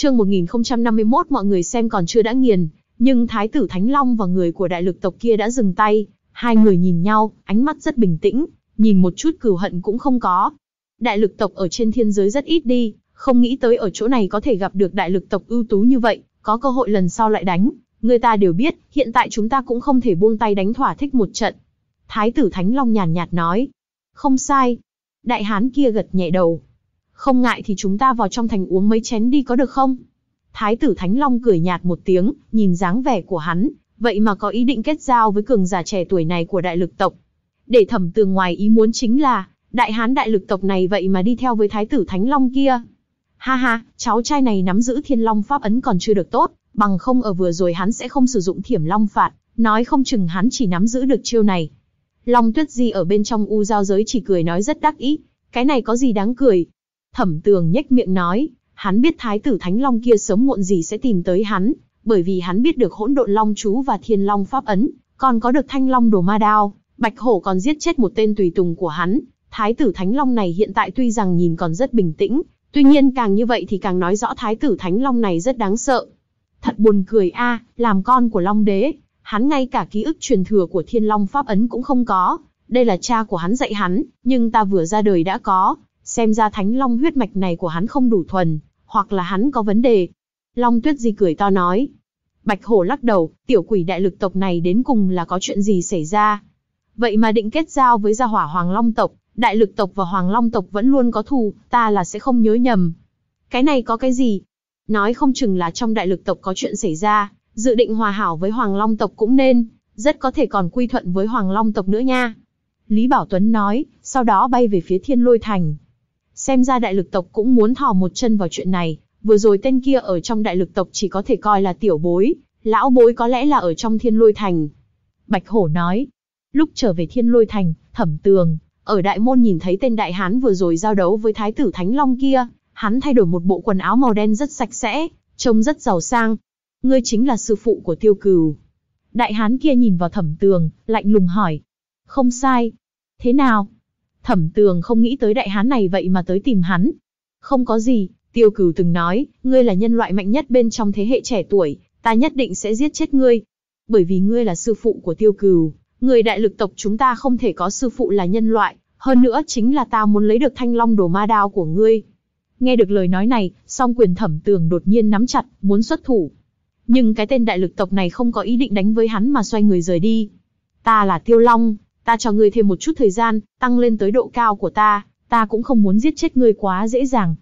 Chương 1051 mọi người xem còn chưa đã nghiền, nhưng Thái tử Thánh Long và người của đại lực tộc kia đã dừng tay, hai người nhìn nhau, ánh mắt rất bình tĩnh, nhìn một chút cừu hận cũng không có. Đại lực tộc ở trên thiên giới rất ít đi, không nghĩ tới ở chỗ này có thể gặp được đại lực tộc ưu tú như vậy, có cơ hội lần sau lại đánh. Người ta đều biết, hiện tại chúng ta cũng không thể buông tay đánh thỏa thích một trận. Thái tử Thánh Long nhàn nhạt nói. Không sai. Đại hán kia gật nhẹ đầu, không ngại thì chúng ta vào trong thành uống mấy chén đi có được không? Thái tử Thánh Long cười nhạt một tiếng, nhìn dáng vẻ của hắn, vậy mà có ý định kết giao với cường giả trẻ tuổi này của đại lực tộc. Để thẩm tường ngoài ý muốn chính là, đại hán đại lực tộc này vậy mà đi theo với thái tử Thánh Long kia. Ha ha, cháu trai này nắm giữ thiên long pháp ấn còn chưa được tốt, bằng không ở vừa rồi hắn sẽ không sử dụng thiểm long phạt, nói không chừng hắn chỉ nắm giữ được chiêu này. Long tuyết di ở bên trong u giao giới chỉ cười nói rất đắc ý, cái này có gì đáng cười, Thẩm tường nhếch miệng nói, hắn biết thái tử Thánh Long kia sớm muộn gì sẽ tìm tới hắn, bởi vì hắn biết được hỗn độn long chú và thiên long pháp ấn, còn có được thanh long đồ ma đao, bạch hổ còn giết chết một tên tùy tùng của hắn. Thái tử Thánh Long này hiện tại tuy rằng nhìn còn rất bình tĩnh, tuy nhiên càng như vậy thì càng nói rõ thái tử Thánh Long này rất đáng sợ. Thật buồn cười a, làm con của Long Đế, hắn ngay cả ký ức truyền thừa của thiên long pháp ấn cũng không có, đây là cha của hắn dạy hắn, nhưng ta vừa ra đời đã có, Xem ra thánh long huyết mạch này của hắn không đủ thuần, hoặc là hắn có vấn đề. Long tuyết di cười to nói. Bạch hổ lắc đầu, tiểu quỷ đại lực tộc này đến cùng là có chuyện gì xảy ra. Vậy mà định kết giao với gia hỏa hoàng long tộc, đại lực tộc và hoàng long tộc vẫn luôn có thù, ta là sẽ không nhớ nhầm. Cái này có cái gì? Nói không chừng là trong đại lực tộc có chuyện xảy ra, dự định hòa hảo với hoàng long tộc cũng nên, rất có thể còn quy thuận với hoàng long tộc nữa nha. Lý Bảo Tuấn nói, sau đó bay về phía thiên lôi thành, Xem ra đại lực tộc cũng muốn thò một chân vào chuyện này, vừa rồi tên kia ở trong đại lực tộc chỉ có thể coi là tiểu bối, lão bối có lẽ là ở trong thiên lôi thành. Bạch Hổ nói, lúc trở về thiên lôi thành, thẩm tường, ở đại môn nhìn thấy tên đại hán vừa rồi giao đấu với thái tử Thánh Long kia, hắn thay đổi một bộ quần áo màu đen rất sạch sẽ, trông rất giàu sang. Ngươi chính là sư phụ của tiêu cừu. Đại hán kia nhìn vào thẩm tường, lạnh lùng hỏi. Không sai. Thế nào, Thẩm tường không nghĩ tới đại hán này vậy mà tới tìm hắn. Không có gì, tiêu cửu từng nói, ngươi là nhân loại mạnh nhất bên trong thế hệ trẻ tuổi, ta nhất định sẽ giết chết ngươi. Bởi vì ngươi là sư phụ của tiêu cửu, người đại lực tộc chúng ta không thể có sư phụ là nhân loại, hơn nữa chính là ta muốn lấy được thanh long đồ ma đao của ngươi. Nghe được lời nói này, song quyền thẩm tường đột nhiên nắm chặt, muốn xuất thủ. Nhưng cái tên đại lực tộc này không có ý định đánh với hắn mà xoay người rời đi. Ta là Tiêu Long, ta cho ngươi thêm một chút thời gian, tăng lên tới độ cao của ta, ta cũng không muốn giết chết ngươi quá dễ dàng.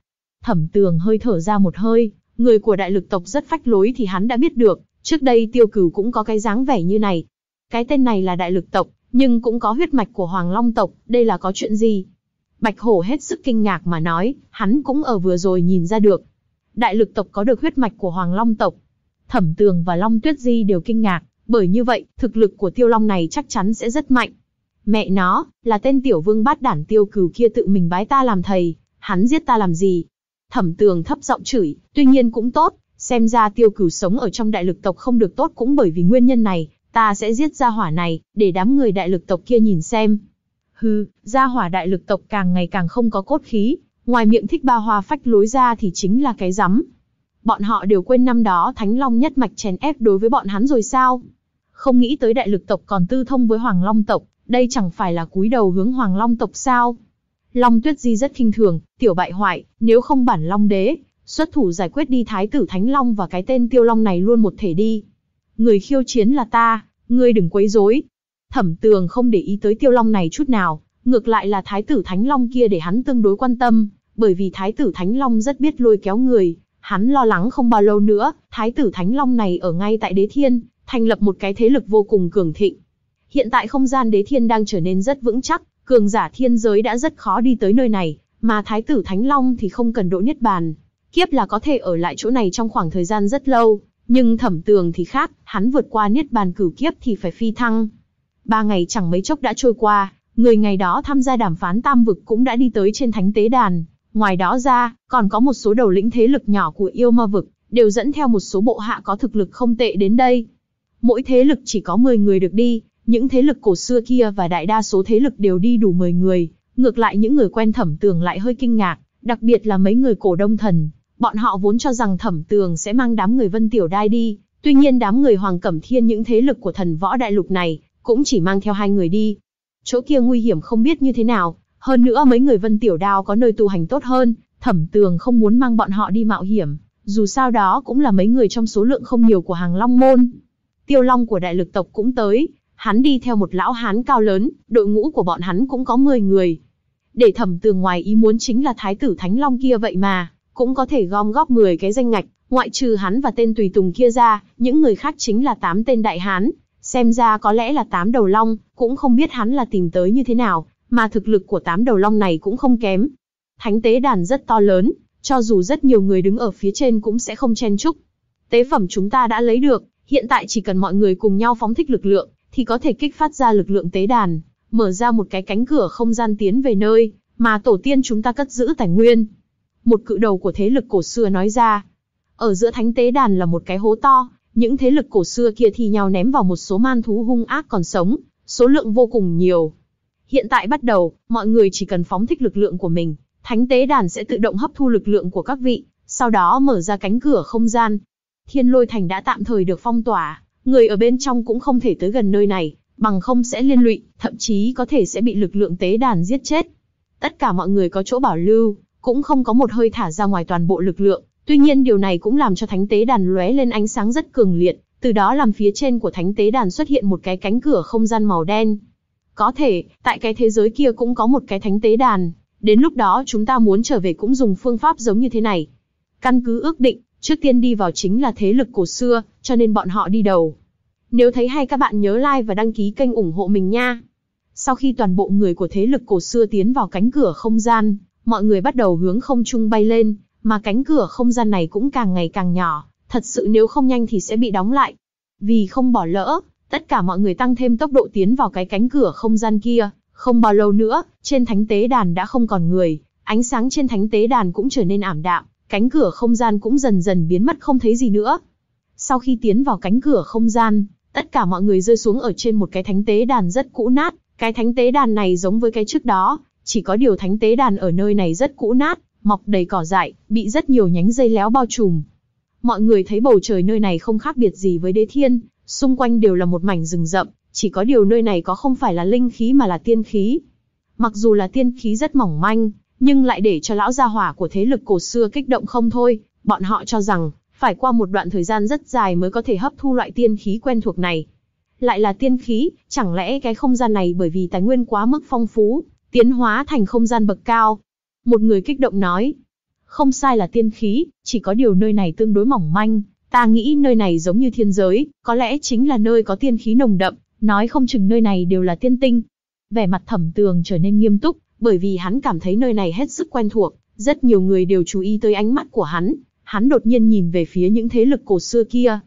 Thẩm tường hơi thở ra một hơi, người của đại lực tộc rất phách lối thì hắn đã biết được, trước đây tiêu cửu cũng có cái dáng vẻ như này. Cái tên này là đại lực tộc, nhưng cũng có huyết mạch của Hoàng Long tộc, đây là có chuyện gì? Bạch Hổ hết sức kinh ngạc mà nói, hắn cũng ở vừa rồi nhìn ra được. Đại lực tộc có được huyết mạch của Hoàng Long tộc. Thẩm Tường và Long Tuyết Di đều kinh ngạc, bởi như vậy, thực lực của Tiêu Long này chắc chắn sẽ rất mạnh. Mẹ nó, là tên tiểu vương bát đản tiêu cừu kia tự mình bái ta làm thầy, hắn giết ta làm gì? Thẩm tường thấp giọng chửi, tuy nhiên cũng tốt, xem ra tiêu cửu sống ở trong đại lực tộc không được tốt cũng bởi vì nguyên nhân này, ta sẽ giết gia hỏa này, để đám người đại lực tộc kia nhìn xem. Hừ, gia hỏa đại lực tộc càng ngày càng không có cốt khí, ngoài miệng thích ba hoa phách lối ra thì chính là cái rắm. Bọn họ đều quên năm đó Thánh Long nhất mạch chèn ép đối với bọn hắn rồi sao? Không nghĩ tới đại lực tộc còn tư thông với Hoàng Long tộc, đây chẳng phải là cúi đầu hướng Hoàng Long tộc sao? Long Tuyết Di rất khinh thường, tiểu bại hoại, nếu không bản Long Đế, xuất thủ giải quyết đi Thái tử Thánh Long và cái tên Tiêu Long này luôn một thể đi. Người khiêu chiến là ta, ngươi đừng quấy rối. Thẩm Tường không để ý tới Tiêu Long này chút nào, ngược lại là Thái tử Thánh Long kia để hắn tương đối quan tâm, bởi vì Thái tử Thánh Long rất biết lôi kéo người, hắn lo lắng không bao lâu nữa, Thái tử Thánh Long này ở ngay tại Đế Thiên, thành lập một cái thế lực vô cùng cường thịnh. Hiện tại không gian đế thiên đang trở nên rất vững chắc, cường giả thiên giới đã rất khó đi tới nơi này, mà thái tử Thánh Long thì không cần độ niết bàn. Kiếp là có thể ở lại chỗ này trong khoảng thời gian rất lâu, nhưng thẩm tường thì khác, hắn vượt qua niết bàn cửu kiếp thì phải phi thăng. Ba ngày chẳng mấy chốc đã trôi qua, người ngày đó tham gia đàm phán tam vực cũng đã đi tới trên thánh tế đàn. Ngoài đó ra, còn có một số đầu lĩnh thế lực nhỏ của yêu ma vực, đều dẫn theo một số bộ hạ có thực lực không tệ đến đây. Mỗi thế lực chỉ có 10 người được đi, những thế lực cổ xưa kia và đại đa số thế lực đều đi đủ 10 người, ngược lại những người quen thẩm tường lại hơi kinh ngạc, đặc biệt là mấy người cổ đông thần. Bọn họ vốn cho rằng thẩm tường sẽ mang đám người vân tiểu đai đi, tuy nhiên đám người Hoàng Cẩm Thiên những thế lực của thần võ đại lục này, cũng chỉ mang theo hai người đi. Chỗ kia nguy hiểm không biết như thế nào, hơn nữa mấy người vân tiểu đao có nơi tu hành tốt hơn, thẩm tường không muốn mang bọn họ đi mạo hiểm, dù sao đó cũng là mấy người trong số lượng không nhiều của hàng long môn. Tiêu long của đại lực tộc cũng tới, Hắn đi theo một lão hán cao lớn, đội ngũ của bọn hắn cũng có 10 người. Để thẩm tường ngoài ý muốn chính là thái tử Thánh Long kia vậy mà, cũng có thể gom góp 10 cái danh ngạch, ngoại trừ hắn và tên tùy tùng kia ra, những người khác chính là 8 tên đại hán. Xem ra có lẽ là 8 đầu long, cũng không biết hắn là tìm tới như thế nào, mà thực lực của 8 đầu long này cũng không kém. Thánh tế đàn rất to lớn, cho dù rất nhiều người đứng ở phía trên cũng sẽ không chen chúc. Tế phẩm chúng ta đã lấy được, hiện tại chỉ cần mọi người cùng nhau phóng thích lực lượng, thì có thể kích phát ra lực lượng tế đàn, mở ra một cái cánh cửa không gian tiến về nơi mà tổ tiên chúng ta cất giữ tài nguyên. Một cự đầu của thế lực cổ xưa nói ra, ở giữa thánh tế đàn là một cái hố to, những thế lực cổ xưa kia thì nhau ném vào một số man thú hung ác còn sống, số lượng vô cùng nhiều. Hiện tại bắt đầu, mọi người chỉ cần phóng thích lực lượng của mình, thánh tế đàn sẽ tự động hấp thu lực lượng của các vị, sau đó mở ra cánh cửa không gian. Thiên lôi thành đã tạm thời được phong tỏa, Người ở bên trong cũng không thể tới gần nơi này, bằng không sẽ liên lụy, thậm chí có thể sẽ bị lực lượng tế đàn giết chết. Tất cả mọi người có chỗ bảo lưu, cũng không có một hơi thả ra ngoài toàn bộ lực lượng. Tuy nhiên điều này cũng làm cho thánh tế đàn lóe lên ánh sáng rất cường liệt, từ đó làm phía trên của thánh tế đàn xuất hiện một cái cánh cửa không gian màu đen. Có thể, tại cái thế giới kia cũng có một cái thánh tế đàn, đến lúc đó chúng ta muốn trở về cũng dùng phương pháp giống như thế này. Căn cứ ước định, trước tiên đi vào chính là thế lực cổ xưa, cho nên bọn họ đi đầu. Nếu thấy hay các bạn nhớ like và đăng ký kênh ủng hộ mình nha. Sau khi toàn bộ người của thế lực cổ xưa tiến vào cánh cửa không gian, mọi người bắt đầu hướng không trung bay lên, mà cánh cửa không gian này cũng càng ngày càng nhỏ, thật sự nếu không nhanh thì sẽ bị đóng lại. Vì không bỏ lỡ, tất cả mọi người tăng thêm tốc độ tiến vào cái cánh cửa không gian kia, không bao lâu nữa, trên thánh tế đàn đã không còn người, ánh sáng trên thánh tế đàn cũng trở nên ảm đạm, cánh cửa không gian cũng dần dần biến mất không thấy gì nữa. Sau khi tiến vào cánh cửa không gian, tất cả mọi người rơi xuống ở trên một cái thánh tế đàn rất cũ nát. Cái thánh tế đàn này giống với cái trước đó, chỉ có điều thánh tế đàn ở nơi này rất cũ nát, mọc đầy cỏ dại, bị rất nhiều nhánh dây léo bao trùm. Mọi người thấy bầu trời nơi này không khác biệt gì với đế thiên, xung quanh đều là một mảnh rừng rậm, chỉ có điều nơi này có không phải là linh khí mà là tiên khí. Mặc dù là tiên khí rất mỏng manh, nhưng lại để cho lão gia hỏa của thế lực cổ xưa kích động không thôi, bọn họ cho rằng phải qua một đoạn thời gian rất dài mới có thể hấp thu loại tiên khí quen thuộc này. Lại là tiên khí, chẳng lẽ cái không gian này bởi vì tài nguyên quá mức phong phú, tiến hóa thành không gian bậc cao? Một người kích động nói, không sai là tiên khí, chỉ có điều nơi này tương đối mỏng manh, ta nghĩ nơi này giống như thiên giới, có lẽ chính là nơi có tiên khí nồng đậm, nói không chừng nơi này đều là tiên tinh. Vẻ mặt thẩm tường trở nên nghiêm túc, bởi vì hắn cảm thấy nơi này hết sức quen thuộc, rất nhiều người đều chú ý tới ánh mắt của hắn, hắn đột nhiên nhìn về phía những thế lực cổ xưa kia.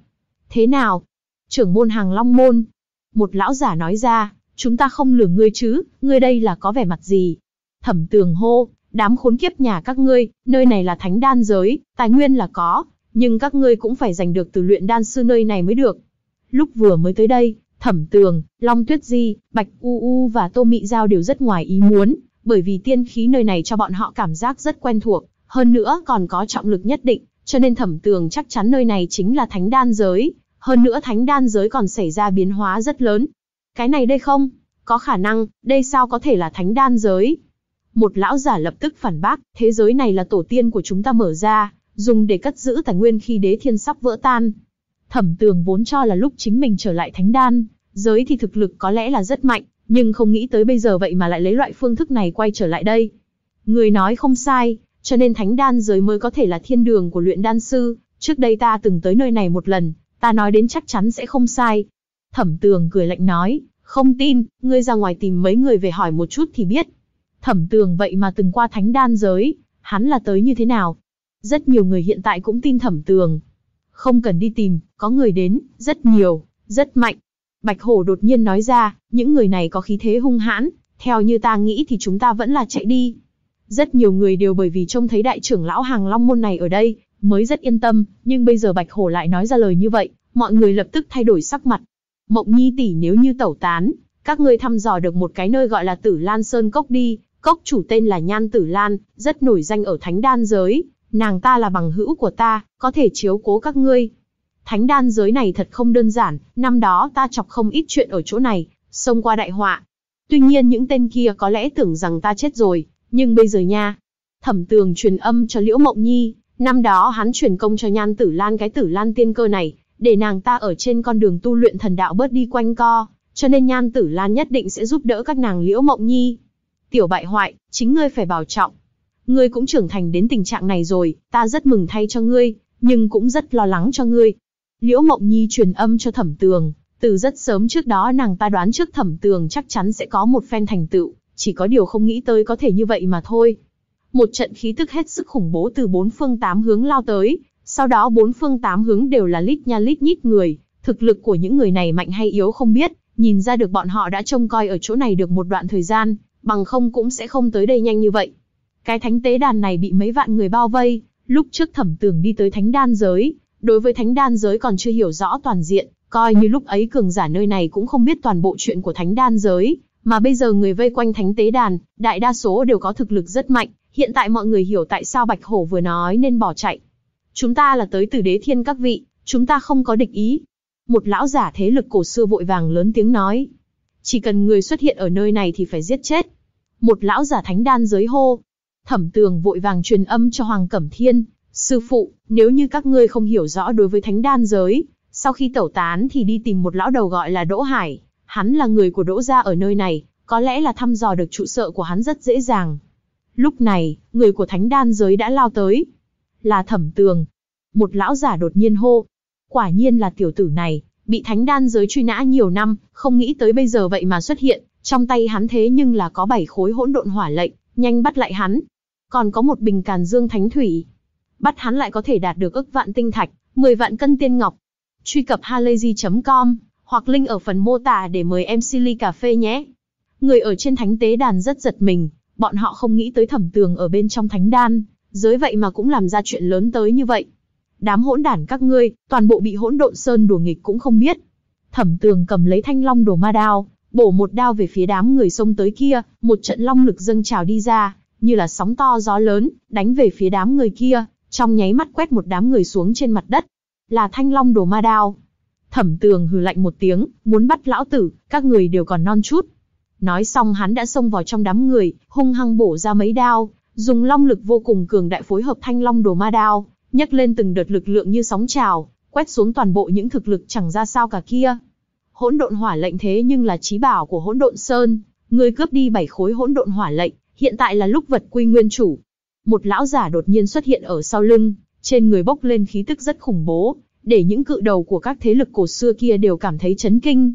Thế nào? Trưởng môn hàng long môn. Một lão giả nói ra, chúng ta không lừa ngươi chứ, ngươi đây là có vẻ mặt gì? Thẩm tường hô, đám khốn kiếp nhà các ngươi, nơi này là thánh đan giới, tài nguyên là có, nhưng các ngươi cũng phải giành được từ luyện đan sư nơi này mới được. Lúc vừa mới tới đây, Thẩm Tường, Long Tuyết Di, Bạch U U và Tô Mị Giao đều rất ngoài ý muốn, bởi vì tiên khí nơi này cho bọn họ cảm giác rất quen thuộc, hơn nữa còn có trọng lực nhất định. Cho nên thẩm tường chắc chắn nơi này chính là thánh đan giới, hơn nữa thánh đan giới còn xảy ra biến hóa rất lớn. Cái này đây không? Có khả năng, đây sao có thể là thánh đan giới? Một lão giả lập tức phản bác, thế giới này là tổ tiên của chúng ta mở ra, dùng để cất giữ tài nguyên khi đế thiên sắp vỡ tan. Thẩm tường vốn cho là lúc chính mình trở lại thánh đan, giới thì thực lực có lẽ là rất mạnh, nhưng không nghĩ tới bây giờ vậy mà lại lấy loại phương thức này quay trở lại đây. Người nói không sai, cho nên thánh đan giới mới có thể là thiên đường của luyện đan sư, trước đây ta từng tới nơi này một lần, ta nói đến chắc chắn sẽ không sai. Thẩm tường cười lạnh nói, không tin, ngươi ra ngoài tìm mấy người về hỏi một chút thì biết. Thẩm tường vậy mà từng qua thánh đan giới, hắn là tới như thế nào? Rất nhiều người hiện tại cũng tin thẩm tường. Không cần đi tìm, có người đến, rất nhiều, rất mạnh. Bạch Hổ đột nhiên nói ra, những người này có khí thế hung hãn, theo như ta nghĩ thì chúng ta vẫn là chạy đi. Rất nhiều người đều bởi vì trông thấy đại trưởng lão hàng long môn này ở đây, mới rất yên tâm, nhưng bây giờ Bạch Hổ lại nói ra lời như vậy, mọi người lập tức thay đổi sắc mặt. Mộng Nhi tỷ nếu như tẩu tán, các ngươi thăm dò được một cái nơi gọi là Tử Lan Sơn Cốc đi, cốc chủ tên là Nhan Tử Lan, rất nổi danh ở Thánh Đan giới, nàng ta là bằng hữu của ta, có thể chiếu cố các ngươi. Thánh Đan giới này thật không đơn giản, năm đó ta chọc không ít chuyện ở chỗ này, xông qua đại họa. Tuy nhiên những tên kia có lẽ tưởng rằng ta chết rồi, nhưng bây giờ nha, thẩm tường truyền âm cho Liễu Mộng Nhi, năm đó hắn truyền công cho Nhan Tử Lan cái Tử Lan tiên cơ này, để nàng ta ở trên con đường tu luyện thần đạo bớt đi quanh co, cho nên Nhan Tử Lan nhất định sẽ giúp đỡ các nàng Liễu Mộng Nhi. Tiểu bại hoại, chính ngươi phải bảo trọng. Ngươi cũng trưởng thành đến tình trạng này rồi, ta rất mừng thay cho ngươi, nhưng cũng rất lo lắng cho ngươi. Liễu Mộng Nhi truyền âm cho Thẩm Tường, từ rất sớm trước đó nàng ta đoán trước Thẩm Tường chắc chắn sẽ có một phen thành tựu, chỉ có điều không nghĩ tới có thể như vậy mà thôi. Một trận khí tức hết sức khủng bố từ bốn phương tám hướng lao tới, sau đó bốn phương tám hướng đều là lít nha lít nhít người, thực lực của những người này mạnh hay yếu không biết, nhìn ra được bọn họ đã trông coi ở chỗ này được một đoạn thời gian, bằng không cũng sẽ không tới đây nhanh như vậy. Cái thánh tế đàn này bị mấy vạn người bao vây, lúc trước thẩm tưởng đi tới thánh đan giới, đối với thánh đan giới còn chưa hiểu rõ toàn diện, coi như lúc ấy cường giả nơi này cũng không biết toàn bộ chuyện của thánh đan giới, mà bây giờ người vây quanh thánh tế đàn, đại đa số đều có thực lực rất mạnh, hiện tại mọi người hiểu tại sao Bạch Hổ vừa nói nên bỏ chạy. Chúng ta là tới từ đế thiên các vị, chúng ta không có địch ý. Một lão giả thế lực cổ xưa vội vàng lớn tiếng nói. Chỉ cần người xuất hiện ở nơi này thì phải giết chết. Một lão giả thánh đan giới hô. Thẩm tường vội vàng truyền âm cho Hoàng Cẩm Thiên. Sư phụ, nếu như các ngươi không hiểu rõ đối với thánh đan giới, sau khi tẩu tán thì đi tìm một lão đầu gọi là Đỗ Hải. Hắn là người của Đỗ gia ở nơi này, có lẽ là thăm dò được trụ sở của hắn rất dễ dàng. Lúc này, người của thánh đan giới đã lao tới. Là thẩm tường. Một lão giả đột nhiên hô. Quả nhiên là tiểu tử này, bị thánh đan giới truy nã nhiều năm, không nghĩ tới bây giờ vậy mà xuất hiện. Trong tay hắn thế nhưng là có bảy khối hỗn độn hỏa lệnh, nhanh bắt lại hắn. Còn có một bình càn dương thánh thủy. Bắt hắn lại có thể đạt được ước vạn tinh thạch, 10 vạn cân tiên ngọc. Truy cập halayzi.com hoặc link ở phần mô tả để mời em Silly Cà Phê nhé. Người ở trên thánh tế đàn rất giật mình, bọn họ không nghĩ tới thẩm tường ở bên trong thánh đan, giới vậy mà cũng làm ra chuyện lớn tới như vậy. Đám hỗn đản các ngươi, toàn bộ bị hỗn độn sơn đùa nghịch cũng không biết. Thẩm tường cầm lấy thanh long đồ ma đao, bổ một đao về phía đám người xông tới kia, một trận long lực dâng trào đi ra, như là sóng to gió lớn, đánh về phía đám người kia, trong nháy mắt quét một đám người xuống trên mặt đất. Là thanh long đồ ma đao, Thẩm tường hừ lạnh một tiếng, muốn bắt lão tử, các người đều còn non chút. Nói xong hắn đã xông vào trong đám người, hung hăng bổ ra mấy đao, dùng long lực vô cùng cường đại phối hợp thanh long đồ ma đao, nhấc lên từng đợt lực lượng như sóng trào, quét xuống toàn bộ những thực lực chẳng ra sao cả kia. Hỗn độn hỏa lệnh thế nhưng là trí bảo của hỗn độn sơn, người cướp đi bảy khối hỗn độn hỏa lệnh, hiện tại là lúc vật quy nguyên chủ. Một lão giả đột nhiên xuất hiện ở sau lưng, trên người bốc lên khí tức rất khủng bố, để những cự đầu của các thế lực cổ xưa kia đều cảm thấy chấn kinh.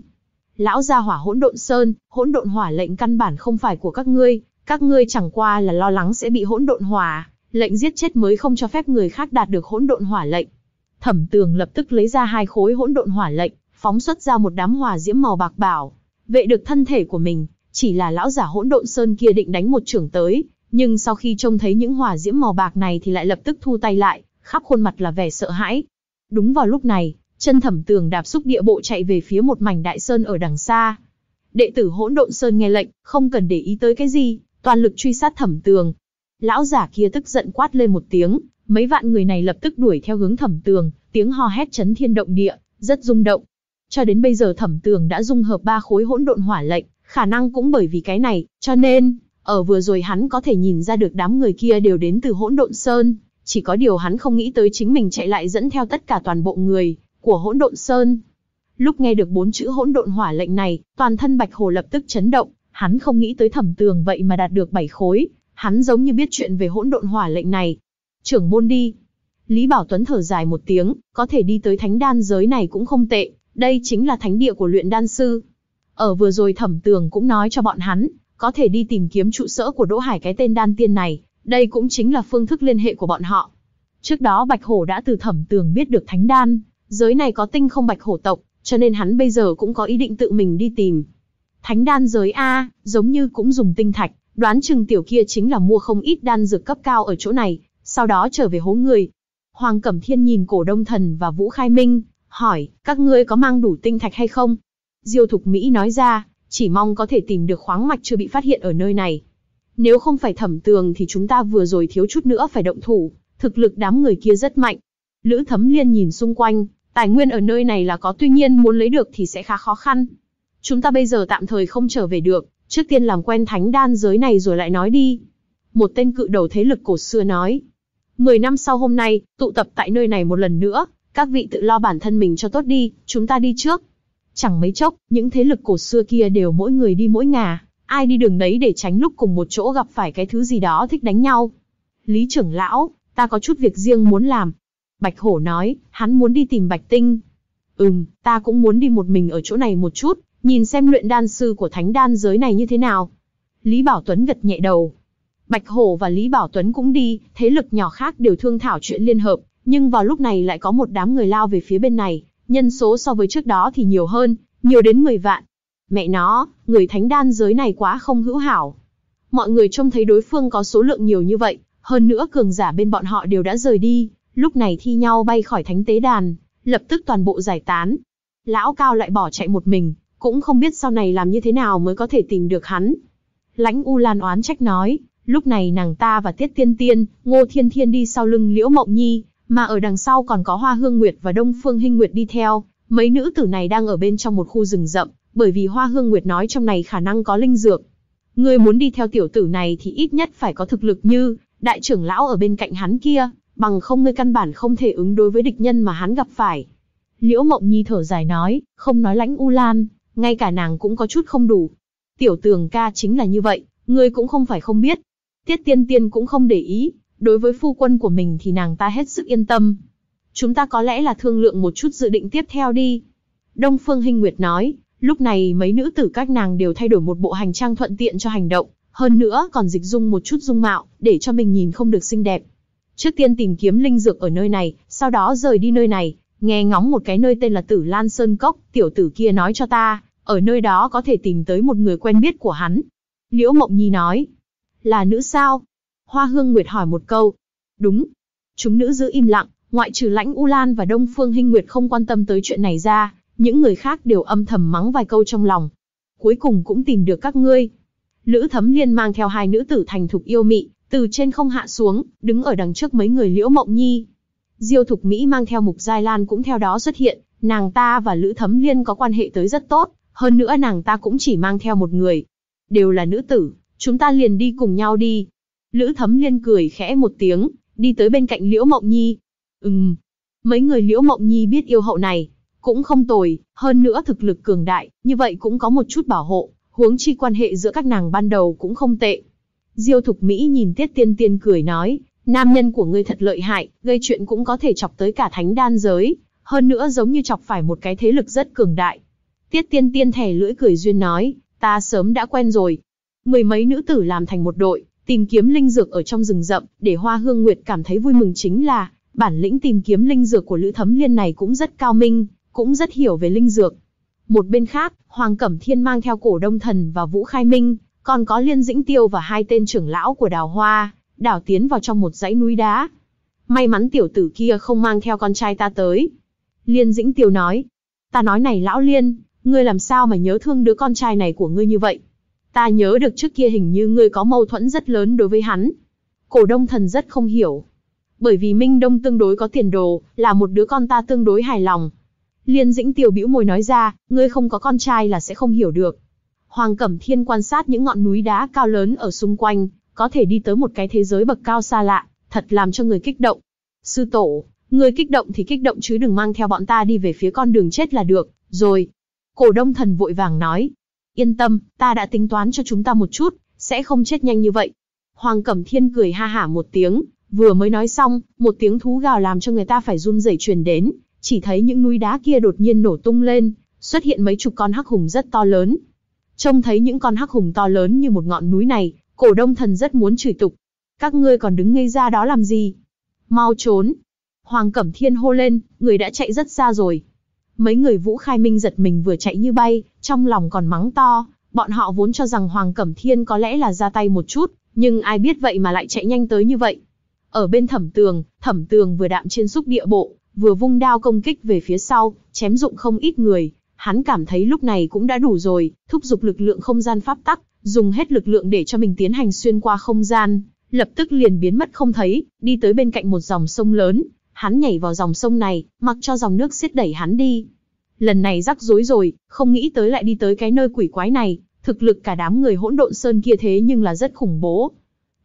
Lão gia hỏa hỗn độn sơn, hỗn độn hỏa lệnh căn bản không phải của các ngươi, các ngươi chẳng qua là lo lắng sẽ bị hỗn độn hỏa, lệnh giết chết mới không cho phép người khác đạt được hỗn độn hỏa lệnh. Thẩm Tường lập tức lấy ra hai khối hỗn độn hỏa lệnh, phóng xuất ra một đám hỏa diễm màu bạc bảo, vệ được thân thể của mình, chỉ là lão giả hỗn độn sơn kia định đánh một trưởng tới, nhưng sau khi trông thấy những hỏa diễm màu bạc này thì lại lập tức thu tay lại, khắp khuôn mặt là vẻ sợ hãi, Đúng vào lúc này, chân thẩm tường đạp xúc địa bộ chạy về phía một mảnh đại sơn ở đằng xa. Đệ tử hỗn độn sơn nghe lệnh, không cần để ý tới cái gì, toàn lực truy sát thẩm tường. Lão giả kia tức giận quát lên một tiếng, mấy vạn người này lập tức đuổi theo hướng thẩm tường, tiếng ho hét chấn thiên động địa, rất rung động. Cho đến bây giờ thẩm tường đã dung hợp ba khối hỗn độn hỏa lệnh, khả năng cũng bởi vì cái này, cho nên, ở vừa rồi hắn có thể nhìn ra được đám người kia đều đến từ hỗn độn sơn. Chỉ có điều hắn không nghĩ tới chính mình chạy lại dẫn theo tất cả toàn bộ người của hỗn độn sơn. Lúc nghe được bốn chữ hỗn độn hỏa lệnh này, toàn thân Bạch Hồ lập tức chấn động, hắn không nghĩ tới thẩm tường vậy mà đạt được bảy khối, hắn giống như biết chuyện về hỗn độn hỏa lệnh này. Trưởng môn đi. Lý Bảo Tuấn thở dài một tiếng, có thể đi tới thánh đan giới này cũng không tệ, đây chính là thánh địa của luyện đan sư. Ở vừa rồi thẩm tường cũng nói cho bọn hắn, có thể đi tìm kiếm trụ sở của Đỗ Hải cái tên đan tiên này, đây cũng chính là phương thức liên hệ của bọn họ. Trước đó Bạch Hổ đã từ thẩm tường biết được thánh đan, giới này có tinh không Bạch Hổ tộc, cho nên hắn bây giờ cũng có ý định tự mình đi tìm. Thánh đan giới A, giống như cũng dùng tinh thạch, đoán chừng tiểu kia chính là mua không ít đan dược cấp cao ở chỗ này, sau đó trở về hố người. Hoàng Cẩm Thiên nhìn cổ đông thần và Vũ Khai Minh, hỏi, các ngươi có mang đủ tinh thạch hay không? Diêu Thục Mỹ nói ra, chỉ mong có thể tìm được khoáng mạch chưa bị phát hiện ở nơi này. Nếu không phải thẩm tường thì chúng ta vừa rồi thiếu chút nữa phải động thủ, thực lực đám người kia rất mạnh. Lữ Thấm Liên nhìn xung quanh, tài nguyên ở nơi này là có tuy nhiên muốn lấy được thì sẽ khá khó khăn. Chúng ta bây giờ tạm thời không trở về được, trước tiên làm quen thánh đan giới này rồi lại nói đi. Một tên cự đầu thế lực cổ xưa nói. Mười năm sau hôm nay, tụ tập tại nơi này một lần nữa, các vị tự lo bản thân mình cho tốt đi, chúng ta đi trước. Chẳng mấy chốc, những thế lực cổ xưa kia đều mỗi người đi mỗi ngả ai đi đường đấy để tránh lúc cùng một chỗ gặp phải cái thứ gì đó thích đánh nhau. Lý trưởng lão, ta có chút việc riêng muốn làm. Bạch hổ nói, hắn muốn đi tìm bạch tinh. Ừm, ta cũng muốn đi một mình ở chỗ này một chút, nhìn xem luyện đan sư của thánh đan giới này như thế nào. Lý Bảo Tuấn gật nhẹ đầu. Bạch Hổ và Lý Bảo Tuấn cũng đi, thế lực nhỏ khác đều thương thảo chuyện liên hợp, nhưng vào lúc này lại có một đám người lao về phía bên này, nhân số so với trước đó thì nhiều hơn, nhiều đến 10 vạn, Mẹ nó, người thánh đan giới này quá không hữu hảo. Mọi người trông thấy đối phương có số lượng nhiều như vậy, hơn nữa cường giả bên bọn họ đều đã rời đi, lúc này thi nhau bay khỏi thánh tế đàn, lập tức toàn bộ giải tán. Lão Cao lại bỏ chạy một mình, cũng không biết sau này làm như thế nào mới có thể tìm được hắn. Lãnh U Lan oán trách nói, lúc này nàng ta và Tiết Tiên Tiên, Ngô Thiên Thiên đi sau lưng Liễu Mộng Nhi, mà ở đằng sau còn có Hoa Hương Nguyệt và Đông Phương Hinh Nguyệt đi theo, mấy nữ tử này đang ở bên trong một khu rừng rậm, bởi vì Hoa Hương Nguyệt nói trong này khả năng có linh dược. Ngươi muốn đi theo tiểu tử này thì ít nhất phải có thực lực như đại trưởng lão ở bên cạnh hắn kia, bằng không ngươi căn bản không thể ứng đối với địch nhân mà hắn gặp phải. Liễu Mộng Nhi thở dài nói, không nói lãnh U Lan, ngay cả nàng cũng có chút không đủ. Tiểu tường ca chính là như vậy, ngươi cũng không phải không biết. Tiết tiên tiên cũng không để ý, đối với phu quân của mình thì nàng ta hết sức yên tâm. Chúng ta có lẽ là thương lượng một chút dự định tiếp theo đi. Đông Phương Hinh Nguyệt nói, Lúc này mấy nữ tử các nàng đều thay đổi một bộ hành trang thuận tiện cho hành động, hơn nữa còn dịch dung một chút dung mạo, để cho mình nhìn không được xinh đẹp. Trước tiên tìm kiếm linh dược ở nơi này, sau đó rời đi nơi này, nghe ngóng một cái nơi tên là Tử Lan Sơn Cốc, tiểu tử kia nói cho ta, ở nơi đó có thể tìm tới một người quen biết của hắn. Liễu Mộng Nhi nói, là nữ sao? Hoa Hương Nguyệt hỏi một câu. Đúng. Chúng nữ giữ im lặng, ngoại trừ lãnh U Lan và Đông Phương Hinh Nguyệt không quan tâm tới chuyện này ra, những người khác đều âm thầm mắng vài câu trong lòng. Cuối cùng cũng tìm được các ngươi. Lữ Thấm Liên mang theo hai nữ tử thành thục yêu mị, từ trên không hạ xuống, đứng ở đằng trước mấy người Liễu Mộng Nhi. Diêu Thục Mỹ mang theo Mục Giai Lan cũng theo đó xuất hiện, nàng ta và Lữ Thấm Liên có quan hệ tới rất tốt, hơn nữa nàng ta cũng chỉ mang theo một người. Đều là nữ tử, chúng ta liền đi cùng nhau đi. Lữ Thấm Liên cười khẽ một tiếng, đi tới bên cạnh Liễu Mộng Nhi. Ừm, mấy người Liễu Mộng Nhi biết yêu hậu này, cũng không tồi, hơn nữa thực lực cường đại, như vậy cũng có một chút bảo hộ, huống chi quan hệ giữa các nàng ban đầu cũng không tệ. Diêu Thục Mỹ nhìn Tiết Tiên Tiên cười nói, nam nhân của ngươi thật lợi hại, gây chuyện cũng có thể chọc tới cả thánh đan giới, hơn nữa giống như chọc phải một cái thế lực rất cường đại. Tiết Tiên Tiên thẻ lưỡi cười duyên nói, ta sớm đã quen rồi. Mười mấy nữ tử làm thành một đội, tìm kiếm linh dược ở trong rừng rậm, để Hoa Hương Nguyệt cảm thấy vui mừng chính là, bản lĩnh tìm kiếm linh dược của Lữ Thấm Liên này cũng rất cao minh, cũng rất hiểu về linh dược. Một bên khác, Hoàng Cẩm Thiên mang theo cổ đông thần và Vũ Khai Minh, còn có Liên Dĩnh Tiêu và hai tên trưởng lão của đào hoa, đảo tiến vào trong một dãy núi đá. May mắn tiểu tử kia không mang theo con trai ta tới. Liên Dĩnh Tiêu nói, ta nói này lão Liên, ngươi làm sao mà nhớ thương đứa con trai này của ngươi như vậy? Ta nhớ được trước kia hình như ngươi có mâu thuẫn rất lớn đối với hắn. Cổ đông thần rất không hiểu. Bởi vì Minh Đông tương đối có tiền đồ, là một đứa con ta tương đối hài lòng, Liên Dĩnh Tiểu bĩu môi nói ra, ngươi không có con trai là sẽ không hiểu được. Hoàng Cẩm Thiên quan sát những ngọn núi đá cao lớn ở xung quanh, có thể đi tới một cái thế giới bậc cao xa lạ, thật làm cho người kích động. Sư tổ, ngươi kích động thì kích động chứ đừng mang theo bọn ta đi về phía con đường chết là được, rồi. Cổ đông thần vội vàng nói, yên tâm, ta đã tính toán cho chúng ta một chút, sẽ không chết nhanh như vậy. Hoàng Cẩm Thiên cười ha hả một tiếng, vừa mới nói xong, một tiếng thú gào làm cho người ta phải run rẩy truyền đến, chỉ thấy những núi đá kia đột nhiên nổ tung lên, xuất hiện mấy chục con hắc hùng rất to lớn. Trông thấy những con hắc hùng to lớn như một ngọn núi này, cổ đông thần rất muốn chửi tục. Các ngươi còn đứng ngây ra đó làm gì? Mau trốn! Hoàng Cẩm Thiên hô lên, người đã chạy rất xa rồi. Mấy người Vũ Khai Minh giật mình vừa chạy như bay, trong lòng còn mắng to, bọn họ vốn cho rằng Hoàng Cẩm Thiên có lẽ là ra tay một chút, nhưng ai biết vậy mà lại chạy nhanh tới như vậy. Ở bên thẩm tường, thẩm tường vừa đạm trên xúc địa bộ, vừa vung đao công kích về phía sau, chém dụng không ít người. Hắn cảm thấy lúc này cũng đã đủ rồi, thúc giục lực lượng không gian pháp tắc, dùng hết lực lượng để cho mình tiến hành xuyên qua không gian, lập tức liền biến mất không thấy, đi tới bên cạnh một dòng sông lớn. Hắn nhảy vào dòng sông này, mặc cho dòng nước xiết đẩy hắn đi. Lần này rắc rối rồi, không nghĩ tới lại đi tới cái nơi quỷ quái này, thực lực cả đám người hỗn độn sơn kia thế nhưng là rất khủng bố.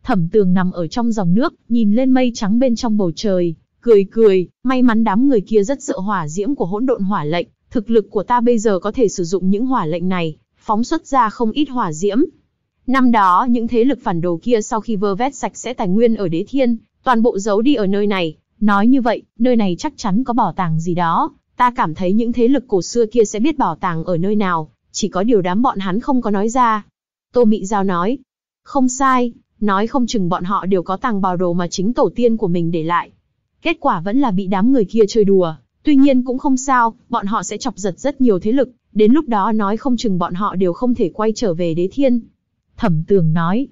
Thẩm tường nằm ở trong dòng nước, nhìn lên mây trắng bên trong bầu trời, cười cười, may mắn đám người kia rất sợ hỏa diễm của hỗn độn hỏa lệnh, thực lực của ta bây giờ có thể sử dụng những hỏa lệnh này, phóng xuất ra không ít hỏa diễm. Năm đó, những thế lực phản đồ kia sau khi vơ vét sạch sẽ tài nguyên ở đế thiên, toàn bộ giấu đi ở nơi này, nói như vậy, nơi này chắc chắn có bảo tàng gì đó, ta cảm thấy những thế lực cổ xưa kia sẽ biết bảo tàng ở nơi nào, chỉ có điều đám bọn hắn không có nói ra. Tô Mị Giao nói, không sai, nói không chừng bọn họ đều có tàng bảo đồ mà chính tổ tiên của mình để lại, Kết quả vẫn là bị đám người kia chơi đùa, tuy nhiên cũng không sao, bọn họ sẽ chọc giật rất nhiều thế lực, đến lúc đó nói không chừng bọn họ đều không thể quay trở về đế thiên. Thẩm tường nói,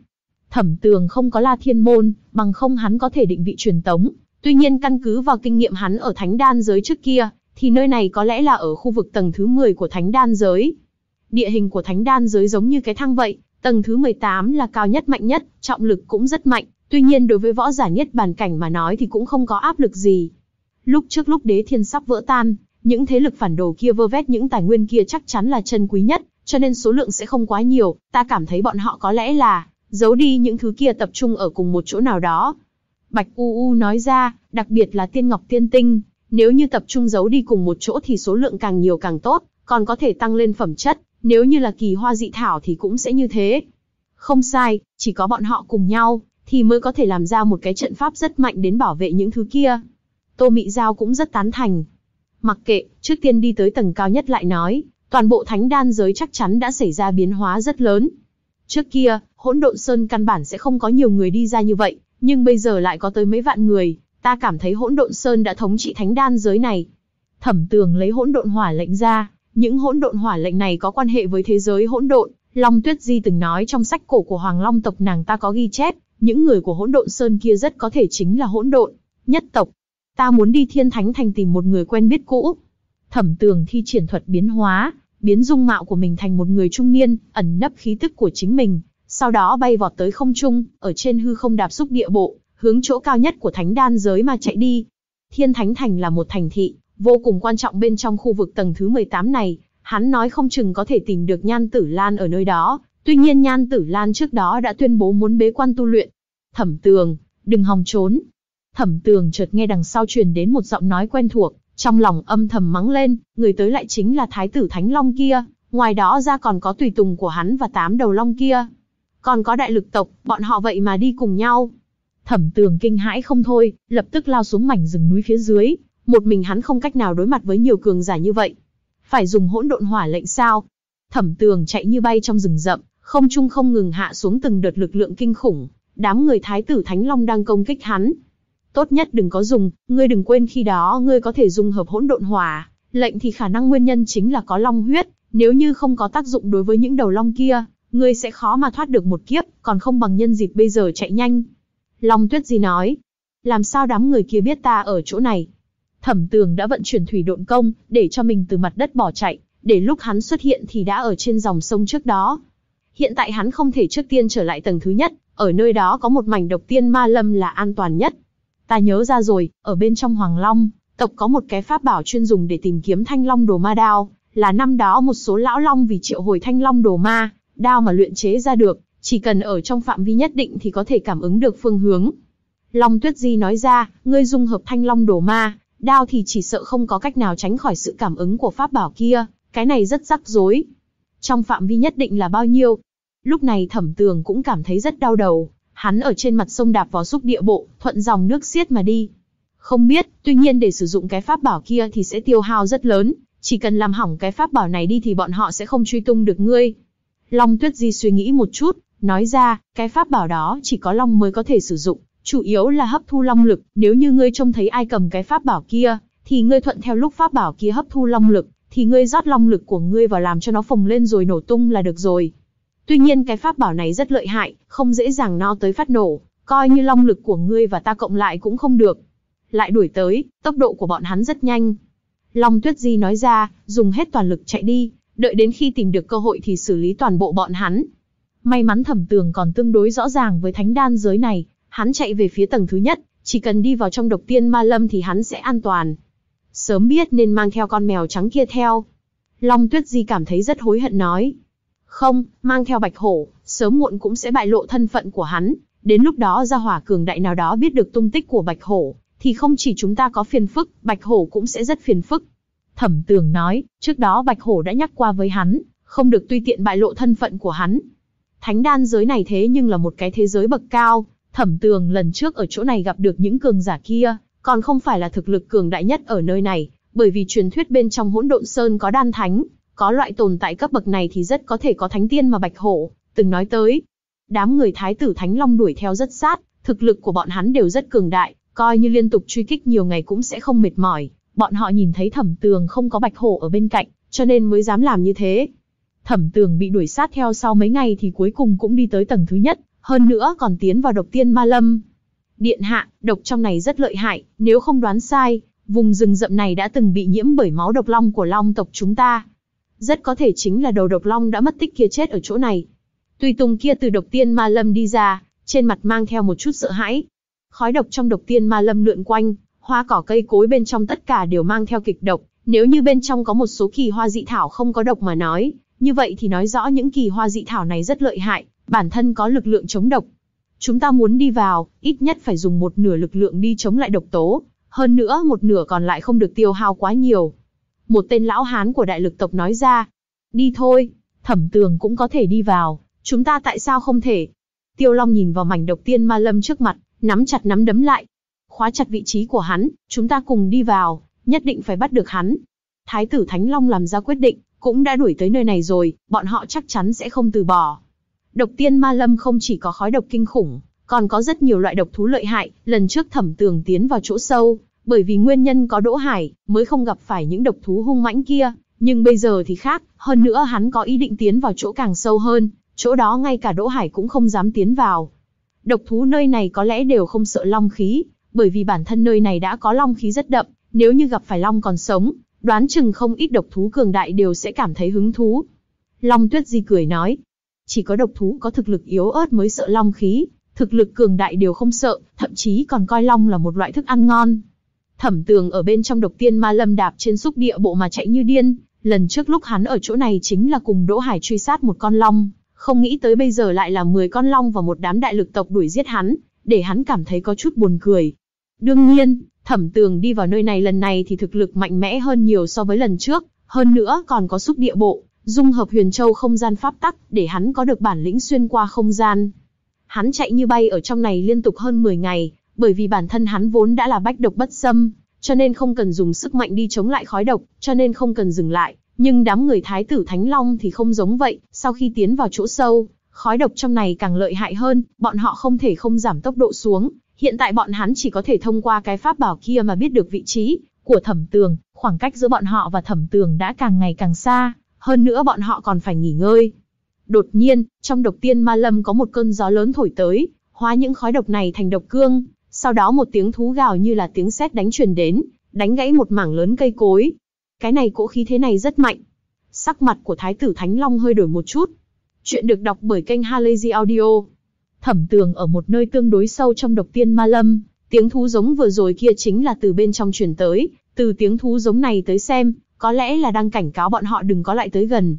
thẩm tường không có la thiên môn, bằng không hắn có thể định vị truyền tống, tuy nhiên căn cứ vào kinh nghiệm hắn ở thánh đan giới trước kia, thì nơi này có lẽ là ở khu vực tầng thứ 10 của thánh đan giới. Địa hình của thánh đan giới giống như cái thang vậy, tầng thứ 18 là cao nhất mạnh nhất, trọng lực cũng rất mạnh, Tuy nhiên đối với võ giả nhất bàn cảnh mà nói thì cũng không có áp lực gì. Lúc trước lúc đế thiên sắp vỡ tan, những thế lực phản đồ kia vơ vét những tài nguyên kia chắc chắn là chân quý nhất, cho nên số lượng sẽ không quá nhiều, ta cảm thấy bọn họ có lẽ là giấu đi những thứ kia tập trung ở cùng một chỗ nào đó. Bạch U U nói ra, đặc biệt là tiên ngọc tiên tinh, nếu như tập trung giấu đi cùng một chỗ thì số lượng càng nhiều càng tốt, còn có thể tăng lên phẩm chất, nếu như là kỳ hoa dị thảo thì cũng sẽ như thế. Không sai, chỉ có bọn họ cùng nhau, thì mới có thể làm ra một cái trận pháp rất mạnh đến bảo vệ những thứ kia. Tô Mị Giao cũng rất tán thành. Mặc kệ, trước tiên đi tới tầng cao nhất lại nói, toàn bộ thánh đan giới chắc chắn đã xảy ra biến hóa rất lớn. Trước kia, hỗn độn sơn căn bản sẽ không có nhiều người đi ra như vậy, nhưng bây giờ lại có tới mấy vạn người, ta cảm thấy hỗn độn sơn đã thống trị thánh đan giới này. Thẩm tường lấy hỗn độn hỏa lệnh ra, những hỗn độn hỏa lệnh này có quan hệ với thế giới hỗn độn, Long Tuyết Di từng nói trong sách cổ của Hoàng Long tộc nàng ta có ghi chép, những người của hỗn độn sơn kia rất có thể chính là hỗn độn, nhất tộc. Ta muốn đi thiên thánh thành tìm một người quen biết cũ. Thẩm tường thi triển thuật biến hóa, biến dung mạo của mình thành một người trung niên, ẩn nấp khí tức của chính mình, sau đó bay vọt tới không trung, ở trên hư không đạp xúc địa bộ, hướng chỗ cao nhất của thánh đan giới mà chạy đi. Thiên thánh thành là một thành thị, vô cùng quan trọng bên trong khu vực tầng thứ 18 này, hắn nói không chừng có thể tìm được nhan tử lan ở nơi đó, Tuy nhiên Nhan Tử Lan trước đó đã tuyên bố muốn bế quan tu luyện. Thẩm Tường, đừng hòng trốn. Thẩm Tường chợt nghe đằng sau truyền đến một giọng nói quen thuộc, trong lòng âm thầm mắng lên, người tới lại chính là Thái tử Thánh Long kia, ngoài đó ra còn có tùy tùng của hắn và tám đầu long kia. Còn có đại lực tộc, bọn họ vậy mà đi cùng nhau. Thẩm Tường kinh hãi không thôi, lập tức lao xuống mảnh rừng núi phía dưới, một mình hắn không cách nào đối mặt với nhiều cường giả như vậy. Phải dùng hỗn độn hỏa lệnh sao? Thẩm Tường chạy như bay trong rừng rậm, không trung không ngừng hạ xuống từng đợt lực lượng kinh khủng, đám người thái tử Thánh Long đang công kích hắn. Tốt nhất đừng có dùng, ngươi đừng quên khi đó ngươi có thể dùng hợp hỗn độn hòa. lệnh thì khả năng nguyên nhân chính là có long huyết, nếu như không có tác dụng đối với những đầu long kia, ngươi sẽ khó mà thoát được một kiếp, còn không bằng nhân dịp bây giờ chạy nhanh. Long tuyết gì nói, làm sao đám người kia biết ta ở chỗ này? Thẩm tường đã vận chuyển thủy độn công, để cho mình từ mặt đất bỏ chạy, để lúc hắn xuất hiện thì đã ở trên dòng sông trước đó. Hiện tại hắn không thể trước tiên trở lại tầng thứ nhất, ở nơi đó có một mảnh độc tiên ma lâm là an toàn nhất. Ta nhớ ra rồi, ở bên trong Hoàng Long, tộc có một cái pháp bảo chuyên dùng để tìm kiếm thanh long đồ ma đao, là năm đó một số lão long vì triệu hồi thanh long đồ ma, đao mà luyện chế ra được, chỉ cần ở trong phạm vi nhất định thì có thể cảm ứng được phương hướng. Long Tuyết Di nói ra, ngươi dung hợp thanh long đồ ma, đao thì chỉ sợ không có cách nào tránh khỏi sự cảm ứng của pháp bảo kia, cái này rất rắc rối. Trong phạm vi nhất định là bao nhiêu, Lúc này thẩm tường cũng cảm thấy rất đau đầu, hắn ở trên mặt sông đạp vào xúc địa bộ, thuận dòng nước xiết mà đi. Không biết, tuy nhiên để sử dụng cái pháp bảo kia thì sẽ tiêu hao rất lớn, chỉ cần làm hỏng cái pháp bảo này đi thì bọn họ sẽ không truy tung được ngươi. Long Tuyết Di suy nghĩ một chút, nói ra, cái pháp bảo đó chỉ có Long mới có thể sử dụng, chủ yếu là hấp thu Long lực, nếu như ngươi trông thấy ai cầm cái pháp bảo kia, thì ngươi thuận theo lúc pháp bảo kia hấp thu Long lực, thì ngươi rót Long lực của ngươi vào làm cho nó phồng lên rồi nổ tung là được rồi. Tuy nhiên cái pháp bảo này rất lợi hại, không dễ dàng no tới phát nổ, coi như long lực của ngươi và ta cộng lại cũng không được. Lại đuổi tới, tốc độ của bọn hắn rất nhanh. Long Tuyết Di nói ra, dùng hết toàn lực chạy đi, đợi đến khi tìm được cơ hội thì xử lý toàn bộ bọn hắn. May mắn thẩm tường còn tương đối rõ ràng với thánh đan giới này, hắn chạy về phía tầng thứ nhất, chỉ cần đi vào trong độc tiên ma lâm thì hắn sẽ an toàn. Sớm biết nên mang theo con mèo trắng kia theo. Long Tuyết Di cảm thấy rất hối hận nói, không, mang theo bạch hổ, sớm muộn cũng sẽ bại lộ thân phận của hắn. Đến lúc đó ra hỏa cường đại nào đó biết được tung tích của bạch hổ, thì không chỉ chúng ta có phiền phức, bạch hổ cũng sẽ rất phiền phức. Thẩm tường nói, trước đó bạch hổ đã nhắc qua với hắn, không được tùy tiện bại lộ thân phận của hắn. Thánh đan giới này thế nhưng là một cái thế giới bậc cao, thẩm tường lần trước ở chỗ này gặp được những cường giả kia, còn không phải là thực lực cường đại nhất ở nơi này, bởi vì truyền thuyết bên trong hỗn độn sơn có đan thánh, có loại tồn tại cấp bậc này thì rất có thể có thánh tiên mà Bạch Hổ từng nói tới. Đám người thái tử Thánh Long đuổi theo rất sát, thực lực của bọn hắn đều rất cường đại, coi như liên tục truy kích nhiều ngày cũng sẽ không mệt mỏi. Bọn họ nhìn thấy Thẩm Tường không có Bạch Hổ ở bên cạnh, cho nên mới dám làm như thế. Thẩm Tường bị đuổi sát theo sau mấy ngày thì cuối cùng cũng đi tới tầng thứ nhất, hơn nữa còn tiến vào độc tiên ma lâm. Điện hạ, độc trong này rất lợi hại, nếu không đoán sai, vùng rừng rậm này đã từng bị nhiễm bởi máu độc long của long tộc chúng ta, rất có thể chính là đầu độc long đã mất tích kia chết ở chỗ này. Tùy tùng kia từ độc tiên ma lâm đi ra, trên mặt mang theo một chút sợ hãi. Khói độc trong độc tiên ma lâm lượn quanh, hoa cỏ cây cối bên trong tất cả đều mang theo kịch độc. Nếu như bên trong có một số kỳ hoa dị thảo không có độc mà nói, như vậy thì nói rõ những kỳ hoa dị thảo này rất lợi hại, bản thân có lực lượng chống độc. Chúng ta muốn đi vào, ít nhất phải dùng một nửa lực lượng đi chống lại độc tố, hơn nữa một nửa còn lại không được tiêu hao quá nhiều. Một tên lão hán của đại lực tộc nói ra. Đi thôi, thẩm tường cũng có thể đi vào, chúng ta tại sao không thể? Tiêu Long nhìn vào mảnh độc tiên ma lâm trước mặt, nắm chặt nắm đấm lại. Khóa chặt vị trí của hắn, chúng ta cùng đi vào, nhất định phải bắt được hắn. Thái tử Thánh Long làm ra quyết định, cũng đã đuổi tới nơi này rồi, bọn họ chắc chắn sẽ không từ bỏ. Độc tiên ma lâm không chỉ có khói độc kinh khủng, còn có rất nhiều loại độc thú lợi hại, lần trước thẩm tường tiến vào chỗ sâu, bởi vì nguyên nhân có Đỗ Hải, mới không gặp phải những độc thú hung mãnh kia, nhưng bây giờ thì khác, hơn nữa hắn có ý định tiến vào chỗ càng sâu hơn, chỗ đó ngay cả Đỗ Hải cũng không dám tiến vào. Độc thú nơi này có lẽ đều không sợ long khí, bởi vì bản thân nơi này đã có long khí rất đậm, nếu như gặp phải long còn sống, đoán chừng không ít độc thú cường đại đều sẽ cảm thấy hứng thú. Long Tuyết Di cười nói, chỉ có độc thú có thực lực yếu ớt mới sợ long khí, thực lực cường đại đều không sợ, thậm chí còn coi long là một loại thức ăn ngon. Thẩm tường ở bên trong độc tiên ma lâm đạp trên xúc địa bộ mà chạy như điên, lần trước lúc hắn ở chỗ này chính là cùng Đỗ Hải truy sát một con long, không nghĩ tới bây giờ lại là 10 con long và một đám đại lực tộc đuổi giết hắn, để hắn cảm thấy có chút buồn cười. Đương nhiên, thẩm tường đi vào nơi này lần này thì thực lực mạnh mẽ hơn nhiều so với lần trước, hơn nữa còn có xúc địa bộ, dung hợp huyền châu không gian pháp tắc để hắn có được bản lĩnh xuyên qua không gian. Hắn chạy như bay ở trong này liên tục hơn 10 ngày, bởi vì bản thân hắn vốn đã là bách độc bất xâm, cho nên không cần dùng sức mạnh đi chống lại khói độc, cho nên không cần dừng lại. Nhưng đám người thái tử Thánh Long thì không giống vậy, sau khi tiến vào chỗ sâu, khói độc trong này càng lợi hại hơn, bọn họ không thể không giảm tốc độ xuống. Hiện tại bọn hắn chỉ có thể thông qua cái pháp bảo kia mà biết được vị trí của thẩm tường, khoảng cách giữa bọn họ và thẩm tường đã càng ngày càng xa, hơn nữa bọn họ còn phải nghỉ ngơi. Đột nhiên, trong độc tiên ma lâm có một cơn gió lớn thổi tới, hóa những khói độc này thành độc cương, sau đó một tiếng thú gào như là tiếng sét đánh truyền đến, đánh gãy một mảng lớn cây cối. Cái này cỗ khí thế này rất mạnh. Sắc mặt của Thái tử Thánh Long hơi đổi một chút. Chuyện được đọc bởi kênh Halazy Audio. Thẩm tường ở một nơi tương đối sâu trong độc tiên ma lâm, tiếng thú giống vừa rồi kia chính là từ bên trong truyền tới, từ tiếng thú giống này tới xem, có lẽ là đang cảnh cáo bọn họ đừng có lại tới gần.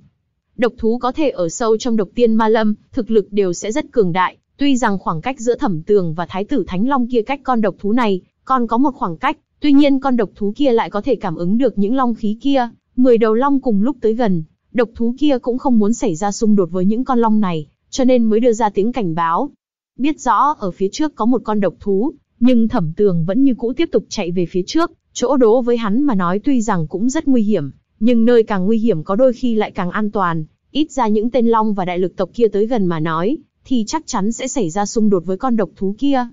Độc thú có thể ở sâu trong độc tiên ma lâm, thực lực đều sẽ rất cường đại, Tuy rằng khoảng cách giữa thẩm tường và thái tử Thánh Long kia cách con độc thú này, còn có một khoảng cách, tuy nhiên con độc thú kia lại có thể cảm ứng được những long khí kia, Mười đầu long cùng lúc tới gần, độc thú kia cũng không muốn xảy ra xung đột với những con long này, cho nên mới đưa ra tiếng cảnh báo. Biết rõ ở phía trước có một con độc thú, nhưng thẩm tường vẫn như cũ tiếp tục chạy về phía trước, chỗ đố với hắn mà nói tuy rằng cũng rất nguy hiểm, nhưng nơi càng nguy hiểm có đôi khi lại càng an toàn, ít ra những tên long và đại lực tộc kia tới gần mà nói, thì chắc chắn sẽ xảy ra xung đột với con độc thú kia.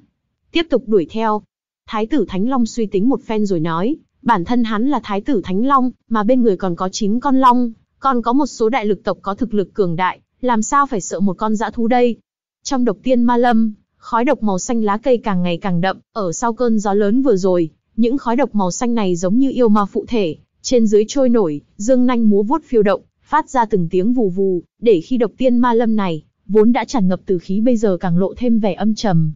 Tiếp tục đuổi theo. Thái tử Thánh Long suy tính một phen rồi nói, bản thân hắn là Thái tử Thánh Long, mà bên người còn có 9 con long, còn có một số đại lực tộc có thực lực cường đại, làm sao phải sợ một con dã thú đây. Trong độc tiên ma lâm, khói độc màu xanh lá cây càng ngày càng đậm, ở sau cơn gió lớn vừa rồi, những khói độc màu xanh này giống như yêu ma phụ thể, trên dưới trôi nổi, dương nanh múa vuốt phiêu động, phát ra từng tiếng vù vù, để khi độc tiên ma lâm này vốn đã tràn ngập từ khí bây giờ càng lộ thêm vẻ âm trầm.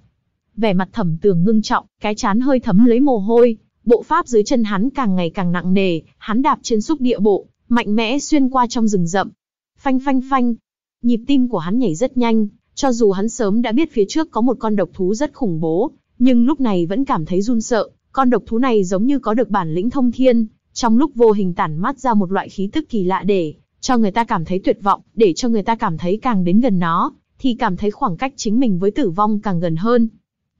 Vẻ mặt thẩm tường ngưng trọng, cái chán hơi thấm lấy mồ hôi, bộ pháp dưới chân hắn càng ngày càng nặng nề, hắn đạp trên xúc địa bộ, mạnh mẽ xuyên qua trong rừng rậm. Phanh phanh phanh, nhịp tim của hắn nhảy rất nhanh, cho dù hắn sớm đã biết phía trước có một con độc thú rất khủng bố, nhưng lúc này vẫn cảm thấy run sợ, con độc thú này giống như có được bản lĩnh thông thiên, trong lúc vô hình tản mát ra một loại khí tức kỳ lạ để cho người ta cảm thấy tuyệt vọng, để cho người ta cảm thấy càng đến gần nó, thì cảm thấy khoảng cách chính mình với tử vong càng gần hơn.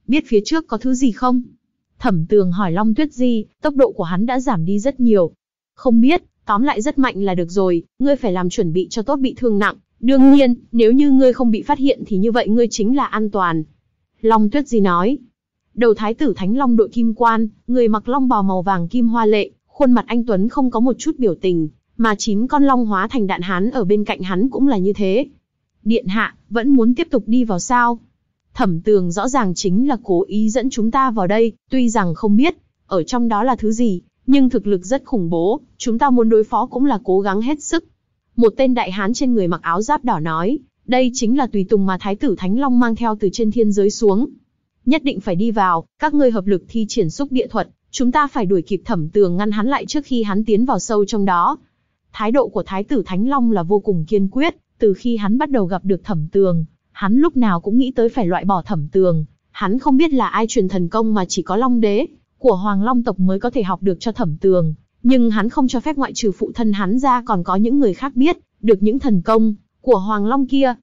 Biết phía trước có thứ gì không? Thẩm tường hỏi Long Tuyết Di, tốc độ của hắn đã giảm đi rất nhiều. Không biết, tóm lại rất mạnh là được rồi, ngươi phải làm chuẩn bị cho tốt bị thương nặng. Đương nhiên, nếu như ngươi không bị phát hiện thì như vậy ngươi chính là an toàn. Long Tuyết Di nói, đầu thái tử Thánh Long đội kim quan, người mặc long bào màu vàng kim hoa lệ, khuôn mặt anh Tuấn không có một chút biểu tình, mà chín con long hóa thành đạn hán ở bên cạnh hắn cũng là như thế. Điện hạ, vẫn muốn tiếp tục đi vào sao? Thẩm tường rõ ràng chính là cố ý dẫn chúng ta vào đây, tuy rằng không biết, ở trong đó là thứ gì, nhưng thực lực rất khủng bố, chúng ta muốn đối phó cũng là cố gắng hết sức. Một tên đại hán trên người mặc áo giáp đỏ nói, đây chính là tùy tùng mà Thái tử Thánh Long mang theo từ trên thiên giới xuống. Nhất định phải đi vào, các ngươi hợp lực thi triển xúc địa thuật, chúng ta phải đuổi kịp thẩm tường ngăn hắn lại trước khi hắn tiến vào sâu trong đó, Thái độ của Thái tử Thánh Long là vô cùng kiên quyết, từ khi hắn bắt đầu gặp được thẩm tường, hắn lúc nào cũng nghĩ tới phải loại bỏ thẩm tường. Hắn không biết là ai truyền thần công mà chỉ có Long Đế, của Hoàng Long tộc mới có thể học được cho thẩm tường. Nhưng hắn không cho phép ngoại trừ phụ thân hắn ra còn có những người khác biết, được những thần công, của Hoàng Long kia.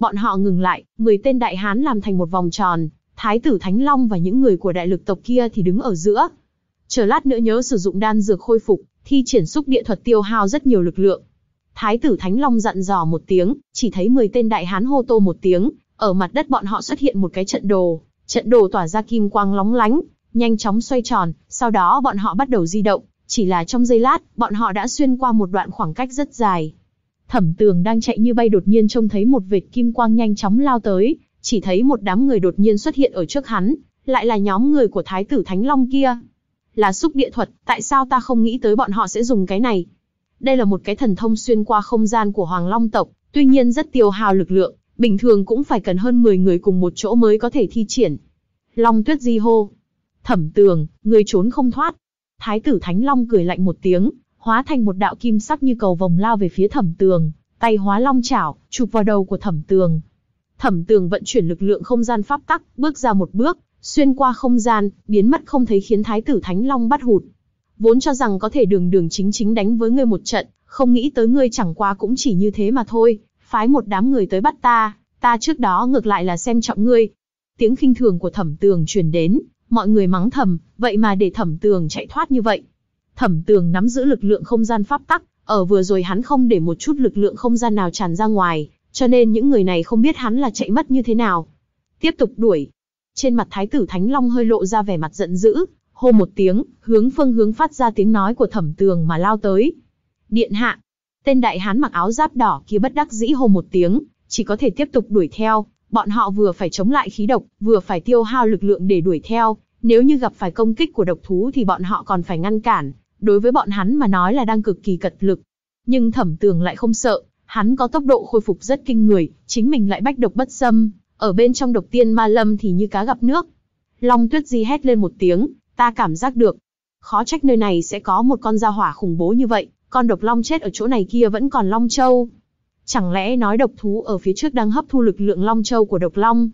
Bọn họ ngừng lại, mười tên đại hán làm thành một vòng tròn, Thái tử Thánh Long và những người của đại lực tộc kia thì đứng ở giữa, Chờ lát nữa nhớ sử dụng đan dược khôi phục, thi triển xúc địa thuật tiêu hao rất nhiều lực lượng. Thái tử Thánh Long dặn dò một tiếng, chỉ thấy 10 tên đại hán hô tô một tiếng, ở mặt đất bọn họ xuất hiện một cái trận đồ, trận đồ tỏa ra kim quang lóng lánh, nhanh chóng xoay tròn, sau đó bọn họ bắt đầu di động, chỉ là trong giây lát, bọn họ đã xuyên qua một đoạn khoảng cách rất dài. Thẩm Tường đang chạy như bay đột nhiên trông thấy một vệt kim quang nhanh chóng lao tới, chỉ thấy một đám người đột nhiên xuất hiện ở trước hắn, lại là nhóm người của Thái tử Thánh Long kia là xúc địa thuật, tại sao ta không nghĩ tới bọn họ sẽ dùng cái này? Đây là một cái thần thông xuyên qua không gian của Hoàng Long tộc, tuy nhiên rất tiêu hào lực lượng, bình thường cũng phải cần hơn 10 người cùng một chỗ mới có thể thi triển. Long Tuyết di hô, thẩm tường, người trốn không thoát. Thái tử Thánh Long cười lạnh một tiếng, hóa thành một đạo kim sắc như cầu vòng lao về phía thẩm tường, tay hóa long chảo, chụp vào đầu của thẩm tường. Thẩm tường vận chuyển lực lượng không gian pháp tắc, bước ra một bước, xuyên qua không gian, biến mất không thấy khiến Thái tử Thánh Long bắt hụt. Vốn cho rằng có thể đường đường chính chính đánh với ngươi một trận, không nghĩ tới ngươi chẳng qua cũng chỉ như thế mà thôi, phái một đám người tới bắt ta, ta trước đó ngược lại là xem trọng ngươi. Tiếng khinh thường của thẩm tường truyền đến, mọi người mắng thầm, vậy mà để thẩm tường chạy thoát như vậy. Thẩm tường nắm giữ lực lượng không gian pháp tắc, ở vừa rồi hắn không để một chút lực lượng không gian nào tràn ra ngoài, cho nên những người này không biết hắn là chạy mất như thế nào. Tiếp tục đuổi, trên mặt Thái tử Thánh Long hơi lộ ra vẻ mặt giận dữ, hô một tiếng, hướng phương hướng phát ra tiếng nói của thẩm tường mà lao tới. Điện hạ, tên đại hán mặc áo giáp đỏ kia bất đắc dĩ hô một tiếng, chỉ có thể tiếp tục đuổi theo, bọn họ vừa phải chống lại khí độc, vừa phải tiêu hao lực lượng để đuổi theo, nếu như gặp phải công kích của độc thú thì bọn họ còn phải ngăn cản, đối với bọn hắn mà nói là đang cực kỳ cật lực. Nhưng thẩm tường lại không sợ, hắn có tốc độ khôi phục rất kinh người, chính mình lại bách độc bất xâm, ở bên trong độc tiên ma lâm thì như cá gặp nước. Long tuyết di hét lên một tiếng, ta cảm giác được. Khó trách nơi này sẽ có một con gia hỏa khủng bố như vậy, con độc long chết ở chỗ này kia vẫn còn long châu. Chẳng lẽ nói độc thú ở phía trước đang hấp thu lực lượng long châu của độc long?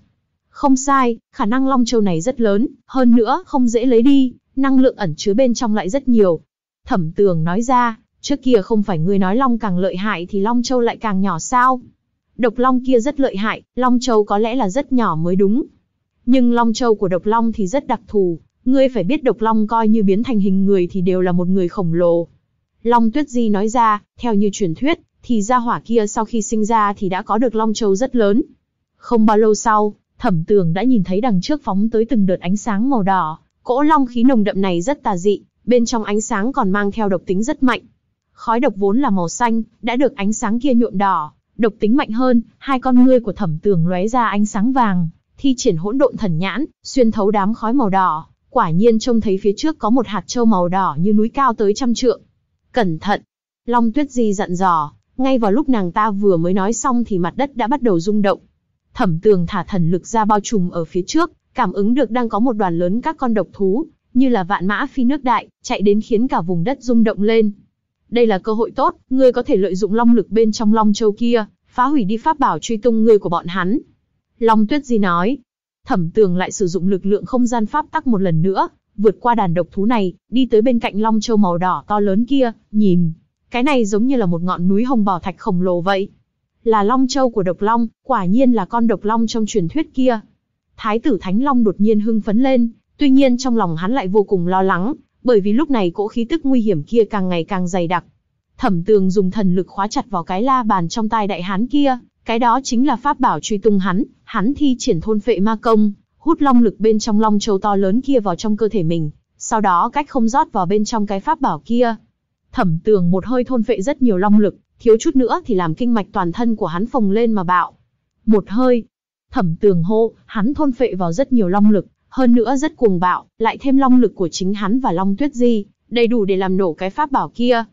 Không sai, khả năng long châu này rất lớn, hơn nữa không dễ lấy đi, năng lượng ẩn chứa bên trong lại rất nhiều. Thẩm tường nói ra, trước kia không phải người nói long càng lợi hại thì long châu lại càng nhỏ sao? Độc long kia rất lợi hại, long châu có lẽ là rất nhỏ mới đúng. Nhưng long châu của độc long thì rất đặc thù, ngươi phải biết độc long coi như biến thành hình người thì đều là một người khổng lồ. Long Tuyết Di nói ra, theo như truyền thuyết, thì gia hỏa kia sau khi sinh ra thì đã có được long châu rất lớn. Không bao lâu sau, thẩm tường đã nhìn thấy đằng trước phóng tới từng đợt ánh sáng màu đỏ, cỗ long khí nồng đậm này rất tà dị, bên trong ánh sáng còn mang theo độc tính rất mạnh. Khói độc vốn là màu xanh, đã được ánh sáng kia nhuộm đỏ, độc tính mạnh hơn, hai con ngươi của thẩm tường lóe ra ánh sáng vàng, thi triển hỗn độn thần nhãn, xuyên thấu đám khói màu đỏ, quả nhiên trông thấy phía trước có một hạt châu màu đỏ như núi cao tới trăm trượng. Cẩn thận! Long Tuyết Di dặn dò, ngay vào lúc nàng ta vừa mới nói xong thì mặt đất đã bắt đầu rung động. Thẩm tường thả thần lực ra bao trùm ở phía trước, cảm ứng được đang có một đoàn lớn các con độc thú, như là vạn mã phi nước đại, chạy đến khiến cả vùng đất rung động lên. Đây là cơ hội tốt, ngươi có thể lợi dụng long lực bên trong long châu kia, phá hủy đi pháp bảo truy tung ngươi của bọn hắn. Long tuyết di nói. Thẩm tường lại sử dụng lực lượng không gian pháp tắc một lần nữa, vượt qua đàn độc thú này, đi tới bên cạnh long châu màu đỏ to lớn kia, nhìn. Cái này giống như là một ngọn núi hồng bảo thạch khổng lồ vậy. Là long châu của độc long, quả nhiên là con độc long trong truyền thuyết kia. Thái tử Thánh Long đột nhiên hưng phấn lên, tuy nhiên trong lòng hắn lại vô cùng lo lắng, bởi vì lúc này cỗ khí tức nguy hiểm kia càng ngày càng dày đặc. Thẩm Tường dùng thần lực khóa chặt vào cái la bàn trong tai đại hán kia, cái đó chính là pháp bảo truy tung hắn, hắn thi triển thôn phệ ma công, hút long lực bên trong long châu to lớn kia vào trong cơ thể mình, sau đó cách không rót vào bên trong cái pháp bảo kia. Thẩm Tường một hơi thôn phệ rất nhiều long lực, thiếu chút nữa thì làm kinh mạch toàn thân của hắn phồng lên mà bạo. Một hơi, Thẩm Tường hô, hắn thôn phệ vào rất nhiều long lực, hơn nữa rất cuồng bạo, lại thêm long lực của chính hắn và Long Tuyết Di, đầy đủ để làm nổ cái pháp bảo kia.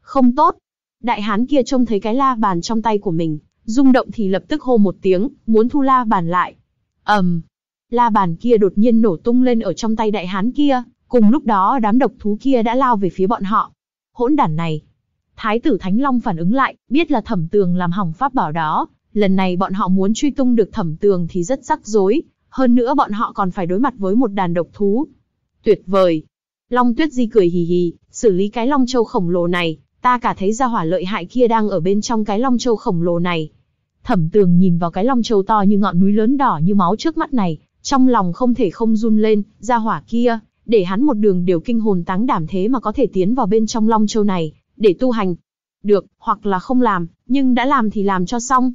Không tốt. Đại hán kia trông thấy cái la bàn trong tay của mình, rung động thì lập tức hô một tiếng, muốn thu la bàn lại. Ầm. Um, la bàn kia đột nhiên nổ tung lên ở trong tay đại hán kia, cùng lúc đó đám độc thú kia đã lao về phía bọn họ. Hỗn đản này. Thái tử Thánh Long phản ứng lại, biết là Thẩm Tường làm hỏng pháp bảo đó, lần này bọn họ muốn truy tung được Thẩm Tường thì rất rắc rối, hơn nữa bọn họ còn phải đối mặt với một đàn độc thú. Tuyệt vời! Long Tuyết Di cười hì hì, xử lý cái long châu khổng lồ này, ta cả thấy ra hỏa lợi hại kia đang ở bên trong cái long châu khổng lồ này. Thẩm tường nhìn vào cái long châu to như ngọn núi lớn đỏ như máu trước mắt này, trong lòng không thể không run lên, ra hỏa kia, để hắn một đường đều kinh hồn táng đảm thế mà có thể tiến vào bên trong long châu này, để tu hành. Được, hoặc là không làm, nhưng đã làm thì làm cho xong.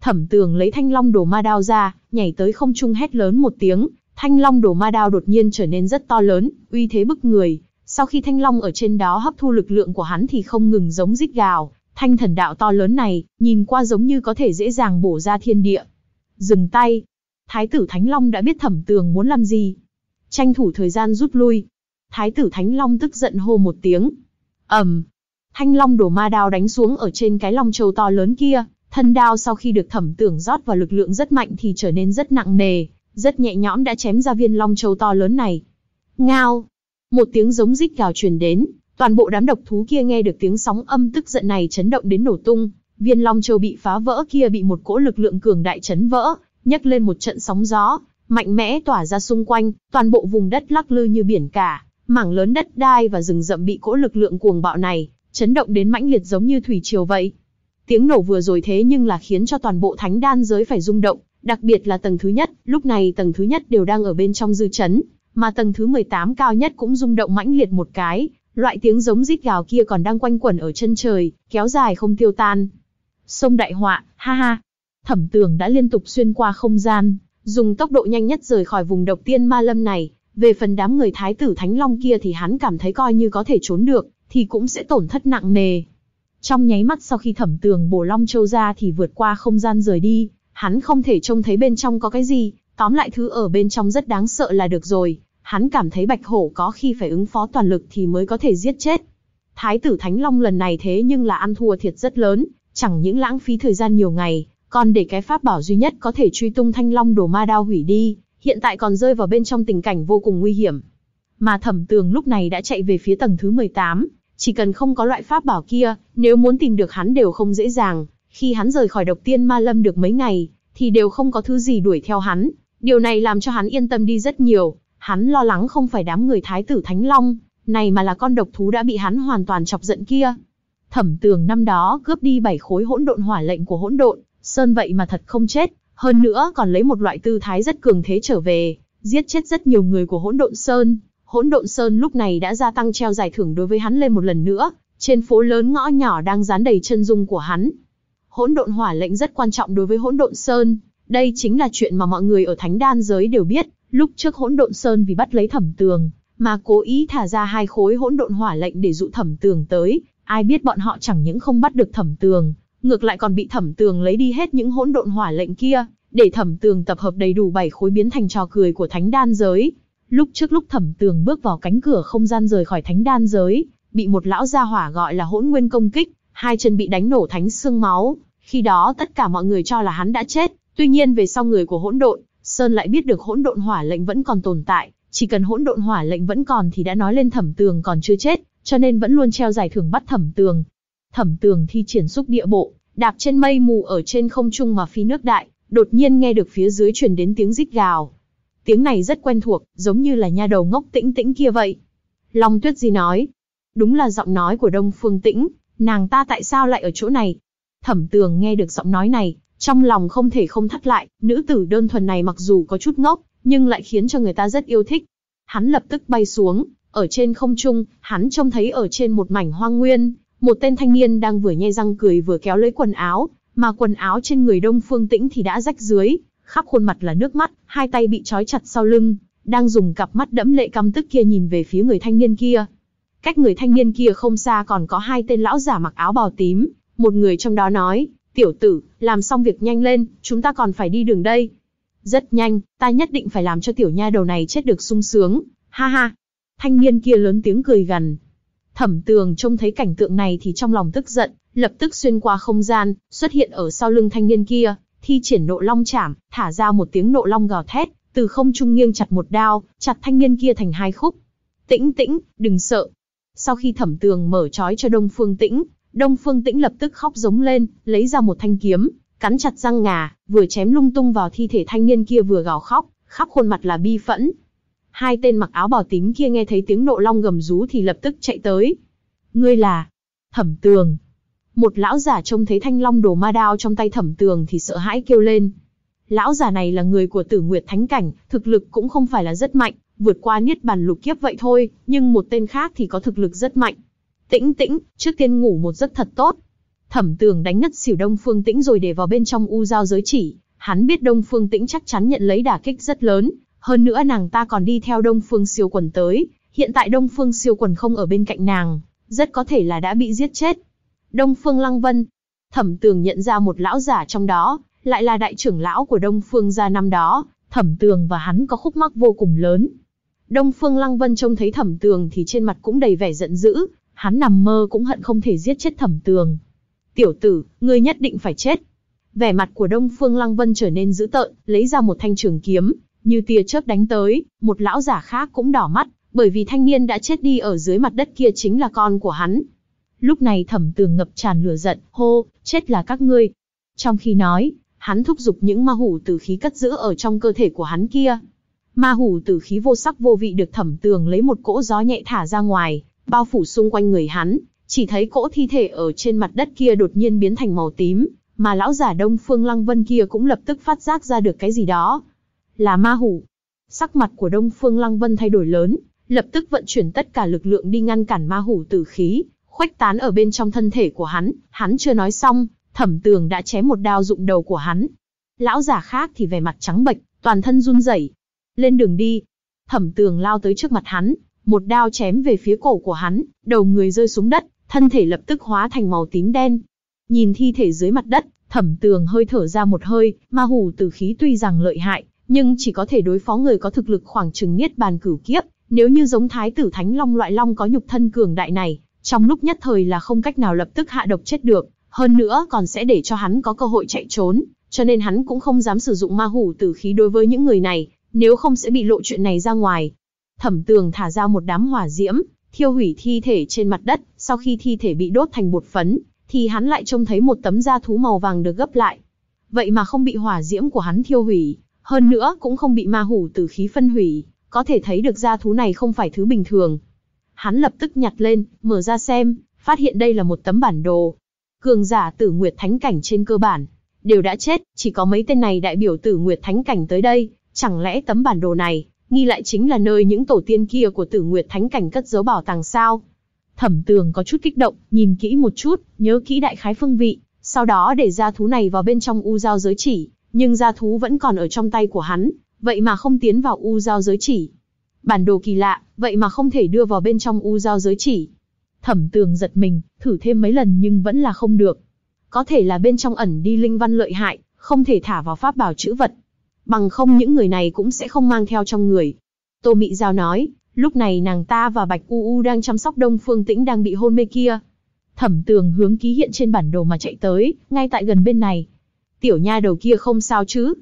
Thẩm Tường lấy Thanh Long Đồ Ma Đao ra, nhảy tới không trung hét lớn một tiếng, Thanh Long Đồ Ma Đao đột nhiên trở nên rất to lớn, uy thế bức người. Sau khi Thanh Long ở trên đó hấp thu lực lượng của hắn thì không ngừng giống rít gào, thanh thần đạo to lớn này, nhìn qua giống như có thể dễ dàng bổ ra thiên địa. Dừng tay, Thái tử Thánh Long đã biết Thẩm Tường muốn làm gì. Tranh thủ thời gian rút lui. Thái tử Thánh Long tức giận hô một tiếng. Ầm, Thanh Long đổ ma đao đánh xuống ở trên cái long châu to lớn kia, Thân đao sau khi được thẩm tưởng rót vào lực lượng rất mạnh thì trở nên rất nặng nề, rất nhẹ nhõm đã chém ra viên long châu to lớn này. Ngao! Một tiếng giống rít gào truyền đến, toàn bộ đám độc thú kia nghe được tiếng sóng âm tức giận này chấn động đến nổ tung, viên long châu bị phá vỡ kia bị một cỗ lực lượng cường đại chấn vỡ, nhấc lên một trận sóng gió, mạnh mẽ tỏa ra xung quanh, toàn bộ vùng đất lắc lư như biển cả, mảng lớn đất đai và rừng rậm bị cỗ lực lượng cuồng bạo này chấn động đến mãnh liệt giống như thủy triều vậy. Tiếng nổ vừa rồi thế nhưng là khiến cho toàn bộ thánh đan giới phải rung động, đặc biệt là tầng thứ nhất, lúc này tầng thứ nhất đều đang ở bên trong dư chấn, mà tầng thứ 18 cao nhất cũng rung động mãnh liệt một cái, loại tiếng giống rít gào kia còn đang quanh quẩn ở chân trời, kéo dài không tiêu tan. Sông đại họa, ha ha. Thẩm Tường đã liên tục xuyên qua không gian, dùng tốc độ nhanh nhất rời khỏi vùng độc tiên ma lâm này, về phần đám người thái tử Thánh Long kia thì hắn cảm thấy coi như có thể trốn được, thì cũng sẽ tổn thất nặng nề. Trong nháy mắt sau khi thẩm tường bổ long châu ra thì vượt qua không gian rời đi, hắn không thể trông thấy bên trong có cái gì, tóm lại thứ ở bên trong rất đáng sợ là được rồi, hắn cảm thấy bạch hổ có khi phải ứng phó toàn lực thì mới có thể giết chết. Thái tử Thánh Long lần này thế nhưng là ăn thua thiệt rất lớn, chẳng những lãng phí thời gian nhiều ngày, còn để cái pháp bảo duy nhất có thể truy tung Thanh Long đồ ma đao hủy đi, hiện tại còn rơi vào bên trong tình cảnh vô cùng nguy hiểm. Mà thẩm tường lúc này đã chạy về phía tầng thứ 18, chỉ cần không có loại pháp bảo kia, nếu muốn tìm được hắn đều không dễ dàng. Khi hắn rời khỏi độc tiên ma lâm được mấy ngày, thì đều không có thứ gì đuổi theo hắn. Điều này làm cho hắn yên tâm đi rất nhiều. Hắn lo lắng không phải đám người thái tử Thánh Long, này mà là con độc thú đã bị hắn hoàn toàn chọc giận kia. Thẩm tường năm đó cướp đi bảy khối hỗn độn hỏa lệnh của hỗn độn, Sơn vậy mà thật không chết, hơn nữa còn lấy một loại tư thái rất cường thế trở về, giết chết rất nhiều người của hỗn độn Sơn hỗn độn sơn lúc này đã gia tăng treo giải thưởng đối với hắn lên một lần nữa, trên phố lớn ngõ nhỏ đang dán đầy chân dung của hắn. Hỗn độn hỏa lệnh rất quan trọng đối với hỗn độn sơn, đây chính là chuyện mà mọi người ở thánh đan giới đều biết, lúc trước hỗn độn sơn vì bắt lấy thẩm tường, mà cố ý thả ra hai khối hỗn độn hỏa lệnh để dụ thẩm tường tới, ai biết bọn họ chẳng những không bắt được thẩm tường, ngược lại còn bị thẩm tường lấy đi hết những hỗn độn hỏa lệnh kia, để thẩm tường tập hợp đầy đủ bảy khối biến thành trò cười của thánh đan giới. Lúc trước lúc thẩm tường bước vào cánh cửa không gian rời khỏi thánh đan giới, bị một lão gia hỏa gọi là hỗn nguyên công kích, hai chân bị đánh nổ thánh xương máu, khi đó tất cả mọi người cho là hắn đã chết, tuy nhiên về sau người của hỗn độn, Sơn lại biết được hỗn độn hỏa lệnh vẫn còn tồn tại, chỉ cần hỗn độn hỏa lệnh vẫn còn thì đã nói lên thẩm tường còn chưa chết, cho nên vẫn luôn treo giải thưởng bắt thẩm tường. Thẩm tường thi triển xúc địa bộ, đạp trên mây mù ở trên không trung mà phi nước đại, đột nhiên nghe được phía dưới truyền đến tiếng rít gào, Tiếng này rất quen thuộc, giống như là nha đầu ngốc tĩnh tĩnh kia vậy. Long Tuyết Di nói, đúng là giọng nói của Đông Phương Tĩnh, nàng ta tại sao lại ở chỗ này? Thẩm Tường nghe được giọng nói này, trong lòng không thể không thắt lại, nữ tử đơn thuần này mặc dù có chút ngốc, nhưng lại khiến cho người ta rất yêu thích. Hắn lập tức bay xuống, ở trên không trung, hắn trông thấy ở trên một mảnh hoang nguyên, một tên thanh niên đang vừa nhe răng cười vừa kéo lấy quần áo, mà quần áo trên người Đông Phương Tĩnh thì đã rách dưới, khắp khuôn mặt là nước mắt, hai tay bị trói chặt sau lưng, đang dùng cặp mắt đẫm lệ căm tức kia nhìn về phía người thanh niên kia. Cách người thanh niên kia không xa còn có hai tên lão giả mặc áo bào tím, một người trong đó nói, tiểu tử, làm xong việc nhanh lên, chúng ta còn phải đi đường đây. Rất nhanh, ta nhất định phải làm cho tiểu nha đầu này chết được sung sướng, ha ha. Thanh niên kia lớn tiếng cười gần. Thẩm tường trông thấy cảnh tượng này thì trong lòng tức giận, lập tức xuyên qua không gian, xuất hiện ở sau lưng thanh niên kia, thi triển nộ long chảm, thả ra một tiếng nộ long gào thét, từ không trung nghiêng chặt một đao, chặt thanh niên kia thành hai khúc. Tĩnh tĩnh, đừng sợ. Sau khi thẩm tường mở trói cho Đông Phương Tĩnh, Đông Phương Tĩnh lập tức khóc giống lên, lấy ra một thanh kiếm, cắn chặt răng ngà, vừa chém lung tung vào thi thể thanh niên kia vừa gào khóc, khắp khuôn mặt là bi phẫn. Hai tên mặc áo bào tím kia nghe thấy tiếng nộ long gầm rú thì lập tức chạy tới. Ngươi là... Thẩm tường, một lão giả trông thấy thanh long đồ ma đao trong tay thẩm tường thì sợ hãi kêu lên. Lão giả này là người của tử nguyệt thánh cảnh, thực lực cũng không phải là rất mạnh, vượt qua niết bàn lục kiếp vậy thôi, nhưng một tên khác thì có thực lực rất mạnh. Tĩnh tĩnh, trước tiên ngủ một giấc thật tốt. Thẩm tường đánh ngất xỉu đông phương tĩnh rồi để vào bên trong u giao giới chỉ, hắn biết Đông Phương Tĩnh chắc chắn nhận lấy đả kích rất lớn, hơn nữa nàng ta còn đi theo Đông Phương Siêu Quần tới, hiện tại Đông Phương Siêu Quần không ở bên cạnh nàng, rất có thể là đã bị giết chết. Đông Phương Lăng Vân. Thẩm Tường nhận ra một lão giả trong đó, lại là đại trưởng lão của Đông Phương gia năm đó, Thẩm Tường và hắn có khúc mắc vô cùng lớn. Đông Phương Lăng Vân trông thấy Thẩm Tường thì trên mặt cũng đầy vẻ giận dữ, hắn nằm mơ cũng hận không thể giết chết Thẩm Tường. "Tiểu tử, ngươi nhất định phải chết." Vẻ mặt của Đông Phương Lăng Vân trở nên dữ tợn, lấy ra một thanh trường kiếm, như tia chớp đánh tới, một lão giả khác cũng đỏ mắt, bởi vì thanh niên đã chết đi ở dưới mặt đất kia chính là con của hắn, Lúc này thẩm tường ngập tràn lửa giận, hô, chết là các ngươi. Trong khi nói, hắn thúc giục những ma hủ tử khí cất giữ ở trong cơ thể của hắn kia. Ma hủ tử khí vô sắc vô vị được thẩm tường lấy một cỗ gió nhẹ thả ra ngoài, bao phủ xung quanh người hắn, chỉ thấy cỗ thi thể ở trên mặt đất kia đột nhiên biến thành màu tím, mà lão giả đông phương lăng vân kia cũng lập tức phát giác ra được cái gì đó. Là ma hủ. Sắc mặt của đông phương lăng vân thay đổi lớn, lập tức vận chuyển tất cả lực lượng đi ngăn cản ma hủ tử khí, khuếch tán ở bên trong thân thể của hắn, hắn chưa nói xong, thẩm tường đã chém một đao dụng đầu của hắn. Lão giả khác thì vẻ mặt trắng bệch, toàn thân run rẩy. Lên đường đi. Thẩm tường lao tới trước mặt hắn, một đao chém về phía cổ của hắn, đầu người rơi xuống đất, thân thể lập tức hóa thành màu tím đen. Nhìn thi thể dưới mặt đất, thẩm tường hơi thở ra một hơi, ma hủ tử khí tuy rằng lợi hại, nhưng chỉ có thể đối phó người có thực lực khoảng chừng niết bàn cửu kiếp, nếu như giống thái tử thánh long loại long có nhục thân cường đại này, trong lúc nhất thời là không cách nào lập tức hạ độc chết được, hơn nữa còn sẽ để cho hắn có cơ hội chạy trốn, cho nên hắn cũng không dám sử dụng ma hủ tử khí đối với những người này, nếu không sẽ bị lộ chuyện này ra ngoài. Thẩm tường thả ra một đám hỏa diễm, thiêu hủy thi thể trên mặt đất, sau khi thi thể bị đốt thành bột phấn, thì hắn lại trông thấy một tấm da thú màu vàng được gấp lại. Vậy mà không bị hỏa diễm của hắn thiêu hủy, hơn nữa cũng không bị ma hủ tử khí phân hủy, có thể thấy được da thú này không phải thứ bình thường, Hắn lập tức nhặt lên, mở ra xem, phát hiện đây là một tấm bản đồ. Cường giả tử nguyệt thánh cảnh trên cơ bản, đều đã chết, chỉ có mấy tên này đại biểu tử nguyệt thánh cảnh tới đây, chẳng lẽ tấm bản đồ này, nghi lại chính là nơi những tổ tiên kia của tử nguyệt thánh cảnh cất giấu bảo tàng sao? Thẩm tường có chút kích động, nhìn kỹ một chút, nhớ kỹ đại khái phương vị, sau đó để gia thú này vào bên trong u giao giới chỉ, nhưng gia thú vẫn còn ở trong tay của hắn, vậy mà không tiến vào u giao giới chỉ. Bản đồ kỳ lạ, vậy mà không thể đưa vào bên trong u giao giới chỉ. Thẩm tường giật mình, thử thêm mấy lần nhưng vẫn là không được. Có thể là bên trong ẩn đi linh văn lợi hại, không thể thả vào pháp bảo chữ vật. Bằng không những người này cũng sẽ không mang theo trong người. Tô Mị Giao nói, lúc này nàng ta và Bạch U U đang chăm sóc Đông Phương Tĩnh đang bị hôn mê kia. Thẩm tường hướng ký hiện trên bản đồ mà chạy tới, ngay tại gần bên này. Tiểu nha đầu kia không sao chứ?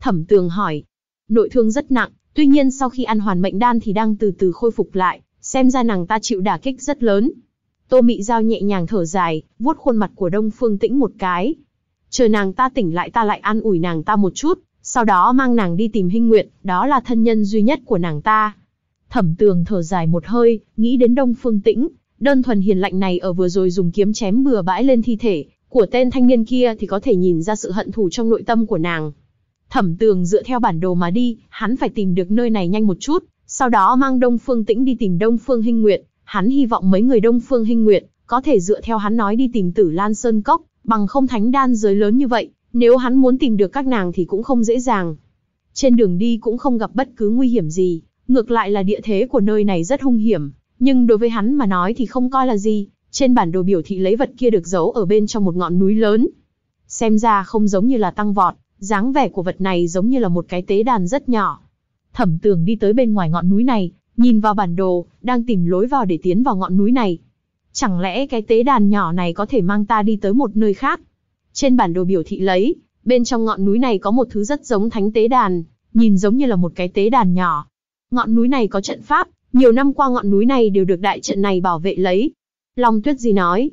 Thẩm tường hỏi. Nội thương rất nặng, Tuy nhiên sau khi ăn hoàn mệnh đan thì đang từ từ khôi phục lại, xem ra nàng ta chịu đả kích rất lớn. Tô Mị Giao nhẹ nhàng thở dài, vuốt khuôn mặt của Đông Phương Tĩnh một cái. Chờ nàng ta tỉnh lại ta lại an ủi nàng ta một chút, sau đó mang nàng đi tìm Hinh Nguyệt, đó là thân nhân duy nhất của nàng ta. Thẩm Tường thở dài một hơi, nghĩ đến Đông Phương Tĩnh, đơn thuần hiền lạnh này ở vừa rồi dùng kiếm chém bừa bãi lên thi thể của tên thanh niên kia thì có thể nhìn ra sự hận thù trong nội tâm của nàng. Thẩm Tường dựa theo bản đồ mà đi, hắn phải tìm được nơi này nhanh một chút, sau đó mang Đông Phương Tĩnh đi tìm Đông Phương Hinh Nguyệt, hắn hy vọng mấy người Đông Phương Hinh Nguyệt có thể dựa theo hắn nói đi tìm Tử Lan Sơn Cốc, bằng không thánh đan giới lớn như vậy, nếu hắn muốn tìm được các nàng thì cũng không dễ dàng. Trên đường đi cũng không gặp bất cứ nguy hiểm gì, ngược lại là địa thế của nơi này rất hung hiểm, nhưng đối với hắn mà nói thì không coi là gì, trên bản đồ biểu thị lấy vật kia được giấu ở bên trong một ngọn núi lớn. Xem ra không giống như là tăng vọt, dáng vẻ của vật này giống như là một cái tế đàn rất nhỏ. Thẩm Tường đi tới bên ngoài ngọn núi này, nhìn vào bản đồ, đang tìm lối vào để tiến vào ngọn núi này. Chẳng lẽ cái tế đàn nhỏ này có thể mang ta đi tới một nơi khác? Trên bản đồ biểu thị lấy, bên trong ngọn núi này có một thứ rất giống thánh tế đàn, nhìn giống như là một cái tế đàn nhỏ. Ngọn núi này có trận pháp, nhiều năm qua ngọn núi này đều được đại trận này bảo vệ lấy. Long Tuyết gì nói,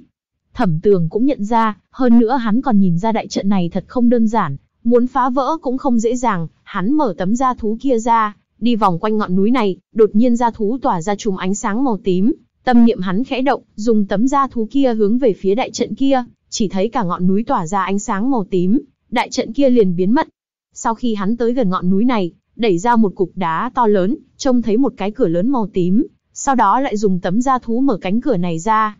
Thẩm Tường cũng nhận ra, hơn nữa hắn còn nhìn ra đại trận này thật không đơn giản, Muốn phá vỡ cũng không dễ dàng, hắn mở tấm da thú kia ra, đi vòng quanh ngọn núi này, đột nhiên da thú tỏa ra chùm ánh sáng màu tím, tâm niệm hắn khẽ động, dùng tấm da thú kia hướng về phía đại trận kia, chỉ thấy cả ngọn núi tỏa ra ánh sáng màu tím, đại trận kia liền biến mất. Sau khi hắn tới gần ngọn núi này, đẩy ra một cục đá to lớn, trông thấy một cái cửa lớn màu tím, sau đó lại dùng tấm da thú mở cánh cửa này ra.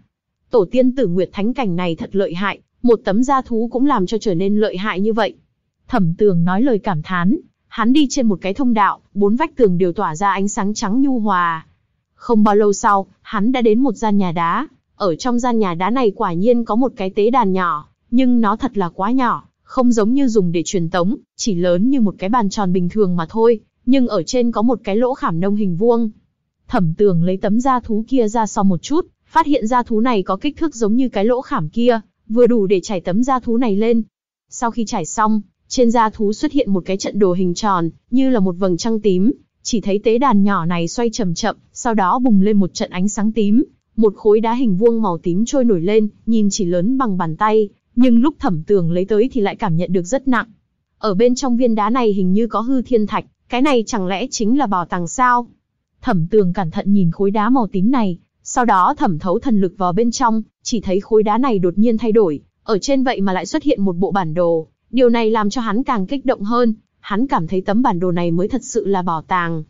Tổ tiên tử Nguyệt Thánh Cảnh này thật lợi hại, một tấm da thú cũng làm cho trở nên lợi hại như vậy. Thẩm tường nói lời cảm thán, hắn đi trên một cái thông đạo, bốn vách tường đều tỏa ra ánh sáng trắng nhu hòa. Không bao lâu sau, hắn đã đến một gian nhà đá, ở trong gian nhà đá này quả nhiên có một cái tế đàn nhỏ, nhưng nó thật là quá nhỏ, không giống như dùng để truyền tống, chỉ lớn như một cái bàn tròn bình thường mà thôi, nhưng ở trên có một cái lỗ khảm nông hình vuông. Thẩm tường lấy tấm da thú kia ra so một chút, phát hiện da thú này có kích thước giống như cái lỗ khảm kia, vừa đủ để trải tấm da thú này lên. Sau khi trải xong, trên da thú xuất hiện một cái trận đồ hình tròn, như là một vầng trăng tím, chỉ thấy tế đàn nhỏ này xoay chậm chậm, sau đó bùng lên một trận ánh sáng tím, một khối đá hình vuông màu tím trôi nổi lên, nhìn chỉ lớn bằng bàn tay, nhưng lúc thẩm tường lấy tới thì lại cảm nhận được rất nặng. Ở bên trong viên đá này hình như có hư thiên thạch, cái này chẳng lẽ chính là bảo tàng sao? Thẩm tường cẩn thận nhìn khối đá màu tím này, sau đó thẩm thấu thần lực vào bên trong, chỉ thấy khối đá này đột nhiên thay đổi, ở trên vậy mà lại xuất hiện một bộ bản đồ, Điều này làm cho hắn càng kích động hơn, hắn cảm thấy tấm bản đồ này mới thật sự là bảo tàng.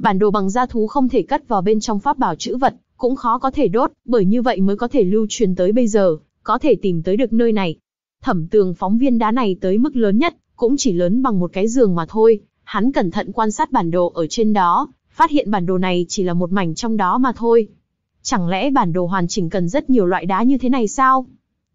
Bản đồ bằng da thú không thể cất vào bên trong pháp bảo chữ vật, cũng khó có thể đốt, bởi như vậy mới có thể lưu truyền tới bây giờ, có thể tìm tới được nơi này. Thẩm tường phóng viên đá này tới mức lớn nhất, cũng chỉ lớn bằng một cái giường mà thôi, hắn cẩn thận quan sát bản đồ ở trên đó, phát hiện bản đồ này chỉ là một mảnh trong đó mà thôi. Chẳng lẽ bản đồ hoàn chỉnh cần rất nhiều loại đá như thế này sao?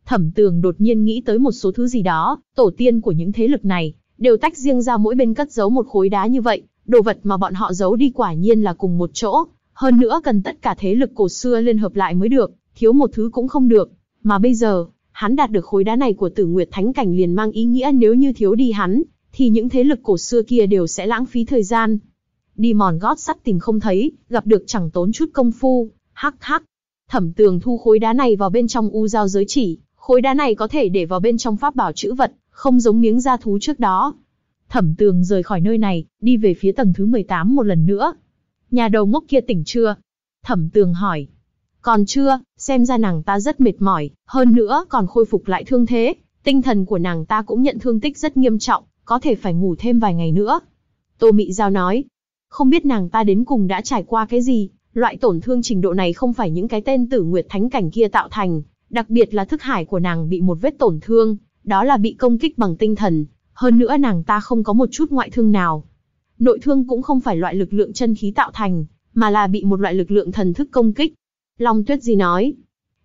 Thẩm Tường đột nhiên nghĩ tới một số thứ gì đó, tổ tiên của những thế lực này đều tách riêng ra mỗi bên cất giấu một khối đá như vậy, đồ vật mà bọn họ giấu đi quả nhiên là cùng một chỗ, hơn nữa cần tất cả thế lực cổ xưa liên hợp lại mới được, thiếu một thứ cũng không được, mà bây giờ, hắn đạt được khối đá này của Tử Nguyệt Thánh cảnh liền mang ý nghĩa nếu như thiếu đi hắn, thì những thế lực cổ xưa kia đều sẽ lãng phí thời gian. Đi mòn gót sắt tìm không thấy, gặp được chẳng tốn chút công phu, hắc hắc. Thẩm Tường thu khối đá này vào bên trong u giao giới chỉ, Khối đá này có thể để vào bên trong pháp bảo chữ vật, không giống miếng da thú trước đó. Thẩm tường rời khỏi nơi này, đi về phía tầng thứ 18 một lần nữa. Nhà đầu ngốc kia tỉnh chưa? Thẩm tường hỏi. Còn chưa, xem ra nàng ta rất mệt mỏi, hơn nữa còn khôi phục lại thương thế. Tinh thần của nàng ta cũng nhận thương tích rất nghiêm trọng, có thể phải ngủ thêm vài ngày nữa. Tô Mị Giao nói, không biết nàng ta đến cùng đã trải qua cái gì, loại tổn thương trình độ này không phải những cái tên tử nguyệt thánh cảnh kia tạo thành, Đặc biệt là thức hải của nàng bị một vết tổn thương, đó là bị công kích bằng tinh thần, hơn nữa nàng ta không có một chút ngoại thương nào. Nội thương cũng không phải loại lực lượng chân khí tạo thành, mà là bị một loại lực lượng thần thức công kích. Long Tuyết Di nói,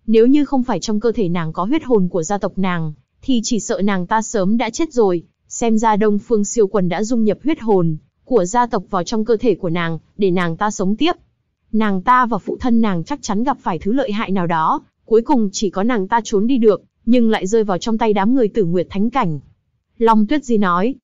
nếu như không phải trong cơ thể nàng có huyết hồn của gia tộc nàng, thì chỉ sợ nàng ta sớm đã chết rồi, xem ra Đông Phương Siêu Quần đã dung nhập huyết hồn của gia tộc vào trong cơ thể của nàng, để nàng ta sống tiếp. Nàng ta và phụ thân nàng chắc chắn gặp phải thứ lợi hại nào đó, Cuối cùng chỉ có nàng ta trốn đi được, nhưng lại rơi vào trong tay đám người tử nguyệt thánh cảnh. Long Tuyết Di nói,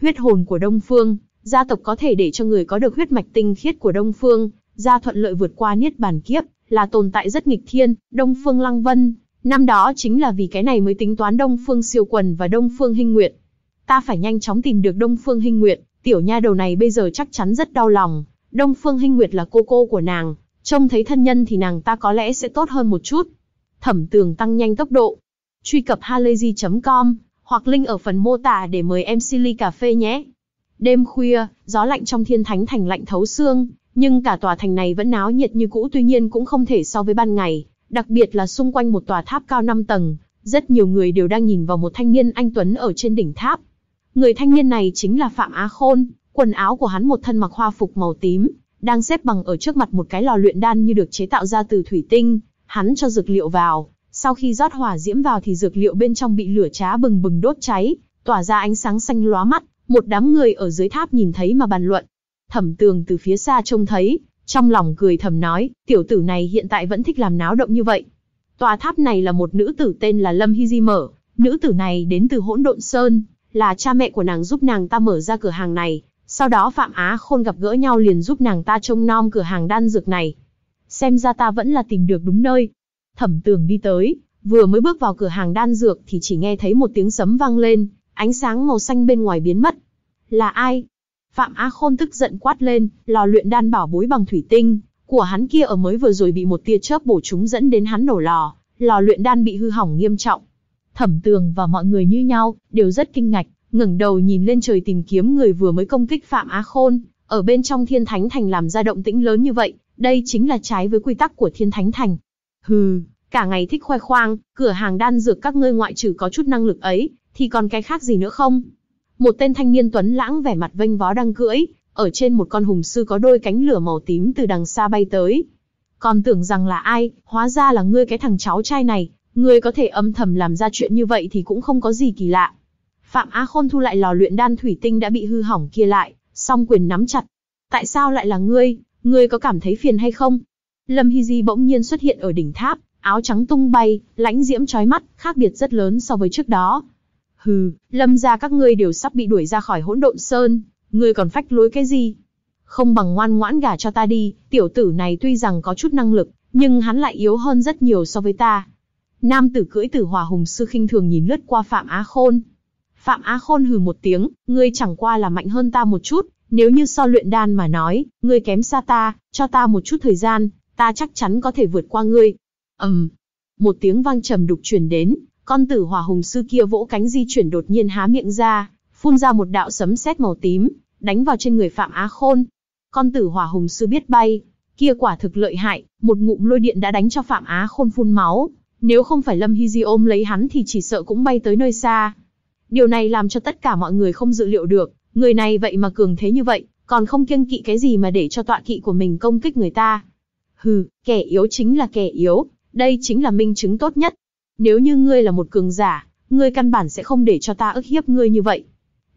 huyết hồn của Đông Phương, gia tộc có thể để cho người có được huyết mạch tinh khiết của Đông Phương, gia thuận lợi vượt qua niết bàn kiếp, là tồn tại rất nghịch thiên, Đông Phương Lăng Vân. Năm đó chính là vì cái này mới tính toán Đông Phương siêu quần và Đông Phương Hinh Nguyệt. Ta phải nhanh chóng tìm được Đông Phương Hinh Nguyệt, tiểu nha đầu này bây giờ chắc chắn rất đau lòng. Đông Phương Hinh Nguyệt là cô cô của nàng, trông thấy thân nhân thì nàng ta có lẽ sẽ tốt hơn một chút. Thẩm Tường tăng nhanh tốc độ. Truy cập halayzi.com hoặc link ở phần mô tả để mời em Silly cà phê nhé. Đêm khuya, gió lạnh trong thiên thánh thành lạnh thấu xương, nhưng cả tòa thành này vẫn náo nhiệt như cũ tuy nhiên cũng không thể so với ban ngày, đặc biệt là xung quanh một tòa tháp cao 5 tầng, rất nhiều người đều đang nhìn vào một thanh niên anh Tuấn ở trên đỉnh tháp. Người thanh niên này chính là Phạm Á Khôn, quần áo của hắn một thân mặc hoa phục màu tím, đang xếp bằng ở trước mặt một cái lò luyện đan như được chế tạo ra từ thủy tinh, Hắn cho dược liệu vào, sau khi rót hỏa diễm vào thì dược liệu bên trong bị lửa trá bừng bừng đốt cháy, tỏa ra ánh sáng xanh lóa mắt, một đám người ở dưới tháp nhìn thấy mà bàn luận. Thẩm tường từ phía xa trông thấy, trong lòng cười thầm nói, tiểu tử này hiện tại vẫn thích làm náo động như vậy. Tòa tháp này là một nữ tử tên là Lâm Hy Di mở, nữ tử này đến từ hỗn độn Sơn, là cha mẹ của nàng giúp nàng ta mở ra cửa hàng này, sau đó Phạm Á Khôn gặp gỡ nhau liền giúp nàng ta trông nom cửa hàng đan dược này xem ra ta vẫn là tìm được đúng nơi. Thẩm tường đi tới, vừa mới bước vào cửa hàng đan dược thì chỉ nghe thấy một tiếng sấm vang lên, ánh sáng màu xanh bên ngoài biến mất. Là ai? Phạm a Khôn tức giận quát lên, lò luyện đan bảo bối bằng thủy tinh, của hắn kia ở mới vừa rồi bị một tia chớp bổ chúng dẫn đến hắn nổ lò, lò luyện đan bị hư hỏng nghiêm trọng. Thẩm Tường và mọi người như nhau, đều rất kinh ngạc, ngẩng đầu nhìn lên trời tìm kiếm người vừa mới công kích Phạm Á Khôn, ở bên trong Thiên Thánh Thành làm ra động tĩnh lớn như vậy, đây chính là trái với quy tắc của thiên thánh thành. Hừ, cả ngày thích khoe khoang, cửa hàng đan dược các ngươi ngoại trừ có chút năng lực ấy, thì còn cái khác gì nữa không? Một tên thanh niên tuấn lãng vẻ mặt vênh vó đang cưỡi, ở trên một con hùng sư có đôi cánh lửa màu tím từ đằng xa bay tới. Còn tưởng rằng là ai, hóa ra là ngươi cái thằng cháu trai này, ngươi có thể âm thầm làm ra chuyện như vậy thì cũng không có gì kỳ lạ. Phạm Á Khôn thu lại lò luyện đan thủy tinh đã bị hư hỏng kia lại, song quyền nắm chặt. Tại sao lại là ngươi, Ngươi có cảm thấy phiền hay không? Lâm Hy Di bỗng nhiên xuất hiện ở đỉnh tháp, áo trắng tung bay, lãnh diễm trói mắt, khác biệt rất lớn so với trước đó. Hừ, lâm ra các ngươi đều sắp bị đuổi ra khỏi hỗn độn sơn, ngươi còn phách lối cái gì? Không bằng ngoan ngoãn gả cho ta đi, tiểu tử này tuy rằng có chút năng lực, nhưng hắn lại yếu hơn rất nhiều so với ta. Nam tử cưỡi tử hòa hùng sư khinh thường nhìn lướt qua Phạm Á Khôn. Phạm Á Khôn hừ một tiếng, ngươi chẳng qua là mạnh hơn ta một chút, nếu như so luyện đan mà nói, ngươi kém xa ta, cho ta một chút thời gian, ta chắc chắn có thể vượt qua ngươi. ầm, um, một tiếng vang trầm đục truyền đến, con tử hỏa hùng sư kia vỗ cánh di chuyển đột nhiên há miệng ra, phun ra một đạo sấm sét màu tím, đánh vào trên người Phạm Á Khôn. Con tử hỏa hùng sư biết bay, kia quả thực lợi hại, một ngụm lôi điện đã đánh cho Phạm Á Khôn phun máu, nếu không phải Lâm Hy Di ôm lấy hắn thì chỉ sợ cũng bay tới nơi xa. Điều này làm cho tất cả mọi người không dự liệu được, Người này vậy mà cường thế như vậy, còn không kiêng kỵ cái gì mà để cho tọa kỵ của mình công kích người ta. Hừ, kẻ yếu chính là kẻ yếu, đây chính là minh chứng tốt nhất. Nếu như ngươi là một cường giả, ngươi căn bản sẽ không để cho ta ức hiếp ngươi như vậy.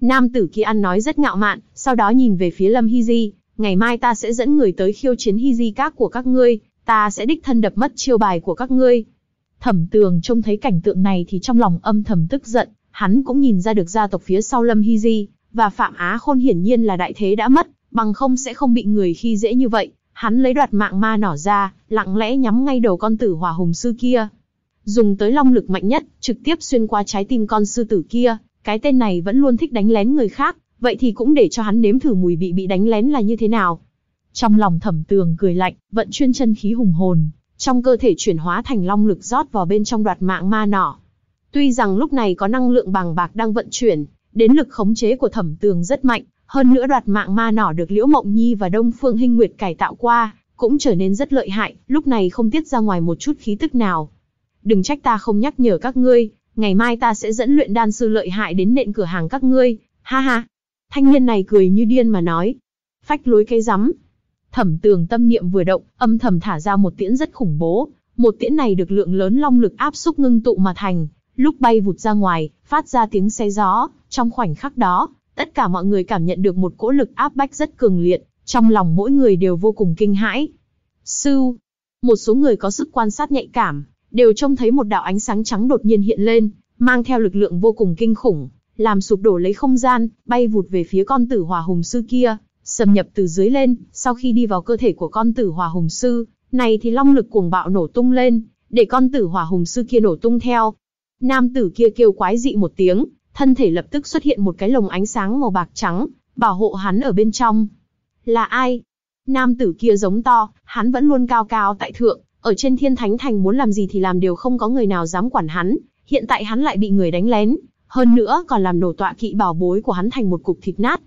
Nam tử kia ăn nói rất ngạo mạn, sau đó nhìn về phía Lâm Hy Di, ngày mai ta sẽ dẫn người tới khiêu chiến Hy Di các của các ngươi, ta sẽ đích thân đập mất chiêu bài của các ngươi. Thẩm tường trông thấy cảnh tượng này thì trong lòng âm thầm tức giận, hắn cũng nhìn ra được gia tộc phía sau Lâm Hy Di, và Phạm Á Khôn hiển nhiên là đại thế đã mất, bằng không sẽ không bị người khi dễ như vậy. Hắn lấy đoạt mạng ma nỏ ra, lặng lẽ nhắm ngay đầu con tử hỏa hùng sư kia. Dùng tới long lực mạnh nhất, trực tiếp xuyên qua trái tim con sư tử kia, cái tên này vẫn luôn thích đánh lén người khác, vậy thì cũng để cho hắn nếm thử mùi vị bị đánh lén là như thế nào. Trong lòng thẩm tường cười lạnh, vận chuyên chân khí hùng hồn, trong cơ thể chuyển hóa thành long lực rót vào bên trong đoạt mạng ma nỏ. Tuy rằng lúc này có năng lượng bằng bạc đang vận chuyển, Đến lực khống chế của thẩm tường rất mạnh, hơn nữa đoạt mạng ma nỏ được Liễu Mộng Nhi và Đông Phương Hinh Nguyệt cải tạo qua, cũng trở nên rất lợi hại, lúc này không tiết ra ngoài một chút khí tức nào. Đừng trách ta không nhắc nhở các ngươi, ngày mai ta sẽ dẫn luyện đan sư lợi hại đến nện cửa hàng các ngươi, ha ha. Thanh niên này cười như điên mà nói. Phách lối cái rắm. Thẩm tường tâm niệm vừa động, âm thầm thả ra một tiễn rất khủng bố. Một tiễn này được lượng lớn long lực áp xúc ngưng tụ mà thành, lúc bay vụt ra ngoài, phát ra tiếng xe gió. Trong khoảnh khắc đó, tất cả mọi người cảm nhận được một cỗ lực áp bách rất cường liệt, trong lòng mỗi người đều vô cùng kinh hãi. sư một số người có sức quan sát nhạy cảm, đều trông thấy một đạo ánh sáng trắng đột nhiên hiện lên, mang theo lực lượng vô cùng kinh khủng, làm sụp đổ lấy không gian, bay vụt về phía con tử hỏa hùng sư kia, xâm nhập từ dưới lên, sau khi đi vào cơ thể của con tử hỏa hùng sư, này thì long lực cuồng bạo nổ tung lên, để con tử hỏa hùng sư kia nổ tung theo. Nam tử kia kêu quái dị một tiếng, thân thể lập tức xuất hiện một cái lồng ánh sáng màu bạc trắng, bảo hộ hắn ở bên trong. Là ai? Nam tử kia giống to, hắn vẫn luôn cao cao tại thượng, ở trên thiên thánh thành muốn làm gì thì làm đều không có người nào dám quản hắn, hiện tại hắn lại bị người đánh lén, hơn nữa còn làm nổ tọa kỵ bảo bối của hắn thành một cục thịt nát.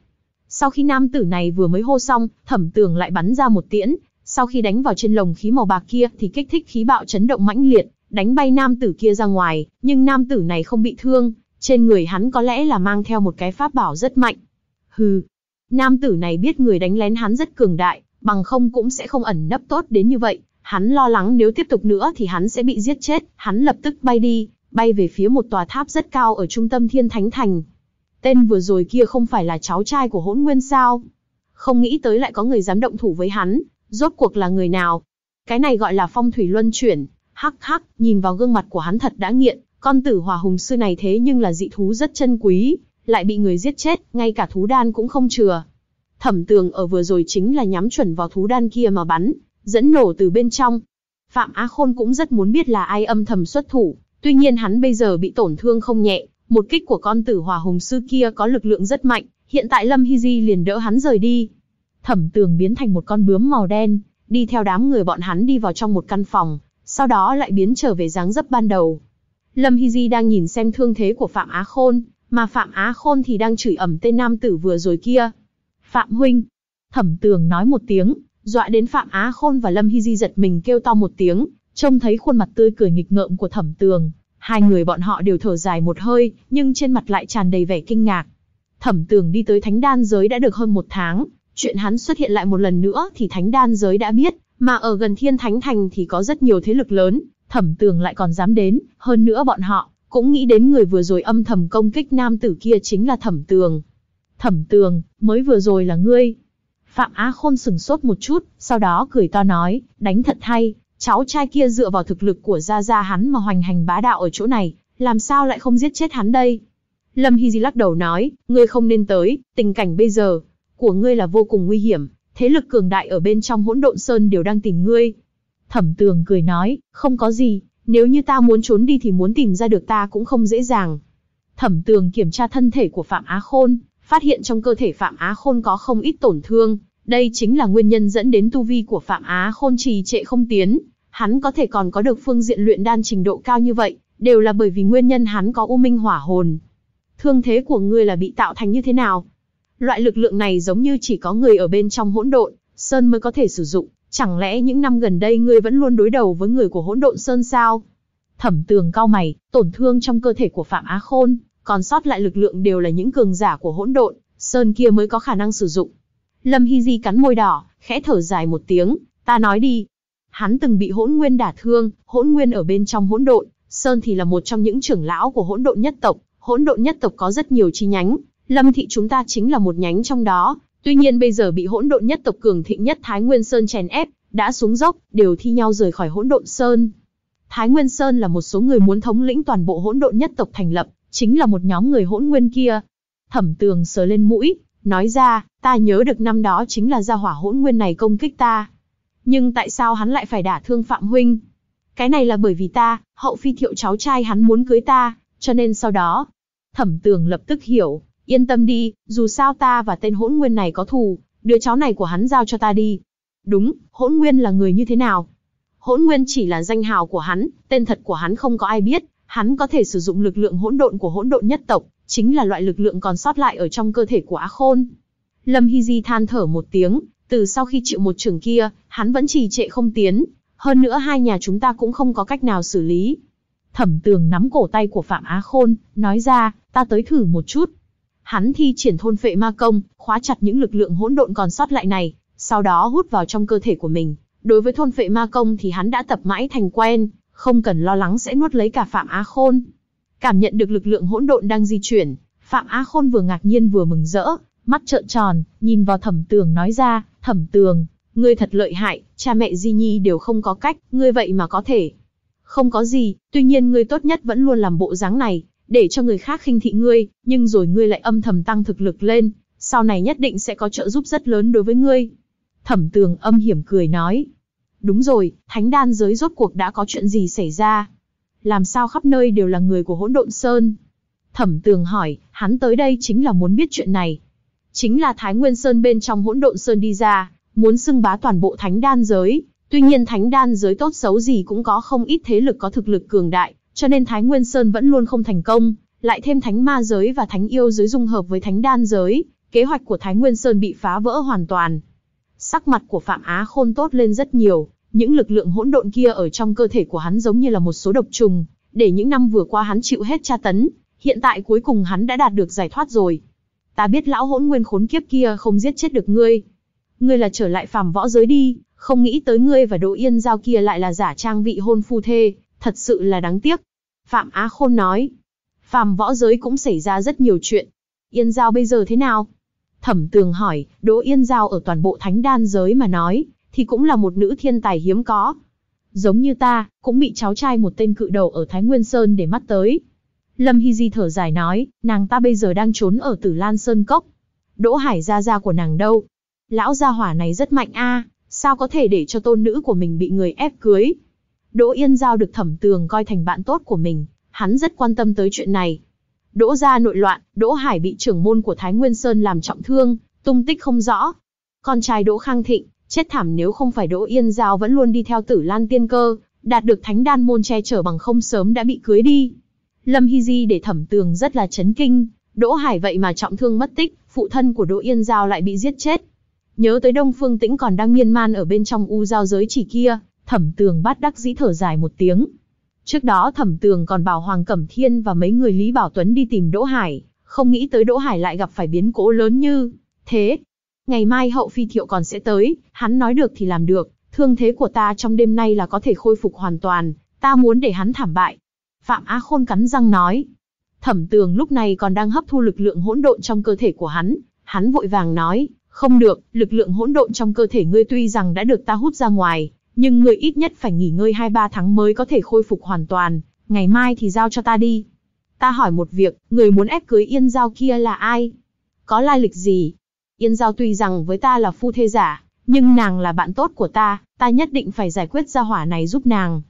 Sau khi nam tử này vừa mới hô xong, thẩm tường lại bắn ra một tiễn, sau khi đánh vào trên lồng khí màu bạc kia thì kích thích khí bạo chấn động mãnh liệt, đánh bay nam tử kia ra ngoài, nhưng nam tử này không bị thương, trên người hắn có lẽ là mang theo một cái pháp bảo rất mạnh. Hừ, nam tử này biết người đánh lén hắn rất cường đại, bằng không cũng sẽ không ẩn nấp tốt đến như vậy. Hắn lo lắng nếu tiếp tục nữa thì hắn sẽ bị giết chết, hắn lập tức bay đi, bay về phía một tòa tháp rất cao ở trung tâm thiên thánh thành. Tên vừa rồi kia không phải là cháu trai của hỗn nguyên sao? Không nghĩ tới lại có người dám động thủ với hắn, rốt cuộc là người nào? Cái này gọi là phong thủy luân chuyển, hắc hắc, nhìn vào gương mặt của hắn thật đã nghiện, con tử hỏa hùng sư này thế nhưng là dị thú rất chân quý, lại bị người giết chết, ngay cả thú đan cũng không chừa. Thẩm tường ở vừa rồi chính là nhắm chuẩn vào thú đan kia mà bắn, dẫn nổ từ bên trong. Phạm Á Khôn cũng rất muốn biết là ai âm thầm xuất thủ, tuy nhiên hắn bây giờ bị tổn thương không nhẹ, một kích của con tử hỏa hùng sư kia có lực lượng rất mạnh, hiện tại Lâm Hy Di liền đỡ hắn rời đi. Thẩm tường biến thành một con bướm màu đen, đi theo đám người bọn hắn đi vào trong một căn phòng, sau đó lại biến trở về dáng dấp ban đầu. Lâm Hy Di đang nhìn xem thương thế của Phạm Á Khôn, mà Phạm Á Khôn thì đang chửi ẩm tên nam tử vừa rồi kia. Phạm Huynh. Thẩm tường nói một tiếng, dọa đến Phạm Á Khôn và Lâm Hy Di giật mình kêu to một tiếng, trông thấy khuôn mặt tươi cười nghịch ngợm của thẩm tường. Hai người bọn họ đều thở dài một hơi, nhưng trên mặt lại tràn đầy vẻ kinh ngạc. Thẩm tường đi tới thánh đan giới đã được hơn một tháng, chuyện hắn xuất hiện lại một lần nữa thì thánh đan giới đã biết, mà ở gần thiên thánh thành thì có rất nhiều thế lực lớn, thẩm tường lại còn dám đến, hơn nữa bọn họ cũng nghĩ đến người vừa rồi âm thầm công kích nam tử kia chính là thẩm tường. Thẩm tường, mới vừa rồi là ngươi. Phạm Á Khôn sừng sốt một chút, sau đó cười to nói, đánh thật thay, cháu trai kia dựa vào thực lực của gia gia hắn mà hoành hành bá đạo ở chỗ này, làm sao lại không giết chết hắn đây? Lâm Hy Di lắc đầu nói, ngươi không nên tới, tình cảnh bây giờ của ngươi là vô cùng nguy hiểm, thế lực cường đại ở bên trong hỗn độn sơn đều đang tìm ngươi. Thẩm tường cười nói, không có gì, nếu như ta muốn trốn đi thì muốn tìm ra được ta cũng không dễ dàng. Thẩm tường kiểm tra thân thể của Phạm Á Khôn, phát hiện trong cơ thể Phạm Á Khôn có không ít tổn thương. Đây chính là nguyên nhân dẫn đến tu vi của Phạm Á Khôn trì trệ không tiến. Hắn có thể còn có được phương diện luyện đan trình độ cao như vậy, đều là bởi vì nguyên nhân hắn có u minh hỏa hồn. Thương thế của ngươi là bị tạo thành như thế nào? Loại lực lượng này giống như chỉ có người ở bên trong hỗn độn, Sơn mới có thể sử dụng, Chẳng lẽ những năm gần đây ngươi vẫn luôn đối đầu với người của hỗn độn sơn sao? Thẩm tường cao mày, tổn thương trong cơ thể của Phạm Á Khôn, còn sót lại lực lượng đều là những cường giả của hỗn độn, sơn kia mới có khả năng sử dụng. Lâm Hy Di cắn môi đỏ, khẽ thở dài một tiếng, ta nói đi. Hắn từng bị hỗn nguyên đả thương, hỗn nguyên ở bên trong hỗn độn, sơn thì là một trong những trưởng lão của hỗn độn nhất tộc, hỗn độn nhất tộc có rất nhiều chi nhánh, Lâm thị chúng ta chính là một nhánh trong đó, Tuy nhiên bây giờ bị hỗn độn nhất tộc cường thịnh nhất Thái Nguyên Sơn chèn ép, đã xuống dốc, đều thi nhau rời khỏi hỗn độn Sơn. Thái Nguyên Sơn là một số người muốn thống lĩnh toàn bộ hỗn độn nhất tộc thành lập, chính là một nhóm người hỗn nguyên kia. Thẩm tường sờ lên mũi, nói ra, ta nhớ được năm đó chính là gia hỏa hỗn nguyên này công kích ta. Nhưng tại sao hắn lại phải đả thương Phạm Huynh? Cái này là bởi vì ta, hậu phi thiệu cháu trai hắn muốn cưới ta, cho nên sau đó, thẩm tường lập tức hiểu, Yên tâm đi, dù sao ta và tên hỗn nguyên này có thù, đứa cháu này của hắn giao cho ta đi. Đúng, hỗn nguyên là người như thế nào? Hỗn nguyên chỉ là danh hào của hắn, tên thật của hắn không có ai biết, hắn có thể sử dụng lực lượng hỗn độn của hỗn độn nhất tộc, chính là loại lực lượng còn sót lại ở trong cơ thể của Á Khôn. Lâm Hy Di than thở một tiếng, từ sau khi chịu một trường kia, hắn vẫn trì trệ không tiến, hơn nữa hai nhà chúng ta cũng không có cách nào xử lý. Thẩm tường nắm cổ tay của Phạm Á Khôn, nói ra, ta tới thử một chút, Hắn thi triển thôn phệ ma công, khóa chặt những lực lượng hỗn độn còn sót lại này, sau đó hút vào trong cơ thể của mình. Đối với thôn phệ ma công thì hắn đã tập mãi thành quen, không cần lo lắng sẽ nuốt lấy cả Phạm Á Khôn. Cảm nhận được lực lượng hỗn độn đang di chuyển, Phạm Á Khôn vừa ngạc nhiên vừa mừng rỡ, mắt trợn tròn, nhìn vào Thẩm Tường nói ra, "Thẩm Tường, ngươi thật lợi hại, cha mẹ Di Nhi đều không có cách, ngươi vậy mà có thể." "Không có gì, tuy nhiên ngươi tốt nhất vẫn luôn làm bộ dáng này, để cho người khác khinh thị ngươi, nhưng rồi ngươi lại âm thầm tăng thực lực lên, sau này nhất định sẽ có trợ giúp rất lớn đối với ngươi. Thẩm tường âm hiểm cười nói. Đúng rồi, thánh đan giới rốt cuộc đã có chuyện gì xảy ra? Làm sao khắp nơi đều là người của hỗn độn sơn? Thẩm tường hỏi, hắn tới đây chính là muốn biết chuyện này. Chính là Thái Nguyên Sơn bên trong hỗn độn sơn đi ra, muốn xưng bá toàn bộ thánh đan giới. Tuy nhiên thánh đan giới tốt xấu gì cũng có không ít thế lực có thực lực cường đại, cho nên Thái Nguyên Sơn vẫn luôn không thành công, lại thêm thánh ma giới và thánh yêu giới dung hợp với thánh đan giới, kế hoạch của Thái Nguyên Sơn bị phá vỡ hoàn toàn. Sắc mặt của Phạm Á Khôn tốt lên rất nhiều, những lực lượng hỗn độn kia ở trong cơ thể của hắn giống như là một số độc trùng, để những năm vừa qua hắn chịu hết tra tấn, hiện tại cuối cùng hắn đã đạt được giải thoát rồi. Ta biết lão hỗn nguyên khốn kiếp kia không giết chết được ngươi. Ngươi là trở lại phàm võ giới đi, không nghĩ tới ngươi và Đỗ Yên Giao kia lại là giả trang vị hôn phu thê, thật sự là đáng tiếc. Phạm Á Khôn nói, phàm võ giới cũng xảy ra rất nhiều chuyện. Yên Giao bây giờ thế nào? Thẩm Tường hỏi, Đỗ Yên Giao ở toàn bộ thánh đan giới mà nói, thì cũng là một nữ thiên tài hiếm có. Giống như ta, cũng bị cháu trai một tên cự đầu ở Thái Nguyên Sơn để mắt tới. Lâm Hy Di thở dài nói, nàng ta bây giờ đang trốn ở Tử Lan Sơn Cốc. Đỗ Hải gia gia của nàng đâu? Lão gia hỏa này rất mạnh a, sao có thể để cho tôn nữ của mình bị người ép cưới? Đỗ Yên Giao được thẩm tường coi thành bạn tốt của mình, hắn rất quan tâm tới chuyện này. Đỗ gia nội loạn, Đỗ Hải bị trưởng môn của Thái Nguyên Sơn làm trọng thương, tung tích không rõ. Con trai Đỗ Khang Thịnh, chết thảm nếu không phải Đỗ Yên Giao vẫn luôn đi theo tử Lan Tiên Cơ, đạt được thánh đan môn che chở bằng không sớm đã bị cưới đi. Lâm Hy Di để thẩm tường rất là chấn kinh, Đỗ Hải vậy mà trọng thương mất tích, phụ thân của Đỗ Yên Giao lại bị giết chết. Nhớ tới Đông Phương Tĩnh còn đang miên man ở bên trong u giao giới chỉ kia, Thẩm Tường bát đắc dĩ thở dài một tiếng. Trước đó Thẩm Tường còn bảo Hoàng Cẩm Thiên và mấy người Lý Bảo Tuấn đi tìm Đỗ Hải, không nghĩ tới Đỗ Hải lại gặp phải biến cố lớn như thế. Ngày mai hậu phi thiệu còn sẽ tới, hắn nói được thì làm được, thương thế của ta trong đêm nay là có thể khôi phục hoàn toàn, ta muốn để hắn thảm bại. Phạm Á Khôn cắn răng nói. Thẩm Tường lúc này còn đang hấp thu lực lượng hỗn độn trong cơ thể của hắn, hắn vội vàng nói, không được, lực lượng hỗn độn trong cơ thể ngươi tuy rằng đã được ta hút ra ngoài, nhưng ngươi ít nhất phải nghỉ ngơi 2-3 tháng mới có thể khôi phục hoàn toàn, ngày mai thì giao cho ta đi. Ta hỏi một việc, người muốn ép cưới Yên Giao kia là ai? Có lai lịch gì? Yên Giao tuy rằng với ta là phu thê giả, nhưng nàng là bạn tốt của ta, ta nhất định phải giải quyết gia hỏa này giúp nàng.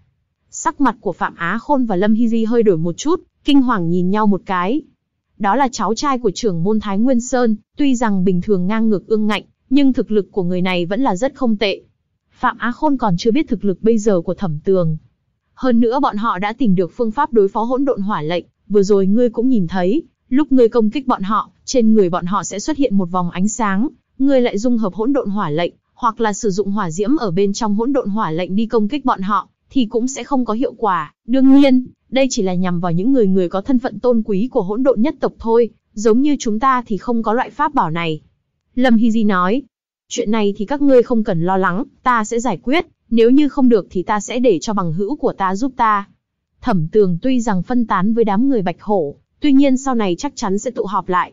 Sắc mặt của Phạm Á Khôn và Lâm Hy Di hơi đổi một chút, kinh hoàng nhìn nhau một cái. Đó là cháu trai của trưởng môn Thái Nguyên Sơn, tuy rằng bình thường ngang ngược ương ngạnh, nhưng thực lực của người này vẫn là rất không tệ. Phạm Á Khôn còn chưa biết thực lực bây giờ của thẩm tường. Hơn nữa bọn họ đã tìm được phương pháp đối phó hỗn độn hỏa lệnh, vừa rồi ngươi cũng nhìn thấy, lúc ngươi công kích bọn họ, trên người bọn họ sẽ xuất hiện một vòng ánh sáng, ngươi lại dung hợp hỗn độn hỏa lệnh, hoặc là sử dụng hỏa diễm ở bên trong hỗn độn hỏa lệnh đi công kích bọn họ, thì cũng sẽ không có hiệu quả. Đương nhiên, đây chỉ là nhằm vào những người người có thân phận tôn quý của hỗn độn nhất tộc thôi, giống như chúng ta thì không có loại pháp bảo này. Lâm Hy Di nói, chuyện này thì các ngươi không cần lo lắng, ta sẽ giải quyết, nếu như không được thì ta sẽ để cho bằng hữu của ta giúp ta. Thẩm tường tuy rằng phân tán với đám người bạch hổ, tuy nhiên sau này chắc chắn sẽ tụ họp lại.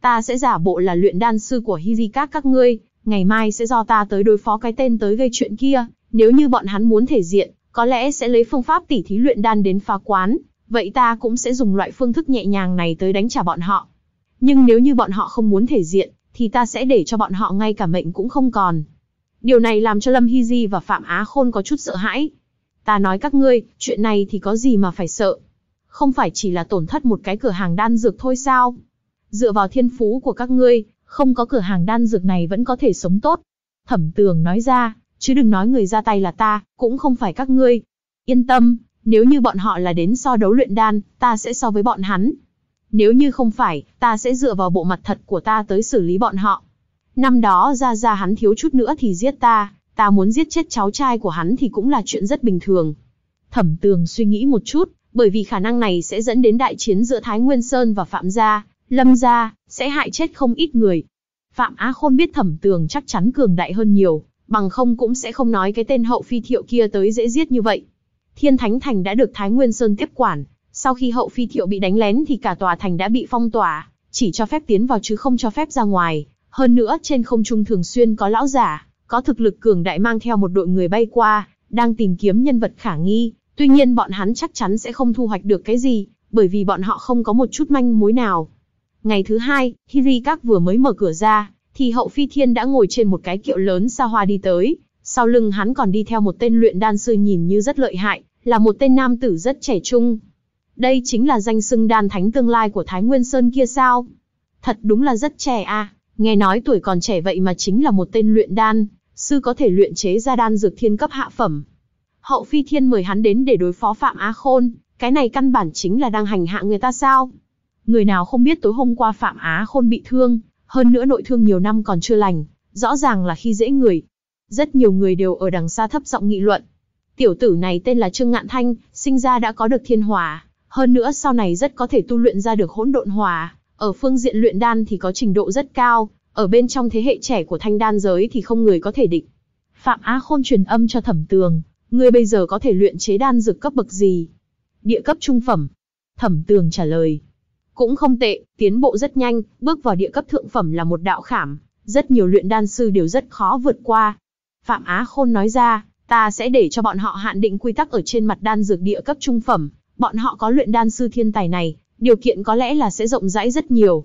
Ta sẽ giả bộ là luyện đan sư của Hizikak các ngươi, ngày mai sẽ do ta tới đối phó cái tên tới gây chuyện kia, nếu như bọn hắn muốn thể diện, có lẽ sẽ lấy phương pháp tỉ thí luyện đan đến phá quán, vậy ta cũng sẽ dùng loại phương thức nhẹ nhàng này tới đánh trả bọn họ. Nhưng nếu như bọn họ không muốn thể diện, thì ta sẽ để cho bọn họ ngay cả mệnh cũng không còn. Điều này làm cho Lâm Hy Di và Phạm Á Khôn có chút sợ hãi. Ta nói các ngươi, chuyện này thì có gì mà phải sợ. Không phải chỉ là tổn thất một cái cửa hàng đan dược thôi sao? Dựa vào thiên phú của các ngươi, không có cửa hàng đan dược này vẫn có thể sống tốt. Thẩm tường nói ra, chứ đừng nói người ra tay là ta, cũng không phải các ngươi. Yên tâm, nếu như bọn họ là đến so đấu luyện đan, ta sẽ so với bọn hắn, nếu như không phải, ta sẽ dựa vào bộ mặt thật của ta tới xử lý bọn họ. Năm đó ra ra hắn thiếu chút nữa thì giết ta, ta muốn giết chết cháu trai của hắn thì cũng là chuyện rất bình thường. Thẩm tường suy nghĩ một chút, bởi vì khả năng này sẽ dẫn đến đại chiến giữa Thái Nguyên Sơn và Phạm Gia, Lâm Gia, sẽ hại chết không ít người. Phạm Á Khôn biết thẩm tường chắc chắn cường đại hơn nhiều, bằng không cũng sẽ không nói cái tên hậu phi thiệu kia tới dễ giết như vậy. Thiên Thánh Thành đã được Thái Nguyên Sơn tiếp quản, sau khi hậu phi thiệu bị đánh lén thì cả tòa thành đã bị phong tỏa, chỉ cho phép tiến vào chứ không cho phép ra ngoài. Hơn nữa trên không trung thường xuyên có lão giả, có thực lực cường đại mang theo một đội người bay qua, đang tìm kiếm nhân vật khả nghi. Tuy nhiên bọn hắn chắc chắn sẽ không thu hoạch được cái gì, bởi vì bọn họ không có một chút manh mối nào. Ngày thứ hai, Hiri Các vừa mới mở cửa ra, thì hậu phi thiên đã ngồi trên một cái kiệu lớn xa hoa đi tới. Sau lưng hắn còn đi theo một tên luyện đan sư nhìn như rất lợi hại, là một tên nam tử rất trẻ trung, đây chính là danh xưng đan thánh tương lai của Thái Nguyên Sơn kia sao? Thật đúng là rất trẻ à, nghe nói tuổi còn trẻ vậy mà chính là một tên luyện đan, sư có thể luyện chế ra đan dược thiên cấp hạ phẩm. Hậu phi thiên mời hắn đến để đối phó Phạm Á Khôn, cái này căn bản chính là đang hành hạ người ta sao? Người nào không biết tối hôm qua Phạm Á Khôn bị thương, hơn nữa nội thương nhiều năm còn chưa lành, rõ ràng là khi dễ người. Rất nhiều người đều ở đằng xa thấp giọng nghị luận. Tiểu tử này tên là Trương Ngạn Thanh, sinh ra đã có được thiên hòa, hơn nữa sau này rất có thể tu luyện ra được hỗn độn hòa, ở phương diện luyện đan thì có trình độ rất cao, ở bên trong thế hệ trẻ của thanh đan giới thì không người có thể địch. Phạm Á Khôn truyền âm cho Thẩm Tường, ngươi bây giờ có thể luyện chế đan dược cấp bậc gì? Địa cấp trung phẩm. Thẩm Tường trả lời. Cũng không tệ, tiến bộ rất nhanh, bước vào địa cấp thượng phẩm là một đạo khảm, rất nhiều luyện đan sư đều rất khó vượt qua. Phạm Á Khôn nói ra, ta sẽ để cho bọn họ hạn định quy tắc ở trên mặt đan dược địa cấp trung phẩm, bọn họ có luyện đan sư thiên tài này, điều kiện có lẽ là sẽ rộng rãi rất nhiều.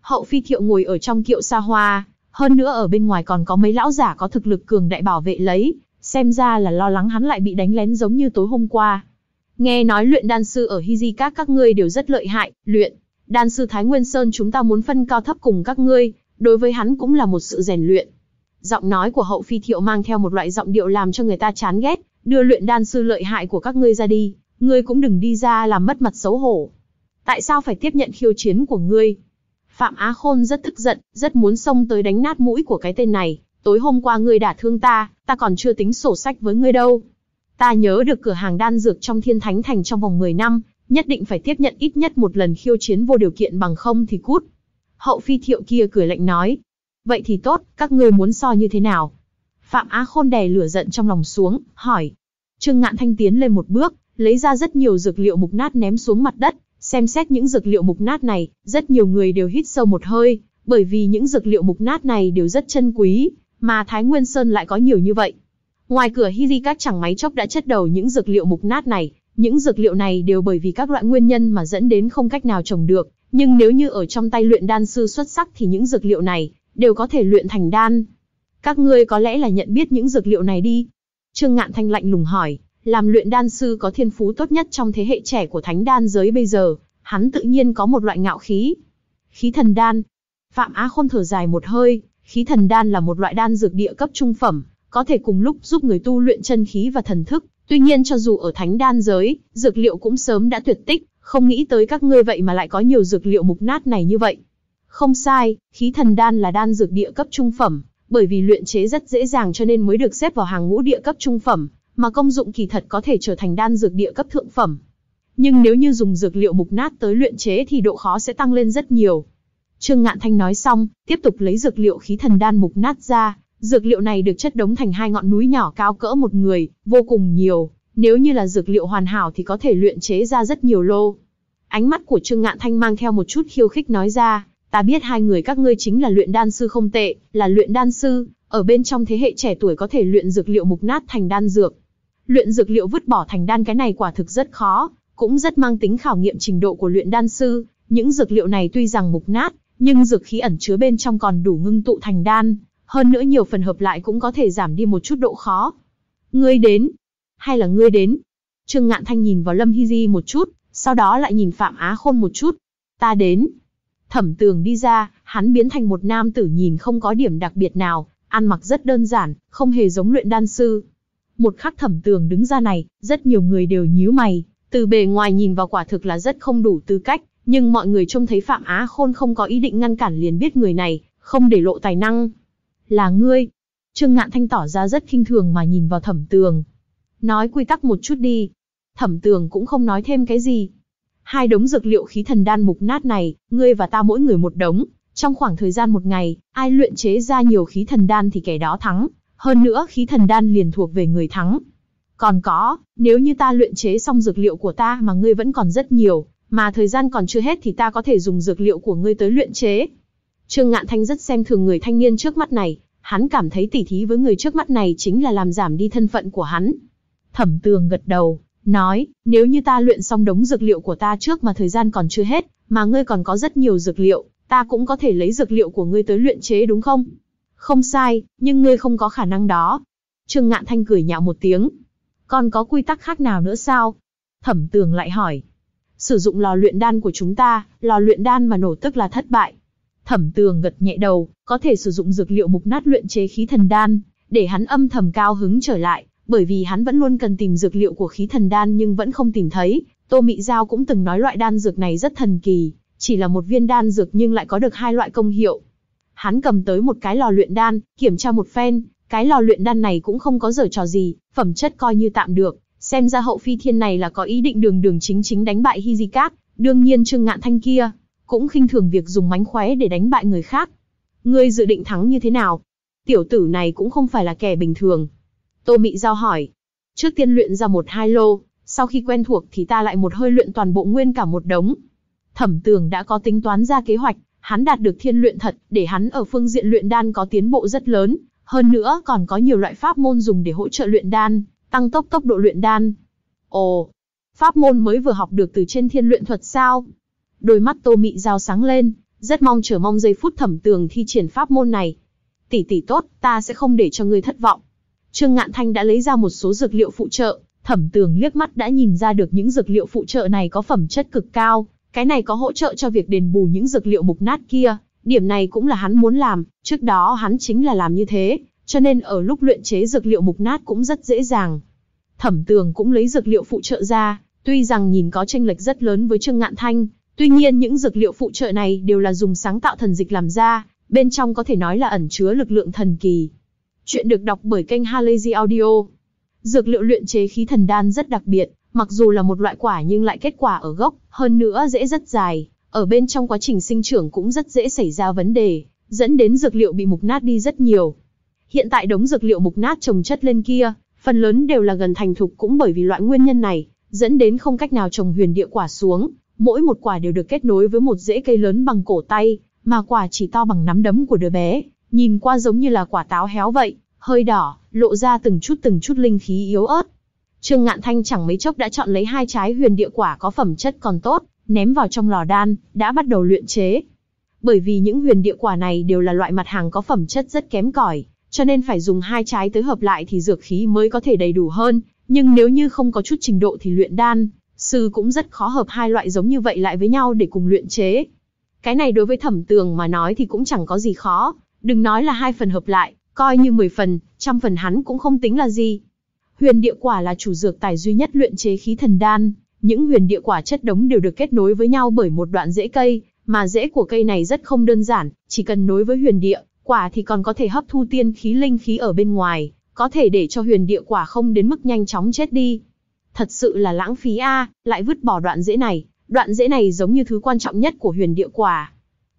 Hậu phi thiệu ngồi ở trong kiệu xa hoa, hơn nữa ở bên ngoài còn có mấy lão giả có thực lực cường đại bảo vệ lấy, xem ra là lo lắng hắn lại bị đánh lén giống như tối hôm qua. Nghe nói luyện đan sư ở Hiji các các ngươi đều rất lợi hại, luyện. Đan sư Thái Nguyên Sơn chúng ta muốn phân cao thấp cùng các ngươi, đối với hắn cũng là một sự rèn luyện. Giọng nói của hậu phi thiệu mang theo một loại giọng điệu làm cho người ta chán ghét, đưa luyện đan sư lợi hại của các ngươi ra đi. Ngươi cũng đừng đi ra làm mất mặt xấu hổ. Tại sao phải tiếp nhận khiêu chiến của ngươi? Phạm Á Khôn rất tức giận, rất muốn xông tới đánh nát mũi của cái tên này. Tối hôm qua ngươi đã thương ta, ta còn chưa tính sổ sách với ngươi đâu. Ta nhớ được cửa hàng đan dược trong thiên thánh thành trong vòng 10 năm, nhất định phải tiếp nhận ít nhất một lần khiêu chiến vô điều kiện bằng không thì cút. Hậu phi thiệu kia cười lạnh nói. Vậy thì tốt, các ngươi muốn so như thế nào? Phạm Á Khôn đè lửa giận trong lòng xuống, hỏi. Trương Ngạn Thanh tiến lên một bước, lấy ra rất nhiều dược liệu mục nát ném xuống mặt đất, xem xét những dược liệu mục nát này, rất nhiều người đều hít sâu một hơi, bởi vì những dược liệu mục nát này đều rất chân quý, mà Thái Nguyên Sơn lại có nhiều như vậy. Ngoài cửa Hiri các chẳng máy chốc đã chất đầu những dược liệu mục nát này, những dược liệu này đều bởi vì các loại nguyên nhân mà dẫn đến không cách nào trồng được, nhưng nếu như ở trong tay luyện đan sư xuất sắc thì những dược liệu này đều có thể luyện thành đan. Các ngươi có lẽ là nhận biết những dược liệu này đi. Trương Ngạn Thanh lạnh lùng hỏi, làm luyện đan sư có thiên phú tốt nhất trong thế hệ trẻ của thánh đan giới bây giờ, hắn tự nhiên có một loại ngạo khí. Khí thần đan. Phạm Á Khôn thở dài một hơi, khí thần đan là một loại đan dược địa cấp trung phẩm, có thể cùng lúc giúp người tu luyện chân khí và thần thức. Tuy nhiên cho dù ở thánh đan giới, dược liệu cũng sớm đã tuyệt tích, không nghĩ tới các ngươi vậy mà lại có nhiều dược liệu mục nát này như vậy. Không sai, khí thần đan là đan dược địa cấp trung phẩm, bởi vì luyện chế rất dễ dàng cho nên mới được xếp vào hàng ngũ địa cấp trung phẩm, mà công dụng kỳ thật có thể trở thành đan dược địa cấp thượng phẩm. Nhưng nếu như dùng dược liệu mục nát tới luyện chế thì độ khó sẽ tăng lên rất nhiều. Trương Ngạn Thanh nói xong, tiếp tục lấy dược liệu khí thần đan mục nát ra, dược liệu này được chất đống thành hai ngọn núi nhỏ cao cỡ một người, vô cùng nhiều, nếu như là dược liệu hoàn hảo thì có thể luyện chế ra rất nhiều lô. Ánh mắt của Trương Ngạn Thanh mang theo một chút khiêu khích nói ra, ta biết hai người các ngươi chính là luyện đan sư không tệ, là luyện đan sư, ở bên trong thế hệ trẻ tuổi có thể luyện dược liệu mục nát thành đan dược, Luyện dược liệu vứt bỏ thành đan cái này quả thực rất khó, cũng rất mang tính khảo nghiệm trình độ của luyện đan sư. Những dược liệu này tuy rằng mục nát, nhưng dược khí ẩn chứa bên trong còn đủ ngưng tụ thành đan. Hơn nữa nhiều phần hợp lại cũng có thể giảm đi một chút độ khó. Ngươi đến, hay là ngươi đến? Trương Ngạn Thanh nhìn vào Lâm Hy Di một chút, sau đó lại nhìn Phạm Á Khôn một chút. Ta đến. Thẩm tường đi ra, hắn biến thành một nam tử nhìn không có điểm đặc biệt nào, ăn mặc rất đơn giản, không hề giống luyện đan sư, một khắc thẩm tường đứng ra này, rất nhiều người đều nhíu mày, từ bề ngoài nhìn vào quả thực là rất không đủ tư cách, nhưng mọi người trông thấy Phạm Á Khôn không có ý định ngăn cản liền biết người này, không để lộ tài năng. Là ngươi. Trương Ngạn Thanh tỏ ra rất khinh thường mà nhìn vào thẩm tường. Nói quy tắc một chút đi. Thẩm tường cũng không nói thêm cái gì. Hai đống dược liệu khí thần đan mục nát này, ngươi và ta mỗi người một đống. Trong khoảng thời gian một ngày, ai luyện chế ra nhiều khí thần đan thì kẻ đó thắng, hơn nữa khí thần đan liền thuộc về người thắng. Còn có, nếu như ta luyện chế xong dược liệu của ta mà ngươi vẫn còn rất nhiều, mà thời gian còn chưa hết thì ta có thể dùng dược liệu của ngươi tới luyện chế. Trương Ngạn Thanh rất xem thường người thanh niên trước mắt này, hắn cảm thấy tỉ thí với người trước mắt này chính là làm giảm đi thân phận của hắn. Thẩm Tường gật đầu, nói, nếu như ta luyện xong đống dược liệu của ta trước mà thời gian còn chưa hết, mà ngươi còn có rất nhiều dược liệu, ta cũng có thể lấy dược liệu của ngươi tới luyện chế đúng không? Không sai, nhưng ngươi không có khả năng đó. Trương Ngạn Thanh cười nhạo một tiếng. Còn có quy tắc khác nào nữa sao? Thẩm tường lại hỏi. Sử dụng lò luyện đan của chúng ta, lò luyện đan mà nổ tức là thất bại. Thẩm tường gật nhẹ đầu, có thể sử dụng dược liệu mục nát luyện chế khí thần đan, để hắn âm thầm cao hứng trở lại, bởi vì hắn vẫn luôn cần tìm dược liệu của khí thần đan nhưng vẫn không tìm thấy. Tô Mị Giao cũng từng nói loại đan dược này rất thần kỳ, chỉ là một viên đan dược nhưng lại có được hai loại công hiệu, Hắn cầm tới một cái lò luyện đan, kiểm tra một phen, cái lò luyện đan này cũng không có dở trò gì, phẩm chất coi như tạm được. Xem ra hậu phi thiên này là có ý định đường đường chính chính đánh bại Hi Di Các, đương nhiên Trương Ngạn Thanh kia cũng khinh thường việc dùng mánh khóe để đánh bại người khác. Ngươi dự định thắng như thế nào? Tiểu tử này cũng không phải là kẻ bình thường. Tô Mị Giao hỏi. Trước tiên luyện ra một hai lô, sau khi quen thuộc thì ta lại một hơi luyện toàn bộ nguyên cả một đống. Thẩm Tường đã có tính toán ra kế hoạch, Hắn đạt được thiên luyện thật, để hắn ở phương diện luyện đan có tiến bộ rất lớn, hơn nữa còn có nhiều loại pháp môn dùng để hỗ trợ luyện đan, tăng tốc tốc độ luyện đan. Ồ, pháp môn mới vừa học được từ trên thiên luyện thuật sao? Đôi mắt Tô Mị giao sáng lên, rất mong chờ mong giây phút thẩm tường thi triển pháp môn này. Tỷ tỷ tốt, ta sẽ không để cho ngươi thất vọng. Trương Ngạn Thanh đã lấy ra một số dược liệu phụ trợ, thẩm tường liếc mắt đã nhìn ra được những dược liệu phụ trợ này có phẩm chất cực cao, cái này có hỗ trợ cho việc đền bù những dược liệu mục nát kia, điểm này cũng là hắn muốn làm, trước đó hắn chính là làm như thế, cho nên ở lúc luyện chế dược liệu mục nát cũng rất dễ dàng. Thẩm tường cũng lấy dược liệu phụ trợ ra, tuy rằng nhìn có tranh lệch rất lớn với Trương Ngạn Thanh, tuy nhiên những dược liệu phụ trợ này đều là dùng sáng tạo thần dịch làm ra, bên trong có thể nói là ẩn chứa lực lượng thần kỳ. Chuyện được đọc bởi kênh Halazy Audio. Dược liệu luyện chế khí thần đan rất đặc biệt, Mặc dù là một loại quả nhưng lại kết quả ở gốc, hơn nữa dễ rất dài, ở bên trong quá trình sinh trưởng cũng rất dễ xảy ra vấn đề, dẫn đến dược liệu bị mục nát đi rất nhiều. Hiện tại đống dược liệu mục nát trồng chất lên kia, phần lớn đều là gần thành thục cũng bởi vì loại nguyên nhân này, dẫn đến không cách nào trồng huyền địa quả xuống, mỗi một quả đều được kết nối với một rễ cây lớn bằng cổ tay, mà quả chỉ to bằng nắm đấm của đứa bé, nhìn qua giống như là quả táo héo vậy, hơi đỏ, lộ ra từng chút từng chút linh khí yếu ớt, Trương Ngạn Thanh chẳng mấy chốc đã chọn lấy hai trái huyền địa quả có phẩm chất còn tốt, ném vào trong lò đan, đã bắt đầu luyện chế. Bởi vì những huyền địa quả này đều là loại mặt hàng có phẩm chất rất kém cỏi, cho nên phải dùng hai trái tới hợp lại thì dược khí mới có thể đầy đủ hơn, nhưng nếu như không có chút trình độ thì luyện đan, sư cũng rất khó hợp hai loại giống như vậy lại với nhau để cùng luyện chế. Cái này đối với thẩm tường mà nói thì cũng chẳng có gì khó, đừng nói là hai phần hợp lại, coi như 10 phần, trăm phần hắn cũng không tính là gì. Huyền địa quả là chủ dược tài duy nhất luyện chế khí thần đan, những huyền địa quả chất đống đều được kết nối với nhau bởi một đoạn rễ cây, mà rễ của cây này rất không đơn giản, chỉ cần nối với huyền địa quả thì còn có thể hấp thu tiên khí linh khí ở bên ngoài, có thể để cho huyền địa quả không đến mức nhanh chóng chết đi. Thật sự là lãng phí a, lại vứt bỏ đoạn rễ này, đoạn rễ này giống như thứ quan trọng nhất của huyền địa quả.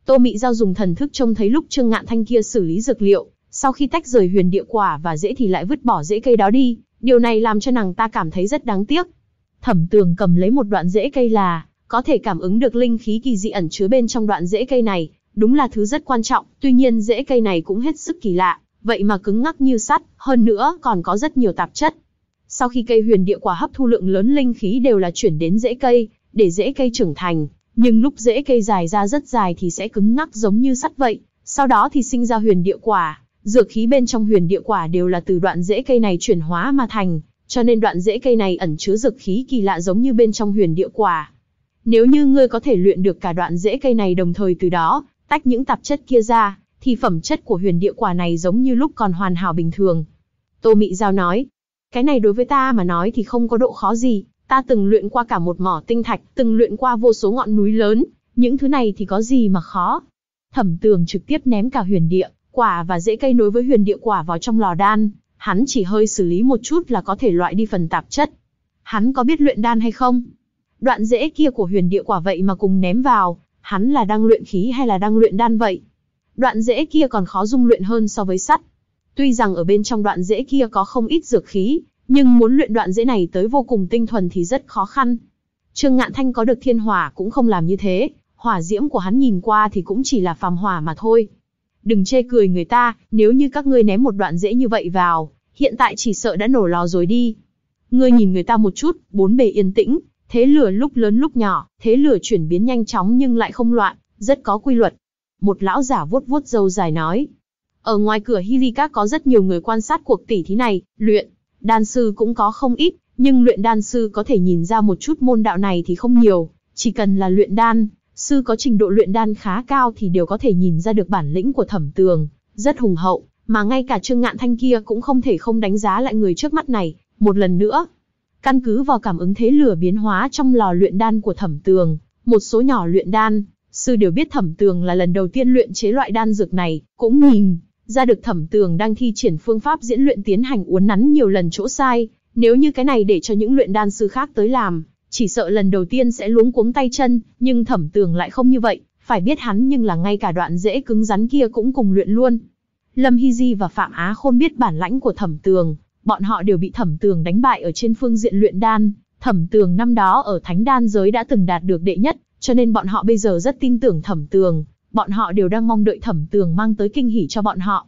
Tô Mị Giao dùng thần thức trông thấy lúc Trương Ngạn Thanh kia xử lý dược liệu, sau khi tách rời huyền địa quả và rễ thì lại vứt bỏ rễ cây đó đi, Điều này làm cho nàng ta cảm thấy rất đáng tiếc. Thẩm tường cầm lấy một đoạn rễ cây là, có thể cảm ứng được linh khí kỳ dị ẩn chứa bên trong đoạn rễ cây này, đúng là thứ rất quan trọng, tuy nhiên rễ cây này cũng hết sức kỳ lạ, vậy mà cứng ngắc như sắt, hơn nữa còn có rất nhiều tạp chất. Sau khi cây huyền địa quả hấp thu lượng lớn linh khí đều là chuyển đến rễ cây, để rễ cây trưởng thành, nhưng lúc rễ cây dài ra rất dài thì sẽ cứng ngắc giống như sắt vậy, sau đó thì sinh ra huyền địa quả. Dược khí bên trong huyền địa quả đều là từ đoạn rễ cây này chuyển hóa mà thành, cho nên đoạn rễ cây này ẩn chứa dược khí kỳ lạ giống như bên trong huyền địa quả. Nếu như ngươi có thể luyện được cả đoạn rễ cây này đồng thời từ đó, tách những tạp chất kia ra, thì phẩm chất của huyền địa quả này giống như lúc còn hoàn hảo bình thường. Tô Mị Giao nói, cái này đối với ta mà nói thì không có độ khó gì, ta từng luyện qua cả một mỏ tinh thạch, từng luyện qua vô số ngọn núi lớn, những thứ này thì có gì mà khó. Thẩm tường trực tiếp ném cả huyền địa, quả và dễ cây nối với huyền địa quả vào trong lò đan, hắn chỉ hơi xử lý một chút là có thể loại đi phần tạp chất. Hắn có biết luyện đan hay không? Đoạn dễ kia của huyền địa quả vậy mà cùng ném vào, hắn là đang luyện khí hay là đang luyện đan vậy? Đoạn dễ kia còn khó dung luyện hơn so với sắt. Tuy rằng ở bên trong đoạn dễ kia có không ít dược khí, nhưng muốn luyện đoạn dễ này tới vô cùng tinh thuần thì rất khó khăn. Trương Ngạn Thanh có được thiên hỏa cũng không làm như thế, hỏa diễm của hắn nhìn qua thì cũng chỉ là phàm hỏa mà thôi đừng chê cười người ta, nếu như các ngươi ném một đoạn dễ như vậy vào, hiện tại chỉ sợ đã nổ lò rồi đi. Ngươi nhìn người ta một chút, bốn bề yên tĩnh, thế lửa lúc lớn lúc nhỏ, thế lửa chuyển biến nhanh chóng nhưng lại không loạn, rất có quy luật. Một lão giả vuốt vuốt râu dài nói. Ở ngoài cửa Hilicat có rất nhiều người quan sát cuộc tỷ thí này, luyện, đan sư cũng có không ít, nhưng luyện đan sư có thể nhìn ra một chút môn đạo này thì không nhiều, chỉ cần là luyện đan, sư có trình độ luyện đan khá cao thì đều có thể nhìn ra được bản lĩnh của thẩm tường, rất hùng hậu, mà ngay cả Trương Ngạn Thanh kia cũng không thể không đánh giá lại người trước mắt này, một lần nữa. Căn cứ vào cảm ứng thế lửa biến hóa trong lò luyện đan của thẩm tường, một số nhỏ luyện đan, sư đều biết thẩm tường là lần đầu tiên luyện chế loại đan dược này, cũng nhìn ra được thẩm tường đang thi triển phương pháp diễn luyện tiến hành uốn nắn nhiều lần chỗ sai, nếu như cái này để cho những luyện đan sư khác tới làm, chỉ sợ lần đầu tiên sẽ luống cuống tay chân, nhưng thẩm tường lại không như vậy, phải biết hắn nhưng là ngay cả đoạn dễ cứng rắn kia cũng cùng luyện luôn. Lâm Hy Di và Phạm Á không biết bản lãnh của thẩm tường, bọn họ đều bị thẩm tường đánh bại ở trên phương diện luyện đan, thẩm tường năm đó ở thánh đan giới đã từng đạt được đệ nhất, cho nên bọn họ bây giờ rất tin tưởng thẩm tường, bọn họ đều đang mong đợi thẩm tường mang tới kinh hỉ cho bọn họ.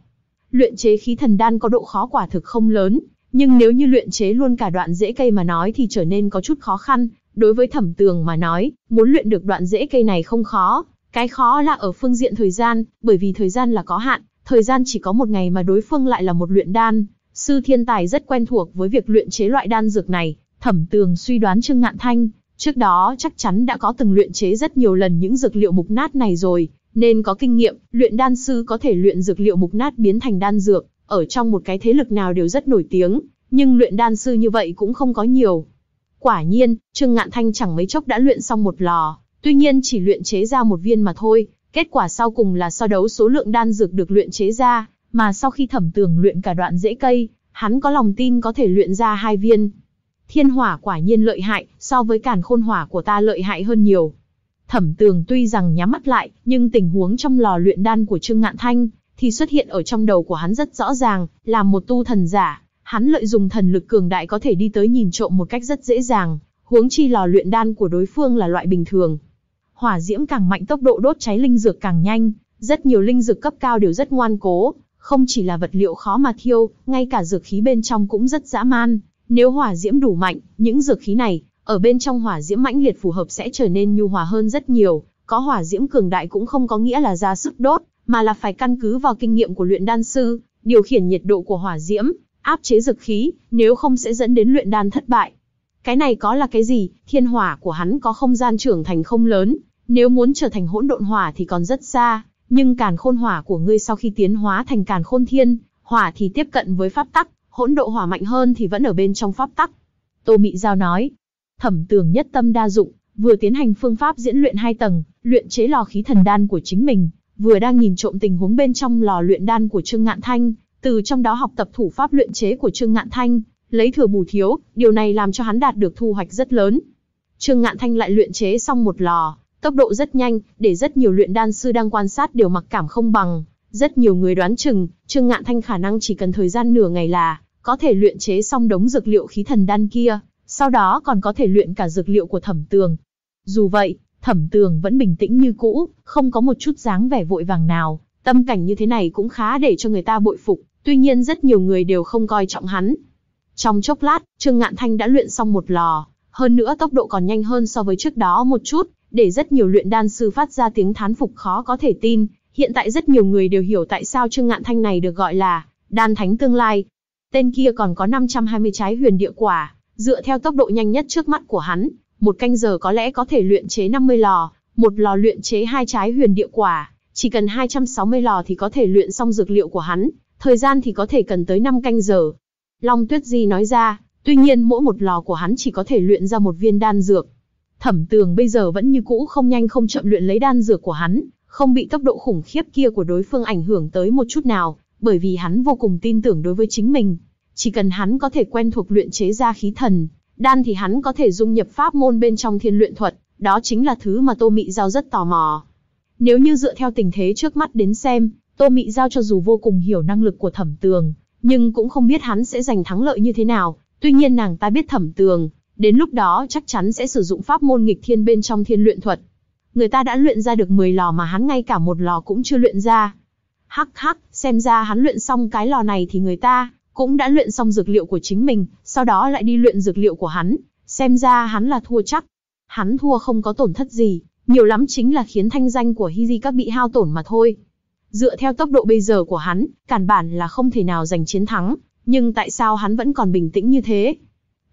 Luyện chế khí thần đan có độ khó quả thực không lớn, nhưng nếu như luyện chế luôn cả đoạn rễ cây mà nói thì trở nên có chút khó khăn, đối với thẩm tường mà nói, muốn luyện được đoạn rễ cây này không khó, cái khó là ở phương diện thời gian, bởi vì thời gian là có hạn, thời gian chỉ có một ngày mà đối phương lại là một luyện đan. Sư thiên tài rất quen thuộc với việc luyện chế loại đan dược này, thẩm tường suy đoán Trương Ngạn Thanh, trước đó chắc chắn đã có từng luyện chế rất nhiều lần những dược liệu mục nát này rồi, nên có kinh nghiệm, luyện đan sư có thể luyện dược liệu mục nát biến thành đan dược, ở trong một cái thế lực nào đều rất nổi tiếng, nhưng luyện đan sư như vậy cũng không có nhiều. Quả nhiên, Trương Ngạn Thanh chẳng mấy chốc đã luyện xong một lò, tuy nhiên chỉ luyện chế ra một viên mà thôi, kết quả sau cùng là so đấu số lượng đan dược được luyện chế ra, mà sau khi thẩm tường luyện cả đoạn dễ cây, hắn có lòng tin có thể luyện ra hai viên. Thiên hỏa quả nhiên lợi hại, so với càn khôn hỏa của ta lợi hại hơn nhiều. Thẩm tường tuy rằng nhắm mắt lại, nhưng tình huống trong lò luyện đan của Trương Ngạn Thanh thì xuất hiện ở trong đầu của hắn rất rõ ràng, là một tu thần giả, hắn lợi dụng thần lực cường đại có thể đi tới nhìn trộm một cách rất dễ dàng, huống chi lò luyện đan của đối phương là loại bình thường. Hỏa diễm càng mạnh tốc độ đốt cháy linh dược càng nhanh, rất nhiều linh dược cấp cao đều rất ngoan cố, không chỉ là vật liệu khó mà thiêu, ngay cả dược khí bên trong cũng rất dã man. Nếu hỏa diễm đủ mạnh, những dược khí này ở bên trong hỏa diễm mãnh liệt phù hợp sẽ trở nên nhu hòa hơn rất nhiều, có hỏa diễm cường đại cũng không có nghĩa là ra sức đốt, mà là phải căn cứ vào kinh nghiệm của luyện đan sư, điều khiển nhiệt độ của hỏa diễm, áp chế dực khí, nếu không sẽ dẫn đến luyện đan thất bại. Cái này có là cái gì, thiên hỏa của hắn có không gian trưởng thành không lớn, nếu muốn trở thành hỗn độn hỏa thì còn rất xa, nhưng càn khôn hỏa của ngươi sau khi tiến hóa thành càn khôn thiên, hỏa thì tiếp cận với pháp tắc, hỗn độ hỏa mạnh hơn thì vẫn ở bên trong pháp tắc. Tô Mị Giao nói, thẩm tường nhất tâm đa dụng, vừa tiến hành phương pháp diễn luyện hai tầng, luyện chế lò khí thần đan của chính mình, vừa đang nhìn trộm tình huống bên trong lò luyện đan của Trương Ngạn Thanh, từ trong đó học tập thủ pháp luyện chế của Trương Ngạn Thanh, lấy thừa bù thiếu, điều này làm cho hắn đạt được thu hoạch rất lớn. Trương Ngạn Thanh lại luyện chế xong một lò, tốc độ rất nhanh, để rất nhiều luyện đan sư đang quan sát đều mặc cảm không bằng. Rất nhiều người đoán chừng, Trương Ngạn Thanh khả năng chỉ cần thời gian nửa ngày là có thể luyện chế xong đống dược liệu khí thần đan kia, sau đó còn có thể luyện cả dược liệu của thẩm tường. Dù vậy, Thẩm tường vẫn bình tĩnh như cũ, không có một chút dáng vẻ vội vàng nào, tâm cảnh như thế này cũng khá để cho người ta bội phục, tuy nhiên rất nhiều người đều không coi trọng hắn. Trong chốc lát, Trương Ngạn Thanh đã luyện xong một lò, hơn nữa tốc độ còn nhanh hơn so với trước đó một chút, để rất nhiều luyện đan sư phát ra tiếng thán phục khó có thể tin, hiện tại rất nhiều người đều hiểu tại sao Trương Ngạn Thanh này được gọi là đan thánh tương lai. Tên kia còn có 520 trái huyền địa quả, dựa theo tốc độ nhanh nhất trước mắt của hắn, một canh giờ có lẽ có thể luyện chế 50 lò, một lò luyện chế hai trái huyền địa quả, chỉ cần 260 lò thì có thể luyện xong dược liệu của hắn, thời gian thì có thể cần tới 5 canh giờ. Long Tuyết Di nói ra, tuy nhiên mỗi một lò của hắn chỉ có thể luyện ra một viên đan dược. Thẩm tường bây giờ vẫn như cũ không nhanh không chậm luyện lấy đan dược của hắn, không bị tốc độ khủng khiếp kia của đối phương ảnh hưởng tới một chút nào, bởi vì hắn vô cùng tin tưởng đối với chính mình. Chỉ cần hắn có thể quen thuộc luyện chế ra khí thần, Đan thì hắn có thể dung nhập pháp môn bên trong thiên luyện thuật, đó chính là thứ mà Tô Mị Giao rất tò mò. Nếu như dựa theo tình thế trước mắt đến xem, Tô Mị Giao cho dù vô cùng hiểu năng lực của thẩm tường, nhưng cũng không biết hắn sẽ giành thắng lợi như thế nào. Tuy nhiên nàng ta biết thẩm tường, đến lúc đó chắc chắn sẽ sử dụng pháp môn nghịch thiên bên trong thiên luyện thuật. Người ta đã luyện ra được 10 lò mà hắn ngay cả một lò cũng chưa luyện ra. Hắc hắc, xem ra hắn luyện xong cái lò này thì người ta cũng đã luyện xong dược liệu của chính mình, sau đó lại đi luyện dược liệu của hắn, xem ra hắn là thua chắc. Hắn thua không có tổn thất gì, nhiều lắm chính là khiến thanh danh của Hiji các bị hao tổn mà thôi. Dựa theo tốc độ bây giờ của hắn, cản bản là không thể nào giành chiến thắng, nhưng tại sao hắn vẫn còn bình tĩnh như thế?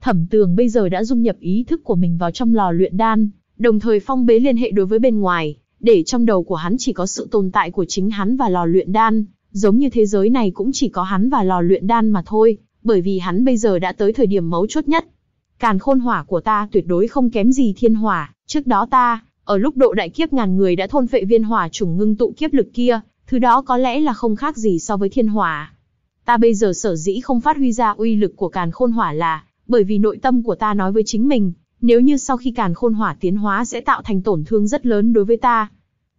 Thẩm tường bây giờ đã dung nhập ý thức của mình vào trong lò luyện đan, đồng thời phong bế liên hệ đối với bên ngoài, để trong đầu của hắn chỉ có sự tồn tại của chính hắn và lò luyện đan, giống như thế giới này cũng chỉ có hắn và lò luyện đan mà thôi, bởi vì hắn bây giờ đã tới thời điểm mấu chốt nhất. Càn khôn hỏa của ta tuyệt đối không kém gì thiên hỏa, trước đó ta, ở lúc độ đại kiếp ngàn người đã thôn phệ viên hỏa chủng ngưng tụ kiếp lực kia, thứ đó có lẽ là không khác gì so với thiên hỏa. Ta bây giờ sở dĩ không phát huy ra uy lực của càn khôn hỏa là, bởi vì nội tâm của ta nói với chính mình, nếu như sau khi càn khôn hỏa tiến hóa sẽ tạo thành tổn thương rất lớn đối với ta,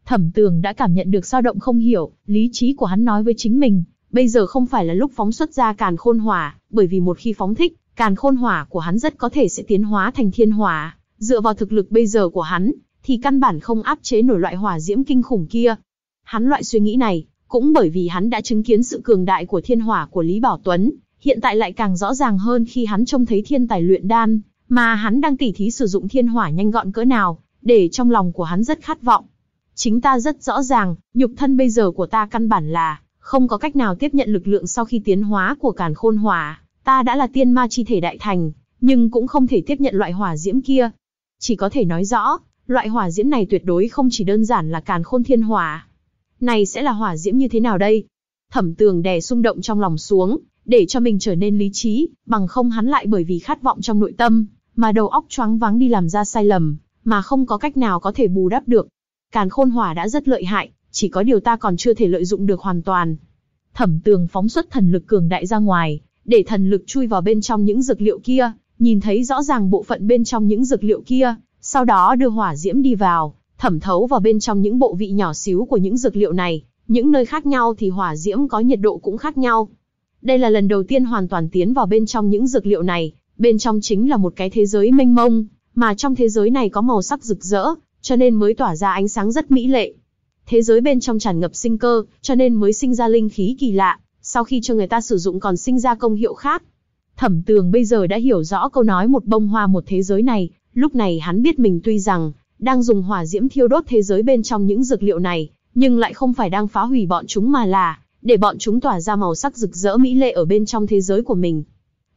Thẩm Tường đã cảm nhận được sao động không hiểu, lý trí của hắn nói với chính mình, bây giờ không phải là lúc phóng xuất ra càn khôn hỏa, bởi vì một khi phóng thích, càn khôn hỏa của hắn rất có thể sẽ tiến hóa thành thiên hỏa. Dựa vào thực lực bây giờ của hắn, thì căn bản không áp chế nổi loại hỏa diễm kinh khủng kia. Hắn loại suy nghĩ này, cũng bởi vì hắn đã chứng kiến sự cường đại của thiên hỏa của Lý Bảo Tuấn, hiện tại lại càng rõ ràng hơn khi hắn trông thấy thiên tài luyện đan, mà hắn đang tỉ thí sử dụng thiên hỏa nhanh gọn cỡ nào, để trong lòng của hắn rất khát vọng. Chính ta rất rõ ràng, nhục thân bây giờ của ta căn bản là không có cách nào tiếp nhận lực lượng sau khi tiến hóa của càn khôn hỏa. Ta đã là tiên ma chi thể đại thành, nhưng cũng không thể tiếp nhận loại hỏa diễm kia. Chỉ có thể nói rõ, loại hỏa diễm này tuyệt đối không chỉ đơn giản là càn khôn thiên hỏa. Này sẽ là hỏa diễm như thế nào đây? Thẩm tường đè xung động trong lòng xuống, để cho mình trở nên lý trí, bằng không hắn lại bởi vì khát vọng trong nội tâm, mà đầu óc choáng váng đi làm ra sai lầm, mà không có cách nào có thể bù đắp được. Càn khôn hỏa đã rất lợi hại, chỉ có điều ta còn chưa thể lợi dụng được hoàn toàn. Thẩm tường phóng xuất thần lực cường đại ra ngoài, để thần lực chui vào bên trong những dược liệu kia, nhìn thấy rõ ràng bộ phận bên trong những dược liệu kia, sau đó đưa hỏa diễm đi vào, thẩm thấu vào bên trong những bộ vị nhỏ xíu của những dược liệu này, những nơi khác nhau thì hỏa diễm có nhiệt độ cũng khác nhau. Đây là lần đầu tiên hoàn toàn tiến vào bên trong những dược liệu này, bên trong chính là một cái thế giới mênh mông, mà trong thế giới này có màu sắc rực rỡ, cho nên mới tỏa ra ánh sáng rất mỹ lệ. Thế giới bên trong tràn ngập sinh cơ, cho nên mới sinh ra linh khí kỳ lạ, sau khi cho người ta sử dụng còn sinh ra công hiệu khác. Thẩm tường bây giờ đã hiểu rõ câu nói một bông hoa một thế giới này, lúc này hắn biết mình tuy rằng đang dùng hỏa diễm thiêu đốt thế giới bên trong những dược liệu này, nhưng lại không phải đang phá hủy bọn chúng mà là để bọn chúng tỏa ra màu sắc rực rỡ mỹ lệ ở bên trong thế giới của mình.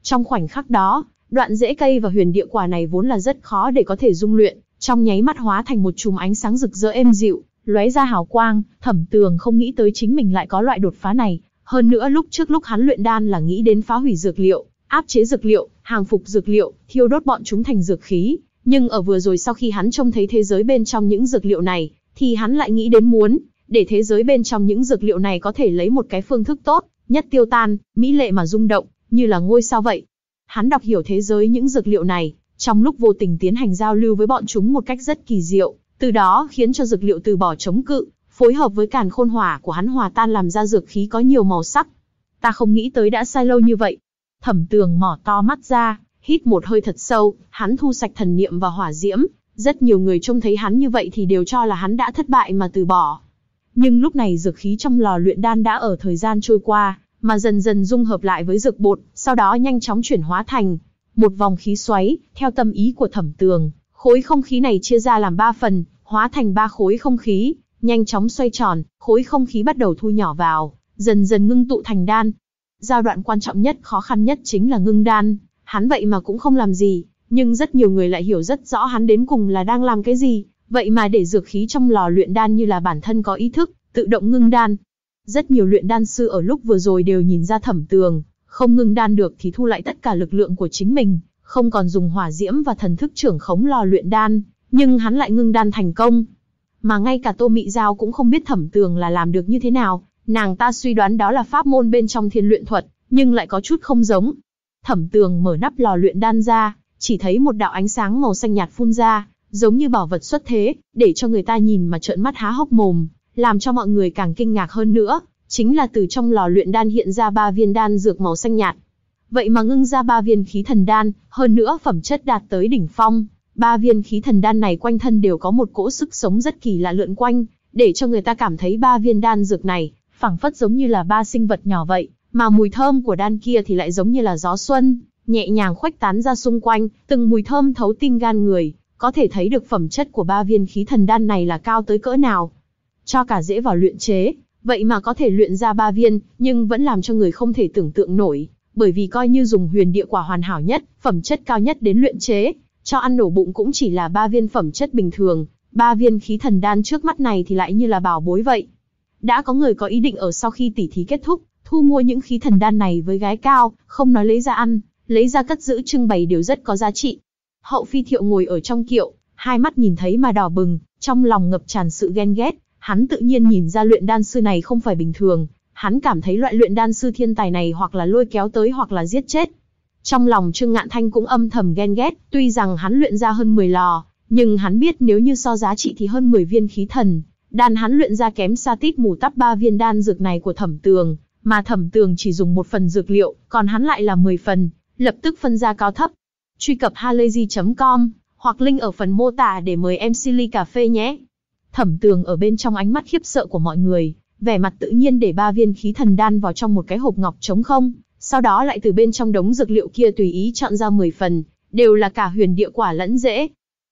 Trong khoảnh khắc đó, đoạn rễ cây và huyền địa quả này vốn là rất khó để có thể dung luyện, trong nháy mắt hóa thành một chùm ánh sáng rực rỡ êm dịu, lóe ra hào quang, thẩm tường không nghĩ tới chính mình lại có loại đột phá này, hơn nữa lúc trước lúc hắn luyện đan là nghĩ đến phá hủy dược liệu, áp chế dược liệu, hàng phục dược liệu, thiêu đốt bọn chúng thành dược khí, nhưng ở vừa rồi sau khi hắn trông thấy thế giới bên trong những dược liệu này, thì hắn lại nghĩ đến muốn, để thế giới bên trong những dược liệu này có thể lấy một cái phương thức tốt, nhất tiêu tan, mỹ lệ mà rung động, như là ngôi sao vậy. Hắn đọc hiểu thế giới những dược liệu này, trong lúc vô tình tiến hành giao lưu với bọn chúng một cách rất kỳ diệu, từ đó khiến cho dược liệu từ bỏ chống cự, phối hợp với càn khôn hỏa của hắn hòa tan làm ra dược khí có nhiều màu sắc. Ta không nghĩ tới đã sai lâu như vậy. Thẩm tường mỏ to mắt ra, hít một hơi thật sâu, hắn thu sạch thần niệm và hỏa diễm. Rất nhiều người trông thấy hắn như vậy thì đều cho là hắn đã thất bại mà từ bỏ. Nhưng lúc này dược khí trong lò luyện đan đã ở thời gian trôi qua, mà dần dần dung hợp lại với dược bột, sau đó nhanh chóng chuyển hóa thành một vòng khí xoáy, theo tâm ý của thẩm tường, khối không khí này chia ra làm ba phần, hóa thành ba khối không khí, nhanh chóng xoay tròn, khối không khí bắt đầu thu nhỏ vào, dần dần ngưng tụ thành đan. Giai đoạn quan trọng nhất, khó khăn nhất chính là ngưng đan, hắn vậy mà cũng không làm gì, nhưng rất nhiều người lại hiểu rất rõ hắn đến cùng là đang làm cái gì, vậy mà để dược khí trong lò luyện đan như là bản thân có ý thức, tự động ngưng đan. Rất nhiều luyện đan sư ở lúc vừa rồi đều nhìn ra thẩm tường, không ngưng đan được thì thu lại tất cả lực lượng của chính mình, không còn dùng hỏa diễm và thần thức trưởng khống lò luyện đan, nhưng hắn lại ngưng đan thành công. Mà ngay cả Tô Mị Giao cũng không biết thẩm tường là làm được như thế nào, nàng ta suy đoán đó là pháp môn bên trong thiên luyện thuật, nhưng lại có chút không giống. Thẩm tường mở nắp lò luyện đan ra, chỉ thấy một đạo ánh sáng màu xanh nhạt phun ra, giống như bảo vật xuất thế, để cho người ta nhìn mà trợn mắt há hốc mồm, làm cho mọi người càng kinh ngạc hơn nữa, chính là từ trong lò luyện đan hiện ra ba viên đan dược màu xanh nhạt. Vậy mà ngưng ra ba viên khí thần đan, hơn nữa phẩm chất đạt tới đỉnh phong, ba viên khí thần đan này quanh thân đều có một cỗ sức sống rất kỳ lạ lượn quanh, để cho người ta cảm thấy ba viên đan dược này phảng phất giống như là ba sinh vật nhỏ vậy, mà mùi thơm của đan kia thì lại giống như là gió xuân, nhẹ nhàng khuếch tán ra xung quanh, từng mùi thơm thấu tim gan người, có thể thấy được phẩm chất của ba viên khí thần đan này là cao tới cỡ nào. Cho cả dễ vào luyện chế, Vậy mà có thể luyện ra ba viên, nhưng vẫn làm cho người không thể tưởng tượng nổi, bởi vì coi như dùng huyền địa quả hoàn hảo nhất, phẩm chất cao nhất đến luyện chế, cho ăn nổ bụng cũng chỉ là ba viên phẩm chất bình thường, ba viên khí thần đan trước mắt này thì lại như là bảo bối vậy. Đã có người có ý định ở sau khi tỉ thí kết thúc, thu mua những khí thần đan này với gái cao, không nói lấy ra ăn, lấy ra cất giữ trưng bày đều rất có giá trị. Hậu phi thiệu ngồi ở trong kiệu, hai mắt nhìn thấy mà đỏ bừng, trong lòng ngập tràn sự ghen ghét, Hắn tự nhiên nhìn ra luyện đan sư này không phải bình thường, hắn cảm thấy loại luyện đan sư thiên tài này hoặc là lôi kéo tới hoặc là giết chết. Trong lòng Trương Ngạn Thanh cũng âm thầm ghen ghét, tuy rằng hắn luyện ra hơn 10 lò, nhưng hắn biết nếu như so giá trị thì hơn 10 viên khí thần, đan hắn luyện ra kém xa tít mù tắp ba viên đan dược này của thẩm tường, mà thẩm tường chỉ dùng một phần dược liệu, còn hắn lại là 10 phần, lập tức phân ra cao thấp. Truy cập halayzi.com, hoặc link ở phần mô tả để mời em Silly Cà Phê nhé. Thẩm tường ở bên trong ánh mắt khiếp sợ của mọi người, vẻ mặt tự nhiên để ba viên khí thần đan vào trong một cái hộp ngọc trống không, sau đó lại từ bên trong đống dược liệu kia tùy ý chọn ra 10 phần, đều là cả huyền địa quả lẫn dễ.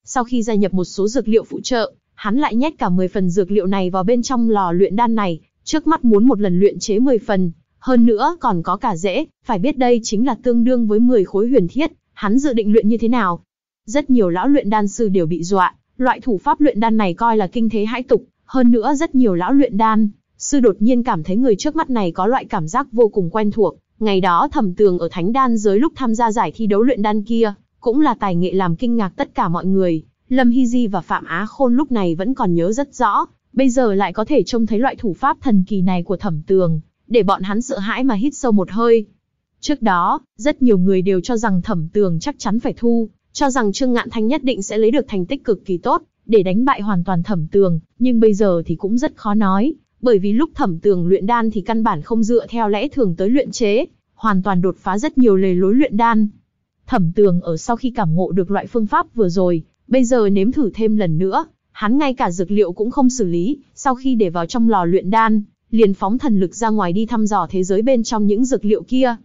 Sau khi gia nhập một số dược liệu phụ trợ, hắn lại nhét cả 10 phần dược liệu này vào bên trong lò luyện đan này, trước mắt muốn một lần luyện chế 10 phần, hơn nữa còn có cả dễ, phải biết đây chính là tương đương với 10 khối huyền thiết, hắn dự định luyện như thế nào. Rất nhiều lão luyện đan sư đều bị dọa, Loại thủ pháp luyện đan này coi là kinh thế hãi tục, hơn nữa rất nhiều lão luyện đan, sư đột nhiên cảm thấy người trước mắt này có loại cảm giác vô cùng quen thuộc, ngày đó thẩm tường ở thánh đan giới lúc tham gia giải thi đấu luyện đan kia, cũng là tài nghệ làm kinh ngạc tất cả mọi người, Lâm Hy Di và Phạm Á Khôn lúc này vẫn còn nhớ rất rõ, bây giờ lại có thể trông thấy loại thủ pháp thần kỳ này của thẩm tường, để bọn hắn sợ hãi mà hít sâu một hơi. Trước đó, rất nhiều người đều cho rằng thẩm tường chắc chắn phải thu, cho rằng Trương Ngạn Thanh nhất định sẽ lấy được thành tích cực kỳ tốt, để đánh bại hoàn toàn thẩm tường, nhưng bây giờ thì cũng rất khó nói, bởi vì lúc thẩm tường luyện đan thì căn bản không dựa theo lẽ thường tới luyện chế, hoàn toàn đột phá rất nhiều lề lối luyện đan. Thẩm tường ở sau khi cảm ngộ được loại phương pháp vừa rồi, bây giờ nếm thử thêm lần nữa, hắn ngay cả dược liệu cũng không xử lý, sau khi để vào trong lò luyện đan, liền phóng thần lực ra ngoài đi thăm dò thế giới bên trong những dược liệu kia.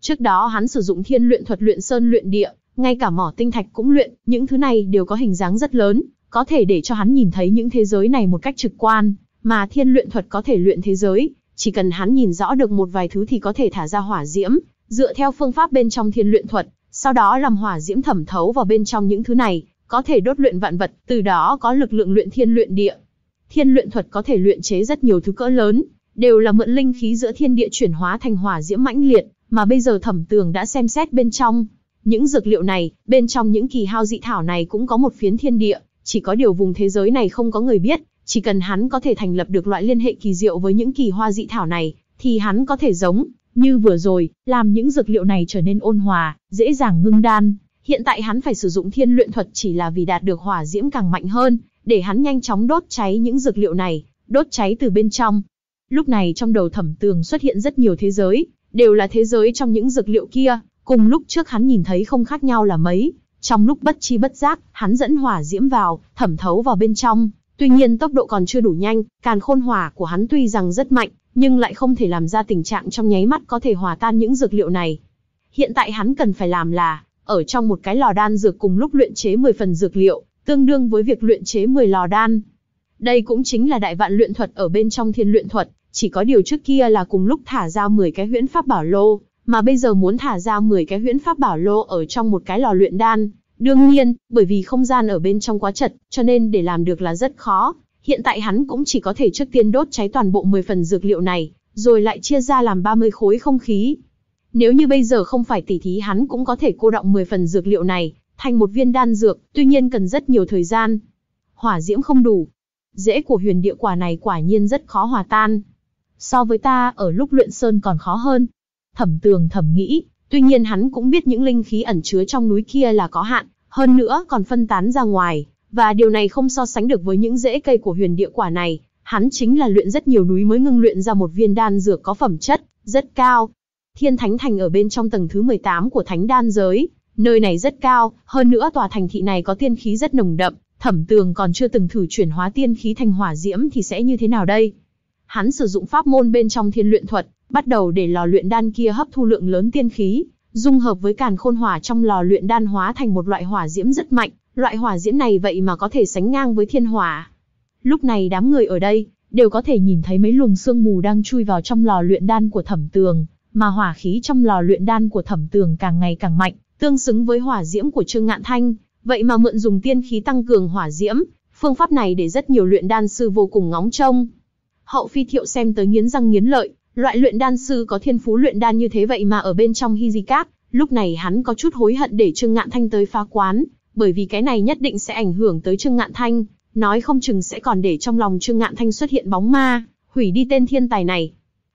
Trước đó hắn sử dụng thiên luyện thuật luyện sơn luyện địa, ngay cả mỏ tinh thạch cũng luyện, những thứ này đều có hình dáng rất lớn, có thể để cho hắn nhìn thấy những thế giới này một cách trực quan, mà thiên luyện thuật có thể luyện thế giới, chỉ cần hắn nhìn rõ được một vài thứ thì có thể thả ra hỏa diễm, dựa theo phương pháp bên trong thiên luyện thuật, sau đó làm hỏa diễm thẩm thấu vào bên trong những thứ này, có thể đốt luyện vạn vật, từ đó có lực lượng luyện thiên luyện địa. Thiên luyện thuật có thể luyện chế rất nhiều thứ cỡ lớn, đều là mượn linh khí giữa thiên địa chuyển hóa thành hỏa diễm mãnh liệt, mà bây giờ Thẩm Tường đã xem xét bên trong, những dược liệu này, bên trong những kỳ hao dị thảo này cũng có một phiến thiên địa, chỉ có điều vùng thế giới này không có người biết, chỉ cần hắn có thể thành lập được loại liên hệ kỳ diệu với những kỳ hoa dị thảo này, thì hắn có thể giống như vừa rồi, làm những dược liệu này trở nên ôn hòa, dễ dàng ngưng đan. Hiện tại hắn phải sử dụng thiên luyện thuật chỉ là vì đạt được hỏa diễm càng mạnh hơn, để hắn nhanh chóng đốt cháy những dược liệu này, đốt cháy từ bên trong. Lúc này trong đầu thẩm tường xuất hiện rất nhiều thế giới, đều là thế giới trong những dược liệu kia, Cùng lúc trước hắn nhìn thấy không khác nhau là mấy, trong lúc bất chi bất giác, hắn dẫn hỏa diễm vào, thẩm thấu vào bên trong. Tuy nhiên tốc độ còn chưa đủ nhanh, càn khôn hỏa của hắn tuy rằng rất mạnh, nhưng lại không thể làm ra tình trạng trong nháy mắt có thể hòa tan những dược liệu này. Hiện tại hắn cần phải làm là, ở trong một cái lò đan dược cùng lúc luyện chế 10 phần dược liệu, tương đương với việc luyện chế 10 lò đan. Đây cũng chính là đại vạn luyện thuật ở bên trong thiên luyện thuật, chỉ có điều trước kia là cùng lúc thả ra 10 cái huyễn pháp bảo lô, mà bây giờ muốn thả ra 10 cái huyễn pháp bảo lô ở trong một cái lò luyện đan. Đương nhiên, bởi vì không gian ở bên trong quá chật, cho nên để làm được là rất khó. Hiện tại hắn cũng chỉ có thể trước tiên đốt cháy toàn bộ 10 phần dược liệu này, rồi lại chia ra làm 30 khối không khí. Nếu như bây giờ không phải tỉ thí hắn cũng có thể cô động 10 phần dược liệu này, thành một viên đan dược, tuy nhiên cần rất nhiều thời gian. Hỏa diễm không đủ. Dễ của huyền địa quả này quả nhiên rất khó hòa tan. So với ta, ở lúc luyện sơn còn khó hơn, thẩm tường thẩm nghĩ, tuy nhiên hắn cũng biết những linh khí ẩn chứa trong núi kia là có hạn, hơn nữa còn phân tán ra ngoài, và điều này không so sánh được với những rễ cây của huyền địa quả này, hắn chính là luyện rất nhiều núi mới ngưng luyện ra một viên đan dược có phẩm chất rất cao. Thiên Thánh Thành ở bên trong tầng thứ mười tám của Thánh Đan giới, nơi này rất cao, hơn nữa tòa thành thị này có tiên khí rất nồng đậm, Thẩm Tường còn chưa từng thử chuyển hóa tiên khí thành hỏa diễm thì sẽ như thế nào đây? Hắn sử dụng pháp môn bên trong Thiên Luyện Thuật, bắt đầu để lò luyện đan kia hấp thu lượng lớn tiên khí, dung hợp với càn khôn hỏa trong lò luyện đan hóa thành một loại hỏa diễm rất mạnh, loại hỏa diễm này vậy mà có thể sánh ngang với thiên hỏa. Lúc này đám người ở đây đều có thể nhìn thấy mấy luồng sương mù đang chui vào trong lò luyện đan của Thẩm Tường, mà hỏa khí trong lò luyện đan của Thẩm Tường càng ngày càng mạnh, tương xứng với hỏa diễm của Trương Ngạn Thanh, vậy mà mượn dùng tiên khí tăng cường hỏa diễm, phương pháp này để rất nhiều luyện đan sư vô cùng ngóng trông. Hậu Phi Thiệu xem tới nghiến răng nghiến lợi, Loại luyện đan sư có thiên phú luyện đan như thế vậy mà ở bên trong Hizicap, lúc này hắn có chút hối hận để Trương Ngạn Thanh tới phá quán, bởi vì cái này nhất định sẽ ảnh hưởng tới Trương Ngạn Thanh, nói không chừng sẽ còn để trong lòng Trương Ngạn Thanh xuất hiện bóng ma, hủy đi tên thiên tài này.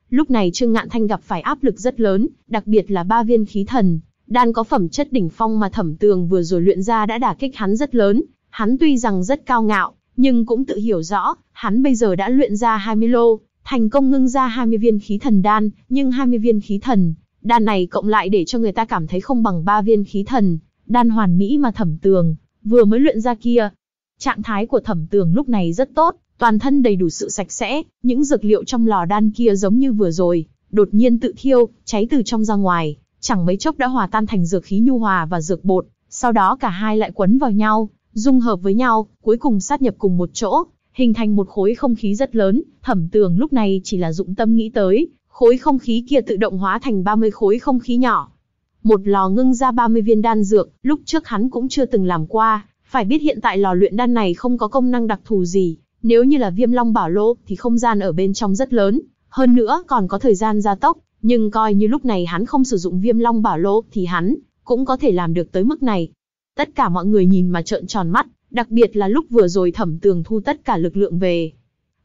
Lúc này Trương Ngạn Thanh gặp phải áp lực rất lớn, đặc biệt là ba viên khí thần, đan có phẩm chất đỉnh phong mà Thẩm Tường vừa rồi luyện ra đã đả kích hắn rất lớn, hắn tuy rằng rất cao ngạo, nhưng cũng tự hiểu rõ, hắn bây giờ đã luyện ra 20 lô, thành công ngưng ra 20 viên khí thần đan, nhưng 20 viên khí thần đan này cộng lại để cho người ta cảm thấy không bằng 3 viên khí thần đan hoàn mỹ mà Thẩm Tường vừa mới luyện ra kia. Trạng thái của Thẩm Tường lúc này rất tốt, toàn thân đầy đủ sự sạch sẽ, những dược liệu trong lò đan kia giống như vừa rồi, đột nhiên tự thiêu, cháy từ trong ra ngoài, chẳng mấy chốc đã hòa tan thành dược khí nhu hòa và dược bột, sau đó cả hai lại quấn vào nhau, dung hợp với nhau, cuối cùng sát nhập cùng một chỗ, hình thành một khối không khí rất lớn, thẩm tường lúc này chỉ là dụng tâm nghĩ tới, khối không khí kia tự động hóa thành 30 khối không khí nhỏ. Một lò ngưng ra 30 viên đan dược, lúc trước hắn cũng chưa từng làm qua, phải biết hiện tại lò luyện đan này không có công năng đặc thù gì, nếu như là viêm long bảo lô thì không gian ở bên trong rất lớn, hơn nữa còn có thời gian gia tốc, nhưng coi như lúc này hắn không sử dụng viêm long bảo lô thì hắn cũng có thể làm được tới mức này. Tất cả mọi người nhìn mà trợn tròn mắt, đặc biệt là lúc vừa rồi thẩm tường thu tất cả lực lượng về.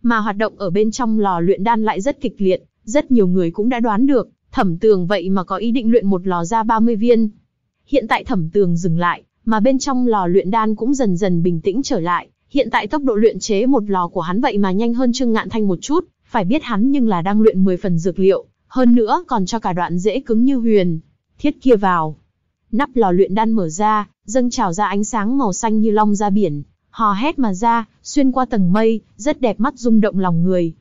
Mà hoạt động ở bên trong lò luyện đan lại rất kịch liệt, rất nhiều người cũng đã đoán được, thẩm tường vậy mà có ý định luyện một lò ra 30 viên. Hiện tại thẩm tường dừng lại, mà bên trong lò luyện đan cũng dần dần bình tĩnh trở lại. Hiện tại tốc độ luyện chế một lò của hắn vậy mà nhanh hơn Trương Ngạn Thanh một chút, phải biết hắn nhưng là đang luyện 10 phần dược liệu, hơn nữa còn cho cả đoạn dễ cứng như huyền. Thiết kia vào. Nắp lò luyện đan mở ra, dâng trào ra ánh sáng màu xanh như long ra biển, hò hét mà ra, xuyên qua tầng mây, rất đẹp mắt rung động lòng người.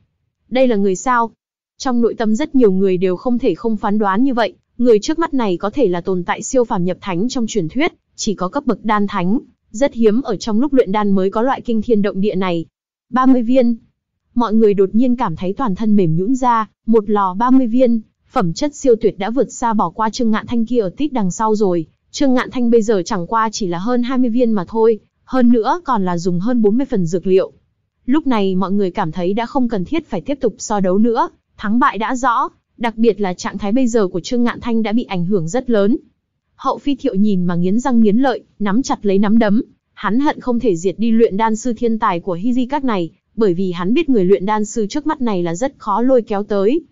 Đây là người sao? Trong nội tâm rất nhiều người đều không thể không phán đoán như vậy, người trước mắt này có thể là tồn tại siêu phàm nhập thánh trong truyền thuyết, chỉ có cấp bậc đan thánh, rất hiếm ở trong lúc luyện đan mới có loại kinh thiên động địa này. 30 viên. Mọi người đột nhiên cảm thấy toàn thân mềm nhũn ra, một lò 30 viên, phẩm chất siêu tuyệt đã vượt xa bỏ qua Trương Ngạn Thanh kia ở tít đằng sau rồi. Trương Ngạn Thanh bây giờ chẳng qua chỉ là hơn 20 viên mà thôi, hơn nữa còn là dùng hơn 40 phần dược liệu. Lúc này mọi người cảm thấy đã không cần thiết phải tiếp tục so đấu nữa, thắng bại đã rõ, đặc biệt là trạng thái bây giờ của Trương Ngạn Thanh đã bị ảnh hưởng rất lớn. Hậu Phi Thiệu nhìn mà nghiến răng nghiến lợi, nắm chặt lấy nắm đấm, hắn hận không thể diệt đi luyện đan sư thiên tài của Hi Di các này, bởi vì hắn biết người luyện đan sư trước mắt này là rất khó lôi kéo tới.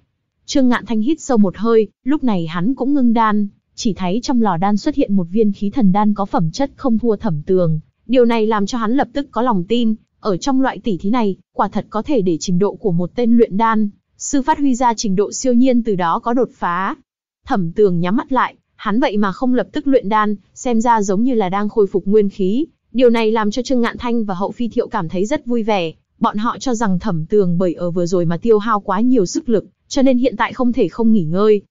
Trương Ngạn Thanh hít sâu một hơi, lúc này hắn cũng ngưng đan, chỉ thấy trong lò đan xuất hiện một viên khí thần đan có phẩm chất không thua thẩm tường. Điều này làm cho hắn lập tức có lòng tin, ở trong loại tỷ thí này, quả thật có thể để trình độ của một tên luyện đan, sư phát huy ra trình độ siêu nhiên từ đó có đột phá. Thẩm tường nhắm mắt lại, hắn vậy mà không lập tức luyện đan, xem ra giống như là đang khôi phục nguyên khí. Điều này làm cho Trương Ngạn Thanh và Hậu Phi Thiệu cảm thấy rất vui vẻ. Bọn họ cho rằng thẩm tường bởi ở vừa rồi mà tiêu hao quá nhiều sức lực, cho nên hiện tại không thể không nghỉ ngơi,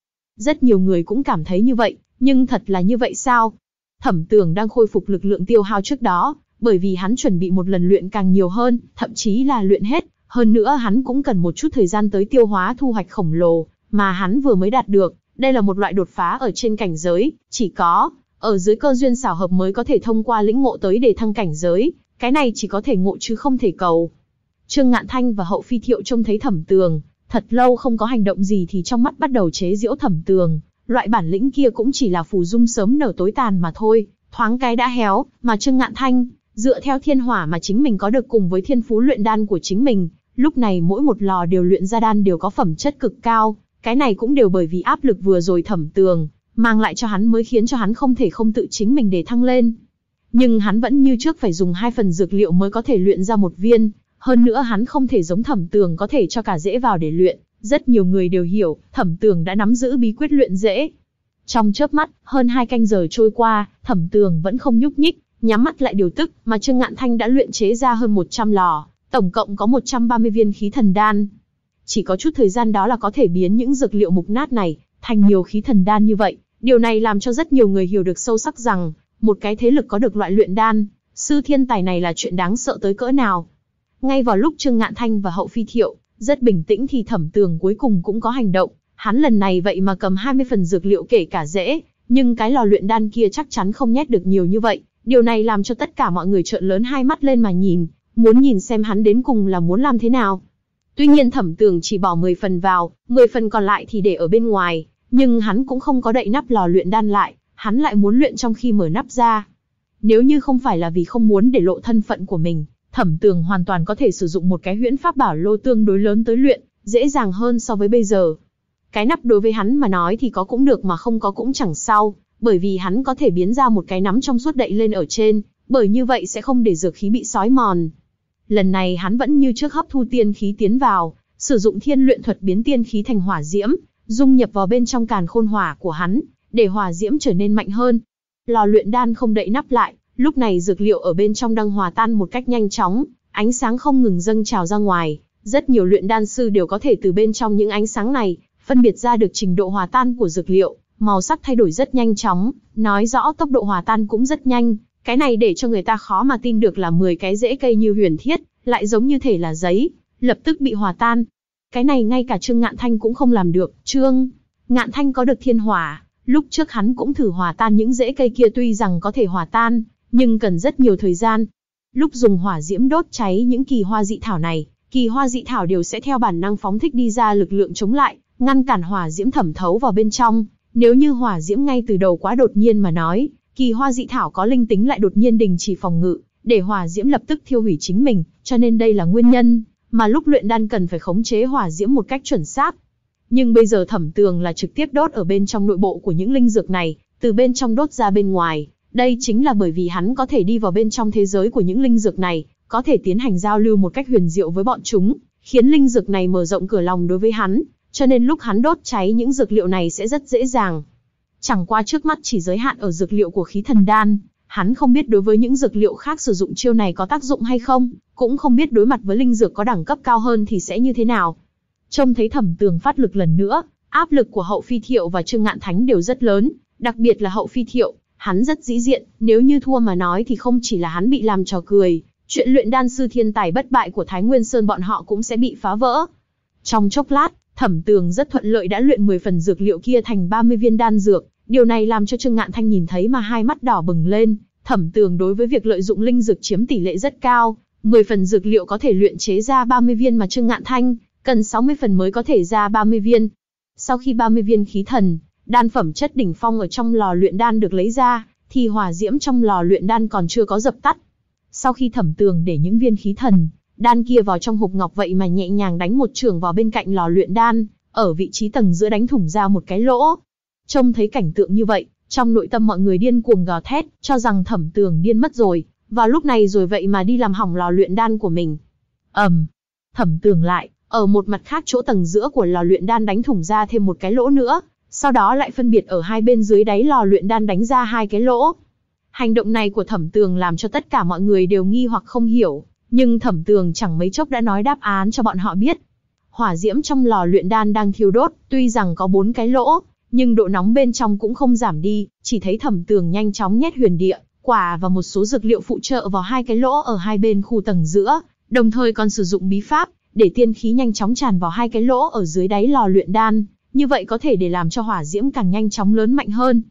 rất nhiều người cũng cảm thấy như vậy, nhưng thật là như vậy sao? Thẩm Tường đang khôi phục lực lượng tiêu hao trước đó, bởi vì hắn chuẩn bị một lần luyện càng nhiều hơn, thậm chí là luyện hết, hơn nữa hắn cũng cần một chút thời gian tới tiêu hóa thu hoạch khổng lồ mà hắn vừa mới đạt được, đây là một loại đột phá ở trên cảnh giới, chỉ có ở dưới cơ duyên xảo hợp mới có thể thông qua lĩnh ngộ tới để thăng cảnh giới, cái này chỉ có thể ngộ chứ không thể cầu. Trương Ngạn Thanh và Hậu Phi Thiệu trông thấy Thẩm Tường, Thật lâu không có hành động gì thì trong mắt bắt đầu chế diễu thẩm tường, loại bản lĩnh kia cũng chỉ là phù dung sớm nở tối tàn mà thôi, thoáng cái đã héo, mà Trương Ngạn Thanh, dựa theo thiên hỏa mà chính mình có được cùng với thiên phú luyện đan của chính mình, lúc này mỗi một lò đều luyện ra đan đều có phẩm chất cực cao, cái này cũng đều bởi vì áp lực vừa rồi thẩm tường, mang lại cho hắn mới khiến cho hắn không thể không tự chính mình để thăng lên. Nhưng hắn vẫn như trước phải dùng hai phần dược liệu mới có thể luyện ra một viên, hơn nữa hắn không thể giống thẩm tường có thể cho cả dễ vào để luyện, rất nhiều người đều hiểu, thẩm tường đã nắm giữ bí quyết luyện dễ. Trong chớp mắt, hơn hai canh giờ trôi qua, thẩm tường vẫn không nhúc nhích, nhắm mắt lại điều tức, mà Trương Ngạn Thanh đã luyện chế ra hơn 100 lò, tổng cộng có 130 viên khí thần đan. Chỉ có chút thời gian đó là có thể biến những dược liệu mục nát này thành nhiều khí thần đan như vậy. Điều này làm cho rất nhiều người hiểu được sâu sắc rằng, một cái thế lực có được loại luyện đan, sư thiên tài này là chuyện đáng sợ tới cỡ nào. Ngay vào lúc Trương Ngạn Thanh và Hậu Phi Thiệu rất bình tĩnh thì Thẩm Tường cuối cùng cũng có hành động, hắn lần này vậy mà cầm 20 phần dược liệu kể cả dễ, nhưng cái lò luyện đan kia chắc chắn không nhét được nhiều như vậy, điều này làm cho tất cả mọi người trợn lớn hai mắt lên mà nhìn, muốn nhìn xem hắn đến cùng là muốn làm thế nào. Tuy nhiên Thẩm Tường chỉ bỏ 10 phần vào, 10 phần còn lại thì để ở bên ngoài, nhưng hắn cũng không có đậy nắp lò luyện đan lại, hắn lại muốn luyện trong khi mở nắp ra. Nếu như không phải là vì không muốn để lộ thân phận của mình, Thẩm Tường hoàn toàn có thể sử dụng một cái huyễn pháp bảo lô tương đối lớn tới luyện, dễ dàng hơn so với bây giờ. Cái nắp đối với hắn mà nói thì có cũng được mà không có cũng chẳng sao, bởi vì hắn có thể biến ra một cái nắm trong suốt đậy lên ở trên, bởi như vậy sẽ không để dược khí bị sói mòn. Lần này hắn vẫn như trước hấp thu tiên khí tiến vào, sử dụng thiên luyện thuật biến tiên khí thành hỏa diễm, dung nhập vào bên trong càn khôn hỏa của hắn, để hỏa diễm trở nên mạnh hơn. Lò luyện đan không đậy nắp lại, Lúc này dược liệu ở bên trong đang hòa tan một cách nhanh chóng, ánh sáng không ngừng dâng trào ra ngoài, rất nhiều luyện đan sư đều có thể từ bên trong những ánh sáng này, phân biệt ra được trình độ hòa tan của dược liệu, màu sắc thay đổi rất nhanh chóng, nói rõ tốc độ hòa tan cũng rất nhanh, cái này để cho người ta khó mà tin được là 10 cái rễ cây như huyền thiết, lại giống như thể là giấy, lập tức bị hòa tan. Cái này ngay cả Trương Ngạn Thanh cũng không làm được, Trương Ngạn Thanh có được thiên hỏa, lúc trước hắn cũng thử hòa tan những rễ cây kia tuy rằng có thể hòa tan, nhưng cần rất nhiều thời gian. Lúc dùng hỏa diễm đốt cháy những kỳ hoa dị thảo này, kỳ hoa dị thảo đều sẽ theo bản năng phóng thích đi ra lực lượng chống lại, ngăn cản hỏa diễm thẩm thấu vào bên trong. Nếu như hỏa diễm ngay từ đầu quá đột nhiên mà nói, kỳ hoa dị thảo có linh tính lại đột nhiên đình chỉ phòng ngự, để hỏa diễm lập tức thiêu hủy chính mình, cho nên đây là nguyên nhân mà lúc luyện đan cần phải khống chế hỏa diễm một cách chuẩn xác. Nhưng bây giờ thẩm tường là trực tiếp đốt ở bên trong nội bộ của những linh dược này, từ bên trong đốt ra bên ngoài, đây chính là bởi vì hắn có thể đi vào bên trong thế giới của những linh dược này, có thể tiến hành giao lưu một cách huyền diệu với bọn chúng, khiến linh dược này mở rộng cửa lòng đối với hắn, cho nên lúc hắn đốt cháy những dược liệu này sẽ rất dễ dàng. Chẳng qua trước mắt chỉ giới hạn ở dược liệu của khí thần đan, hắn không biết đối với những dược liệu khác sử dụng chiêu này có tác dụng hay không, cũng không biết đối mặt với linh dược có đẳng cấp cao hơn thì sẽ như thế nào. Trông thấy thẩm tường phát lực lần nữa, áp lực của hậu phi thiệu và trương ngạn thánh đều rất lớn, đặc biệt là hậu phi thiệu, Hắn rất dĩ diện, nếu như thua mà nói thì không chỉ là hắn bị làm trò cười, chuyện luyện đan sư thiên tài bất bại của Thái Nguyên Sơn bọn họ cũng sẽ bị phá vỡ. Trong chốc lát, Thẩm Tường rất thuận lợi đã luyện 10 phần dược liệu kia thành 30 viên đan dược, điều này làm cho Trương Ngạn Thanh nhìn thấy mà hai mắt đỏ bừng lên, Thẩm Tường đối với việc lợi dụng linh dược chiếm tỷ lệ rất cao, 10 phần dược liệu có thể luyện chế ra 30 viên mà Trương Ngạn Thanh cần 60 phần mới có thể ra 30 viên. Sau khi 30 viên khí thần Đan phẩm chất đỉnh phong ở trong lò luyện đan được lấy ra, thì hỏa diễm trong lò luyện đan còn chưa có dập tắt. Sau khi thẩm tường để những viên khí thần, đan kia vào trong hộp ngọc vậy mà nhẹ nhàng đánh một trường vào bên cạnh lò luyện đan, ở vị trí tầng giữa đánh thủng ra một cái lỗ. Trông thấy cảnh tượng như vậy, trong nội tâm mọi người điên cuồng gào thét, cho rằng thẩm tường điên mất rồi, vào lúc này rồi vậy mà đi làm hỏng lò luyện đan của mình. ầm, um, thẩm tường lại, ở một mặt khác chỗ tầng giữa của lò luyện đan đánh thủng ra thêm một cái lỗ nữa, sau đó lại phân biệt ở hai bên dưới đáy lò luyện đan đánh ra hai cái lỗ. Hành động này của Thẩm Tường làm cho tất cả mọi người đều nghi hoặc không hiểu, nhưng Thẩm Tường chẳng mấy chốc đã nói đáp án cho bọn họ biết. Hỏa diễm trong lò luyện đan đang thiêu đốt, tuy rằng có bốn cái lỗ, nhưng độ nóng bên trong cũng không giảm đi, chỉ thấy Thẩm Tường nhanh chóng nhét huyền địa, quả và một số dược liệu phụ trợ vào hai cái lỗ ở hai bên khu tầng giữa, đồng thời còn sử dụng bí pháp để tiên khí nhanh chóng tràn vào hai cái lỗ ở dưới đáy lò luyện đan, như vậy có thể để làm cho hỏa diễm càng nhanh chóng lớn mạnh hơn.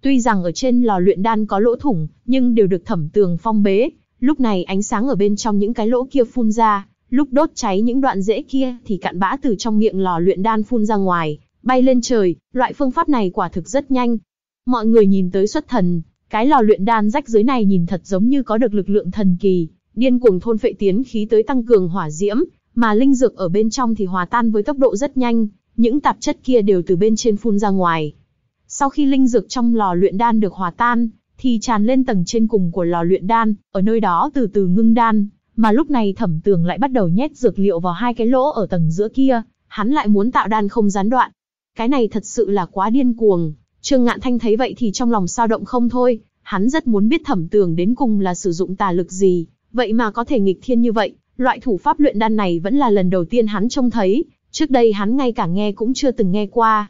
Tuy rằng ở trên lò luyện đan có lỗ thủng, nhưng đều được thẩm tường phong bế, lúc này ánh sáng ở bên trong những cái lỗ kia phun ra, lúc đốt cháy những đoạn rễ kia thì cạn bã từ trong miệng lò luyện đan phun ra ngoài, bay lên trời, loại phương pháp này quả thực rất nhanh. Mọi người nhìn tới xuất thần, cái lò luyện đan rách dưới này nhìn thật giống như có được lực lượng thần kỳ, điên cuồng thôn phệ tiến khí tới tăng cường hỏa diễm, mà linh dược ở bên trong thì hòa tan với tốc độ rất nhanh, những tạp chất kia đều từ bên trên phun ra ngoài. Sau khi linh dược trong lò luyện đan được hòa tan, thì tràn lên tầng trên cùng của lò luyện đan, ở nơi đó từ từ ngưng đan, mà lúc này thẩm tường lại bắt đầu nhét dược liệu vào hai cái lỗ ở tầng giữa kia, hắn lại muốn tạo đan không gián đoạn. Cái này thật sự là quá điên cuồng, Trương Ngạn Thanh thấy vậy thì trong lòng sao động không thôi, hắn rất muốn biết thẩm tường đến cùng là sử dụng tà lực gì, vậy mà có thể nghịch thiên như vậy, loại thủ pháp luyện đan này vẫn là lần đầu tiên hắn trông thấy, Trước đây hắn ngay cả nghe cũng chưa từng nghe qua.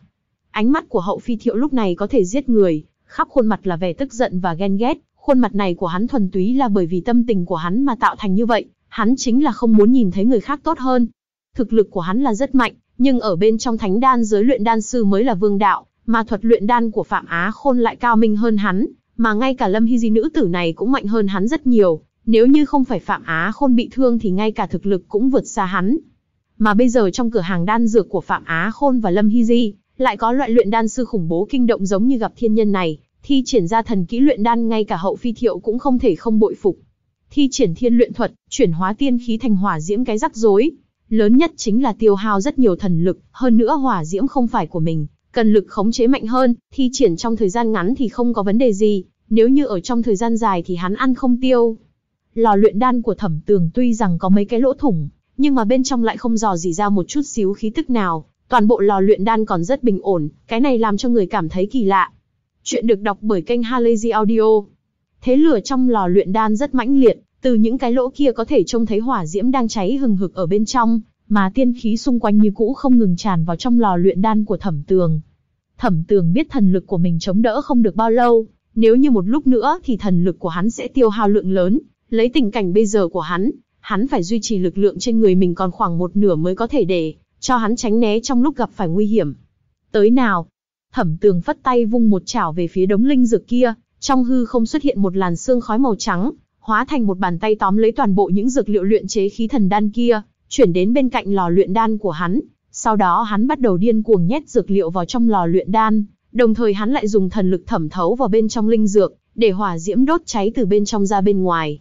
Ánh mắt của hậu phi thiệu lúc này có thể giết người, khắp khuôn mặt là vẻ tức giận và ghen ghét, khuôn mặt này của hắn thuần túy là bởi vì tâm tình của hắn mà tạo thành như vậy, hắn chính là không muốn nhìn thấy người khác tốt hơn. Thực lực của hắn là rất mạnh, nhưng ở bên trong thánh đan giới luyện đan sư mới là vương đạo, mà thuật luyện đan của Phạm Á Khôn lại cao minh hơn hắn, mà ngay cả Lâm Hy Di nữ tử này cũng mạnh hơn hắn rất nhiều, nếu như không phải Phạm Á Khôn bị thương thì ngay cả thực lực cũng vượt xa hắn, mà bây giờ trong cửa hàng đan dược của Phạm Á Khôn và Lâm Hy Di, lại có loại luyện đan sư khủng bố kinh động giống như gặp thiên nhân này, thi triển ra thần kỹ luyện đan ngay cả hậu phi thiệu cũng không thể không bội phục. Thi triển thiên luyện thuật, chuyển hóa tiên khí thành hỏa diễm cái rắc rối. Lớn nhất chính là tiêu hao rất nhiều thần lực, hơn nữa hỏa diễm không phải của mình, cần lực khống chế mạnh hơn, thi triển trong thời gian ngắn thì không có vấn đề gì, nếu như ở trong thời gian dài thì hắn ăn không tiêu. Lò luyện đan của thẩm tường tuy rằng có mấy cái lỗ thủng, nhưng mà bên trong lại không dò dỉ ra một chút xíu khí tức nào, toàn bộ lò luyện đan còn rất bình ổn, cái này làm cho người cảm thấy kỳ lạ. Chuyện được đọc bởi kênh Halazy Audio. Thế lửa trong lò luyện đan rất mãnh liệt, từ những cái lỗ kia có thể trông thấy hỏa diễm đang cháy hừng hực ở bên trong, mà tiên khí xung quanh như cũ không ngừng tràn vào trong lò luyện đan của Thẩm Tường. Thẩm Tường biết thần lực của mình chống đỡ không được bao lâu, nếu như một lúc nữa thì thần lực của hắn sẽ tiêu hao lượng lớn, lấy tình cảnh bây giờ của hắn, hắn phải duy trì lực lượng trên người mình còn khoảng một nửa mới có thể để cho hắn tránh né trong lúc gặp phải nguy hiểm. Tới nào? Thẩm tường phất tay vung một chảo về phía đống linh dược kia, trong hư không xuất hiện một làn sương khói màu trắng, hóa thành một bàn tay tóm lấy toàn bộ những dược liệu luyện chế khí thần đan kia, chuyển đến bên cạnh lò luyện đan của hắn. Sau đó hắn bắt đầu điên cuồng nhét dược liệu vào trong lò luyện đan, đồng thời hắn lại dùng thần lực thẩm thấu vào bên trong linh dược, để hỏa diễm đốt cháy từ bên trong ra bên ngoài.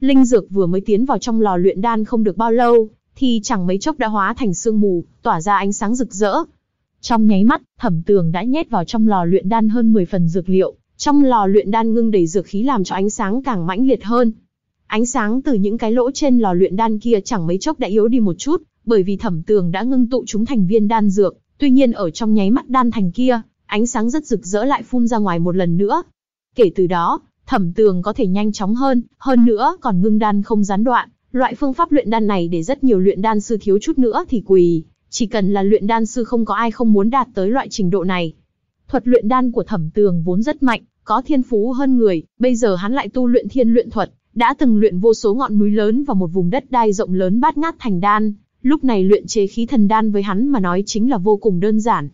Linh dược vừa mới tiến vào trong lò luyện đan không được bao lâu, thì chẳng mấy chốc đã hóa thành sương mù, tỏa ra ánh sáng rực rỡ. Trong nháy mắt, Thẩm Tường đã nhét vào trong lò luyện đan hơn 10 phần dược liệu, trong lò luyện đan ngưng đầy dược khí làm cho ánh sáng càng mãnh liệt hơn. Ánh sáng từ những cái lỗ trên lò luyện đan kia chẳng mấy chốc đã yếu đi một chút, bởi vì Thẩm Tường đã ngưng tụ chúng thành viên đan dược, tuy nhiên ở trong nháy mắt đan thành kia, ánh sáng rất rực rỡ lại phun ra ngoài một lần nữa. Kể từ đó, thẩm tường có thể nhanh chóng hơn, hơn nữa còn ngưng đan không gián đoạn. Loại phương pháp luyện đan này để rất nhiều luyện đan sư thiếu chút nữa thì quỳ, chỉ cần là luyện đan sư không có ai không muốn đạt tới loại trình độ này. Thuật luyện đan của thẩm tường vốn rất mạnh, có thiên phú hơn người, bây giờ hắn lại tu luyện thiên luyện thuật, đã từng luyện vô số ngọn núi lớn và một vùng đất đai rộng lớn bát ngát thành đan, lúc này luyện chế khí thần đan với hắn mà nói chính là vô cùng đơn giản.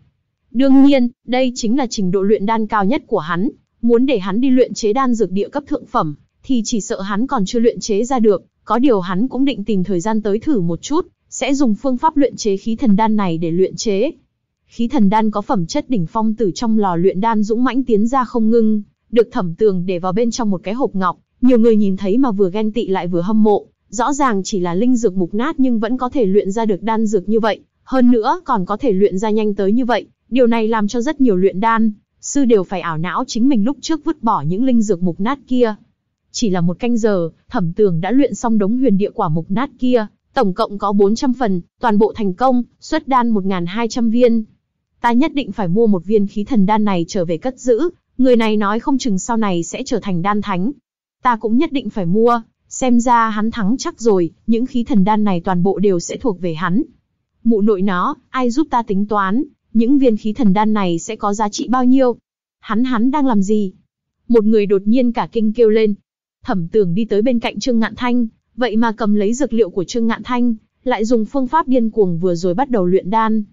Đương nhiên, đây chính là trình độ luyện đan cao nhất của hắn, Muốn để hắn đi luyện chế đan dược địa cấp thượng phẩm, thì chỉ sợ hắn còn chưa luyện chế ra được, có điều hắn cũng định tìm thời gian tới thử một chút, sẽ dùng phương pháp luyện chế khí thần đan này để luyện chế. Khí thần đan có phẩm chất đỉnh phong từ trong lò luyện đan dũng mãnh tiến ra không ngưng, được thẩm tường để vào bên trong một cái hộp ngọc, nhiều người nhìn thấy mà vừa ghen tị lại vừa hâm mộ, rõ ràng chỉ là linh dược mục nát nhưng vẫn có thể luyện ra được đan dược như vậy, hơn nữa còn có thể luyện ra nhanh tới như vậy, điều này làm cho rất nhiều luyện đan sư đều phải ảo não chính mình lúc trước vứt bỏ những linh dược mục nát kia. Chỉ là một canh giờ, thẩm tường đã luyện xong đống huyền địa quả mục nát kia, tổng cộng có 400 phần, toàn bộ thành công, xuất đan 1.200 viên. Ta nhất định phải mua một viên khí thần đan này trở về cất giữ, người này nói không chừng sau này sẽ trở thành đan thánh. Ta cũng nhất định phải mua, xem ra hắn thắng chắc rồi, những khí thần đan này toàn bộ đều sẽ thuộc về hắn. Mụ nội nó, ai giúp ta tính toán, những viên khí thần đan này sẽ có giá trị bao nhiêu? Hắn hắn đang làm gì? Một người đột nhiên cả kinh kêu lên. Thẩm tưởng đi tới bên cạnh Trương Ngạn Thanh, vậy mà cầm lấy dược liệu của Trương Ngạn Thanh, lại dùng phương pháp điên cuồng vừa rồi bắt đầu luyện đan.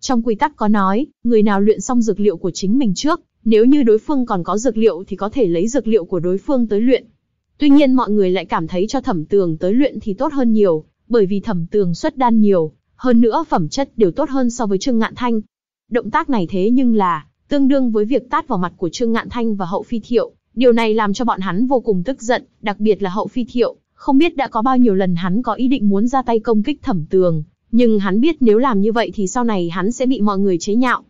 Trong quy tắc có nói, người nào luyện xong dược liệu của chính mình trước, nếu như đối phương còn có dược liệu thì có thể lấy dược liệu của đối phương tới luyện. Tuy nhiên mọi người lại cảm thấy cho thẩm tường tới luyện thì tốt hơn nhiều, bởi vì thẩm tường xuất đan nhiều, hơn nữa phẩm chất đều tốt hơn so với Trương Ngạn Thanh, Động tác này thế nhưng là, tương đương với việc tát vào mặt của Trương Ngạn Thanh và Hậu Phi Thiệu. Điều này làm cho bọn hắn vô cùng tức giận, đặc biệt là Hậu Phi Thiệu. Không biết đã có bao nhiêu lần hắn có ý định muốn ra tay công kích thẩm tường, nhưng hắn biết nếu làm như vậy thì sau này hắn sẽ bị mọi người chế nhạo.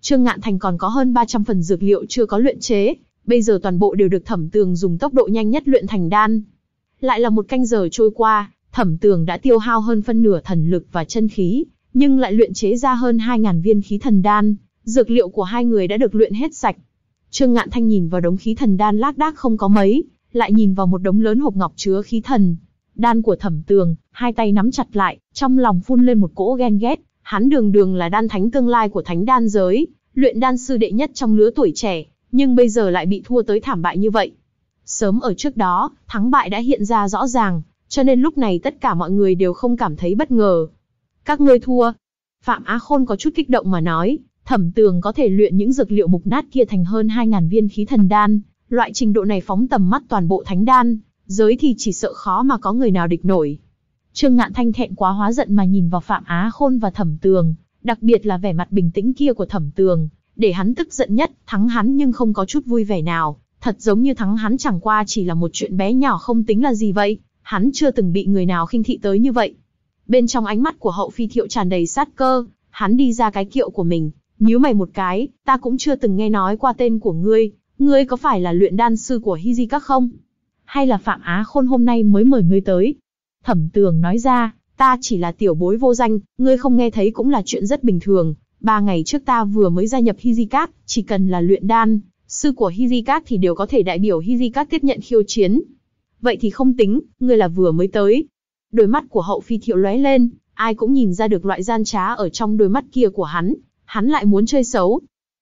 Trương Ngạn Thành còn có hơn 300 phần dược liệu chưa có luyện chế, bây giờ toàn bộ đều được thẩm tường dùng tốc độ nhanh nhất luyện thành đan. Lại là một canh giờ trôi qua, thẩm tường đã tiêu hao hơn phân nửa thần lực và chân khí, nhưng lại luyện chế ra hơn 2.000 viên khí thần đan, dược liệu của hai người đã được luyện hết sạch. Trương Ngạn Thanh nhìn vào đống khí thần đan lác đác không có mấy, lại nhìn vào một đống lớn hộp ngọc chứa khí thần. Đan của thẩm tường, hai tay nắm chặt lại, trong lòng phun lên một cỗ ghen ghét, hắn đường đường là đan thánh tương lai của thánh đan giới, luyện đan sư đệ nhất trong lứa tuổi trẻ, nhưng bây giờ lại bị thua tới thảm bại như vậy. Sớm ở trước đó, thắng bại đã hiện ra rõ ràng, cho nên lúc này tất cả mọi người đều không cảm thấy bất ngờ, các ngươi thua. Phạm Á Khôn có chút kích động mà nói, thẩm tường có thể luyện những dược liệu mục nát kia thành hơn 2.000 viên khí thần đan, loại trình độ này phóng tầm mắt toàn bộ thánh đan, giới thì chỉ sợ khó mà có người nào địch nổi. Trương Ngạn Thanh thẹn quá hóa giận mà nhìn vào Phạm Á Khôn và Thẩm Tường, đặc biệt là vẻ mặt bình tĩnh kia của Thẩm Tường, để hắn tức giận nhất, thắng hắn nhưng không có chút vui vẻ nào, thật giống như thắng hắn chẳng qua chỉ là một chuyện bé nhỏ không tính là gì vậy, hắn chưa từng bị người nào khinh thị tới như vậy. Bên trong ánh mắt của hậu phi thiệu tràn đầy sát cơ, hắn đi ra cái kiệu của mình, nhíu mày một cái, ta cũng chưa từng nghe nói qua tên của ngươi, ngươi có phải là luyện đan sư của Hi Di các không? Hay là Phạm Á Khôn hôm nay mới mời ngươi tới? Thẩm Tường nói ra, ta chỉ là tiểu bối vô danh, ngươi không nghe thấy cũng là chuyện rất bình thường. Ba ngày trước ta vừa mới gia nhập Hi Di Các, chỉ cần là luyện đan, sư của Hi Di Các thì đều có thể đại biểu Hi Di Các tiếp nhận khiêu chiến. Vậy thì không tính, ngươi là vừa mới tới, Đôi mắt của hậu phi thiệu lóe lên, ai cũng nhìn ra được loại gian trá ở trong đôi mắt kia của hắn, hắn lại muốn chơi xấu.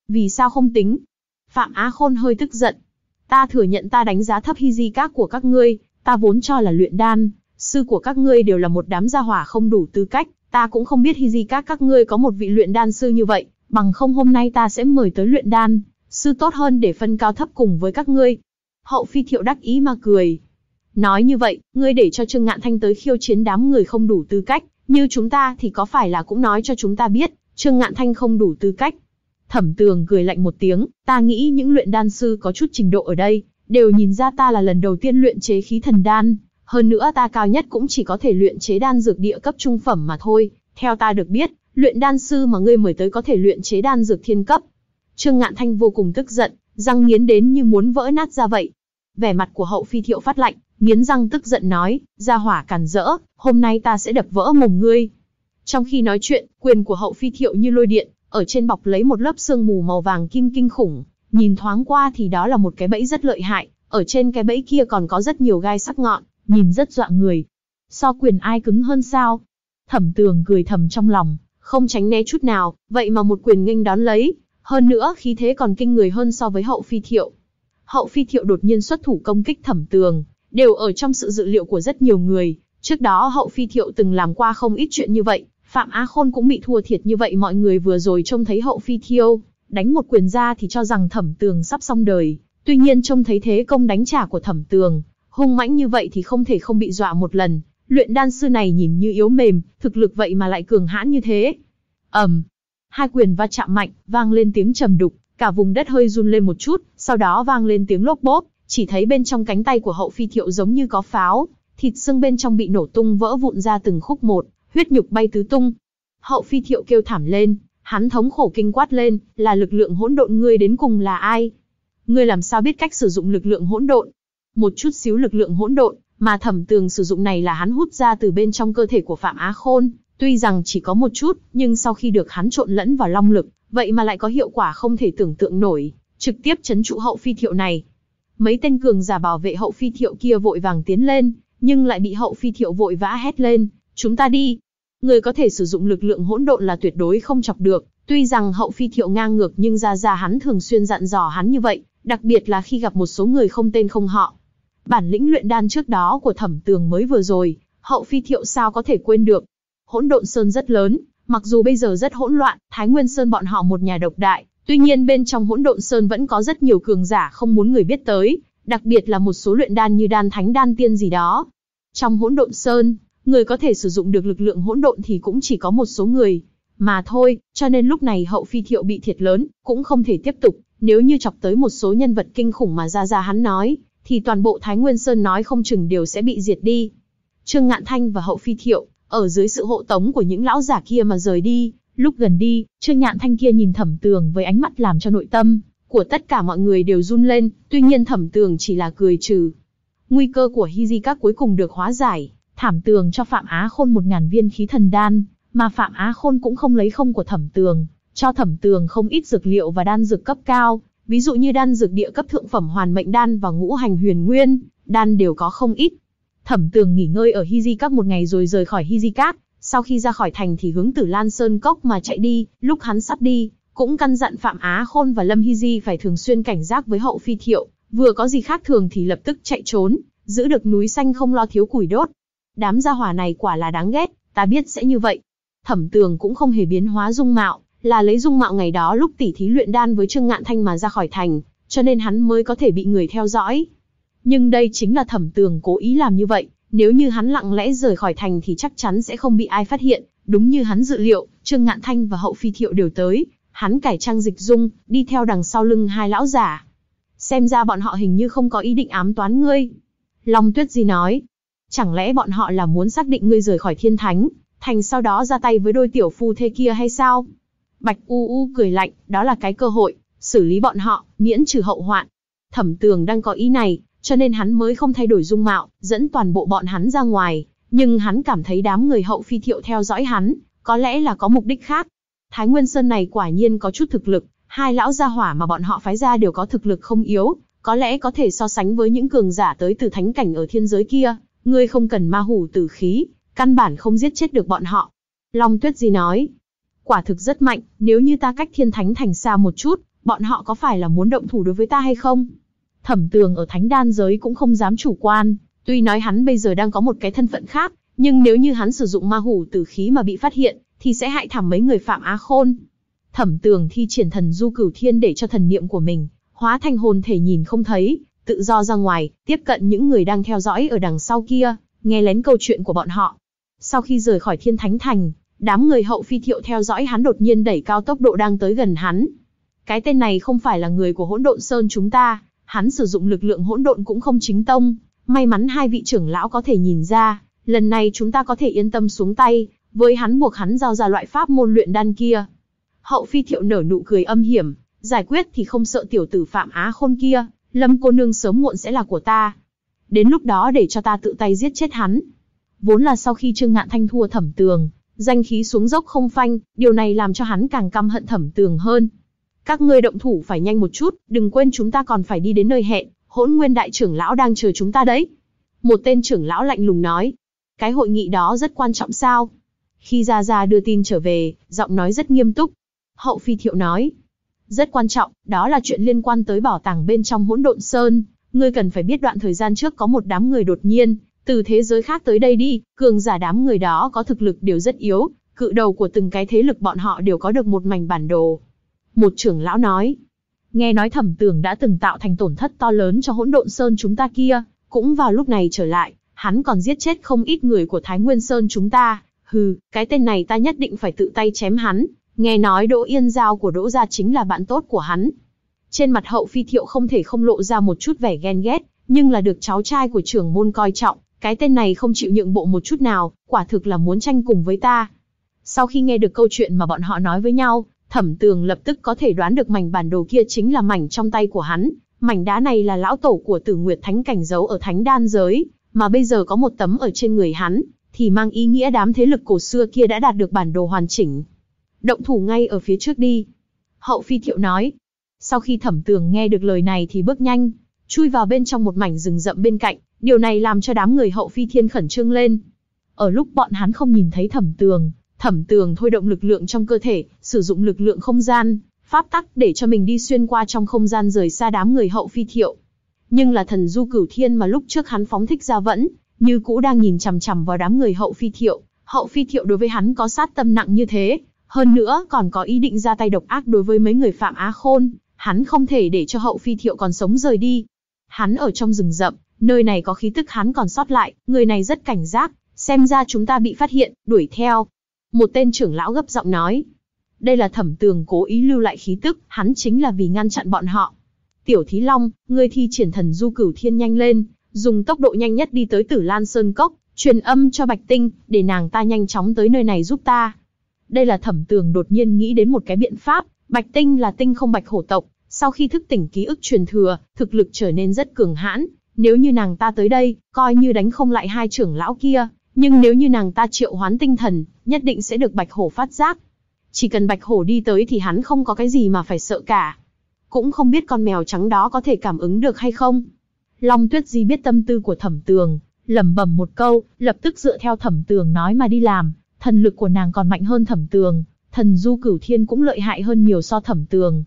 Vì sao không tính? Phạm Á Khôn hơi tức giận. Ta thừa nhận ta đánh giá thấp hy di các của các ngươi, ta vốn cho là luyện đan, sư của các ngươi đều là một đám gia hỏa không đủ tư cách, ta cũng không biết hy di các các ngươi có một vị luyện đan sư như vậy, bằng không hôm nay ta sẽ mời tới luyện đan, sư tốt hơn để phân cao thấp cùng với các ngươi. Hậu phi thiệu đắc ý mà cười, Nói như vậy, ngươi để cho Trương Ngạn Thanh tới khiêu chiến đám người không đủ tư cách, như chúng ta thì có phải là cũng nói cho chúng ta biết, Trương Ngạn Thanh không đủ tư cách. Thẩm Tường cười lạnh một tiếng, ta nghĩ những luyện đan sư có chút trình độ ở đây, đều nhìn ra ta là lần đầu tiên luyện chế khí thần đan, hơn nữa ta cao nhất cũng chỉ có thể luyện chế đan dược địa cấp trung phẩm mà thôi, theo ta được biết, luyện đan sư mà ngươi mời tới có thể luyện chế đan dược thiên cấp. Trương Ngạn Thanh vô cùng tức giận, răng nghiến đến như muốn vỡ nát ra vậy. Vẻ mặt của hậu phi thiệu phát lạnh, nghiến răng tức giận nói, ra hỏa càn rỡ, hôm nay ta sẽ đập vỡ mồm ngươi. Trong khi nói chuyện, quyền của hậu phi thiệu như lôi điện, ở trên bọc lấy một lớp sương mù màu vàng kim kinh khủng, nhìn thoáng qua thì đó là một cái bẫy rất lợi hại, ở trên cái bẫy kia còn có rất nhiều gai sắc ngọn, nhìn rất dọa người. So quyền ai cứng hơn sao? Thẩm tường cười thầm trong lòng, không tránh né chút nào, vậy mà một quyền nghênh đón lấy, hơn nữa khí thế còn kinh người hơn so với hậu phi thiệu. Hậu phi thiệu đột nhiên xuất thủ công kích thẩm tường, đều ở trong sự dự liệu của rất nhiều người. Trước đó hậu phi thiệu từng làm qua không ít chuyện như vậy, Phạm Á Khôn cũng bị thua thiệt như vậy mọi người vừa rồi trông thấy hậu phi thiêu, đánh một quyền ra thì cho rằng thẩm tường sắp xong đời. Tuy nhiên trông thấy thế công đánh trả của thẩm tường, hung mãnh như vậy thì không thể không bị dọa một lần. Luyện đan sư này nhìn như yếu mềm, thực lực vậy mà lại cường hãn như thế. ầm, hai quyền va chạm mạnh, vang lên tiếng trầm đục, cả vùng đất hơi run lên một chút, sau đó vang lên tiếng lốp bốp, chỉ thấy bên trong cánh tay của hậu phi thiệu giống như có pháo, thịt xương bên trong bị nổ tung vỡ vụn ra từng khúc một, huyết nhục bay tứ tung. Hậu phi thiệu kêu thảm lên, hắn thống khổ kinh quát lên, là lực lượng hỗn độn ngươi đến cùng là ai? Ngươi làm sao biết cách sử dụng lực lượng hỗn độn? Một chút xíu lực lượng hỗn độn, mà thẩm tường sử dụng này là hắn hút ra từ bên trong cơ thể của Phạm Á Khôn, tuy rằng chỉ có một chút, nhưng sau khi được hắn trộn lẫn vào long lực, vậy mà lại có hiệu quả không thể tưởng tượng nổi, trực tiếp chấn trụ hậu phi thiệu này, Mấy tên cường giả bảo vệ hậu phi thiệu kia vội vàng tiến lên, nhưng lại bị hậu phi thiệu vội vã hét lên, chúng ta đi. Người có thể sử dụng lực lượng hỗn độn là tuyệt đối không chọc được, tuy rằng hậu phi thiệu ngang ngược nhưng ra ra hắn thường xuyên dặn dò hắn như vậy, đặc biệt là khi gặp một số người không tên không họ. Bản lĩnh luyện đan trước đó của thẩm tường mới vừa rồi, hậu phi thiệu sao có thể quên được. Hỗn độn sơn rất lớn, mặc dù bây giờ rất hỗn loạn, Thái Nguyên Sơn bọn họ một nhà độc đại, Tuy nhiên bên trong hỗn độn sơn vẫn có rất nhiều cường giả không muốn người biết tới, đặc biệt là một số luyện đan như đan thánh đan tiên gì đó. Trong hỗn độn sơn, người có thể sử dụng được lực lượng hỗn độn thì cũng chỉ có một số người mà thôi, cho nên lúc này hậu phi thiệu bị thiệt lớn, cũng không thể tiếp tục, nếu như chọc tới một số nhân vật kinh khủng mà ra ra hắn nói, thì toàn bộ Thái Nguyên Sơn nói không chừng đều sẽ bị diệt đi. Trương Ngạn Thanh và hậu phi thiệu, ở dưới sự hộ tống của những lão giả kia mà rời đi, Lúc gần đi, Trương Nhạn Thanh kia nhìn Thẩm Tường với ánh mắt làm cho nội tâm của tất cả mọi người đều run lên, tuy nhiên Thẩm Tường chỉ là cười trừ. Nguy cơ của Hizika cuối cùng được hóa giải, Thẩm Tường cho Phạm Á Khôn một ngàn viên khí thần đan, mà Phạm Á Khôn cũng không lấy không của Thẩm Tường, cho Thẩm Tường không ít dược liệu và đan dược cấp cao, ví dụ như đan dược địa cấp thượng phẩm hoàn mệnh đan và ngũ hành huyền nguyên, đan đều có không ít. Thẩm Tường nghỉ ngơi ở Hizikak một ngày rồi rời khỏi Hizikak, sau khi ra khỏi thành thì hướng Tử Lan Sơn Cốc mà chạy đi, lúc hắn sắp đi, cũng căn dặn Phạm Á Khôn và Lâm Hy Di phải thường xuyên cảnh giác với hậu phi thiệu, vừa có gì khác thường thì lập tức chạy trốn, giữ được núi xanh không lo thiếu củi đốt. Đám gia hỏa này quả là đáng ghét, ta biết sẽ như vậy. Thẩm tường cũng không hề biến hóa dung mạo, là lấy dung mạo ngày đó lúc tỉ thí luyện đan với Trương Ngạn Thanh mà ra khỏi thành, cho nên hắn mới có thể bị người theo dõi. Nhưng đây chính là thẩm tường cố ý làm như vậy, nếu như hắn lặng lẽ rời khỏi thành thì chắc chắn sẽ không bị ai phát hiện. Đúng như hắn dự liệu, Trương Ngạn Thanh và Hậu Phi Thiệu đều tới. Hắn cải trang dịch dung, đi theo đằng sau lưng hai lão giả. Xem ra bọn họ hình như không có ý định ám toán ngươi. Long Tuyết Di nói. Chẳng lẽ bọn họ là muốn xác định ngươi rời khỏi thiên thánh, thành sau đó ra tay với đôi tiểu phu thê kia hay sao? Bạch U U cười lạnh, đó là cái cơ hội, xử lý bọn họ, miễn trừ hậu hoạn. Thẩm tường đang có ý này, cho nên hắn mới không thay đổi dung mạo, dẫn toàn bộ bọn hắn ra ngoài, nhưng hắn cảm thấy đám người hậu phi thiệu theo dõi hắn, có lẽ là có mục đích khác. Thái Nguyên Sơn này quả nhiên có chút thực lực, hai lão gia hỏa mà bọn họ phái ra đều có thực lực không yếu, có lẽ có thể so sánh với những cường giả tới từ thánh cảnh ở thiên giới kia, ngươi không cần ma hủ tử khí, căn bản không giết chết được bọn họ. Long Tuyết Di nói, quả thực rất mạnh, nếu như ta cách thiên thánh thành xa một chút, bọn họ có phải là muốn động thủ đối với ta hay không? Thẩm Tường ở Thánh Đan giới cũng không dám chủ quan, tuy nói hắn bây giờ đang có một cái thân phận khác, nhưng nếu như hắn sử dụng ma hủ tử khí mà bị phát hiện, thì sẽ hại thảm mấy người Phạm Á Khôn. Thẩm Tường thi triển thần du cửu thiên để cho thần niệm của mình hóa thành hồn thể nhìn không thấy, tự do ra ngoài, tiếp cận những người đang theo dõi ở đằng sau kia, nghe lén câu chuyện của bọn họ. Sau khi rời khỏi Thiên Thánh Thành, đám người hậu phi thiệu theo dõi hắn đột nhiên đẩy cao tốc độ đang tới gần hắn. Cái tên này không phải là người của hỗn độn sơn chúng ta, hắn sử dụng lực lượng hỗn độn cũng không chính tông, may mắn hai vị trưởng lão có thể nhìn ra, lần này chúng ta có thể yên tâm xuống tay, với hắn buộc hắn giao ra loại pháp môn luyện đan kia. Hậu phi thiệu nở nụ cười âm hiểm, giải quyết thì không sợ tiểu tử phạm á khôn kia, lâm cô nương sớm muộn sẽ là của ta. Đến lúc đó để cho ta tự tay giết chết hắn. Vốn là sau khi Trương Ngạn Thanh thua thẩm tường, danh khí xuống dốc không phanh, điều này làm cho hắn càng căm hận thẩm tường hơn. Các ngươi động thủ phải nhanh một chút, đừng quên chúng ta còn phải đi đến nơi hẹn, hỗn nguyên đại trưởng lão đang chờ chúng ta đấy. Một tên trưởng lão lạnh lùng nói, cái hội nghị đó rất quan trọng sao? Khi Gia Gia đưa tin trở về, giọng nói rất nghiêm túc. Hậu phi thiệu nói, rất quan trọng, đó là chuyện liên quan tới bảo tàng bên trong hỗn độn sơn. Ngươi cần phải biết đoạn thời gian trước có một đám người đột nhiên, từ thế giới khác tới đây đi, cường giả đám người đó có thực lực đều rất yếu, cự đầu của từng cái thế lực bọn họ đều có được một mảnh bản đồ, một trưởng lão nói. Nghe nói thẩm tường đã từng tạo thành tổn thất to lớn cho hỗn độn sơn chúng ta kia, cũng vào lúc này trở lại, hắn còn giết chết không ít người của Thái Nguyên Sơn chúng ta, hừ, cái tên này ta nhất định phải tự tay chém hắn, nghe nói Đỗ Yên Giao của Đỗ Gia chính là bạn tốt của hắn. Trên mặt hậu phi thiệu không thể không lộ ra một chút vẻ ghen ghét, nhưng là được cháu trai của trưởng môn coi trọng, cái tên này không chịu nhượng bộ một chút nào, quả thực là muốn tranh cùng với ta. Sau khi nghe được câu chuyện mà bọn họ nói với nhau, Thẩm tường lập tức có thể đoán được mảnh bản đồ kia chính là mảnh trong tay của hắn, mảnh đá này là lão tổ của tử nguyệt thánh cảnh giấu ở thánh đan giới, mà bây giờ có một tấm ở trên người hắn, thì mang ý nghĩa đám thế lực cổ xưa kia đã đạt được bản đồ hoàn chỉnh. Động thủ ngay ở phía trước đi. Hậu phi thiệu nói. Sau khi thẩm tường nghe được lời này thì bước nhanh, chui vào bên trong một mảnh rừng rậm bên cạnh, điều này làm cho đám người hậu phi thiên khẩn trương lên. Ở lúc bọn hắn không nhìn thấy thẩm tường, Thẩm tường thôi động lực lượng trong cơ thể, sử dụng lực lượng không gian, pháp tắc để cho mình đi xuyên qua trong không gian rời xa đám người hậu phi thiệu. Nhưng là thần du cửu thiên mà lúc trước hắn phóng thích ra vẫn, như cũ đang nhìn chằm chằm vào đám người hậu phi thiệu. Hậu phi thiệu đối với hắn có sát tâm nặng như thế, hơn nữa còn có ý định ra tay độc ác đối với mấy người phạm á khôn, hắn không thể để cho hậu phi thiệu còn sống rời đi. Hắn ở trong rừng rậm, nơi này có khí tức hắn còn sót lại, người này rất cảnh giác, xem ra chúng ta bị phát hiện, đuổi theo. Một tên trưởng lão gấp giọng nói. Đây là thẩm tường cố ý lưu lại khí tức, hắn chính là vì ngăn chặn bọn họ. Tiểu Thí Long, ngươi thi triển thần du cửu thiên nhanh lên, dùng tốc độ nhanh nhất đi tới Tử Lan Sơn Cốc, truyền âm cho Bạch Tinh, để nàng ta nhanh chóng tới nơi này giúp ta. Đây là thẩm tường đột nhiên nghĩ đến một cái biện pháp, Bạch Tinh là tinh không bạch hổ tộc, sau khi thức tỉnh ký ức truyền thừa, thực lực trở nên rất cường hãn, nếu như nàng ta tới đây, coi như đánh không lại hai trưởng lão kia nhưng nếu như nàng ta triệu hoán tinh thần, nhất định sẽ được Bạch Hổ phát giác. Chỉ cần Bạch Hổ đi tới thì hắn không có cái gì mà phải sợ cả. Cũng không biết con mèo trắng đó có thể cảm ứng được hay không. Long Tuyết Di biết tâm tư của Thẩm Tường, lẩm bẩm một câu, lập tức dựa theo Thẩm Tường nói mà đi làm, thần lực của nàng còn mạnh hơn Thẩm Tường, thần du cửu thiên cũng lợi hại hơn nhiều so Thẩm Tường.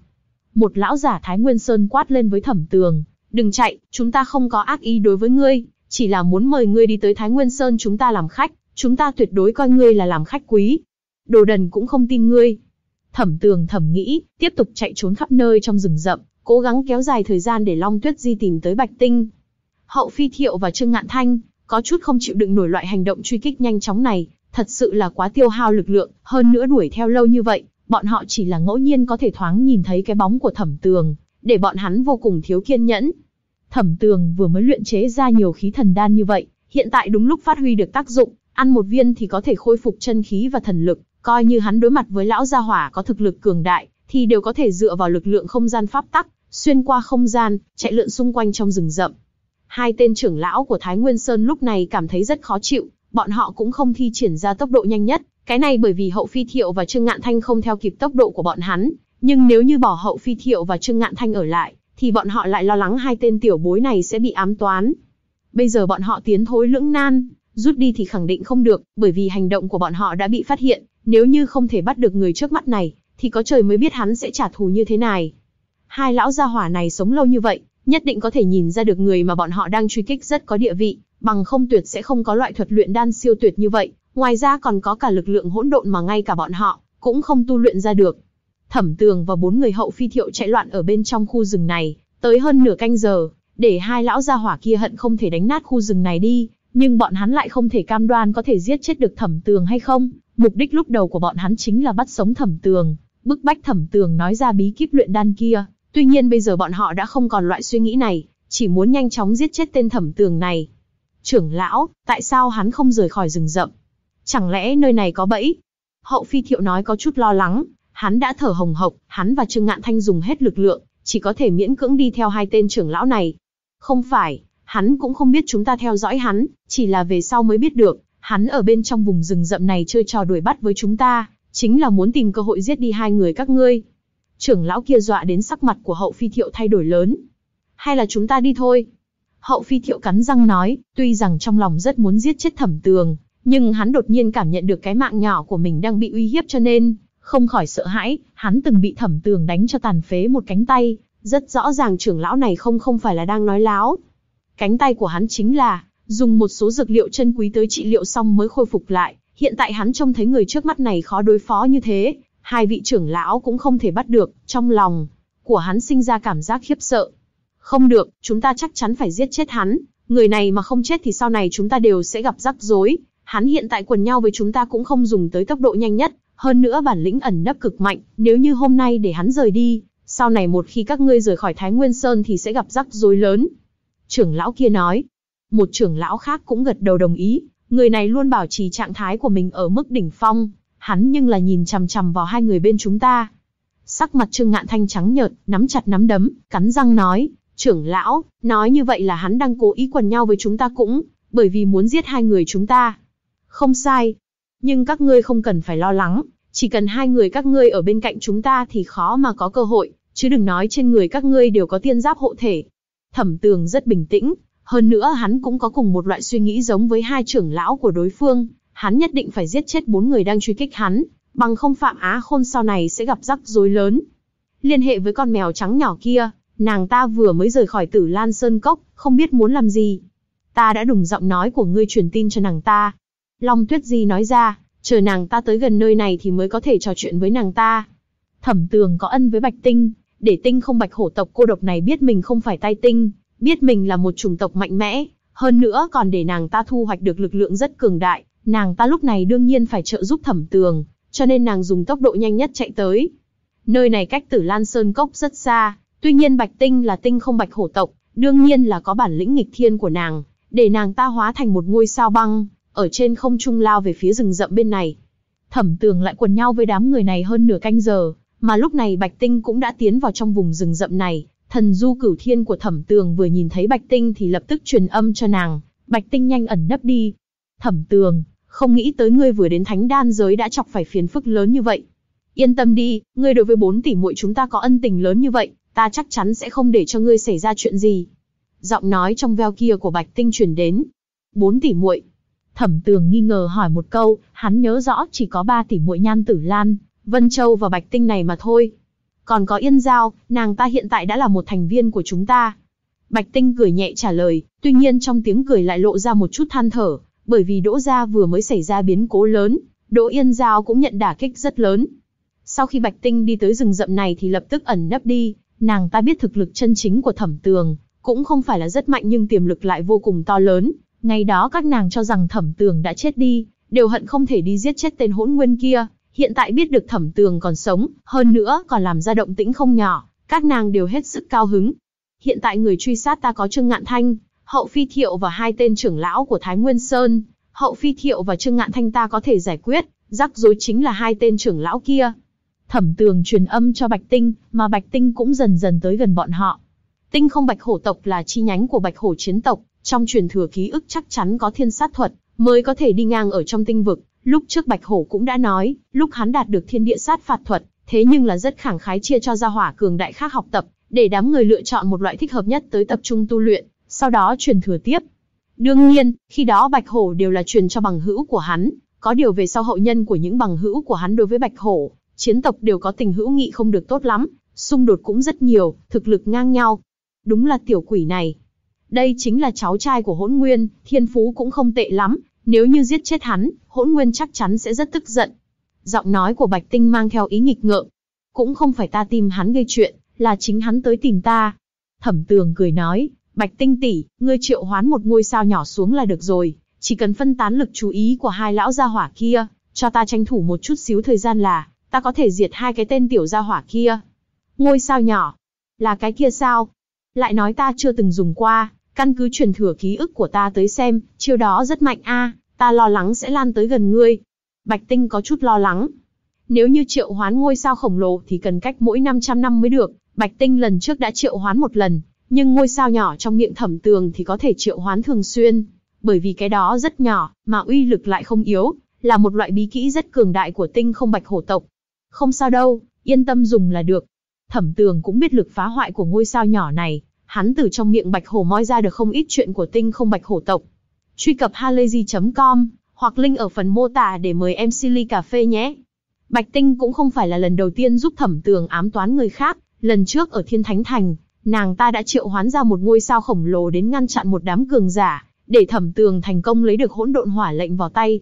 Một lão giả Thái Nguyên Sơn quát lên với Thẩm Tường, "Đừng chạy, chúng ta không có ác ý đối với ngươi, chỉ là muốn mời ngươi đi tới Thái Nguyên Sơn chúng ta làm khách, chúng ta tuyệt đối coi ngươi là làm khách quý. Đồ đần cũng không tin ngươi. Thẩm tường thẩm nghĩ, tiếp tục chạy trốn khắp nơi trong rừng rậm, cố gắng kéo dài thời gian để Long Tuyết Di tìm tới Bạch Tinh. Hậu Phi Thiệu và Trương Ngạn Thanh, có chút không chịu đựng nổi loại hành động truy kích nhanh chóng này, thật sự là quá tiêu hao lực lượng, hơn nữa đuổi theo lâu như vậy, bọn họ chỉ là ngẫu nhiên có thể thoáng nhìn thấy cái bóng của thẩm tường, để bọn hắn vô cùng thiếu kiên nhẫn. Thẩm Tường vừa mới luyện chế ra nhiều khí thần đan như vậy, hiện tại đúng lúc phát huy được tác dụng, ăn một viên thì có thể khôi phục chân khí và thần lực, coi như hắn đối mặt với lão gia hỏa có thực lực cường đại, thì đều có thể dựa vào lực lượng không gian pháp tắc, xuyên qua không gian, chạy lượn xung quanh trong rừng rậm. Hai tên trưởng lão của Thái Nguyên Sơn lúc này cảm thấy rất khó chịu, bọn họ cũng không thi triển ra tốc độ nhanh nhất, cái này bởi vì hậu phi thiệu và Trương Ngạn Thanh không theo kịp tốc độ của bọn hắn, nhưng nếu như bỏ hậu phi thiệu và Trương Ngạn Thanh ở lại, thì bọn họ lại lo lắng hai tên tiểu bối này sẽ bị ám toán. Bây giờ bọn họ tiến thối lưỡng nan, rút đi thì khẳng định không được, bởi vì hành động của bọn họ đã bị phát hiện, nếu như không thể bắt được người trước mắt này, thì có trời mới biết hắn sẽ trả thù như thế này. Hai lão gia hỏa này sống lâu như vậy, nhất định có thể nhìn ra được người mà bọn họ đang truy kích rất có địa vị, bằng không tuyệt sẽ không có loại thuật luyện đan siêu tuyệt như vậy, ngoài ra còn có cả lực lượng hỗn độn mà ngay cả bọn họ cũng không tu luyện ra được. Thẩm Tường và bốn người hậu phi thiệu chạy loạn ở bên trong khu rừng này, tới hơn nửa canh giờ, để hai lão gia hỏa kia hận không thể đánh nát khu rừng này đi, nhưng bọn hắn lại không thể cam đoan có thể giết chết được Thẩm Tường hay không. Mục đích lúc đầu của bọn hắn chính là bắt sống Thẩm Tường, bức bách Thẩm Tường nói ra bí kíp luyện đan kia. Tuy nhiên bây giờ bọn họ đã không còn loại suy nghĩ này, chỉ muốn nhanh chóng giết chết tên Thẩm Tường này. Trưởng lão, tại sao hắn không rời khỏi rừng rậm? Chẳng lẽ nơi này có bẫy? Hậu Phi Thiệu nói có chút lo lắng, Hắn đã thở hồng hộc, hắn và Trương Ngạn Thanh dùng hết lực lượng, chỉ có thể miễn cưỡng đi theo hai tên trưởng lão này. Không phải, hắn cũng không biết chúng ta theo dõi hắn, chỉ là về sau mới biết được, hắn ở bên trong vùng rừng rậm này chơi trò đuổi bắt với chúng ta, chính là muốn tìm cơ hội giết đi hai người các ngươi. Trưởng lão kia dọa đến sắc mặt của hậu phi thiệu thay đổi lớn. Hay là chúng ta đi thôi? Hậu phi thiệu cắn răng nói, tuy rằng trong lòng rất muốn giết chết thẩm tường, nhưng hắn đột nhiên cảm nhận được cái mạng nhỏ của mình đang bị uy hiếp cho nên, không khỏi sợ hãi, hắn từng bị thẩm tường đánh cho tàn phế một cánh tay, rất rõ ràng trưởng lão này không không phải là đang nói láo. Cánh tay của hắn chính là, dùng một số dược liệu chân quý tới trị liệu xong mới khôi phục lại, hiện tại hắn trông thấy người trước mắt này khó đối phó như thế, hai vị trưởng lão cũng không thể bắt được, trong lòng của hắn sinh ra cảm giác khiếp sợ. Không được, chúng ta chắc chắn phải giết chết hắn, người này mà không chết thì sau này chúng ta đều sẽ gặp rắc rối, hắn hiện tại quần nhau với chúng ta cũng không dùng tới tốc độ nhanh nhất, hơn nữa bản lĩnh ẩn nấp cực mạnh, nếu như hôm nay để hắn rời đi, sau này một khi các ngươi rời khỏi Thái Nguyên Sơn thì sẽ gặp rắc rối lớn. Trưởng lão kia nói, một trưởng lão khác cũng gật đầu đồng ý, người này luôn bảo trì trạng thái của mình ở mức đỉnh phong, hắn nhưng là nhìn chằm chằm vào hai người bên chúng ta. Sắc mặt Trương Ngạn Thanh trắng nhợt, nắm chặt nắm đấm, cắn răng nói, trưởng lão, nói như vậy là hắn đang cố ý quần nhau với chúng ta cũng, bởi vì muốn giết hai người chúng ta. Không sai, nhưng các ngươi không cần phải lo lắng, chỉ cần hai người các ngươi ở bên cạnh chúng ta thì khó mà có cơ hội, chứ đừng nói trên người các ngươi đều có tiên giáp hộ thể. Thẩm tường rất bình tĩnh, hơn nữa hắn cũng có cùng một loại suy nghĩ giống với hai trưởng lão của đối phương, hắn nhất định phải giết chết bốn người đang truy kích hắn, bằng không Phạm Á Khôn sau này sẽ gặp rắc rối lớn. Liên hệ với con mèo trắng nhỏ kia, nàng ta vừa mới rời khỏi tử Lan Sơn Cốc, không biết muốn làm gì. Ta đã đùng giọng nói của ngươi truyền tin cho nàng ta, Long Tuyết Di nói ra, chờ nàng ta tới gần nơi này thì mới có thể trò chuyện với nàng ta. Thẩm tường có ân với Bạch Tinh, để Tinh không Bạch Hổ tộc cô độc này biết mình không phải tai tinh, biết mình là một chủng tộc mạnh mẽ, hơn nữa còn để nàng ta thu hoạch được lực lượng rất cường đại, nàng ta lúc này đương nhiên phải trợ giúp thẩm tường, cho nên nàng dùng tốc độ nhanh nhất chạy tới. Nơi này cách Tử Lan Sơn Cốc rất xa, tuy nhiên Bạch Tinh là Tinh không Bạch Hổ tộc, đương nhiên là có bản lĩnh nghịch thiên của nàng, để nàng ta hóa thành một ngôi sao băng, ở trên không trung lao về phía rừng rậm bên này. Thẩm tường lại quần nhau với đám người này hơn nửa canh giờ, mà lúc này Bạch Tinh cũng đã tiến vào trong vùng rừng rậm này. Thần du cửu thiên của thẩm tường vừa nhìn thấy Bạch Tinh thì lập tức truyền âm cho nàng, Bạch Tinh nhanh ẩn nấp đi. Thẩm tường, không nghĩ tới ngươi vừa đến thánh đan giới đã chọc phải phiền phức lớn như vậy. Yên tâm đi, ngươi đối với bốn tỷ muội chúng ta có ân tình lớn như vậy, ta chắc chắn sẽ không để cho ngươi xảy ra chuyện gì. Giọng nói trong veo kia của Bạch Tinh truyền đến. Bốn tỷ muội, Thẩm Tường nghi ngờ hỏi một câu, hắn nhớ rõ chỉ có ba tỷ muội Nhan Tử Lan, Vân Châu và Bạch Tinh này mà thôi. Còn có Yên Giao, nàng ta hiện tại đã là một thành viên của chúng ta. Bạch Tinh cười nhẹ trả lời, tuy nhiên trong tiếng cười lại lộ ra một chút than thở, bởi vì Đỗ Gia vừa mới xảy ra biến cố lớn, Đỗ Yên Giao cũng nhận đả kích rất lớn. Sau khi Bạch Tinh đi tới rừng rậm này thì lập tức ẩn nấp đi, nàng ta biết thực lực chân chính của thẩm tường, cũng không phải là rất mạnh nhưng tiềm lực lại vô cùng to lớn, Ngày đó các nàng cho rằng thẩm tường đã chết đi, đều hận không thể đi giết chết tên hỗn nguyên kia. Hiện tại biết được thẩm tường còn sống, hơn nữa còn làm ra động tĩnh không nhỏ, các nàng đều hết sức cao hứng. Hiện tại người truy sát ta có Trương Ngạn Thanh, Hậu Phi Thiệu và hai tên trưởng lão của Thái Nguyên Sơn. Hậu Phi Thiệu và Trương Ngạn Thanh ta có thể giải quyết, rắc rối chính là hai tên trưởng lão kia. Thẩm tường truyền âm cho Bạch Tinh, mà Bạch Tinh cũng dần dần tới gần bọn họ. Tinh không Bạch Hổ tộc là chi nhánh của Bạch Hổ chiến tộc, trong truyền thừa ký ức chắc chắn có thiên sát thuật, mới có thể đi ngang ở trong tinh vực. Lúc trước Bạch Hổ cũng đã nói, lúc hắn đạt được thiên địa sát phạt thuật, thế nhưng là rất khẳng khái chia cho gia hỏa cường đại khác học tập, để đám người lựa chọn một loại thích hợp nhất tới tập trung tu luyện, sau đó truyền thừa tiếp. Đương nhiên, khi đó Bạch Hổ đều là truyền cho bằng hữu của hắn, có điều về sau hậu nhân của những bằng hữu của hắn đối với Bạch Hổ, chiến tộc đều có tình hữu nghị không được tốt lắm, xung đột cũng rất nhiều, thực lực ngang nhau. Đúng là tiểu quỷ này, đây chính là cháu trai của hỗn nguyên, thiên phú cũng không tệ lắm, nếu như giết chết hắn, hỗn nguyên chắc chắn sẽ rất tức giận. Giọng nói của Bạch Tinh mang theo ý nghịch ngợm. Cũng không phải ta tìm hắn gây chuyện, là chính hắn tới tìm ta. Thẩm tường cười nói, Bạch Tinh tỷ, ngươi triệu hoán một ngôi sao nhỏ xuống là được rồi, chỉ cần phân tán lực chú ý của hai lão gia hỏa kia, cho ta tranh thủ một chút xíu thời gian là, ta có thể diệt hai cái tên tiểu gia hỏa kia. Ngôi sao nhỏ, là cái kia sao? Lại nói ta chưa từng dùng qua, Căn cứ truyền thừa ký ức của ta tới xem, chiêu đó rất mạnh a, ta lo lắng sẽ lan tới gần ngươi. Bạch Tinh có chút lo lắng. Nếu như triệu hoán ngôi sao khổng lồ thì cần cách mỗi 500 năm mới được, Bạch Tinh lần trước đã triệu hoán một lần, nhưng ngôi sao nhỏ trong miệng thẩm tường thì có thể triệu hoán thường xuyên. Bởi vì cái đó rất nhỏ, mà uy lực lại không yếu, là một loại bí kỹ rất cường đại của tinh không bạch hổ tộc. Không sao đâu, yên tâm dùng là được. Thẩm tường cũng biết lực phá hoại của ngôi sao nhỏ này, hắn từ trong miệng bạch hổ moi ra được không ít chuyện của tinh không bạch hổ tộc. Truy cập halayzi.com hoặc link ở phần mô tả để mời em Silly Cà Phê nhé. Bạch Tinh cũng không phải là lần đầu tiên giúp thẩm tường ám toán người khác, lần trước ở Thiên Thánh Thành, nàng ta đã triệu hoán ra một ngôi sao khổng lồ đến ngăn chặn một đám cường giả, để thẩm tường thành công lấy được hỗn độn hỏa lệnh vào tay.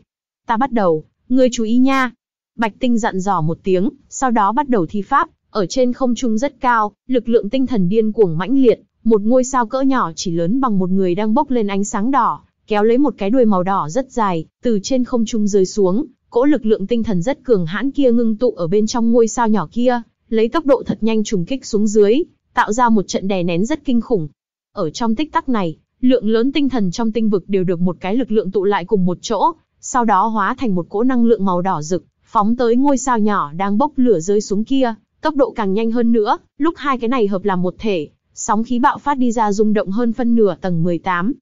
Ta bắt đầu, ngươi chú ý nha. Bạch Tinh dặn dò một tiếng, sau đó bắt đầu thi pháp, ở trên không trung rất cao, lực lượng tinh thần điên cuồng mãnh liệt, một ngôi sao cỡ nhỏ chỉ lớn bằng một người đang bốc lên ánh sáng đỏ, kéo lấy một cái đuôi màu đỏ rất dài, từ trên không trung rơi xuống, cỗ lực lượng tinh thần rất cường hãn kia ngưng tụ ở bên trong ngôi sao nhỏ kia, lấy tốc độ thật nhanh trùng kích xuống dưới, tạo ra một trận đè nén rất kinh khủng. Ở trong tích tắc này, lượng lớn tinh thần trong tinh vực đều được một cái lực lượng tụ lại cùng một chỗ, sau đó hóa thành một cỗ năng lượng màu đỏ rực, phóng tới ngôi sao nhỏ đang bốc lửa rơi xuống kia, tốc độ càng nhanh hơn nữa, lúc hai cái này hợp làm một thể, Sóng khí bạo phát đi ra rung động hơn phân nửa tầng 18.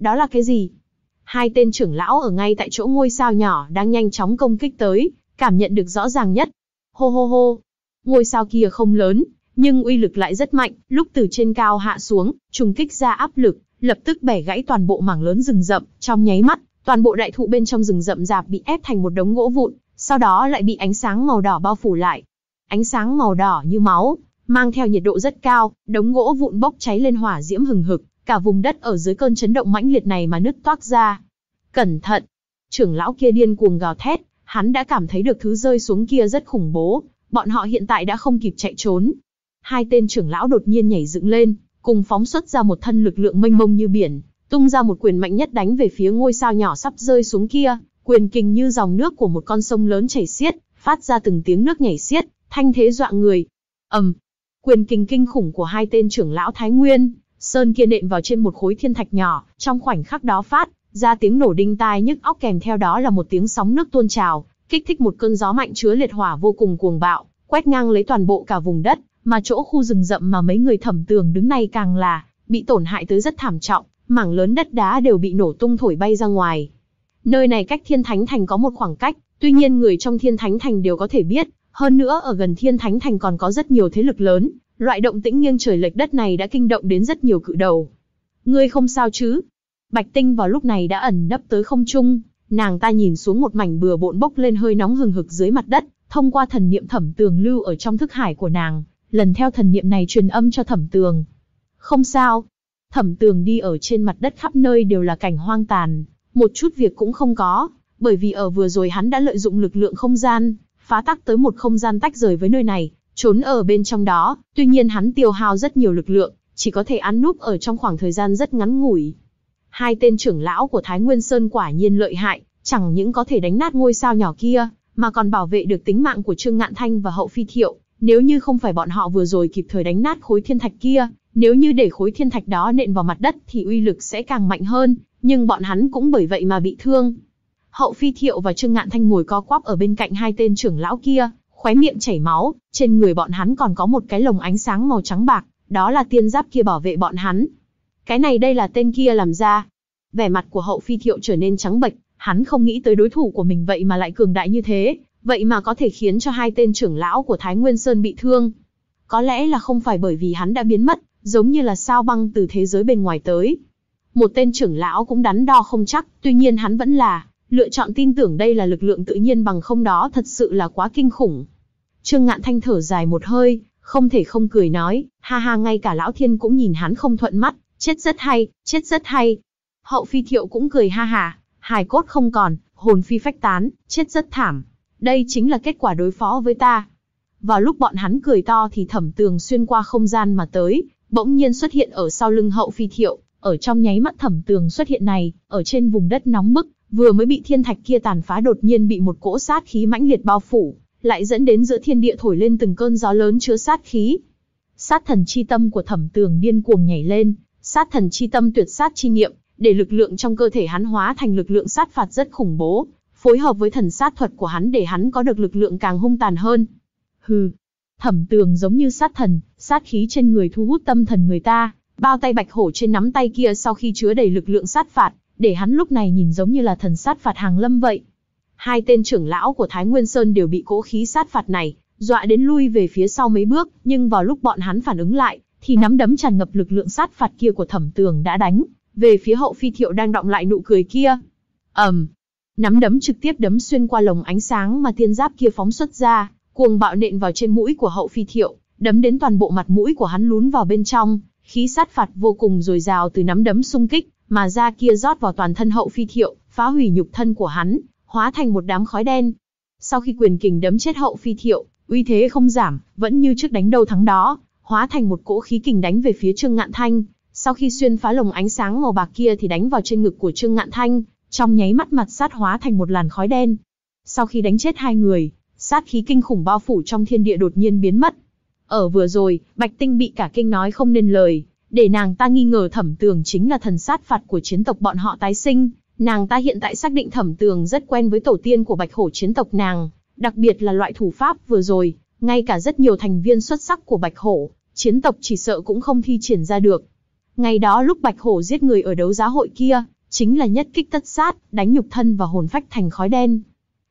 Đó là cái gì? Hai tên trưởng lão ở ngay tại chỗ ngôi sao nhỏ đang nhanh chóng công kích tới, cảm nhận được rõ ràng nhất. Hô hô hô. Ngôi sao kia không lớn, nhưng uy lực lại rất mạnh, lúc từ trên cao hạ xuống, trùng kích ra áp lực, lập tức bẻ gãy toàn bộ mảng lớn rừng rậm, trong nháy mắt, toàn bộ đại thụ bên trong rừng rậm rạp bị ép thành một đống gỗ vụn, sau đó lại bị ánh sáng màu đỏ bao phủ lại. Ánh sáng màu đỏ như máu, mang theo nhiệt độ rất cao, đống gỗ vụn bốc cháy lên hỏa diễm hừng hực, cả vùng đất ở dưới cơn chấn động mãnh liệt này mà nứt toác ra. Cẩn thận! Trưởng lão kia điên cuồng gào thét, hắn đã cảm thấy được thứ rơi xuống kia rất khủng bố, bọn họ hiện tại đã không kịp chạy trốn. Hai tên trưởng lão đột nhiên nhảy dựng lên, cùng phóng xuất ra một thân lực lượng mênh mông như biển, tung ra một quyền mạnh nhất đánh về phía ngôi sao nhỏ sắp rơi xuống kia, quyền kình như dòng nước của một con sông lớn chảy xiết, phát ra từng tiếng nước nhảy xiết, thanh thế dọa người. Ầm, Quyền kình kinh khủng của hai tên trưởng lão Thái Nguyên, Sơn kia nện vào trên một khối thiên thạch nhỏ, trong khoảnh khắc đó phát, ra tiếng nổ đinh tai nhức óc kèm theo đó là một tiếng sóng nước tuôn trào, kích thích một cơn gió mạnh chứa liệt hỏa vô cùng cuồng bạo, quét ngang lấy toàn bộ cả vùng đất, mà chỗ khu rừng rậm mà mấy người thẩm tường đứng này càng là bị tổn hại tới rất thảm trọng, mảng lớn đất đá đều bị nổ tung thổi bay ra ngoài. Nơi này cách Thiên Thánh Thành có một khoảng cách, tuy nhiên người trong Thiên Thánh Thành đều có thể biết, hơn nữa ở gần Thiên Thánh Thành còn có rất nhiều thế lực lớn, loại động tĩnh nghiêng trời lệch đất này đã kinh động đến rất nhiều cự đầu. Ngươi không sao chứ? Bạch Tinh vào lúc này đã ẩn nấp tới không trung, nàng ta nhìn xuống một mảnh bừa bộn bốc lên hơi nóng hừng hực dưới mặt đất, thông qua thần niệm thẩm tường lưu ở trong thức hải của nàng, lần theo thần niệm này truyền âm cho thẩm tường. Không sao. Thẩm tường đi ở trên mặt đất khắp nơi đều là cảnh hoang tàn, một chút việc cũng không có, bởi vì ở vừa rồi hắn đã lợi dụng lực lượng không gian, phá tắc tới một không gian tách rời với nơi này, trốn ở bên trong đó, tuy nhiên hắn tiêu hao rất nhiều lực lượng, chỉ có thể ăn núp ở trong khoảng thời gian rất ngắn ngủi. Hai tên trưởng lão của Thái Nguyên Sơn quả nhiên lợi hại, chẳng những có thể đánh nát ngôi sao nhỏ kia, mà còn bảo vệ được tính mạng của Trương Ngạn Thanh và Hậu Phi Thiệu, nếu như không phải bọn họ vừa rồi kịp thời đánh nát khối thiên thạch kia, nếu như để khối thiên thạch đó nện vào mặt đất thì uy lực sẽ càng mạnh hơn, nhưng bọn hắn cũng bởi vậy mà bị thương. Hậu Phi Thiệu và Trương Ngạn Thanh ngồi co quắp ở bên cạnh hai tên trưởng lão kia, khóe miệng chảy máu, trên người bọn hắn còn có một cái lồng ánh sáng màu trắng bạc, đó là tiên giáp kia bảo vệ bọn hắn. Cái này đây là tên kia làm ra. Vẻ mặt của Hậu Phi Thiệu trở nên trắng bệch, hắn không nghĩ tới đối thủ của mình vậy mà lại cường đại như thế, vậy mà có thể khiến cho hai tên trưởng lão của Thái Nguyên Sơn bị thương. Có lẽ là không phải bởi vì hắn đã biến mất, giống như là sao băng từ thế giới bên ngoài tới. Một tên trưởng lão cũng đắn đo không chắc, tuy nhiên hắn vẫn là lựa chọn tin tưởng đây là lực lượng tự nhiên bằng không đó thật sự là quá kinh khủng. Trương Ngạn Thanh thở dài một hơi, không thể không cười nói, ha ha ngay cả Lão Thiên cũng nhìn hắn không thuận mắt, chết rất hay, chết rất hay. Hậu Phi Thiệu cũng cười ha ha, hài cốt không còn, hồn phi phách tán, chết rất thảm. Đây chính là kết quả đối phó với ta. Vào lúc bọn hắn cười to thì thẩm tường xuyên qua không gian mà tới, bỗng nhiên xuất hiện ở sau lưng hậu phi thiệu, ở trong nháy mắt thẩm tường xuất hiện này, ở trên vùng đất nóng bức, vừa mới bị thiên thạch kia tàn phá đột nhiên bị một cỗ sát khí mãnh liệt bao phủ, lại dẫn đến giữa thiên địa thổi lên từng cơn gió lớn chứa sát khí. Sát thần chi tâm của Thẩm Tường điên cuồng nhảy lên, sát thần chi tâm tuyệt sát chi niệm, để lực lượng trong cơ thể hắn hóa thành lực lượng sát phạt rất khủng bố, phối hợp với thần sát thuật của hắn để hắn có được lực lượng càng hung tàn hơn. Hừ, Thẩm Tường giống như sát thần, sát khí trên người thu hút tâm thần người ta, bao tay bạch hổ trên nắm tay kia sau khi chứa đầy lực lượng sát phạt, để hắn lúc này nhìn giống như là thần sát phạt hàng lâm vậy. Hai tên trưởng lão của Thái Nguyên Sơn đều bị cỗ khí sát phạt này, dọa đến lui về phía sau mấy bước, nhưng vào lúc bọn hắn phản ứng lại, thì nắm đấm tràn ngập lực lượng sát phạt kia của thẩm tường đã đánh, về phía hậu phi thiệu đang động lại nụ cười kia. ầm, nắm đấm trực tiếp đấm xuyên qua lồng ánh sáng mà tiên giáp kia phóng xuất ra, cuồng bạo nện vào trên mũi của hậu phi thiệu, đấm đến toàn bộ mặt mũi của hắn lún vào bên trong, khí sát phạt vô cùng dồi dào từ nắm đấm xung kích, mà da kia rót vào toàn thân hậu phi thiệu, phá hủy nhục thân của hắn, hóa thành một đám khói đen. Sau khi quyền kình đấm chết hậu phi thiệu, uy thế không giảm, vẫn như trước đánh đầu thắng đó, hóa thành một cỗ khí kình đánh về phía Trương Ngạn Thanh. Sau khi xuyên phá lồng ánh sáng màu bạc kia thì đánh vào trên ngực của Trương Ngạn Thanh, trong nháy mắt mặt sát hóa thành một làn khói đen. Sau khi đánh chết hai người, sát khí kinh khủng bao phủ trong thiên địa đột nhiên biến mất. Ở vừa rồi, Bạch Tinh bị cả kinh nói không nên lời, để nàng ta nghi ngờ thẩm tường chính là thần sát phạt của chiến tộc bọn họ tái sinh, nàng ta hiện tại xác định thẩm tường rất quen với tổ tiên của bạch hổ chiến tộc nàng, đặc biệt là loại thủ pháp vừa rồi, ngay cả rất nhiều thành viên xuất sắc của bạch hổ, chiến tộc chỉ sợ cũng không thi triển ra được. Ngày đó lúc bạch hổ giết người ở đấu giá hội kia, chính là nhất kích tất sát, đánh nhục thân và hồn phách thành khói đen.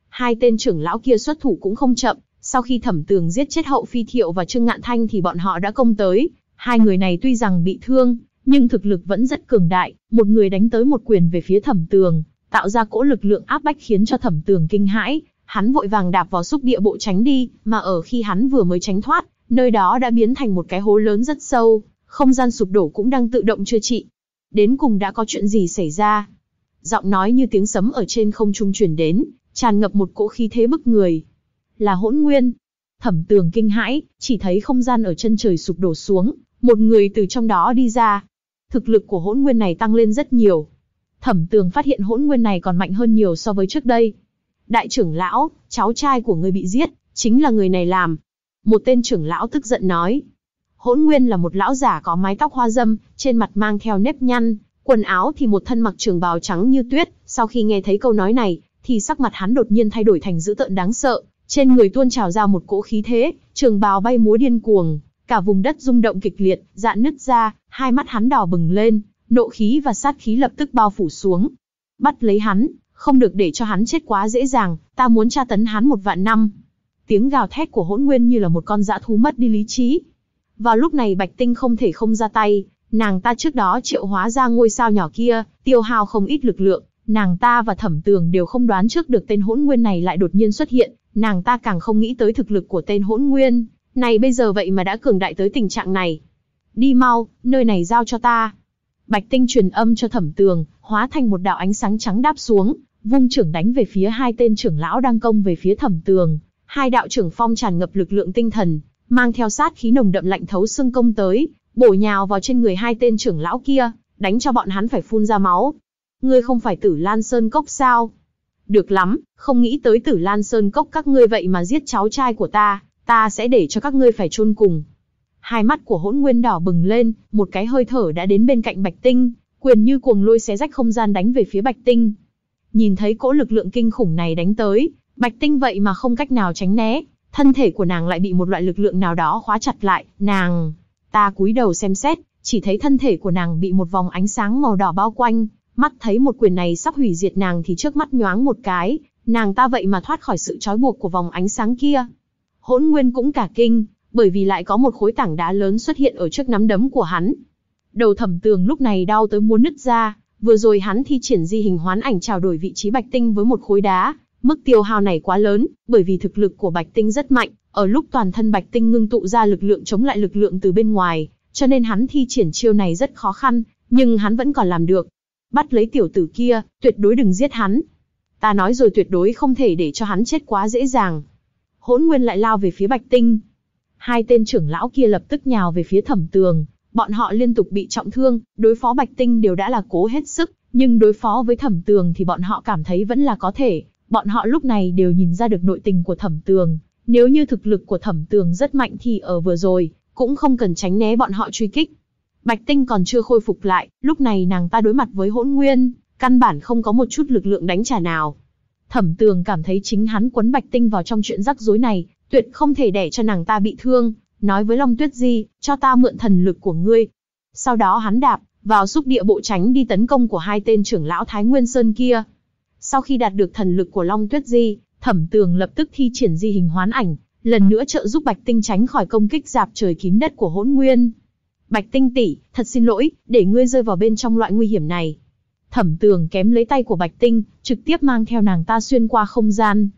Hai tên trưởng lão kia xuất thủ cũng không chậm, sau khi thẩm tường giết chết hậu phi thiệu và trương ngạn thanh thì bọn họ đã công tới, Hai người này tuy rằng bị thương, nhưng thực lực vẫn rất cường đại, một người đánh tới một quyền về phía thẩm tường, tạo ra cỗ lực lượng áp bách khiến cho thẩm tường kinh hãi, hắn vội vàng đạp vào xúc địa bộ tránh đi, mà ở khi hắn vừa mới tránh thoát, nơi đó đã biến thành một cái hố lớn rất sâu, không gian sụp đổ cũng đang tự động chữa trị. Đến cùng đã có chuyện gì xảy ra? Giọng nói như tiếng sấm ở trên không trung truyền đến, tràn ngập một cỗ khí thế bức người. Là hỗn nguyên. Thẩm tường kinh hãi, chỉ thấy không gian ở chân trời sụp đổ xuống, một người từ trong đó đi ra. Thực lực của hỗn nguyên này tăng lên rất nhiều. Thẩm tường phát hiện hỗn nguyên này còn mạnh hơn nhiều so với trước đây. Đại trưởng lão, cháu trai của người bị giết, chính là người này làm. Một tên trưởng lão tức giận nói. Hỗn nguyên là một lão giả có mái tóc hoa dâm, trên mặt mang theo nếp nhăn, quần áo thì một thân mặc trường bào trắng như tuyết. Sau khi nghe thấy câu nói này, thì sắc mặt hắn đột nhiên thay đổi thành dữ tợn đáng sợ. Trên người tuôn trào ra một cỗ khí thế, trường bào bay múa điên cuồng, Cả vùng đất rung động kịch liệt, dạn nứt ra, hai mắt hắn đỏ bừng lên, nộ khí và sát khí lập tức bao phủ xuống. Bắt lấy hắn, không được để cho hắn chết quá dễ dàng, ta muốn tra tấn hắn một vạn năm. Tiếng gào thét của hỗn nguyên như là một con dã thú mất đi lý trí. Vào lúc này Bạch Tinh không thể không ra tay, nàng ta trước đó triệu hóa ra ngôi sao nhỏ kia, tiêu hao không ít lực lượng, nàng ta và thẩm tường đều không đoán trước được tên hỗn nguyên này lại đột nhiên xuất hiện, nàng ta càng không nghĩ tới thực lực của tên hỗn nguyên, này bây giờ vậy mà đã cường đại tới tình trạng này. Đi mau, nơi này giao cho ta. Bạch tinh truyền âm cho thẩm tường, hóa thành một đạo ánh sáng trắng đáp xuống, vung trưởng đánh về phía hai tên trưởng lão đang công về phía thẩm tường. Hai đạo trưởng phong tràn ngập lực lượng tinh thần, mang theo sát khí nồng đậm lạnh thấu xương công tới, bổ nhào vào trên người hai tên trưởng lão kia, đánh cho bọn hắn phải phun ra máu. Ngươi không phải tử Lan Sơn Cốc sao? Được lắm, không nghĩ tới tử Lan Sơn Cốc các ngươi vậy mà giết cháu trai của ta, ta sẽ để cho các ngươi phải chôn cùng. Hai mắt của hỗn nguyên đỏ bừng lên, một cái hơi thở đã đến bên cạnh Bạch Tinh, quyền như cuồng lôi xé rách không gian đánh về phía Bạch Tinh. Nhìn thấy cỗ lực lượng kinh khủng này đánh tới, Bạch Tinh vậy mà không cách nào tránh né, thân thể của nàng lại bị một loại lực lượng nào đó khóa chặt lại, nàng... Ta cúi đầu xem xét, chỉ thấy thân thể của nàng bị một vòng ánh sáng màu đỏ bao quanh, mắt thấy một quyền này sắp hủy diệt nàng thì trước mắt nhoáng một cái, nàng ta vậy mà thoát khỏi sự trói buộc của vòng ánh sáng kia hỗn nguyên cũng cả kinh, bởi vì lại có một khối tảng đá lớn xuất hiện ở trước nắm đấm của hắn. Đầu thẩm tường lúc này đau tới muốn nứt ra, vừa rồi hắn thi triển di hình hoán ảnh trao đổi vị trí bạch tinh với một khối đá, mức tiêu hao này quá lớn, bởi vì thực lực của bạch tinh rất mạnh, ở lúc toàn thân bạch tinh ngưng tụ ra lực lượng chống lại lực lượng từ bên ngoài, cho nên hắn thi triển chiêu này rất khó khăn, nhưng hắn vẫn còn làm được. Bắt lấy tiểu tử kia, tuyệt đối đừng giết hắn. Ta nói rồi tuyệt đối không thể để cho hắn chết quá dễ dàng, hỗn nguyên lại lao về phía Bạch Tinh. Hai tên trưởng lão kia lập tức nhào về phía thẩm tường, bọn họ liên tục bị trọng thương, đối phó Bạch Tinh đều đã là cố hết sức, nhưng đối phó với thẩm tường thì bọn họ cảm thấy vẫn là có thể, bọn họ lúc này đều nhìn ra được nội tình của thẩm tường, nếu như thực lực của thẩm tường rất mạnh thì ở vừa rồi, cũng không cần tránh né bọn họ truy kích. Bạch Tinh còn chưa khôi phục lại, lúc này nàng ta đối mặt với hỗn nguyên, căn bản không có một chút lực lượng đánh trả nào. Thẩm Tường cảm thấy chính hắn quấn Bạch Tinh vào trong chuyện rắc rối này, tuyệt không thể để cho nàng ta bị thương, nói với Long Tuyết Di, cho ta mượn thần lực của ngươi. Sau đó hắn đạp vào xúc địa bộ tránh đi tấn công của hai tên trưởng lão Thái Nguyên Sơn kia. Sau khi đạt được thần lực của Long Tuyết Di, Thẩm Tường lập tức thi triển di hình hoán ảnh, lần nữa trợ giúp Bạch Tinh tránh khỏi công kích dạp trời kín đất của Hỗn Nguyên. Bạch Tinh tỷ, thật xin lỗi, để ngươi rơi vào bên trong loại nguy hiểm này. Thẩm tường kém lấy tay của Bạch Tinh, trực tiếp mang theo nàng ta xuyên qua không gian.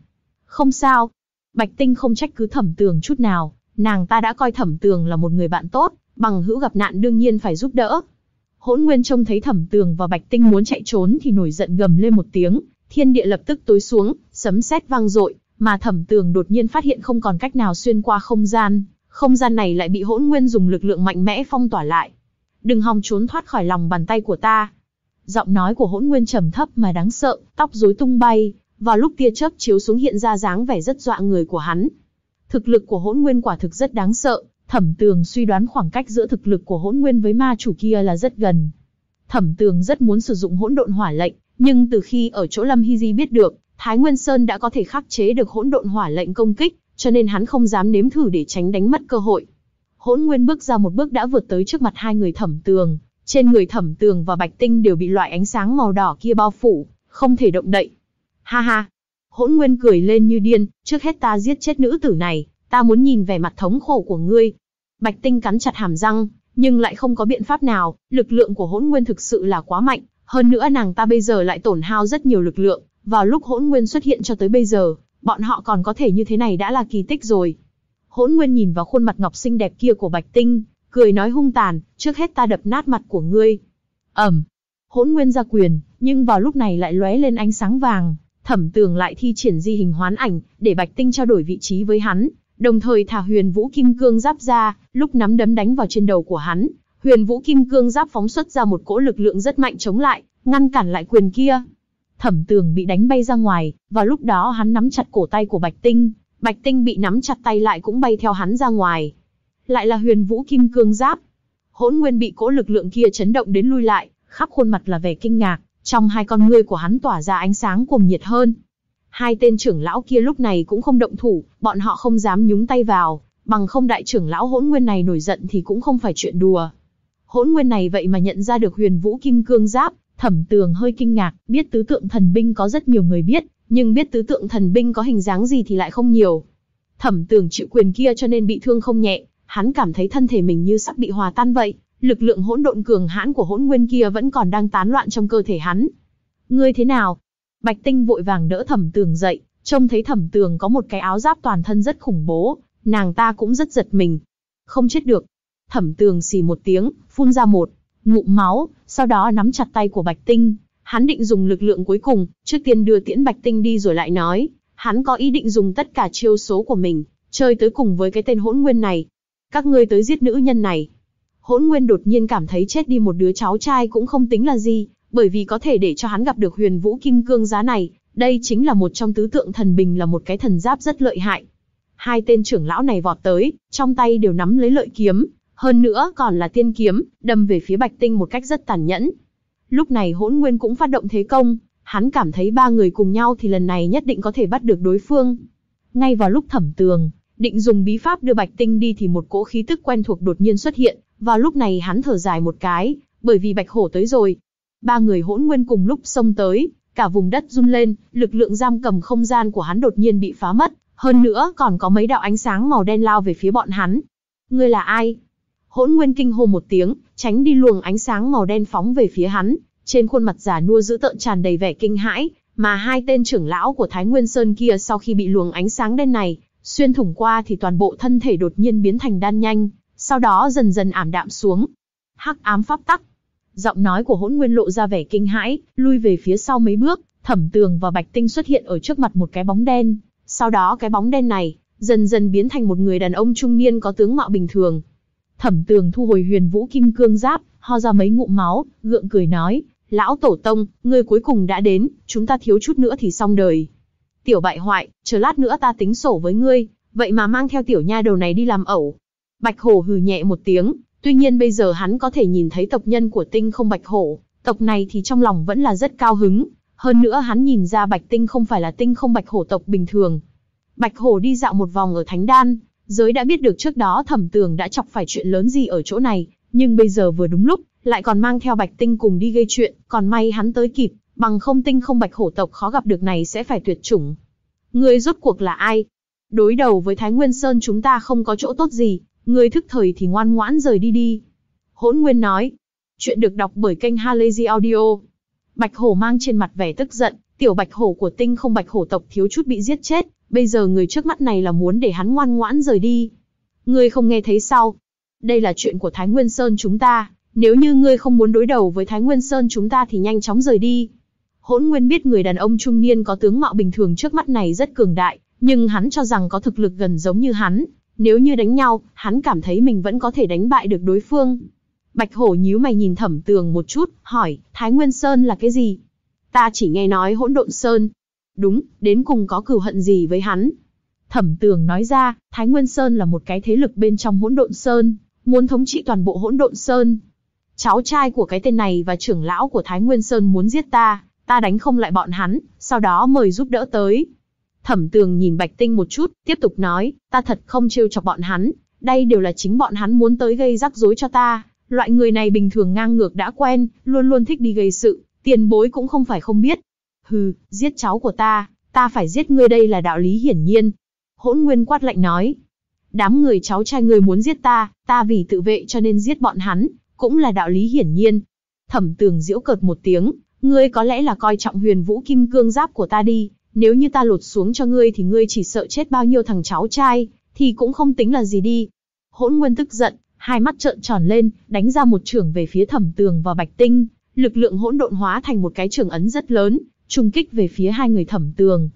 Không sao. Bạch Tinh không trách cứ thẩm tường chút nào, nàng ta đã coi thẩm tường là một người bạn tốt, bằng hữu gặp nạn đương nhiên phải giúp đỡ. Hỗn Nguyên trông thấy thẩm tường và Bạch Tinh muốn chạy trốn thì nổi giận gầm lên một tiếng, thiên địa lập tức tối xuống, sấm sét vang dội, mà thẩm tường đột nhiên phát hiện không còn cách nào xuyên qua không gian, không gian này lại bị hỗn nguyên dùng lực lượng mạnh mẽ phong tỏa lại. Đừng hòng trốn thoát khỏi lòng bàn tay của ta, giọng nói của hỗn nguyên trầm thấp mà đáng sợ, tóc rối tung bay, vào lúc tia chớp chiếu xuống hiện ra dáng vẻ rất dọa người của hắn. Thực lực của hỗn nguyên quả thực rất đáng sợ, thẩm tường suy đoán khoảng cách giữa thực lực của hỗn nguyên với ma chủ kia là rất gần. Thẩm tường rất muốn sử dụng hỗn độn hỏa lệnh, nhưng từ khi ở chỗ Lâm Hy Di biết được, Thái Nguyên Sơn đã có thể khắc chế được hỗn độn hỏa lệnh công kích, cho nên hắn không dám nếm thử để tránh đánh mất cơ hội. Hỗn Nguyên bước ra một bước đã vượt tới trước mặt hai người thẩm tường, trên người thẩm tường và bạch tinh đều bị loại ánh sáng màu đỏ kia bao phủ, không thể động đậy. Ha ha! Hỗn nguyên cười lên như điên, trước hết ta giết chết nữ tử này, ta muốn nhìn vẻ mặt thống khổ của ngươi. Bạch tinh cắn chặt hàm răng, nhưng lại không có biện pháp nào, lực lượng của hỗn nguyên thực sự là quá mạnh, hơn nữa nàng ta bây giờ lại tổn hao rất nhiều lực lượng, vào lúc hỗn nguyên xuất hiện cho tới bây giờ, bọn họ còn có thể như thế này đã là kỳ tích rồi. Hỗn nguyên nhìn vào khuôn mặt ngọc xinh đẹp kia của Bạch Tinh, cười nói hung tàn, trước hết ta đập nát mặt của ngươi. Ẩm, hỗn nguyên ra quyền, nhưng vào lúc này lại lóe lên ánh sáng vàng, thẩm tường lại thi triển di hình hoán ảnh, để bạch tinh trao đổi vị trí với hắn, đồng thời thả huyền vũ kim cương giáp ra, lúc nắm đấm đánh vào trên đầu của hắn, huyền vũ kim cương giáp phóng xuất ra một cỗ lực lượng rất mạnh chống lại, ngăn cản lại quyền kia. Thẩm tường bị đánh bay ra ngoài, và lúc đó hắn nắm chặt cổ tay của bạch tinh, bạch tinh bị nắm chặt tay lại cũng bay theo hắn ra ngoài, lại là huyền vũ kim cương giáp. Hỗn nguyên bị cỗ lực lượng kia chấn động đến lui lại, khắp khuôn mặt là vẻ kinh ngạc, trong hai con ngươi của hắn tỏa ra ánh sáng cuồng nhiệt hơn. Hai tên trưởng lão kia lúc này cũng không động thủ, bọn họ không dám nhúng tay vào, bằng không đại trưởng lão hỗn nguyên này nổi giận thì cũng không phải chuyện đùa. Hỗn nguyên này vậy mà nhận ra được huyền vũ kim cương giáp, thẩm tường hơi kinh ngạc, biết tứ tượng thần binh có rất nhiều người biết, nhưng biết tứ tượng thần binh có hình dáng gì thì lại không nhiều. Thẩm tường chịu quyền kia cho nên bị thương không nhẹ, hắn cảm thấy thân thể mình như sắp bị hòa tan vậy, lực lượng hỗn độn cường hãn của hỗn nguyên kia vẫn còn đang tán loạn trong cơ thể hắn. Ngươi thế nào? Bạch Tinh vội vàng đỡ Thẩm Tường dậy, trông thấy Thẩm Tường có một cái áo giáp toàn thân rất khủng bố, nàng ta cũng rất giật mình. Không chết được. Thẩm Tường xì một tiếng, phun ra một ngụm máu, sau đó nắm chặt tay của Bạch Tinh, hắn định dùng lực lượng cuối cùng, trước tiên đưa Tiễn Bạch Tinh đi rồi lại nói, hắn có ý định dùng tất cả chiêu số của mình, chơi tới cùng với cái tên hỗn nguyên này, các ngươi tới giết nữ nhân này. Hỗn Nguyên đột nhiên cảm thấy chết đi một đứa cháu trai cũng không tính là gì, bởi vì có thể để cho hắn gặp được huyền vũ kim cương giá này, đây chính là một trong tứ tượng thần bình là một cái thần giáp rất lợi hại. Hai tên trưởng lão này vọt tới, trong tay đều nắm lấy lợi kiếm, hơn nữa còn là tiên kiếm, đâm về phía Bạch Tinh một cách rất tàn nhẫn. Lúc này hỗn nguyên cũng phát động thế công, hắn cảm thấy ba người cùng nhau thì lần này nhất định có thể bắt được đối phương. Ngay vào lúc thẩm tường, định dùng bí pháp đưa Bạch Tinh đi thì một cỗ khí tức quen thuộc đột nhiên xuất hiện, vào lúc này hắn thở dài một cái, bởi vì Bạch Hổ tới rồi. Ba người hỗn nguyên cùng lúc xông tới, cả vùng đất run lên, lực lượng giam cầm không gian của hắn đột nhiên bị phá mất, hơn nữa còn có mấy đạo ánh sáng màu đen lao về phía bọn hắn. Ngươi là ai? Hỗn Nguyên kinh hô một tiếng, tránh đi luồng ánh sáng màu đen phóng về phía hắn, trên khuôn mặt già nua dữ tợn tràn đầy vẻ kinh hãi, mà hai tên trưởng lão của Thái Nguyên Sơn kia sau khi bị luồng ánh sáng đen này xuyên thủng qua thì toàn bộ thân thể đột nhiên biến thành đan nhanh, sau đó dần dần ảm đạm xuống. Hắc ám pháp tắc. Giọng nói của hỗn nguyên lộ ra vẻ kinh hãi, lui về phía sau mấy bước, thẩm tường và bạch tinh xuất hiện ở trước mặt một cái bóng đen. Sau đó cái bóng đen này, dần dần biến thành một người đàn ông trung niên có tướng mạo bình thường. Thẩm tường thu hồi huyền vũ kim cương giáp, ho ra mấy ngụm máu, gượng cười nói, lão tổ tông, người cuối cùng đã đến, chúng ta thiếu chút nữa thì xong đời. Tiểu bại hoại, chờ lát nữa ta tính sổ với ngươi, vậy mà mang theo tiểu nha đầu này đi làm ẩu. Bạch hổ hừ nhẹ một tiếng, tuy nhiên bây giờ hắn có thể nhìn thấy tộc nhân của tinh không bạch hổ, tộc này thì trong lòng vẫn là rất cao hứng. Hơn nữa hắn nhìn ra bạch tinh không phải là tinh không bạch hổ tộc bình thường. Bạch hổ đi dạo một vòng ở Thánh Đan, giới đã biết được trước đó thẩm tường đã chọc phải chuyện lớn gì ở chỗ này, nhưng bây giờ vừa đúng lúc, lại còn mang theo bạch tinh cùng đi gây chuyện, còn may hắn tới kịp, bằng không tinh không bạch hổ tộc khó gặp được này sẽ phải tuyệt chủng. Ngươi rốt cuộc là ai? Đối đầu với Thái Nguyên Sơn chúng ta không có chỗ tốt gì, ngươi thức thời thì ngoan ngoãn rời đi đi. Hỗn Nguyên nói. Chuyện được đọc bởi kênh Halazy Audio. Bạch Hổ mang trên mặt vẻ tức giận, tiểu Bạch Hổ của tinh không Bạch Hổ tộc thiếu chút bị giết chết, bây giờ người trước mắt này là muốn để hắn ngoan ngoãn rời đi. Ngươi không nghe thấy sao? Đây là chuyện của Thái Nguyên Sơn chúng ta, nếu như ngươi không muốn đối đầu với Thái Nguyên Sơn chúng ta thì nhanh chóng rời đi. Hỗn Nguyên biết người đàn ông trung niên có tướng mạo bình thường trước mắt này rất cường đại, nhưng hắn cho rằng có thực lực gần giống như hắn, nếu như đánh nhau, hắn cảm thấy mình vẫn có thể đánh bại được đối phương. Bạch Hổ nhíu mày nhìn Thẩm Tường một chút, hỏi, Thái Nguyên Sơn là cái gì? Ta chỉ nghe nói hỗn độn Sơn. Đúng, đến cùng có cừu hận gì với hắn? Thẩm Tường nói ra, Thái Nguyên Sơn là một cái thế lực bên trong hỗn độn Sơn, muốn thống trị toàn bộ hỗn độn Sơn. Cháu trai của cái tên này và trưởng lão của Thái Nguyên Sơn muốn giết ta, ta đánh không lại bọn hắn, sau đó mời giúp đỡ tới. Thẩm tường nhìn Bạch Tinh một chút, tiếp tục nói, ta thật không trêu chọc bọn hắn, đây đều là chính bọn hắn muốn tới gây rắc rối cho ta. Loại người này bình thường ngang ngược đã quen, luôn luôn thích đi gây sự, tiền bối cũng không phải không biết. Hừ, giết cháu của ta, ta phải giết ngươi đây là đạo lý hiển nhiên. Hỗn Nguyên quát lạnh nói, đám người cháu trai ngươi muốn giết ta, ta vì tự vệ cho nên giết bọn hắn, cũng là đạo lý hiển nhiên. Thẩm tường diễu cợt một tiếng, Ngươi có lẽ là coi trọng huyền vũ kim cương giáp của ta đi, nếu như ta lột xuống cho ngươi thì ngươi chỉ sợ chết bao nhiêu thằng cháu trai, thì cũng không tính là gì đi. Hỗn Nguyên tức giận, hai mắt trợn tròn lên, đánh ra một trường về phía Thẩm Tường và Bạch Tinh, lực lượng hỗn độn hóa thành một cái trường ấn rất lớn, trùng kích về phía hai người Thẩm Tường.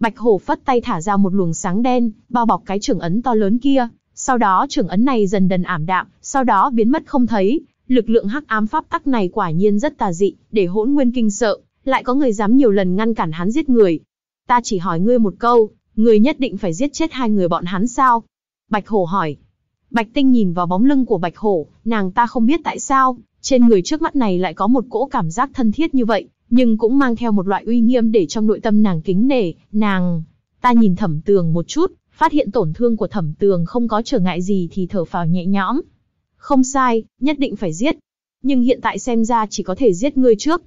Bạch Hổ phất tay thả ra một luồng sáng đen, bao bọc cái trường ấn to lớn kia, sau đó trường ấn này dần dần ảm đạm, sau đó biến mất không thấy, Lực lượng hắc ám pháp tắc này quả nhiên rất tà dị, để hỗn nguyên kinh sợ, lại có người dám nhiều lần ngăn cản hắn giết người. Ta chỉ hỏi ngươi một câu, ngươi nhất định phải giết chết hai người bọn hắn sao? Bạch Hổ hỏi. Bạch Tinh nhìn vào bóng lưng của Bạch Hổ, nàng ta không biết tại sao, trên người trước mắt này lại có một cỗ cảm giác thân thiết như vậy, nhưng cũng mang theo một loại uy nghiêm để trong nội tâm nàng kính nể, nàng... Ta nhìn thẩm tường một chút, phát hiện tổn thương của thẩm tường không có trở ngại gì thì thở phào nhẹ nhõm. Không sai, nhất định phải giết. Nhưng hiện tại xem ra chỉ có thể giết ngươi trước.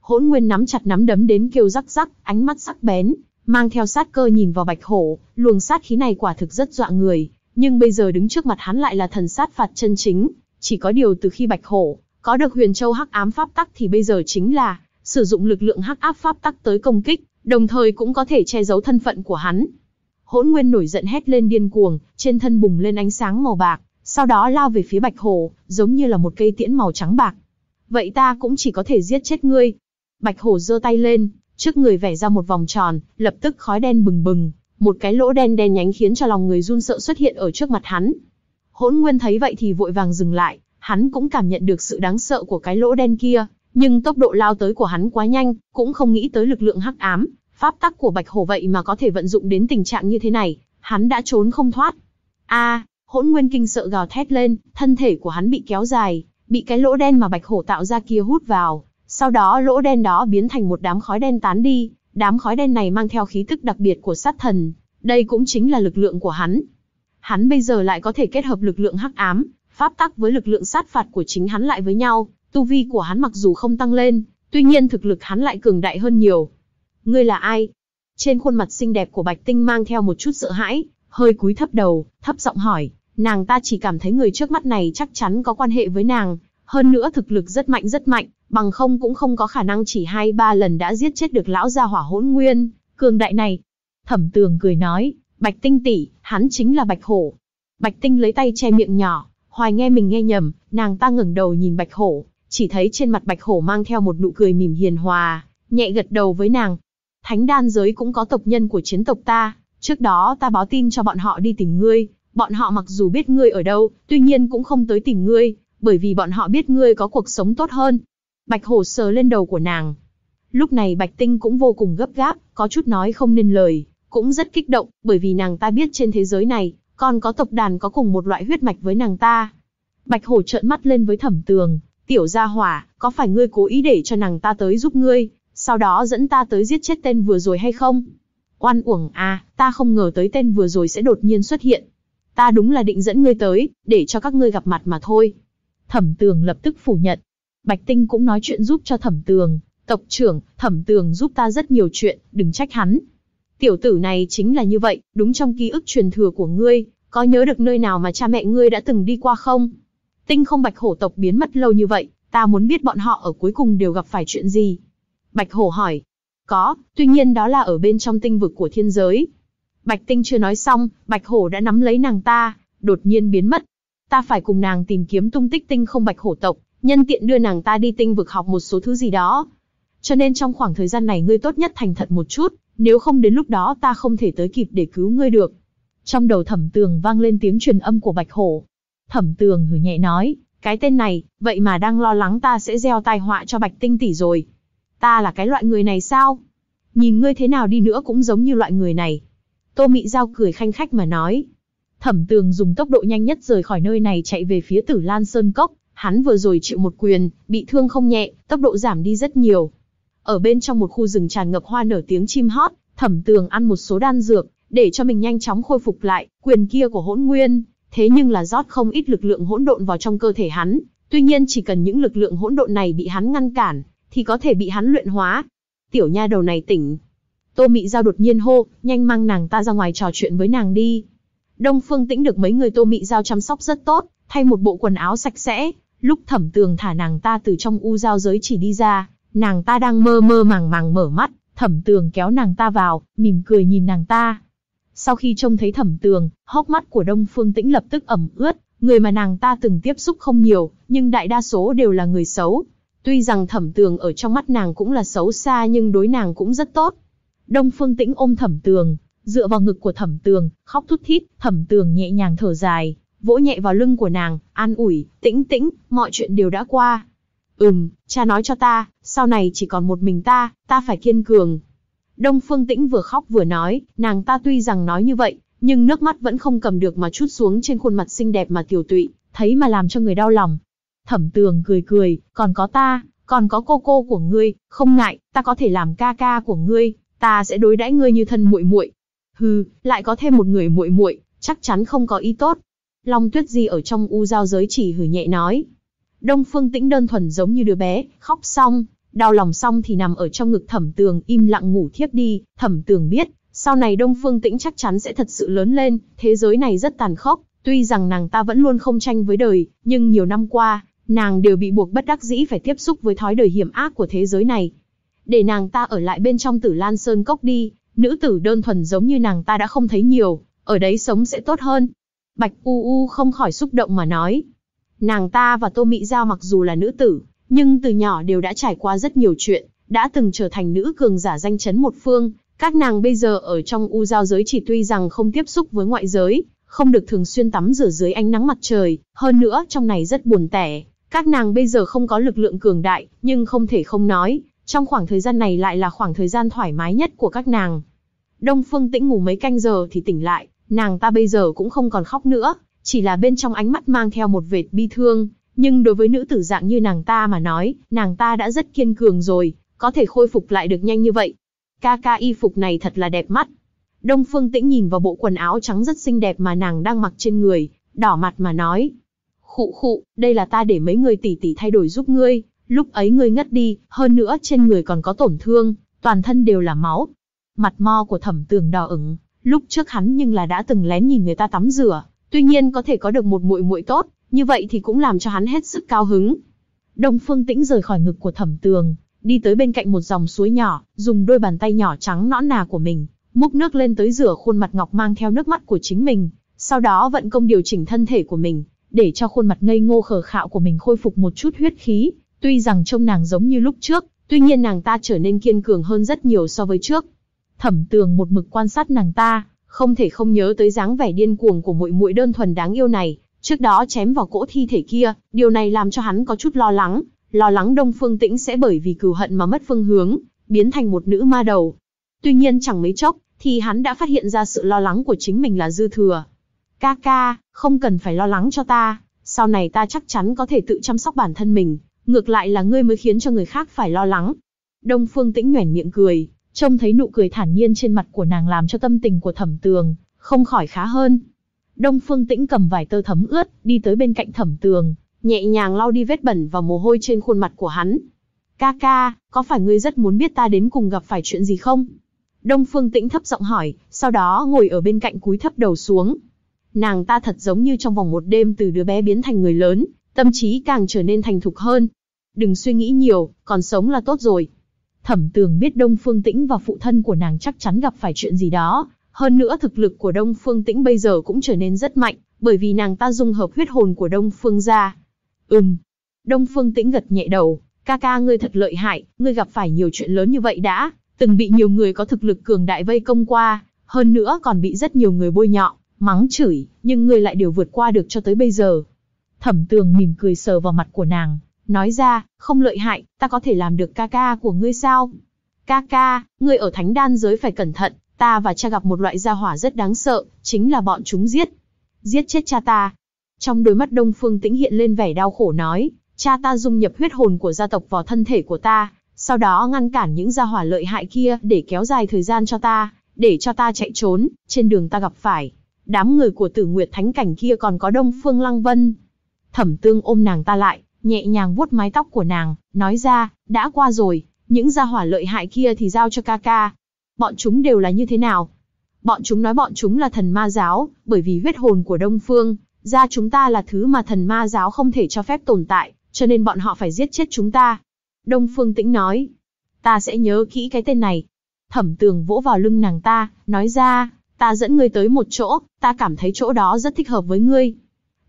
Hỗn Nguyên nắm chặt nắm đấm đến kêu rắc rắc, ánh mắt sắc bén, mang theo sát cơ nhìn vào Bạch Hổ, luồng sát khí này quả thực rất dọa người, nhưng bây giờ đứng trước mặt hắn lại là thần sát phạt chân chính, chỉ có điều từ khi Bạch Hổ có được Huyền Châu Hắc Ám pháp tắc thì bây giờ chính là sử dụng lực lượng hắc áp pháp tắc tới công kích, đồng thời cũng có thể che giấu thân phận của hắn. Hỗn Nguyên nổi giận hét lên điên cuồng, trên thân bùng lên ánh sáng màu bạc, sau đó lao về phía Bạch Hổ, giống như là một cây tiễn màu trắng bạc. Vậy ta cũng chỉ có thể giết chết ngươi. Bạch Hổ giơ tay lên, trước người vẽ ra một vòng tròn, lập tức khói đen bừng bừng, một cái lỗ đen đen nhánh khiến cho lòng người run sợ xuất hiện ở trước mặt hắn. Hỗn Nguyên thấy vậy thì vội vàng dừng lại, hắn cũng cảm nhận được sự đáng sợ của cái lỗ đen kia, nhưng tốc độ lao tới của hắn quá nhanh, cũng không nghĩ tới lực lượng hắc ám, pháp tắc của Bạch Hổ vậy mà có thể vận dụng đến tình trạng như thế này, hắn đã trốn không thoát. A, Hỗn Nguyên Kinh sợ gào thét lên, thân thể của hắn bị kéo dài, bị cái lỗ đen mà Bạch Hổ tạo ra kia hút vào, sau đó lỗ đen đó biến thành một đám khói đen tán đi, đám khói đen này mang theo khí tức đặc biệt của sát thần, đây cũng chính là lực lượng của hắn. Hắn bây giờ lại có thể kết hợp lực lượng hắc ám, pháp tắc với lực lượng sát phạt của chính hắn lại với nhau, tu vi của hắn mặc dù không tăng lên, tuy nhiên thực lực hắn lại cường đại hơn nhiều. Ngươi là ai? Trên khuôn mặt xinh đẹp của Bạch Tinh mang theo một chút sợ hãi, hơi cúi thấp đầu, thấp giọng hỏi nàng ta chỉ cảm thấy người trước mắt này chắc chắn có quan hệ với nàng, hơn nữa thực lực rất mạnh rất mạnh, bằng không cũng không có khả năng chỉ hai ba lần đã giết chết được lão gia hỏa hỗn nguyên, cường đại này. Thẩm tường cười nói, Bạch Tinh tỷ, hắn chính là Bạch Hổ. Bạch Tinh lấy tay che miệng nhỏ, hoài nghe mình nghe nhầm, nàng ta ngẩng đầu nhìn Bạch Hổ, chỉ thấy trên mặt Bạch Hổ mang theo một nụ cười mỉm hiền hòa, nhẹ gật đầu với nàng. Thánh đan giới cũng có tộc nhân của chiến tộc ta, trước đó ta báo tin cho bọn họ đi tìm ngươi, Bọn họ mặc dù biết ngươi ở đâu, tuy nhiên cũng không tới tìm ngươi, bởi vì bọn họ biết ngươi có cuộc sống tốt hơn. Bạch Hổ sờ lên đầu của nàng. Lúc này Bạch Tinh cũng vô cùng gấp gáp, có chút nói không nên lời, cũng rất kích động, bởi vì nàng ta biết trên thế giới này, còn có tộc đàn có cùng một loại huyết mạch với nàng ta. Bạch Hổ trợn mắt lên với thẩm tường, tiểu gia hỏa, có phải ngươi cố ý để cho nàng ta tới giúp ngươi, sau đó dẫn ta tới giết chết tên vừa rồi hay không? Oan uổng à, ta không ngờ tới tên vừa rồi sẽ đột nhiên xuất hiện ta đúng là định dẫn ngươi tới, để cho các ngươi gặp mặt mà thôi. Thẩm tường lập tức phủ nhận. Bạch Tinh cũng nói chuyện giúp cho thẩm tường, tộc trưởng, thẩm tường giúp ta rất nhiều chuyện, đừng trách hắn. Tiểu tử này chính là như vậy, đúng trong ký ức truyền thừa của ngươi, có nhớ được nơi nào mà cha mẹ ngươi đã từng đi qua không? Tinh không bạch hổ tộc biến mất lâu như vậy, ta muốn biết bọn họ ở cuối cùng đều gặp phải chuyện gì. Bạch hổ hỏi, có, tuy nhiên đó là ở bên trong tinh vực của thiên giới, Bạch Tinh chưa nói xong, Bạch Hổ đã nắm lấy nàng ta, đột nhiên biến mất. Ta phải cùng nàng tìm kiếm tung tích tinh không Bạch Hổ tộc, nhân tiện đưa nàng ta đi tinh vực học một số thứ gì đó. Cho nên trong khoảng thời gian này ngươi tốt nhất thành thật một chút, nếu không đến lúc đó ta không thể tới kịp để cứu ngươi được. Trong đầu thẩm tường vang lên tiếng truyền âm của Bạch Hổ. Thẩm tường hử nhẹ nói, cái tên này, vậy mà đang lo lắng ta sẽ gieo tai họa cho Bạch Tinh tỷ rồi. Ta là cái loại người này sao? Nhìn ngươi thế nào đi nữa cũng giống như loại người này, Tô Mị Giao cười khanh khách mà nói. Thẩm tường dùng tốc độ nhanh nhất rời khỏi nơi này chạy về phía tử Lan Sơn Cốc, hắn vừa rồi chịu một quyền, bị thương không nhẹ, tốc độ giảm đi rất nhiều. Ở bên trong một khu rừng tràn ngập hoa nở tiếng chim hót, thẩm tường ăn một số đan dược, để cho mình nhanh chóng khôi phục lại, quyền kia của hỗn nguyên, thế nhưng là rót không ít lực lượng hỗn độn vào trong cơ thể hắn, tuy nhiên chỉ cần những lực lượng hỗn độn này bị hắn ngăn cản, thì có thể bị hắn luyện hóa. Tiểu nha đầu này tỉnh, Tô Mị Giao đột nhiên hô, nhanh mang nàng ta ra ngoài trò chuyện với nàng đi. Đông Phương Tĩnh được mấy người Tô Mị Giao chăm sóc rất tốt, thay một bộ quần áo sạch sẽ, lúc thẩm tường thả nàng ta từ trong u giao giới chỉ đi ra, nàng ta đang mơ mơ màng màng mở mắt, thẩm tường kéo nàng ta vào, mỉm cười nhìn nàng ta. Sau khi trông thấy thẩm tường, hốc mắt của Đông Phương Tĩnh lập tức ẩm ướt, người mà nàng ta từng tiếp xúc không nhiều, nhưng đại đa số đều là người xấu. Tuy rằng thẩm tường ở trong mắt nàng cũng là xấu xa nhưng đối nàng cũng rất tốt, Đông Phương Tĩnh ôm Thẩm Tường, dựa vào ngực của Thẩm Tường, khóc thút thít, Thẩm Tường nhẹ nhàng thở dài, vỗ nhẹ vào lưng của nàng, an ủi, "Tĩnh Tĩnh, mọi chuyện đều đã qua." "Ừm, cha nói cho ta, sau này chỉ còn một mình ta, ta phải kiên cường." Đông Phương Tĩnh vừa khóc vừa nói, nàng ta tuy rằng nói như vậy, nhưng nước mắt vẫn không cầm được mà chút xuống trên khuôn mặt xinh đẹp mà tiểu tụy, thấy mà làm cho người đau lòng. Thẩm Tường cười cười, "Còn có ta, còn có cô cô của ngươi, không ngại, ta có thể làm ca ca của ngươi, ta sẽ đối đãi ngươi như thân muội muội. Hừ, lại có thêm một người muội muội, chắc chắn không có ý tốt. Long Tuyết Di ở trong u giao giới chỉ hử nhẹ nói. Đông Phương Tĩnh đơn thuần giống như đứa bé, khóc xong, đau lòng xong thì nằm ở trong ngực Thẩm Tường im lặng ngủ thiếp đi, Thẩm Tường biết, sau này Đông Phương Tĩnh chắc chắn sẽ thật sự lớn lên, thế giới này rất tàn khốc, tuy rằng nàng ta vẫn luôn không tranh với đời, nhưng nhiều năm qua, nàng đều bị buộc bất đắc dĩ phải tiếp xúc với thói đời hiểm ác của thế giới này để nàng ta ở lại bên trong tử lan sơn cốc đi, nữ tử đơn thuần giống như nàng ta đã không thấy nhiều, ở đấy sống sẽ tốt hơn. Bạch U U không khỏi xúc động mà nói. Nàng ta và Tô Mị Giao mặc dù là nữ tử, nhưng từ nhỏ đều đã trải qua rất nhiều chuyện, đã từng trở thành nữ cường giả danh chấn một phương. Các nàng bây giờ ở trong U Giao giới chỉ tuy rằng không tiếp xúc với ngoại giới, không được thường xuyên tắm rửa dưới ánh nắng mặt trời, hơn nữa trong này rất buồn tẻ. Các nàng bây giờ không có lực lượng cường đại, nhưng không thể không nói, trong khoảng thời gian này lại là khoảng thời gian thoải mái nhất của các nàng. Đông Phương Tĩnh ngủ mấy canh giờ thì tỉnh lại, nàng ta bây giờ cũng không còn khóc nữa, chỉ là bên trong ánh mắt mang theo một vệt bi thương, nhưng đối với nữ tử dạng như nàng ta mà nói, nàng ta đã rất kiên cường rồi, có thể khôi phục lại được nhanh như vậy. Ca ca y phục này thật là đẹp mắt. Đông Phương Tĩnh nhìn vào bộ quần áo trắng rất xinh đẹp mà nàng đang mặc trên người, đỏ mặt mà nói. Khụ khụ, đây là ta để mấy người tỷ tỷ thay đổi giúp ngươi, Lúc ấy ngươi ngất đi, hơn nữa trên người còn có tổn thương, toàn thân đều là máu. Mặt mo của thẩm tường đỏ ửng, lúc trước hắn nhưng là đã từng lén nhìn người ta tắm rửa, tuy nhiên có thể có được một muội muội tốt, như vậy thì cũng làm cho hắn hết sức cao hứng. Đông Phương Tĩnh rời khỏi ngực của thẩm tường, đi tới bên cạnh một dòng suối nhỏ, dùng đôi bàn tay nhỏ trắng nõn nà của mình, múc nước lên tới rửa khuôn mặt ngọc mang theo nước mắt của chính mình, sau đó vận công điều chỉnh thân thể của mình, để cho khuôn mặt ngây ngô khờ khạo của mình khôi phục một chút huyết khí, Tuy rằng trông nàng giống như lúc trước, tuy nhiên nàng ta trở nên kiên cường hơn rất nhiều so với trước. Thẩm Tường một mực quan sát nàng ta, không thể không nhớ tới dáng vẻ điên cuồng của muội muội đơn thuần đáng yêu này, trước đó chém vào cỗ thi thể kia, điều này làm cho hắn có chút lo lắng, lo lắng Đông Phương Tĩnh sẽ bởi vì cừu hận mà mất phương hướng, biến thành một nữ ma đầu. Tuy nhiên chẳng mấy chốc, thì hắn đã phát hiện ra sự lo lắng của chính mình là dư thừa. Ca ca, không cần phải lo lắng cho ta, sau này ta chắc chắn có thể tự chăm sóc bản thân mình, ngược lại là ngươi mới khiến cho người khác phải lo lắng. Đông Phương Tĩnh nhoẻn miệng cười, trông thấy nụ cười thản nhiên trên mặt của nàng làm cho tâm tình của Thẩm Tường không khỏi khá hơn. Đông Phương Tĩnh cầm vải tơ thấm ướt, đi tới bên cạnh Thẩm Tường, nhẹ nhàng lau đi vết bẩn và mồ hôi trên khuôn mặt của hắn. "Ca ca, có phải ngươi rất muốn biết ta đến cùng gặp phải chuyện gì không?" Đông Phương Tĩnh thấp giọng hỏi, sau đó ngồi ở bên cạnh cúi thấp đầu xuống. Nàng ta thật giống như trong vòng một đêm từ đứa bé biến thành người lớn, tâm trí càng trở nên thành thục hơn, đừng suy nghĩ nhiều, còn sống là tốt rồi. Thẩm tường biết Đông Phương Tĩnh và phụ thân của nàng chắc chắn gặp phải chuyện gì đó, hơn nữa thực lực của Đông Phương Tĩnh bây giờ cũng trở nên rất mạnh, bởi vì nàng ta dung hợp huyết hồn của Đông Phương ra. Ừm. Đông Phương Tĩnh gật nhẹ đầu, ca ca ngươi thật lợi hại, ngươi gặp phải nhiều chuyện lớn như vậy đã, từng bị nhiều người có thực lực cường đại vây công qua, hơn nữa còn bị rất nhiều người bôi nhọ, mắng chửi, nhưng ngươi lại đều vượt qua được cho tới bây giờ. Thẩm tường mỉm cười sờ vào mặt của nàng, nói ra, không lợi hại, ta có thể làm được ca ca của ngươi sao? Ca ca, ngươi ở thánh đan giới phải cẩn thận, ta và cha gặp một loại gia hỏa rất đáng sợ, chính là bọn chúng giết. Giết chết cha ta. Trong đôi mắt Đông Phương Tĩnh hiện lên vẻ đau khổ nói, cha ta dung nhập huyết hồn của gia tộc vào thân thể của ta, sau đó ngăn cản những gia hỏa lợi hại kia để kéo dài thời gian cho ta, để cho ta chạy trốn, trên đường ta gặp phải. Đám người của tử nguyệt thánh cảnh kia còn có Đông Phương Lăng Vân. Thẩm tương ôm nàng ta lại, nhẹ nhàng vuốt mái tóc của nàng, nói ra, đã qua rồi, những gia hỏa lợi hại kia thì giao cho ca ca. Bọn chúng đều là như thế nào? Bọn chúng nói bọn chúng là thần ma giáo, bởi vì huyết hồn của Đông Phương, ra chúng ta là thứ mà thần ma giáo không thể cho phép tồn tại, cho nên bọn họ phải giết chết chúng ta. Đông Phương Tĩnh nói, ta sẽ nhớ kỹ cái tên này. Thẩm tường vỗ vào lưng nàng ta, nói ra, ta dẫn ngươi tới một chỗ, ta cảm thấy chỗ đó rất thích hợp với ngươi.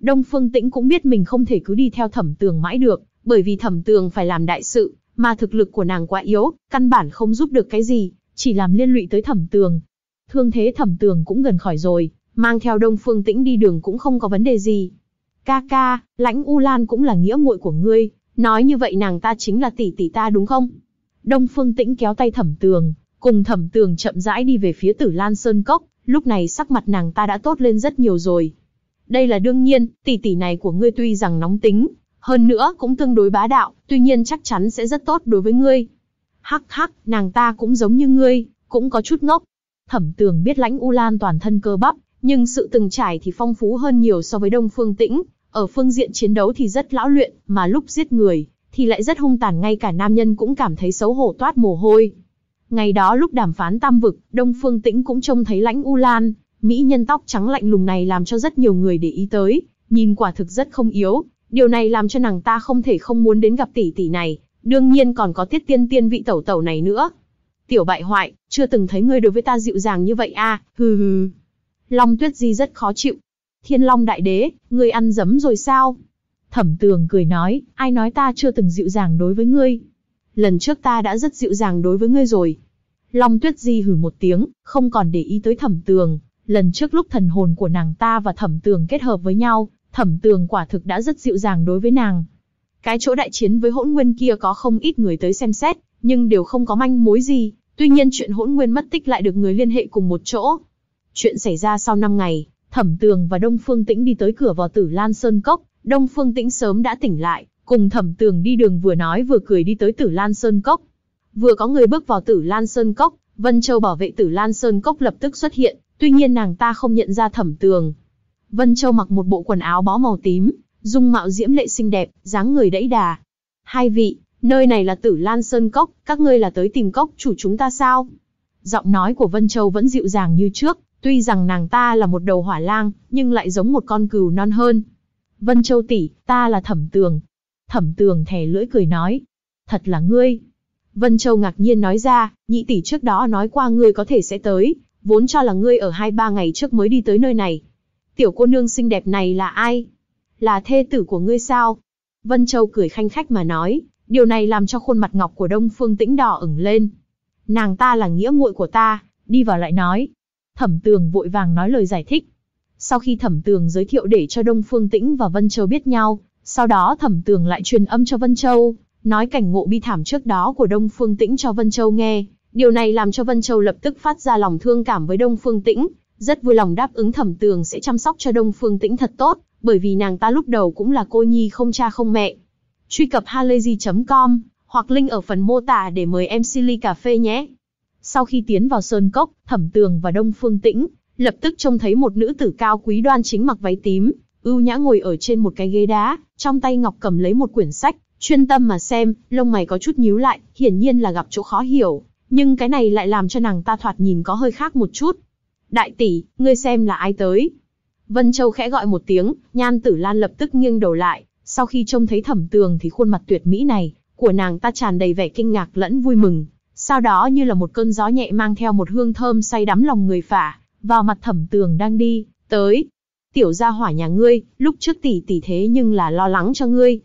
Đông Phương Tĩnh cũng biết mình không thể cứ đi theo thẩm tường mãi được, bởi vì thẩm tường phải làm đại sự, mà thực lực của nàng quá yếu, căn bản không giúp được cái gì, chỉ làm liên lụy tới thẩm tường. Thương thế thẩm tường cũng gần khỏi rồi, mang theo Đông Phương Tĩnh đi đường cũng không có vấn đề gì. Ca ca, lãnh U Lan cũng là nghĩa muội của ngươi, nói như vậy nàng ta chính là tỷ tỷ ta đúng không? Đông Phương Tĩnh kéo tay thẩm tường, cùng thẩm tường chậm rãi đi về phía tử Lan Sơn Cốc, lúc này sắc mặt nàng ta đã tốt lên rất nhiều rồi, đây là đương nhiên, tỷ tỷ này của ngươi tuy rằng nóng tính, hơn nữa cũng tương đối bá đạo, tuy nhiên chắc chắn sẽ rất tốt đối với ngươi. Hắc hắc, nàng ta cũng giống như ngươi, cũng có chút ngốc. Thẩm tường biết lãnh U Lan toàn thân cơ bắp, nhưng sự từng trải thì phong phú hơn nhiều so với Đông Phương Tĩnh. Ở phương diện chiến đấu thì rất lão luyện, mà lúc giết người, thì lại rất hung tàn ngay cả nam nhân cũng cảm thấy xấu hổ toát mồ hôi. Ngày đó lúc đàm phán tam vực, Đông Phương Tĩnh cũng trông thấy lãnh U Lan, Mỹ nhân tóc trắng lạnh lùng này làm cho rất nhiều người để ý tới, nhìn quả thực rất không yếu, điều này làm cho nàng ta không thể không muốn đến gặp tỷ tỷ này, đương nhiên còn có tiết tiên tiên vị tẩu tẩu này nữa. Tiểu bại hoại, chưa từng thấy ngươi đối với ta dịu dàng như vậy a, à, hừ hừ. Long tuyết di rất khó chịu. Thiên long đại đế, ngươi ăn dấm rồi sao? Thẩm tường cười nói, ai nói ta chưa từng dịu dàng đối với ngươi. Lần trước ta đã rất dịu dàng đối với ngươi rồi. Long tuyết di hừ một tiếng, không còn để ý tới thẩm tường, Lần trước lúc thần hồn của nàng ta và thẩm tường kết hợp với nhau, thẩm tường quả thực đã rất dịu dàng đối với nàng. Cái chỗ đại chiến với hỗn nguyên kia có không ít người tới xem xét, nhưng đều không có manh mối gì, tuy nhiên chuyện hỗn nguyên mất tích lại được người liên hệ cùng một chỗ. Chuyện xảy ra sau 5 ngày, Thẩm Tường và Đông Phương Tĩnh đi tới cửa vào Tử Lan Sơn Cốc, Đông Phương Tĩnh sớm đã tỉnh lại, cùng Thẩm Tường đi đường vừa nói vừa cười đi tới Tử Lan Sơn Cốc. Vừa có người bước vào Tử Lan Sơn Cốc, Vân Châu bảo vệ Tử Lan Sơn Cốc lập tức xuất hiện, Tuy nhiên nàng ta không nhận ra thẩm tường. Vân Châu mặc một bộ quần áo bó màu tím, dung mạo diễm lệ xinh đẹp, dáng người đẫy đà. Hai vị, nơi này là tử lan sơn cốc, các ngươi là tới tìm cốc chủ chúng ta sao? Giọng nói của Vân Châu vẫn dịu dàng như trước, tuy rằng nàng ta là một đầu hỏa lang, nhưng lại giống một con cừu non hơn. Vân Châu tỷ, ta là thẩm tường. Thẩm tường thè lưỡi cười nói. Thật là ngươi. Vân Châu ngạc nhiên nói ra, nhị tỷ trước đó nói qua ngươi có thể sẽ tới, vốn cho là ngươi ở hai ba ngày trước mới đi tới nơi này. Tiểu cô nương xinh đẹp này là ai? Là thê tử của ngươi sao? Vân Châu cười khanh khách mà nói, điều này làm cho khuôn mặt ngọc của Đông Phương Tĩnh đỏ ửng lên. Nàng ta là nghĩa muội của ta, đi vào lại nói. Thẩm Tường vội vàng nói lời giải thích. Sau khi Thẩm Tường giới thiệu để cho Đông Phương Tĩnh và Vân Châu biết nhau, sau đó Thẩm Tường lại truyền âm cho Vân Châu, nói cảnh ngộ bi thảm trước đó của Đông Phương Tĩnh cho Vân Châu nghe, Điều này làm cho Vân Châu lập tức phát ra lòng thương cảm với Đông Phương Tĩnh, rất vui lòng đáp ứng Thẩm Tường sẽ chăm sóc cho Đông Phương Tĩnh thật tốt, bởi vì nàng ta lúc đầu cũng là cô nhi không cha không mẹ. Truy cập halayzi.com hoặc link ở phần mô tả để mời em Silly cà phê nhé. Sau khi tiến vào sơn cốc, Thẩm Tường và Đông Phương Tĩnh lập tức trông thấy một nữ tử cao quý đoan chính mặc váy tím, ưu nhã ngồi ở trên một cái ghế đá, trong tay ngọc cầm lấy một quyển sách, chuyên tâm mà xem, lông mày có chút nhíu lại, hiển nhiên là gặp chỗ khó hiểu nhưng cái này lại làm cho nàng ta thoạt nhìn có hơi khác một chút. Đại tỷ, ngươi xem là ai tới? Vân Châu khẽ gọi một tiếng, Nhan Tử Lan lập tức nghiêng đầu lại, sau khi trông thấy Thẩm Tường thì khuôn mặt tuyệt mỹ này của nàng ta tràn đầy vẻ kinh ngạc lẫn vui mừng, sau đó như là một cơn gió nhẹ mang theo một hương thơm say đắm lòng người phả, vào mặt Thẩm Tường đang đi tới. "Tiểu gia hỏa nhà ngươi, lúc trước tỷ tỷ thế nhưng là lo lắng cho ngươi."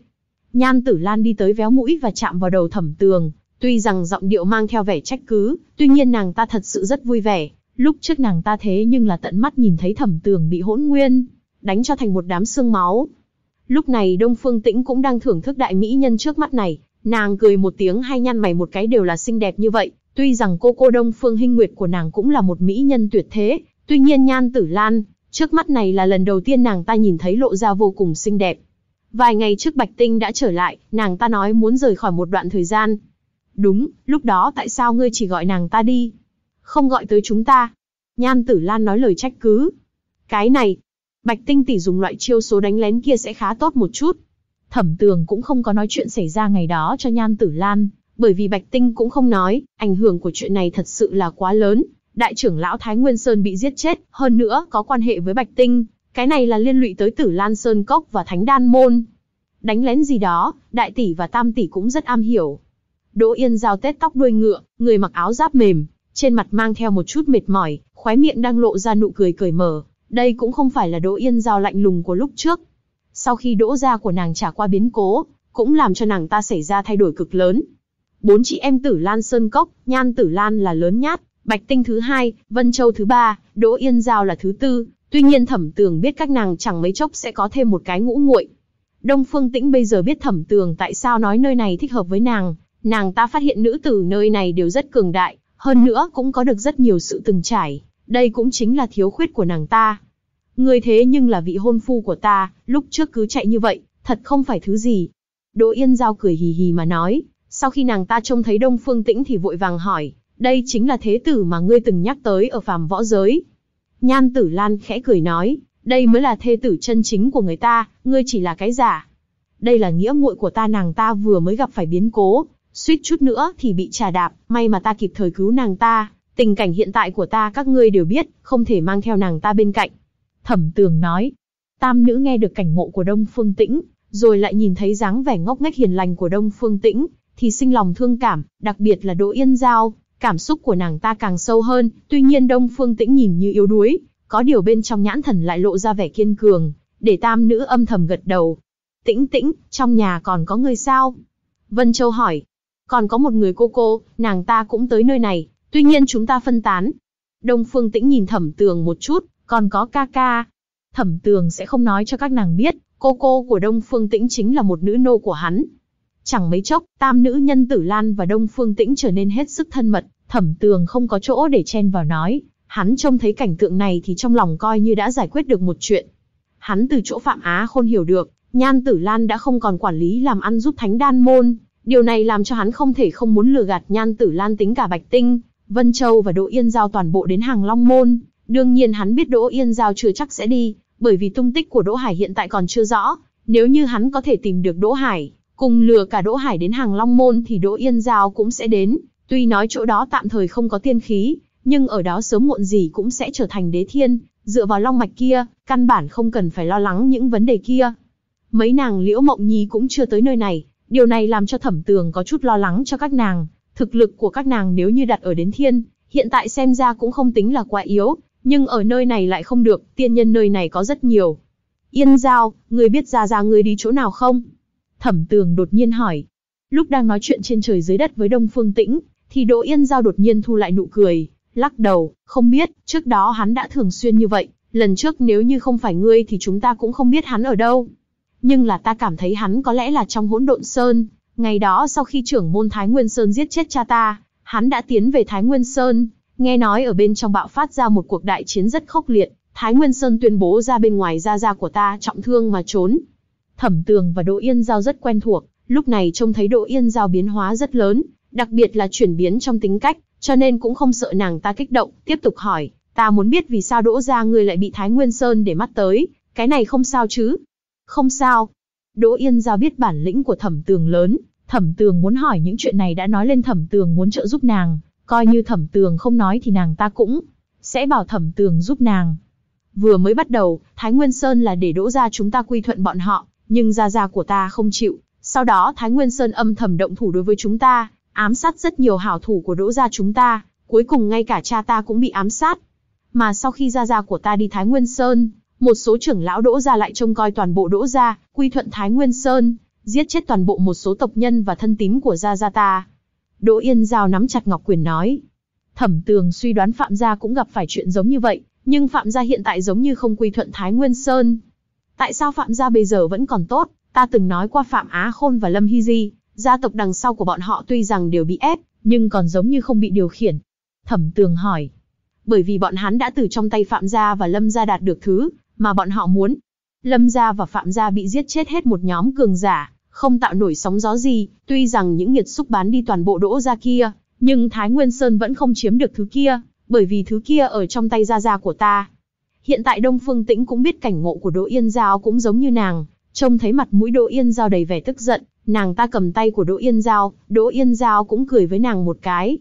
Nhan Tử Lan đi tới véo mũi và chạm vào đầu Thẩm Tường, Tuy rằng giọng điệu mang theo vẻ trách cứ, tuy nhiên nàng ta thật sự rất vui vẻ. Lúc trước nàng ta thế nhưng là tận mắt nhìn thấy thẩm tường bị hỗn nguyên, đánh cho thành một đám xương máu. Lúc này Đông Phương Tĩnh cũng đang thưởng thức đại mỹ nhân trước mắt này, nàng cười một tiếng hay nhăn mày một cái đều là xinh đẹp như vậy. Tuy rằng cô cô Đông Phương Hinh Nguyệt của nàng cũng là một mỹ nhân tuyệt thế, tuy nhiên Nhan Tử Lan, trước mắt này là lần đầu tiên nàng ta nhìn thấy lộ ra vô cùng xinh đẹp. Vài ngày trước Bạch Tinh đã trở lại, nàng ta nói muốn rời khỏi một đoạn thời gian, Đúng, lúc đó tại sao ngươi chỉ gọi nàng ta đi? Không gọi tới chúng ta. Nhan tử Lan nói lời trách cứ. Cái này, Bạch Tinh tỷ dùng loại chiêu số đánh lén kia sẽ khá tốt một chút. Thẩm Tường cũng không có nói chuyện xảy ra ngày đó cho Nhan Tử Lan, bởi vì Bạch Tinh cũng không nói, ảnh hưởng của chuyện này thật sự là quá lớn. Đại trưởng lão Thái Nguyên Sơn bị giết chết, hơn nữa có quan hệ với Bạch Tinh, cái này là liên lụy tới Tử Lan Sơn Cốc và Thánh Đan Môn. Đánh lén gì đó, Đại tỷ và Tam tỷ cũng rất am hiểu, Đỗ Yên Giao tết tóc đuôi ngựa, người mặc áo giáp mềm, trên mặt mang theo một chút mệt mỏi, khóe miệng đang lộ ra nụ cười cởi mở. Đây cũng không phải là Đỗ Yên Giao lạnh lùng của lúc trước. Sau khi đỗ gia của nàng trả qua biến cố, cũng làm cho nàng ta xảy ra thay đổi cực lớn. Bốn chị em Tử Lan Sơn Cốc, Nhan Tử Lan là lớn nhát, Bạch Tinh thứ hai, Vân Châu thứ ba, Đỗ Yên Giao là thứ tư. Tuy nhiên Thẩm Tường biết các nàng chẳng mấy chốc sẽ có thêm một cái ngũ nguội. Đông Phương Tĩnh bây giờ biết Thẩm Tường tại sao nói nơi này thích hợp với nàng, nàng ta phát hiện nữ tử nơi này đều rất cường đại, hơn nữa cũng có được rất nhiều sự từng trải, đây cũng chính là thiếu khuyết của nàng ta. Người thế nhưng là vị hôn phu của ta, lúc trước cứ chạy như vậy, thật không phải thứ gì. Đỗ Yên Giao cười hì hì mà nói, sau khi nàng ta trông thấy Đông Phương Tĩnh thì vội vàng hỏi, đây chính là thế tử mà ngươi từng nhắc tới ở phàm võ giới. Nhan Tử Lan khẽ cười nói, đây mới là thê tử chân chính của người ta, ngươi chỉ là cái giả. Đây là nghĩa muội của ta nàng ta vừa mới gặp phải biến cố, suýt chút nữa thì bị trà đạp, may mà ta kịp thời cứu nàng ta, tình cảnh hiện tại của ta các ngươi đều biết, không thể mang theo nàng ta bên cạnh. Thẩm tường nói, tam nữ nghe được cảnh ngộ của Đông Phương Tĩnh, rồi lại nhìn thấy dáng vẻ ngốc nghếch hiền lành của Đông Phương Tĩnh, thì sinh lòng thương cảm, đặc biệt là Đỗ Yên Giao, cảm xúc của nàng ta càng sâu hơn, tuy nhiên Đông Phương Tĩnh nhìn như yếu đuối, có điều bên trong nhãn thần lại lộ ra vẻ kiên cường, để tam nữ âm thầm gật đầu. Tĩnh tĩnh, trong nhà còn có người sao? Vân Châu hỏi, còn có một người cô cô, nàng ta cũng tới nơi này, tuy nhiên chúng ta phân tán. Đông Phương Tĩnh nhìn Thẩm Tường một chút, còn có ca ca. Thẩm Tường sẽ không nói cho các nàng biết, cô cô của Đông Phương Tĩnh chính là một nữ nô của hắn. Chẳng mấy chốc, tam nữ nhân Tử Lan và Đông Phương Tĩnh trở nên hết sức thân mật, Thẩm Tường không có chỗ để chen vào nói. Hắn trông thấy cảnh tượng này thì trong lòng coi như đã giải quyết được một chuyện. Hắn từ chỗ Phạm Á Khôn hiểu được, Nhan Tử Lan đã không còn quản lý làm ăn giúp Thánh Đan Môn, Điều này làm cho hắn không thể không muốn lừa gạt Nhan Tử Lan tính cả Bạch Tinh, Vân Châu và Đỗ Yên Giao toàn bộ đến Hàng Long Môn. Đương nhiên hắn biết Đỗ Yên Giao chưa chắc sẽ đi, bởi vì tung tích của Đỗ Hải hiện tại còn chưa rõ. Nếu như hắn có thể tìm được Đỗ Hải, cùng lừa cả Đỗ Hải đến Hàng Long Môn thì Đỗ Yên Giao cũng sẽ đến. Tuy nói chỗ đó tạm thời không có tiên khí, nhưng ở đó sớm muộn gì cũng sẽ trở thành đế thiên. Dựa vào long mạch kia, căn bản không cần phải lo lắng những vấn đề kia. Mấy nàng liễu mộng nhi cũng chưa tới nơi này, Điều này làm cho thẩm tường có chút lo lắng cho các nàng, thực lực của các nàng nếu như đặt ở đến thiên, hiện tại xem ra cũng không tính là quá yếu, nhưng ở nơi này lại không được, tiên nhân nơi này có rất nhiều. Yên Giao, ngươi biết ra ra ngươi đi chỗ nào không? Thẩm tường đột nhiên hỏi. Lúc đang nói chuyện trên trời dưới đất với Đông Phương Tĩnh, thì Đỗ Yên Giao đột nhiên thu lại nụ cười, lắc đầu, không biết, trước đó hắn đã thường xuyên như vậy, lần trước nếu như không phải ngươi thì chúng ta cũng không biết hắn ở đâu nhưng là ta cảm thấy hắn có lẽ là trong hỗn độn sơn. Ngày đó sau khi trưởng môn Thái Nguyên Sơn giết chết cha ta, hắn đã tiến về Thái Nguyên Sơn, nghe nói ở bên trong bạo phát ra một cuộc đại chiến rất khốc liệt, Thái Nguyên Sơn tuyên bố ra bên ngoài ra ra của ta trọng thương mà trốn. Thẩm Tường và Đỗ Yên Giao rất quen thuộc, lúc này trông thấy Đỗ Yên Giao biến hóa rất lớn, đặc biệt là chuyển biến trong tính cách, cho nên cũng không sợ nàng ta kích động, tiếp tục hỏi, ta muốn biết vì sao Đỗ gia ngươi lại bị Thái Nguyên Sơn để mắt tới, cái này không sao chứ, không sao. Đỗ Yên Giao biết bản lĩnh của thẩm tường lớn, thẩm tường muốn hỏi những chuyện này đã nói lên thẩm tường muốn trợ giúp nàng, coi như thẩm tường không nói thì nàng ta cũng sẽ bảo thẩm tường giúp nàng. Vừa mới bắt đầu, Thái Nguyên Sơn là để đỗ ra chúng ta quy thuận bọn họ, nhưng gia gia của ta không chịu. Sau đó Thái Nguyên Sơn âm thầm động thủ đối với chúng ta, ám sát rất nhiều hảo thủ của đỗ gia chúng ta, cuối cùng ngay cả cha ta cũng bị ám sát. Mà sau khi gia gia của ta đi Thái Nguyên Sơn, một số trưởng lão Đỗ gia lại trông coi toàn bộ Đỗ gia, quy thuận Thái Nguyên Sơn, giết chết toàn bộ một số tộc nhân và thân tín của gia gia ta. Đỗ Yên Giao nắm chặt ngọc quyền nói. Thẩm Tường suy đoán Phạm gia cũng gặp phải chuyện giống như vậy, nhưng Phạm gia hiện tại giống như không quy thuận Thái Nguyên Sơn. Tại sao Phạm gia bây giờ vẫn còn tốt? Ta từng nói qua Phạm Á Khôn và Lâm Hy Di, gia tộc đằng sau của bọn họ tuy rằng đều bị ép, nhưng còn giống như không bị điều khiển. Thẩm Tường hỏi. Bởi vì bọn hắn đã từ trong tay Phạm gia và Lâm gia đạt được thứ mà bọn họ muốn. Lâm gia và Phạm gia bị giết chết hết một nhóm cường giả, không tạo nổi sóng gió gì, tuy rằng những nhiệt xúc bán đi toàn bộ đỗ gia kia, nhưng Thái Nguyên Sơn vẫn không chiếm được thứ kia, bởi vì thứ kia ở trong tay gia gia của ta. Hiện tại Đông Phương Tĩnh cũng biết cảnh ngộ của Đỗ Yên Giao cũng giống như nàng, trông thấy mặt mũi Đỗ Yên Giao đầy vẻ tức giận, nàng ta cầm tay của Đỗ Yên Giao, Đỗ Yên Giao cũng cười với nàng một cái.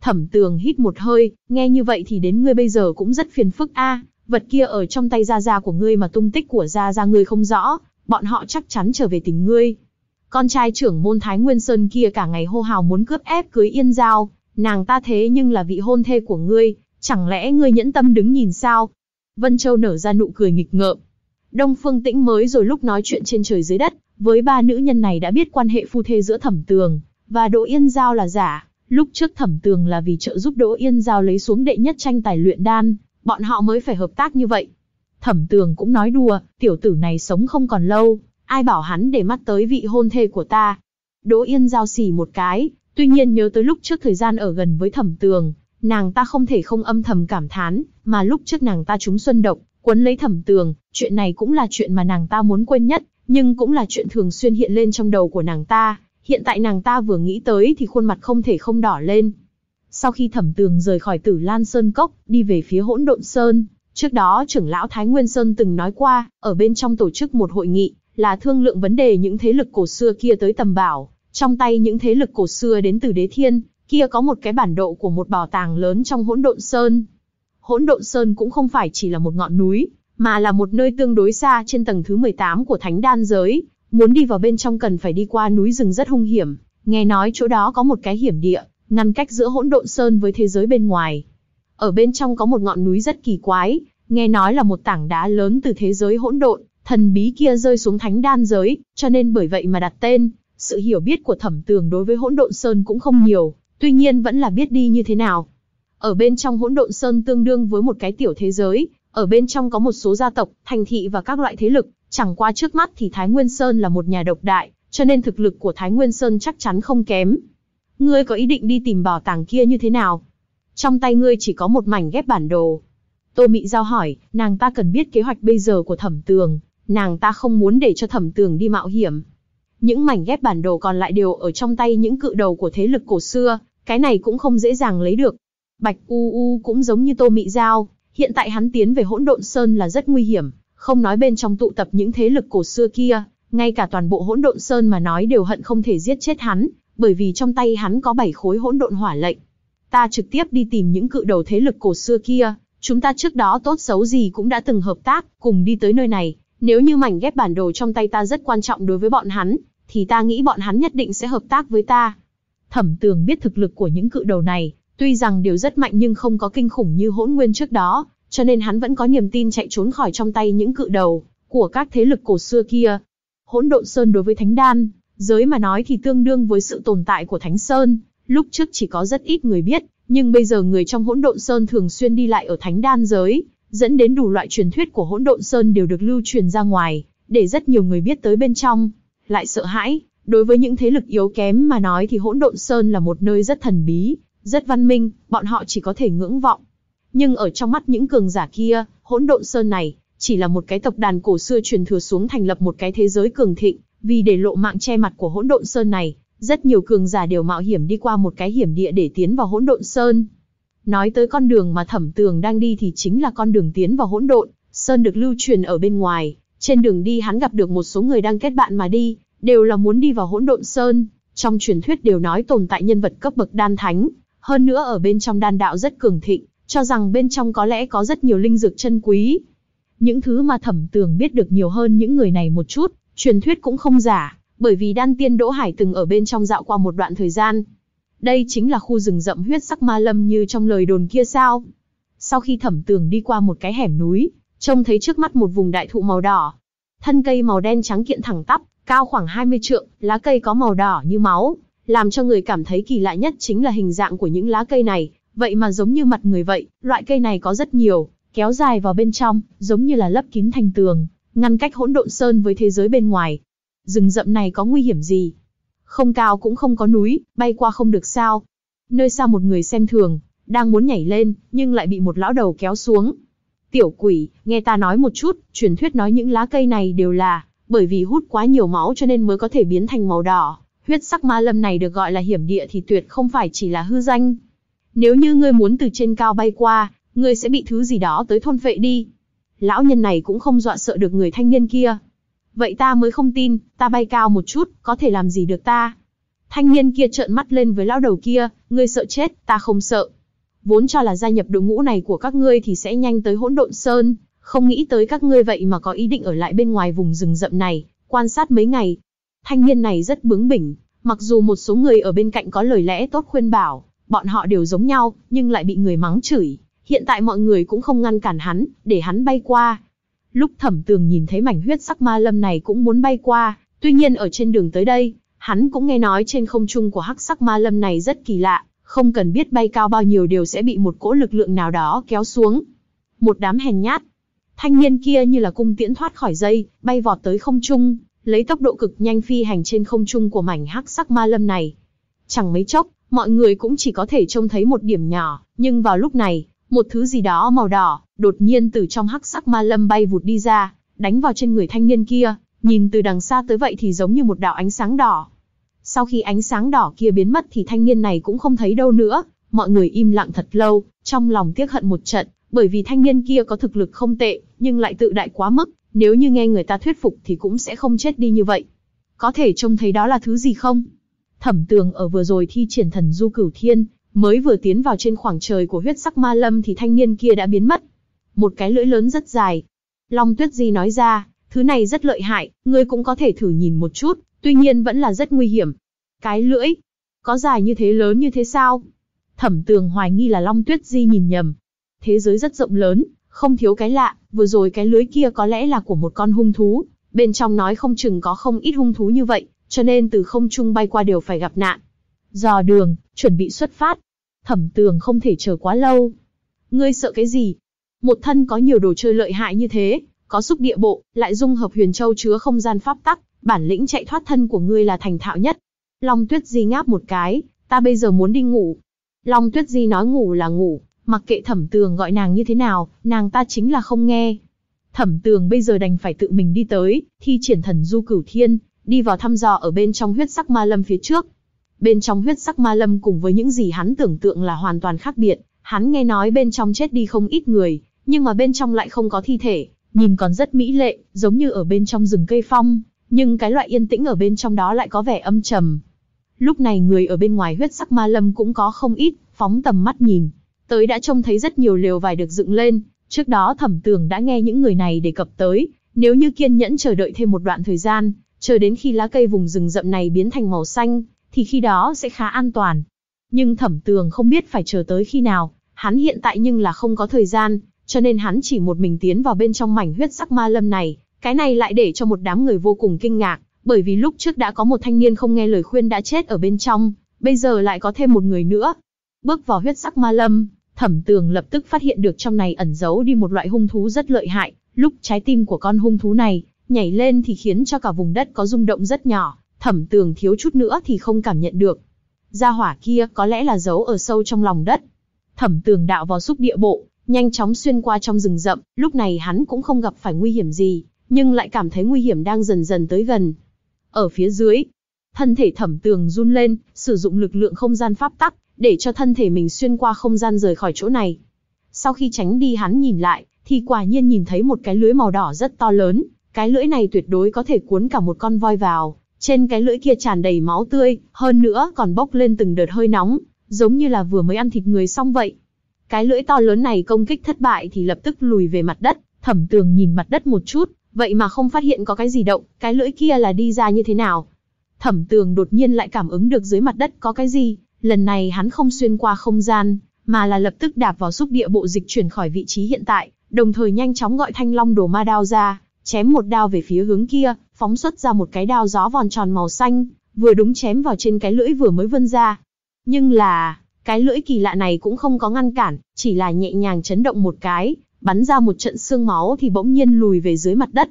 Thẩm tường hít một hơi, nghe như vậy thì đến ngươi bây giờ cũng rất phiền phức a. À. Vật kia ở trong tay Gia Gia của ngươi mà tung tích của Gia Gia ngươi không rõ, bọn họ chắc chắn trở về tình ngươi. Con trai trưởng môn Thái Nguyên Sơn kia cả ngày hô hào muốn cướp ép cưới Yên Giao, nàng ta thế nhưng là vị hôn thê của ngươi, chẳng lẽ ngươi nhẫn tâm đứng nhìn sao? Vân Châu nở ra nụ cười nghịch ngợm. Đông Phương Tĩnh mới rồi lúc nói chuyện trên trời dưới đất, với ba nữ nhân này đã biết quan hệ phu thê giữa Thẩm Tường và Đỗ Yên Giao là giả. Lúc trước Thẩm Tường là vì trợ giúp Đỗ Yên Giao lấy xuống đệ nhất tranh tài luyện đan, bọn họ mới phải hợp tác như vậy. Thẩm tường cũng nói đùa, tiểu tử này sống không còn lâu, ai bảo hắn để mắt tới vị hôn thê của ta. Đỗ Yên giao xỉ một cái, tuy nhiên nhớ tới lúc trước thời gian ở gần với thẩm tường, nàng ta không thể không âm thầm cảm thán, mà lúc trước nàng ta trúng xuân động, quấn lấy thẩm tường, chuyện này cũng là chuyện mà nàng ta muốn quên nhất, nhưng cũng là chuyện thường xuyên hiện lên trong đầu của nàng ta. Hiện tại nàng ta vừa nghĩ tới thì khuôn mặt không thể không đỏ lên, sau khi thẩm tường rời khỏi tử Lan Sơn Cốc, đi về phía hỗn độn Sơn, trước đó trưởng lão Thái Nguyên Sơn từng nói qua, ở bên trong tổ chức một hội nghị, là thương lượng vấn đề những thế lực cổ xưa kia tới tầm bảo, trong tay những thế lực cổ xưa đến từ đế thiên, kia có một cái bản đồ của một bảo tàng lớn trong hỗn độn Sơn. Hỗn độn Sơn cũng không phải chỉ là một ngọn núi, mà là một nơi tương đối xa trên tầng thứ 18 của thánh đan giới, muốn đi vào bên trong cần phải đi qua núi rừng rất hung hiểm, nghe nói chỗ đó có một cái hiểm địa, ngăn cách giữa hỗn độn sơn với thế giới bên ngoài. Ở bên trong có một ngọn núi rất kỳ quái, nghe nói là một tảng đá lớn từ thế giới hỗn độn, thần bí kia rơi xuống thánh đan giới, cho nên bởi vậy mà đặt tên. Sự hiểu biết của thẩm tường đối với hỗn độn sơn cũng không nhiều, tuy nhiên vẫn là biết đi như thế nào. Ở bên trong hỗn độn sơn tương đương với một cái tiểu thế giới, ở bên trong có một số gia tộc, thành thị và các loại thế lực, chẳng qua trước mắt thì Thái Nguyên Sơn là một nhà độc đại, cho nên thực lực của Thái Nguyên Sơn chắc chắn không kém. Ngươi có ý định đi tìm bảo tàng kia như thế nào? Trong tay ngươi chỉ có một mảnh ghép bản đồ. Tô Mị Giao hỏi, nàng ta cần biết kế hoạch bây giờ của thẩm tường, nàng ta không muốn để cho thẩm tường đi mạo hiểm. Những mảnh ghép bản đồ còn lại đều ở trong tay những cự đầu của thế lực cổ xưa, cái này cũng không dễ dàng lấy được. Bạch U U cũng giống như Tô Mị Giao, hiện tại hắn tiến về hỗn độn sơn là rất nguy hiểm, không nói bên trong tụ tập những thế lực cổ xưa kia, ngay cả toàn bộ hỗn độn sơn mà nói đều hận không thể giết chết hắn, bởi vì trong tay hắn có bảy khối hỗn độn hỏa lệnh. Ta trực tiếp đi tìm những cự đầu thế lực cổ xưa kia, chúng ta trước đó tốt xấu gì cũng đã từng hợp tác, cùng đi tới nơi này, nếu như mảnh ghép bản đồ trong tay ta rất quan trọng đối với bọn hắn, thì ta nghĩ bọn hắn nhất định sẽ hợp tác với ta. Thẩm tường biết thực lực của những cự đầu này, tuy rằng đều rất mạnh nhưng không có kinh khủng như hỗn nguyên trước đó, cho nên hắn vẫn có niềm tin chạy trốn khỏi trong tay những cự đầu của các thế lực cổ xưa kia. Hỗn độn sơn đối với thánh đan, Giới mà nói thì tương đương với sự tồn tại của Thánh Sơn, lúc trước chỉ có rất ít người biết, nhưng bây giờ người trong hỗn độn Sơn thường xuyên đi lại ở Thánh Đan giới, dẫn đến đủ loại truyền thuyết của hỗn độn Sơn đều được lưu truyền ra ngoài, để rất nhiều người biết tới bên trong. Lại sợ hãi, đối với những thế lực yếu kém mà nói thì hỗn độn Sơn là một nơi rất thần bí, rất văn minh, bọn họ chỉ có thể ngưỡng vọng. Nhưng ở trong mắt những cường giả kia, hỗn độn Sơn này chỉ là một cái tộc đàn cổ xưa truyền thừa xuống thành lập một cái thế giới cường thịnh, vì để lộ mạng che mặt của hỗn độn sơn này, rất nhiều cường giả đều mạo hiểm đi qua một cái hiểm địa để tiến vào hỗn độn sơn. Nói tới con đường mà thẩm tường đang đi thì chính là con đường tiến vào hỗn độn, sơn được lưu truyền ở bên ngoài. Trên đường đi hắn gặp được một số người đang kết bạn mà đi, đều là muốn đi vào hỗn độn sơn. Trong truyền thuyết đều nói tồn tại nhân vật cấp bậc đan thánh, hơn nữa ở bên trong đan đạo rất cường thịnh, cho rằng bên trong có lẽ có rất nhiều linh dược chân quý. Những thứ mà thẩm tường biết được nhiều hơn những người này một chút, Truyền thuyết cũng không giả, bởi vì đan tiên Đỗ Hải từng ở bên trong dạo qua một đoạn thời gian. Đây chính là khu rừng rậm huyết sắc ma lâm như trong lời đồn kia sao? Sau khi thẩm tường đi qua một cái hẻm núi, trông thấy trước mắt một vùng đại thụ màu đỏ. Thân cây màu đen trắng kiện thẳng tắp, cao khoảng 20 trượng, lá cây có màu đỏ như máu, làm cho người cảm thấy kỳ lạ nhất chính là hình dạng của những lá cây này, vậy mà giống như mặt người vậy, loại cây này có rất nhiều, kéo dài vào bên trong, giống như là lấp kín thành tường ngăn cách hỗn độn sơn với thế giới bên ngoài. Rừng rậm này có nguy hiểm gì? Không cao cũng không có núi, bay qua không được sao? Nơi xa một người xem thường, đang muốn nhảy lên, nhưng lại bị một lão đầu kéo xuống. Tiểu quỷ, nghe ta nói một chút, truyền thuyết nói những lá cây này đều là, bởi vì hút quá nhiều máu cho nên mới có thể biến thành màu đỏ. Huyết sắc ma lâm này được gọi là hiểm địa thì tuyệt không phải chỉ là hư danh. Nếu như ngươi muốn từ trên cao bay qua, ngươi sẽ bị thứ gì đó tới thôn vệ đi lão nhân này cũng không dọa sợ được người thanh niên kia. Vậy ta mới không tin, ta bay cao một chút, có thể làm gì được ta? Thanh niên kia trợn mắt lên với lão đầu kia, ngươi sợ chết, ta không sợ. Vốn cho là gia nhập đội ngũ này của các ngươi thì sẽ nhanh tới hỗn độn sơn, không nghĩ tới các ngươi vậy mà có ý định ở lại bên ngoài vùng rừng rậm này, quan sát mấy ngày. Thanh niên này rất bướng bỉnh, mặc dù một số người ở bên cạnh có lời lẽ tốt khuyên bảo, bọn họ đều giống nhau, nhưng lại bị người mắng chửi, hiện tại mọi người cũng không ngăn cản hắn, để hắn bay qua. Lúc thẩm tường nhìn thấy mảnh huyết sắc ma lâm này cũng muốn bay qua, tuy nhiên ở trên đường tới đây, hắn cũng nghe nói trên không trung của hắc sắc ma lâm này rất kỳ lạ, không cần biết bay cao bao nhiêu đều sẽ bị một cỗ lực lượng nào đó kéo xuống. Một đám hèn nhát, thanh niên kia như là cung tiễn thoát khỏi dây, bay vọt tới không trung, lấy tốc độ cực nhanh phi hành trên không trung của mảnh hắc sắc ma lâm này. Chẳng mấy chốc, mọi người cũng chỉ có thể trông thấy một điểm nhỏ, nhưng vào lúc này, một thứ gì đó màu đỏ, đột nhiên từ trong hắc sắc ma lâm bay vụt đi ra, đánh vào trên người thanh niên kia, nhìn từ đằng xa tới vậy thì giống như một đạo ánh sáng đỏ. Sau khi ánh sáng đỏ kia biến mất thì thanh niên này cũng không thấy đâu nữa, mọi người im lặng thật lâu, trong lòng tiếc hận một trận, bởi vì thanh niên kia có thực lực không tệ, nhưng lại tự đại quá mức, nếu như nghe người ta thuyết phục thì cũng sẽ không chết đi như vậy. Có thể trông thấy đó là thứ gì không? Thẩm tường ở vừa rồi thi triển thần du cửu thiên, Mới vừa tiến vào trên khoảng trời của huyết sắc ma lâm thì thanh niên kia đã biến mất. Một cái lưỡi lớn rất dài. Long Tuyết Di nói ra, thứ này rất lợi hại, ngươi cũng có thể thử nhìn một chút, tuy nhiên vẫn là rất nguy hiểm. Cái lưỡi, có dài như thế lớn như thế sao? Thẩm tường hoài nghi là Long Tuyết Di nhìn nhầm. Thế giới rất rộng lớn, không thiếu cái lạ, vừa rồi cái lưới kia có lẽ là của một con hung thú, bên trong nói không chừng có không ít hung thú như vậy, cho nên từ không trung bay qua đều phải gặp nạn dò đường, chuẩn bị xuất phát. Thẩm tường không thể chờ quá lâu. Ngươi sợ cái gì? Một thân có nhiều đồ chơi lợi hại như thế, có xúc địa bộ, lại dung hợp huyền châu chứa không gian pháp tắc, bản lĩnh chạy thoát thân của ngươi là thành thạo nhất. Long tuyết di ngáp một cái, ta bây giờ muốn đi ngủ. Long tuyết di nói ngủ là ngủ, mặc kệ thẩm tường gọi nàng như thế nào, nàng ta chính là không nghe. Thẩm tường bây giờ đành phải tự mình đi tới, thi triển thần du cửu thiên, đi vào thăm dò ở bên trong huyết sắc ma lâm phía trước. Bên trong huyết sắc ma lâm cùng với những gì hắn tưởng tượng là hoàn toàn khác biệt, hắn nghe nói bên trong chết đi không ít người, nhưng mà bên trong lại không có thi thể, nhìn còn rất mỹ lệ, giống như ở bên trong rừng cây phong, nhưng cái loại yên tĩnh ở bên trong đó lại có vẻ âm trầm. Lúc này người ở bên ngoài huyết sắc ma lâm cũng có không ít, phóng tầm mắt nhìn, tới đã trông thấy rất nhiều lều vải được dựng lên, trước đó thẩm tường đã nghe những người này đề cập tới, nếu như kiên nhẫn chờ đợi thêm một đoạn thời gian, chờ đến khi lá cây vùng rừng rậm này biến thành màu xanh, thì khi đó sẽ khá an toàn. Nhưng thẩm tường không biết phải chờ tới khi nào, hắn hiện tại nhưng là không có thời gian, cho nên hắn chỉ một mình tiến vào bên trong mảnh huyết sắc ma lâm này, cái này lại để cho một đám người vô cùng kinh ngạc, bởi vì lúc trước đã có một thanh niên không nghe lời khuyên đã chết ở bên trong, bây giờ lại có thêm một người nữa. Bước vào huyết sắc ma lâm, thẩm tường lập tức phát hiện được trong này ẩn giấu đi một loại hung thú rất lợi hại, lúc trái tim của con hung thú này nhảy lên thì khiến cho cả vùng đất có rung động rất nhỏ, thẩm tường thiếu chút nữa thì không cảm nhận được. Gia hỏa kia có lẽ là giấu ở sâu trong lòng đất. Thẩm tường đạo vào xúc địa bộ, nhanh chóng xuyên qua trong rừng rậm, lúc này hắn cũng không gặp phải nguy hiểm gì, nhưng lại cảm thấy nguy hiểm đang dần dần tới gần. Ở phía dưới, thân thể thẩm tường run lên, sử dụng lực lượng không gian pháp tắc, để cho thân thể mình xuyên qua không gian rời khỏi chỗ này. Sau khi tránh đi hắn nhìn lại, thì quả nhiên nhìn thấy một cái lưới màu đỏ rất to lớn, cái lưỡi này tuyệt đối có thể cuốn cả một con voi vào. Trên cái lưỡi kia tràn đầy máu tươi, hơn nữa còn bốc lên từng đợt hơi nóng, giống như là vừa mới ăn thịt người xong vậy. Cái lưỡi to lớn này công kích thất bại thì lập tức lùi về mặt đất, thẩm tường nhìn mặt đất một chút, vậy mà không phát hiện có cái gì động, cái lưỡi kia là đi ra như thế nào. Thẩm tường đột nhiên lại cảm ứng được dưới mặt đất có cái gì, lần này hắn không xuyên qua không gian, mà là lập tức đạp vào xúc địa bộ dịch chuyển khỏi vị trí hiện tại, đồng thời nhanh chóng gọi thanh long đổ ma đao ra, chém một đao về phía hướng kia, phóng xuất ra một cái đao gió vòn tròn màu xanh, vừa đúng chém vào trên cái lưỡi vừa mới vươn ra. Nhưng là, cái lưỡi kỳ lạ này cũng không có ngăn cản, chỉ là nhẹ nhàng chấn động một cái, bắn ra một trận xương máu thì bỗng nhiên lùi về dưới mặt đất.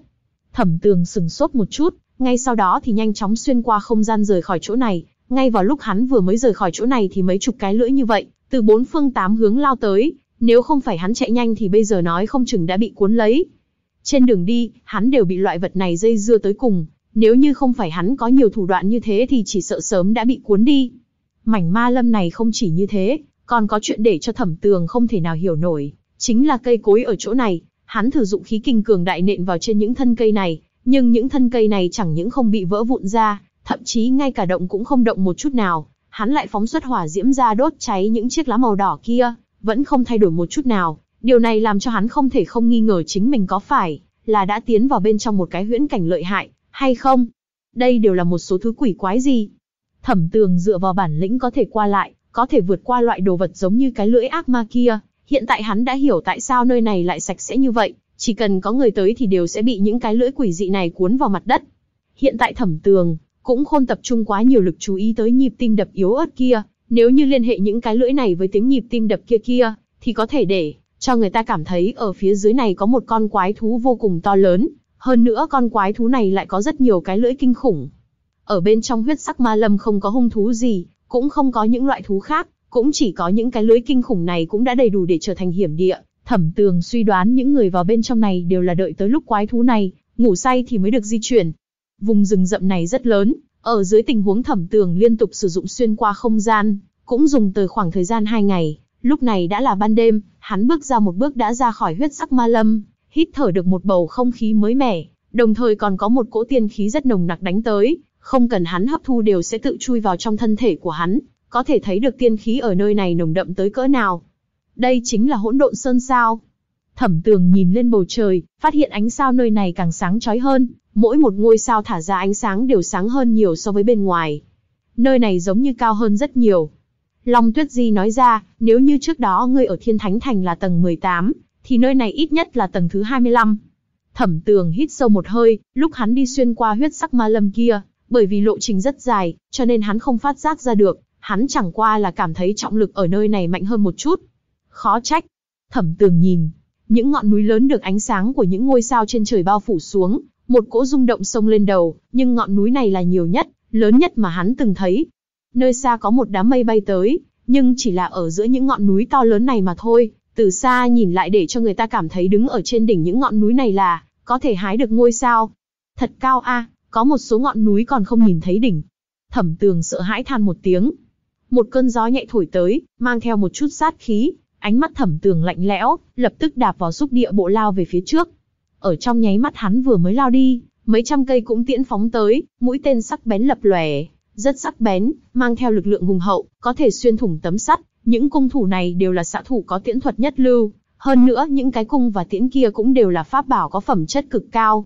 Thẩm tường sừng sốt một chút, ngay sau đó thì nhanh chóng xuyên qua không gian rời khỏi chỗ này. Ngay vào lúc hắn vừa mới rời khỏi chỗ này thì mấy chục cái lưỡi như vậy, từ bốn phương tám hướng lao tới, nếu không phải hắn chạy nhanh thì bây giờ nói không chừng đã bị cuốn lấy. Trên đường đi, hắn đều bị loại vật này dây dưa tới cùng, nếu như không phải hắn có nhiều thủ đoạn như thế thì chỉ sợ sớm đã bị cuốn đi. Mảnh ma lâm này không chỉ như thế, còn có chuyện để cho thẩm tường không thể nào hiểu nổi, chính là cây cối ở chỗ này, hắn thử dụng khí kinh cường đại nện vào trên những thân cây này, nhưng những thân cây này chẳng những không bị vỡ vụn ra, thậm chí ngay cả động cũng không động một chút nào, hắn lại phóng xuất hỏa diễm ra đốt cháy những chiếc lá màu đỏ kia, vẫn không thay đổi một chút nào. Điều này làm cho hắn không thể không nghi ngờ chính mình có phải là đã tiến vào bên trong một cái huyễn cảnh lợi hại, hay không? Đây đều là một số thứ quỷ quái gì? Thẩm tường dựa vào bản lĩnh có thể qua lại, có thể vượt qua loại đồ vật giống như cái lưỡi ác ma kia. Hiện tại hắn đã hiểu tại sao nơi này lại sạch sẽ như vậy, chỉ cần có người tới thì đều sẽ bị những cái lưỡi quỷ dị này cuốn vào mặt đất. Hiện tại thẩm tường, cũng không tập trung quá nhiều lực chú ý tới nhịp tim đập yếu ớt kia, nếu như liên hệ những cái lưỡi này với tiếng nhịp tim đập kia kia, thì có thể để cho người ta cảm thấy ở phía dưới này có một con quái thú vô cùng to lớn, hơn nữa con quái thú này lại có rất nhiều cái lưỡi kinh khủng. Ở bên trong huyết sắc ma lâm không có hung thú gì, cũng không có những loại thú khác, cũng chỉ có những cái lưỡi kinh khủng này cũng đã đầy đủ để trở thành hiểm địa. Thẩm tường suy đoán những người vào bên trong này đều là đợi tới lúc quái thú này, ngủ say thì mới được di chuyển. Vùng rừng rậm này rất lớn, ở dưới tình huống thẩm tường liên tục sử dụng xuyên qua không gian, cũng dùng tới khoảng thời gian 2 ngày, Lúc này đã là ban đêm, hắn bước ra một bước đã ra khỏi huyết sắc ma lâm, hít thở được một bầu không khí mới mẻ, đồng thời còn có một cỗ tiên khí rất nồng nặc đánh tới, không cần hắn hấp thu đều sẽ tự chui vào trong thân thể của hắn, có thể thấy được tiên khí ở nơi này nồng đậm tới cỡ nào. Đây chính là hỗn độn sơn sao. Thẩm tường nhìn lên bầu trời, phát hiện ánh sao nơi này càng sáng chói hơn, mỗi một ngôi sao thả ra ánh sáng đều sáng hơn nhiều so với bên ngoài. Nơi này giống như cao hơn rất nhiều, Long Tuyết Di nói ra, nếu như trước đó ngươi ở Thiên Thánh Thành là tầng 18, thì nơi này ít nhất là tầng thứ 25. Thẩm tường hít sâu một hơi, lúc hắn đi xuyên qua huyết sắc ma lâm kia, bởi vì lộ trình rất dài, cho nên hắn không phát giác ra được, hắn chẳng qua là cảm thấy trọng lực ở nơi này mạnh hơn một chút. Khó trách. Thẩm tường nhìn, những ngọn núi lớn được ánh sáng của những ngôi sao trên trời bao phủ xuống, một cỗ rung động sông lên đầu, nhưng ngọn núi này là nhiều nhất, lớn nhất mà hắn từng thấy, nơi xa có một đám mây bay tới, nhưng chỉ là ở giữa những ngọn núi to lớn này mà thôi, từ xa nhìn lại để cho người ta cảm thấy đứng ở trên đỉnh những ngọn núi này là có thể hái được ngôi sao. Thật cao a, có một số ngọn núi còn không nhìn thấy đỉnh. Thẩm Tường sợ hãi than một tiếng. Một cơn gió nhẹ thổi tới, mang theo một chút sát khí, ánh mắt Thẩm Tường lạnh lẽo, lập tức đạp vào xúc địa bộ lao về phía trước. Ở trong nháy mắt hắn vừa mới lao đi, mấy trăm cây cũng tiễn phóng tới, mũi tên sắc bén lập lòe, rất sắc bén, mang theo lực lượng hùng hậu, có thể xuyên thủng tấm sắt. Những cung thủ này đều là xạ thủ có tiễn thuật nhất lưu, hơn nữa những cái cung và tiễn kia cũng đều là pháp bảo có phẩm chất cực cao.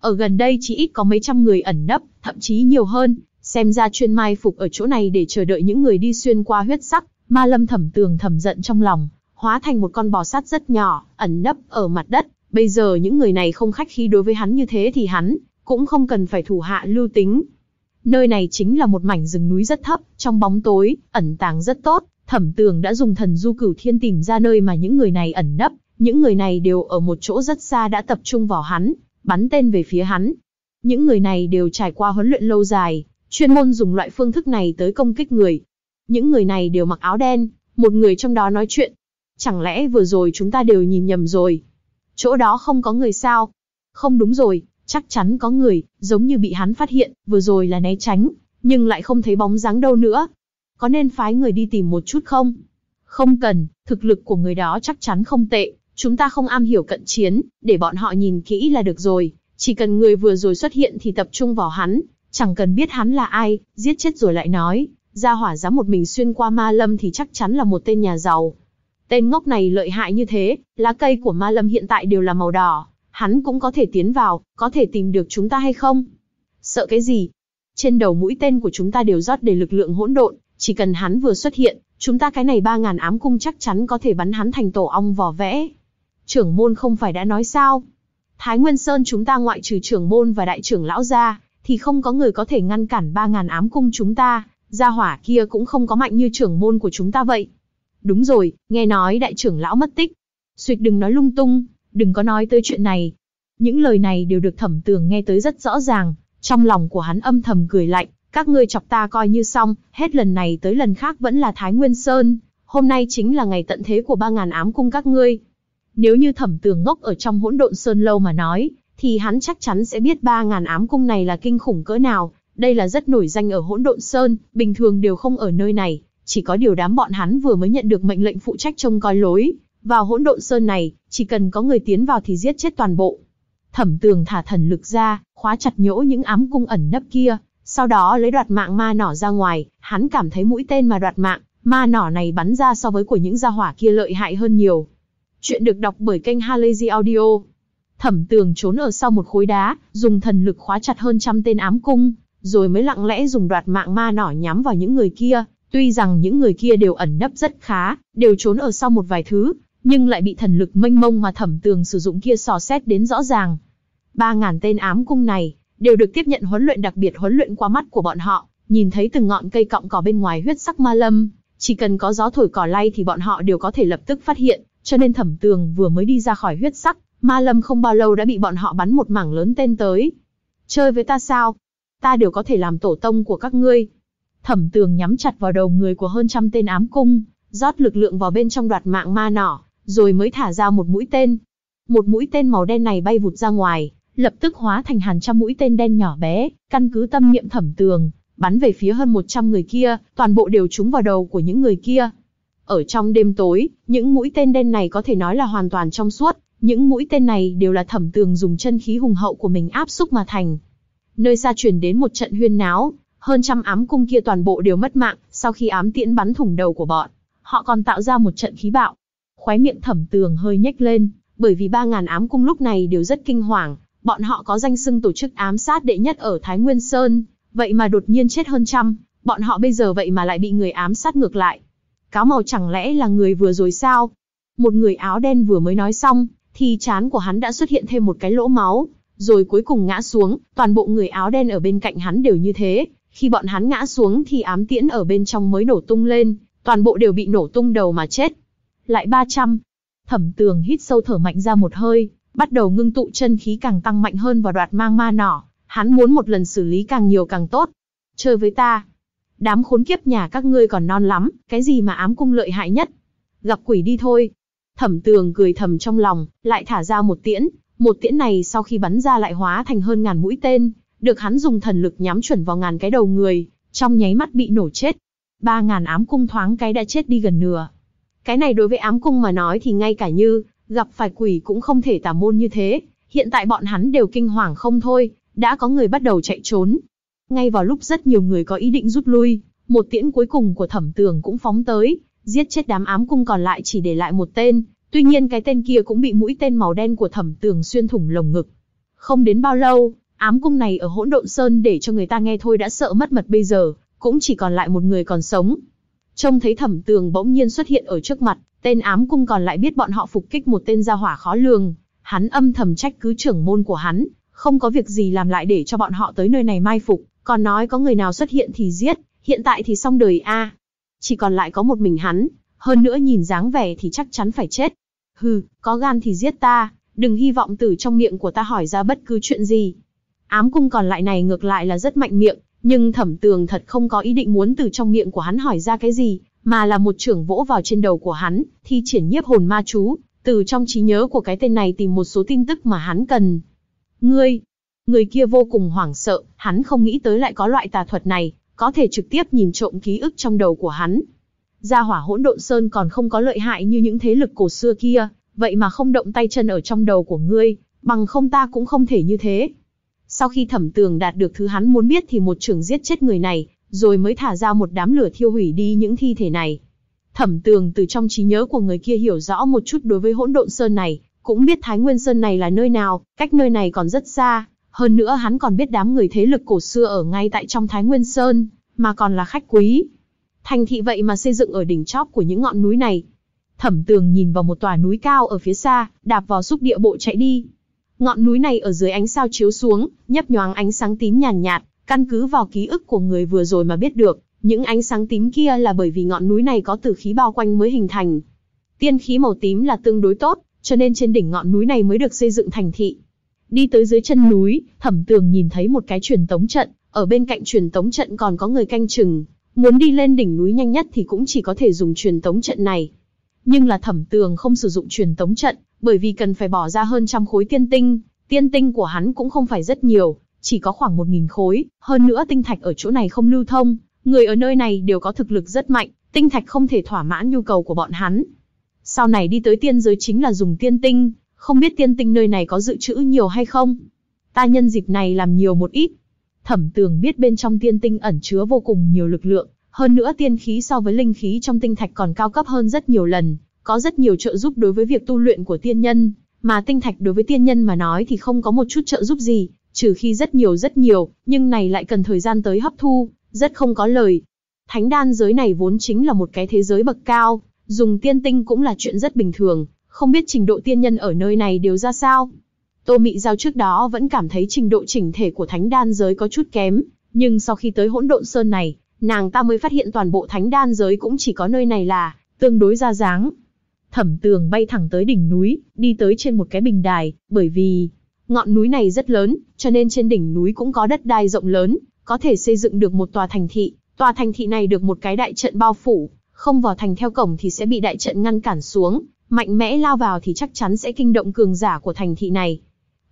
Ở gần đây chỉ ít có mấy trăm người ẩn nấp, thậm chí nhiều hơn, xem ra chuyên mai phục ở chỗ này để chờ đợi những người đi xuyên qua huyết sắc, ma lâm thẩm tường thầm giận trong lòng, hóa thành một con bò sát rất nhỏ, ẩn nấp ở mặt đất. Bây giờ những người này không khách khí đối với hắn như thế thì hắn, cũng không cần phải thủ hạ lưu tính, Nơi này chính là một mảnh rừng núi rất thấp, trong bóng tối, ẩn tàng rất tốt. Thẩm Tường đã dùng thần du cửu thiên tìm ra nơi mà những người này ẩn nấp, những người này đều ở một chỗ rất xa đã tập trung vào hắn, bắn tên về phía hắn. Những người này đều trải qua huấn luyện lâu dài, chuyên môn dùng loại phương thức này tới công kích người. Những người này đều mặc áo đen, một người trong đó nói chuyện. Chẳng lẽ vừa rồi chúng ta đều nhìn nhầm rồi? Chỗ đó không có người sao? Không đúng rồi, Chắc chắn có người, giống như bị hắn phát hiện, vừa rồi là né tránh, nhưng lại không thấy bóng dáng đâu nữa. Có nên phái người đi tìm một chút không? Không cần, thực lực của người đó chắc chắn không tệ, chúng ta không am hiểu cận chiến, để bọn họ nhìn kỹ là được rồi. Chỉ cần người vừa rồi xuất hiện thì tập trung vào hắn, chẳng cần biết hắn là ai, giết chết rồi lại nói. Gia hỏa dám một mình xuyên qua ma lâm thì chắc chắn là một tên nhà giàu. Tên ngốc này lợi hại như thế, lá cây của ma lâm hiện tại đều là màu đỏ. Hắn cũng có thể tiến vào, có thể tìm được chúng ta hay không? Sợ cái gì? Trên đầu mũi tên của chúng ta đều rót đầy lực lượng hỗn độn, chỉ cần hắn vừa xuất hiện, chúng ta cái này ba ngàn ám cung chắc chắn có thể bắn hắn thành tổ ong vò vẽ. Trưởng môn không phải đã nói sao? Thái Nguyên Sơn chúng ta ngoại trừ trưởng môn và đại trưởng lão ra, thì không có người có thể ngăn cản ba ngàn ám cung chúng ta, gia hỏa kia cũng không có mạnh như trưởng môn của chúng ta vậy. Đúng rồi, nghe nói đại trưởng lão mất tích. Xuyệt đừng nói lung tung, đừng có nói tới chuyện này. Những lời này đều được thẩm tường nghe tới rất rõ ràng, trong lòng của hắn âm thầm cười lạnh, các ngươi chọc ta coi như xong, hết lần này tới lần khác vẫn là Thái Nguyên Sơn, hôm nay chính là ngày tận thế của ba ngàn ám cung các ngươi. Nếu như thẩm tường ngốc ở trong hỗn độn Sơn lâu mà nói, thì hắn chắc chắn sẽ biết ba ngàn ám cung này là kinh khủng cỡ nào, đây là rất nổi danh ở hỗn độn Sơn, bình thường đều không ở nơi này, chỉ có điều đám bọn hắn vừa mới nhận được mệnh lệnh phụ trách trông coi lối, vào hỗn độn sơn này, chỉ cần có người tiến vào thì giết chết toàn bộ. Thẩm tường thả thần lực ra, khóa chặt nhỗ những ám cung ẩn nấp kia, sau đó lấy đoạt mạng ma nỏ ra ngoài, hắn cảm thấy mũi tên mà đoạt mạng, ma nỏ này bắn ra so với của những gia hỏa kia lợi hại hơn nhiều. Chuyện được đọc bởi kênh Halazy Audio. Thẩm tường trốn ở sau một khối đá, dùng thần lực khóa chặt hơn trăm tên ám cung, rồi mới lặng lẽ dùng đoạt mạng ma nỏ nhắm vào những người kia. Tuy rằng những người kia đều ẩn nấp rất khá, đều trốn ở sau một vài thứ, nhưng lại bị thần lực mênh mông mà thẩm tường sử dụng kia sò xét đến rõ ràng. Ba ngàn tên ám cung này, đều được tiếp nhận huấn luyện đặc biệt huấn luyện qua mắt của bọn họ, nhìn thấy từng ngọn cây cọng cỏ bên ngoài huyết sắc ma lâm, chỉ cần có gió thổi cỏ lay thì bọn họ đều có thể lập tức phát hiện, cho nên thẩm tường vừa mới đi ra khỏi huyết sắc, ma lâm không bao lâu đã bị bọn họ bắn một mảng lớn tên tới. Chơi với ta sao? Ta đều có thể làm tổ tông của các ngươi. Thẩm tường nhắm chặt vào đầu người của hơn trăm tên ám cung, rót lực lượng vào bên trong đoạt mạng ma nỏ, rồi mới thả ra một mũi tên. Một mũi tên màu đen này bay vụt ra ngoài, lập tức hóa thành hàng trăm mũi tên đen nhỏ bé, căn cứ tâm niệm thẩm tường, bắn về phía hơn 100 người kia, toàn bộ đều trúng vào đầu của những người kia. Ở trong đêm tối, những mũi tên đen này có thể nói là hoàn toàn trong suốt, những mũi tên này đều là thẩm tường dùng chân khí hùng hậu của mình áp xúc mà thành. Nơi xa truyền đến một trận huyên náo, hơn trăm ám cung kia toàn bộ đều mất mạng sau khi ám tiễn bắn thủng đầu của bọn. Họ còn tạo ra một trận khí bạo, Khóe miệng thẩm tường hơi nhếch lên, bởi vì ba ngàn ám cung lúc này đều rất kinh hoàng, bọn họ có danh xưng tổ chức ám sát đệ nhất ở Thái Nguyên Sơn, vậy mà đột nhiên chết hơn trăm, bọn họ bây giờ vậy mà lại bị người ám sát ngược lại. Cáo màu chẳng lẽ là người vừa rồi sao? Một người áo đen vừa mới nói xong, thì chán của hắn đã xuất hiện thêm một cái lỗ máu, rồi cuối cùng ngã xuống, toàn bộ người áo đen ở bên cạnh hắn đều như thế, khi bọn hắn ngã xuống thì ám tiễn ở bên trong mới nổ tung lên, toàn bộ đều bị nổ tung đầu mà chết lại 300. Thẩm tường hít sâu thở mạnh ra một hơi, bắt đầu ngưng tụ chân khí càng tăng mạnh hơn vào đoạt mang ma nỏ, hắn muốn một lần xử lý càng nhiều càng tốt. Chơi với ta. Đám khốn kiếp nhà các ngươi còn non lắm, cái gì mà ám cung lợi hại nhất. Gặp quỷ đi thôi. Thẩm tường cười thầm trong lòng, lại thả ra một tiễn. Một tiễn này sau khi bắn ra lại hóa thành hơn ngàn mũi tên, được hắn dùng thần lực nhắm chuẩn vào ngàn cái đầu người, trong nháy mắt bị nổ chết. Ba ngàn ám cung thoáng cái đã chết đi gần nửa. Cái này đối với ám cung mà nói thì ngay cả như gặp phải quỷ cũng không thể tả môn như thế. Hiện tại bọn hắn đều kinh hoàng không thôi, đã có người bắt đầu chạy trốn. Ngay vào lúc rất nhiều người có ý định rút lui, một tiễn cuối cùng của thẩm tường cũng phóng tới, giết chết đám ám cung còn lại chỉ để lại một tên. Tuy nhiên cái tên kia cũng bị mũi tên màu đen của thẩm tường xuyên thủng lồng ngực. Không đến bao lâu, ám cung này ở hỗn độn sơn để cho người ta nghe thôi đã sợ mất mật bây giờ, cũng chỉ còn lại một người còn sống, Trông thấy thẩm tường bỗng nhiên xuất hiện ở trước mặt, tên ám cung còn lại biết bọn họ phục kích một tên gia hỏa khó lường. Hắn âm thầm trách cứ trưởng môn của hắn, không có việc gì làm lại để cho bọn họ tới nơi này mai phục, còn nói có người nào xuất hiện thì giết, hiện tại thì xong đời a. Chỉ còn lại có một mình hắn, hơn nữa nhìn dáng vẻ thì chắc chắn phải chết. Hừ, có gan thì giết ta, đừng hy vọng từ trong miệng của ta hỏi ra bất cứ chuyện gì. Ám cung còn lại này ngược lại là rất mạnh miệng, nhưng thẩm tường thật không có ý định muốn từ trong miệng của hắn hỏi ra cái gì, mà là một trưởng vỗ vào trên đầu của hắn, thi triển nhiếp hồn ma chú, từ trong trí nhớ của cái tên này tìm một số tin tức mà hắn cần. Ngươi, người kia vô cùng hoảng sợ, hắn không nghĩ tới lại có loại tà thuật này, có thể trực tiếp nhìn trộm ký ức trong đầu của hắn. Gia hỏa hỗn độn sơn còn không có lợi hại như những thế lực cổ xưa kia, vậy mà không động tay chân ở trong đầu của ngươi, bằng không ta cũng không thể như thế. Sau khi thẩm tường đạt được thứ hắn muốn biết thì một trưởng giết chết người này, rồi mới thả ra một đám lửa thiêu hủy đi những thi thể này. Thẩm tường từ trong trí nhớ của người kia hiểu rõ một chút đối với hỗn độn sơn này, cũng biết Thái Nguyên Sơn này là nơi nào, cách nơi này còn rất xa, hơn nữa hắn còn biết đám người thế lực cổ xưa ở ngay tại trong Thái Nguyên Sơn, mà còn là khách quý. Thành thị vậy mà xây dựng ở đỉnh chóp của những ngọn núi này. Thẩm tường nhìn vào một tòa núi cao ở phía xa, đạp vào xúc địa bộ chạy đi. Ngọn núi này ở dưới ánh sao chiếu xuống, nhấp nhoáng ánh sáng tím nhàn nhạt, nhạt, căn cứ vào ký ức của người vừa rồi mà biết được, những ánh sáng tím kia là bởi vì ngọn núi này có tử khí bao quanh mới hình thành. Tiên khí màu tím là tương đối tốt, cho nên trên đỉnh ngọn núi này mới được xây dựng thành thị. Đi tới dưới chân núi, Thẩm Tường nhìn thấy một cái truyền tống trận, ở bên cạnh truyền tống trận còn có người canh chừng, muốn đi lên đỉnh núi nhanh nhất thì cũng chỉ có thể dùng truyền tống trận này nhưng là thẩm tường không sử dụng truyền tống trận, bởi vì cần phải bỏ ra hơn trăm khối tiên tinh, tiên tinh của hắn cũng không phải rất nhiều, chỉ có khoảng một nghìn khối, hơn nữa tinh thạch ở chỗ này không lưu thông, người ở nơi này đều có thực lực rất mạnh, tinh thạch không thể thỏa mãn nhu cầu của bọn hắn. Sau này đi tới tiên giới chính là dùng tiên tinh, không biết tiên tinh nơi này có dự trữ nhiều hay không. Ta nhân dịp này làm nhiều một ít. Thẩm tường biết bên trong tiên tinh ẩn chứa vô cùng nhiều lực lượng, hơn nữa tiên khí so với linh khí trong tinh thạch còn cao cấp hơn rất nhiều lần, có rất nhiều trợ giúp đối với việc tu luyện của tiên nhân, mà tinh thạch đối với tiên nhân mà nói thì không có một chút trợ giúp gì, trừ khi rất nhiều rất nhiều, nhưng này lại cần thời gian tới hấp thu, rất không có lời. Thánh đan giới này vốn chính là một cái thế giới bậc cao, dùng tiên tinh cũng là chuyện rất bình thường, không biết trình độ tiên nhân ở nơi này đều ra sao. Tô Mị Giao trước đó vẫn cảm thấy trình độ chỉnh thể của thánh đan giới có chút kém, nhưng sau khi tới hỗn độn sơn này, nàng ta mới phát hiện toàn bộ thánh đan giới cũng chỉ có nơi này là tương đối ra dáng. Thẩm tường bay thẳng tới đỉnh núi, đi tới trên một cái bình đài, bởi vì ngọn núi này rất lớn, cho nên trên đỉnh núi cũng có đất đai rộng lớn, có thể xây dựng được một tòa thành thị. Tòa thành thị này được một cái đại trận bao phủ, không vào thành theo cổng thì sẽ bị đại trận ngăn cản xuống, mạnh mẽ lao vào thì chắc chắn sẽ kinh động cường giả của thành thị này.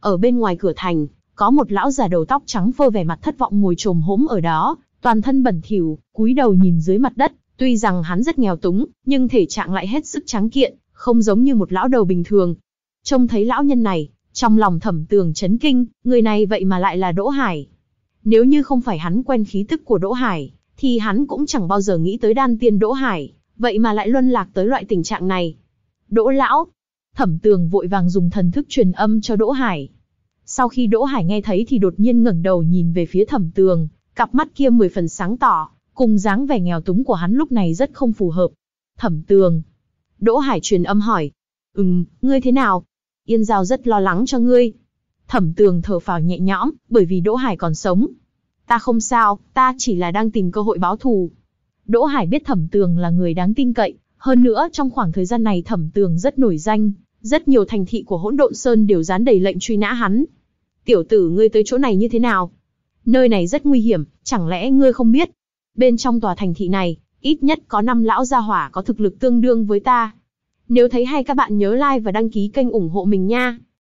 Ở bên ngoài cửa thành, có một lão già đầu tóc trắng phơ vẻ mặt thất vọng ngồi trồm hốm ở đó, toàn thân bẩn thỉu, cúi đầu nhìn dưới mặt đất, tuy rằng hắn rất nghèo túng, nhưng thể trạng lại hết sức trắng kiện, không giống như một lão đầu bình thường. Trông thấy lão nhân này, trong lòng thẩm tường chấn kinh, người này vậy mà lại là Đỗ Hải. Nếu như không phải hắn quen khí tức của Đỗ Hải, thì hắn cũng chẳng bao giờ nghĩ tới đan tiên Đỗ Hải, vậy mà lại luân lạc tới loại tình trạng này. Đỗ lão, thẩm tường vội vàng dùng thần thức truyền âm cho Đỗ Hải. Sau khi Đỗ Hải nghe thấy thì đột nhiên ngẩng đầu nhìn về phía thẩm tường, Cặp mắt kia mười phần sáng tỏ, cùng dáng vẻ nghèo túng của hắn lúc này rất không phù hợp. Thẩm tường. Đỗ Hải truyền âm hỏi. Ừm, ngươi thế nào? Yên Giao rất lo lắng cho ngươi. Thẩm tường thở phào nhẹ nhõm, bởi vì Đỗ Hải còn sống. Ta không sao, ta chỉ là đang tìm cơ hội báo thù. Đỗ Hải biết thẩm tường là người đáng tin cậy. Hơn nữa trong khoảng thời gian này thẩm tường rất nổi danh. Rất nhiều thành thị của hỗn độn sơn đều dán đầy lệnh truy nã hắn. Tiểu tử ngươi tới chỗ này như thế nào? nơi này rất nguy hiểm, chẳng lẽ ngươi không biết? Bên trong tòa thành thị này, ít nhất có 5 lão gia hỏa có thực lực tương đương với ta. Nếu thấy hay các bạn nhớ like và đăng ký kênh ủng hộ mình nha.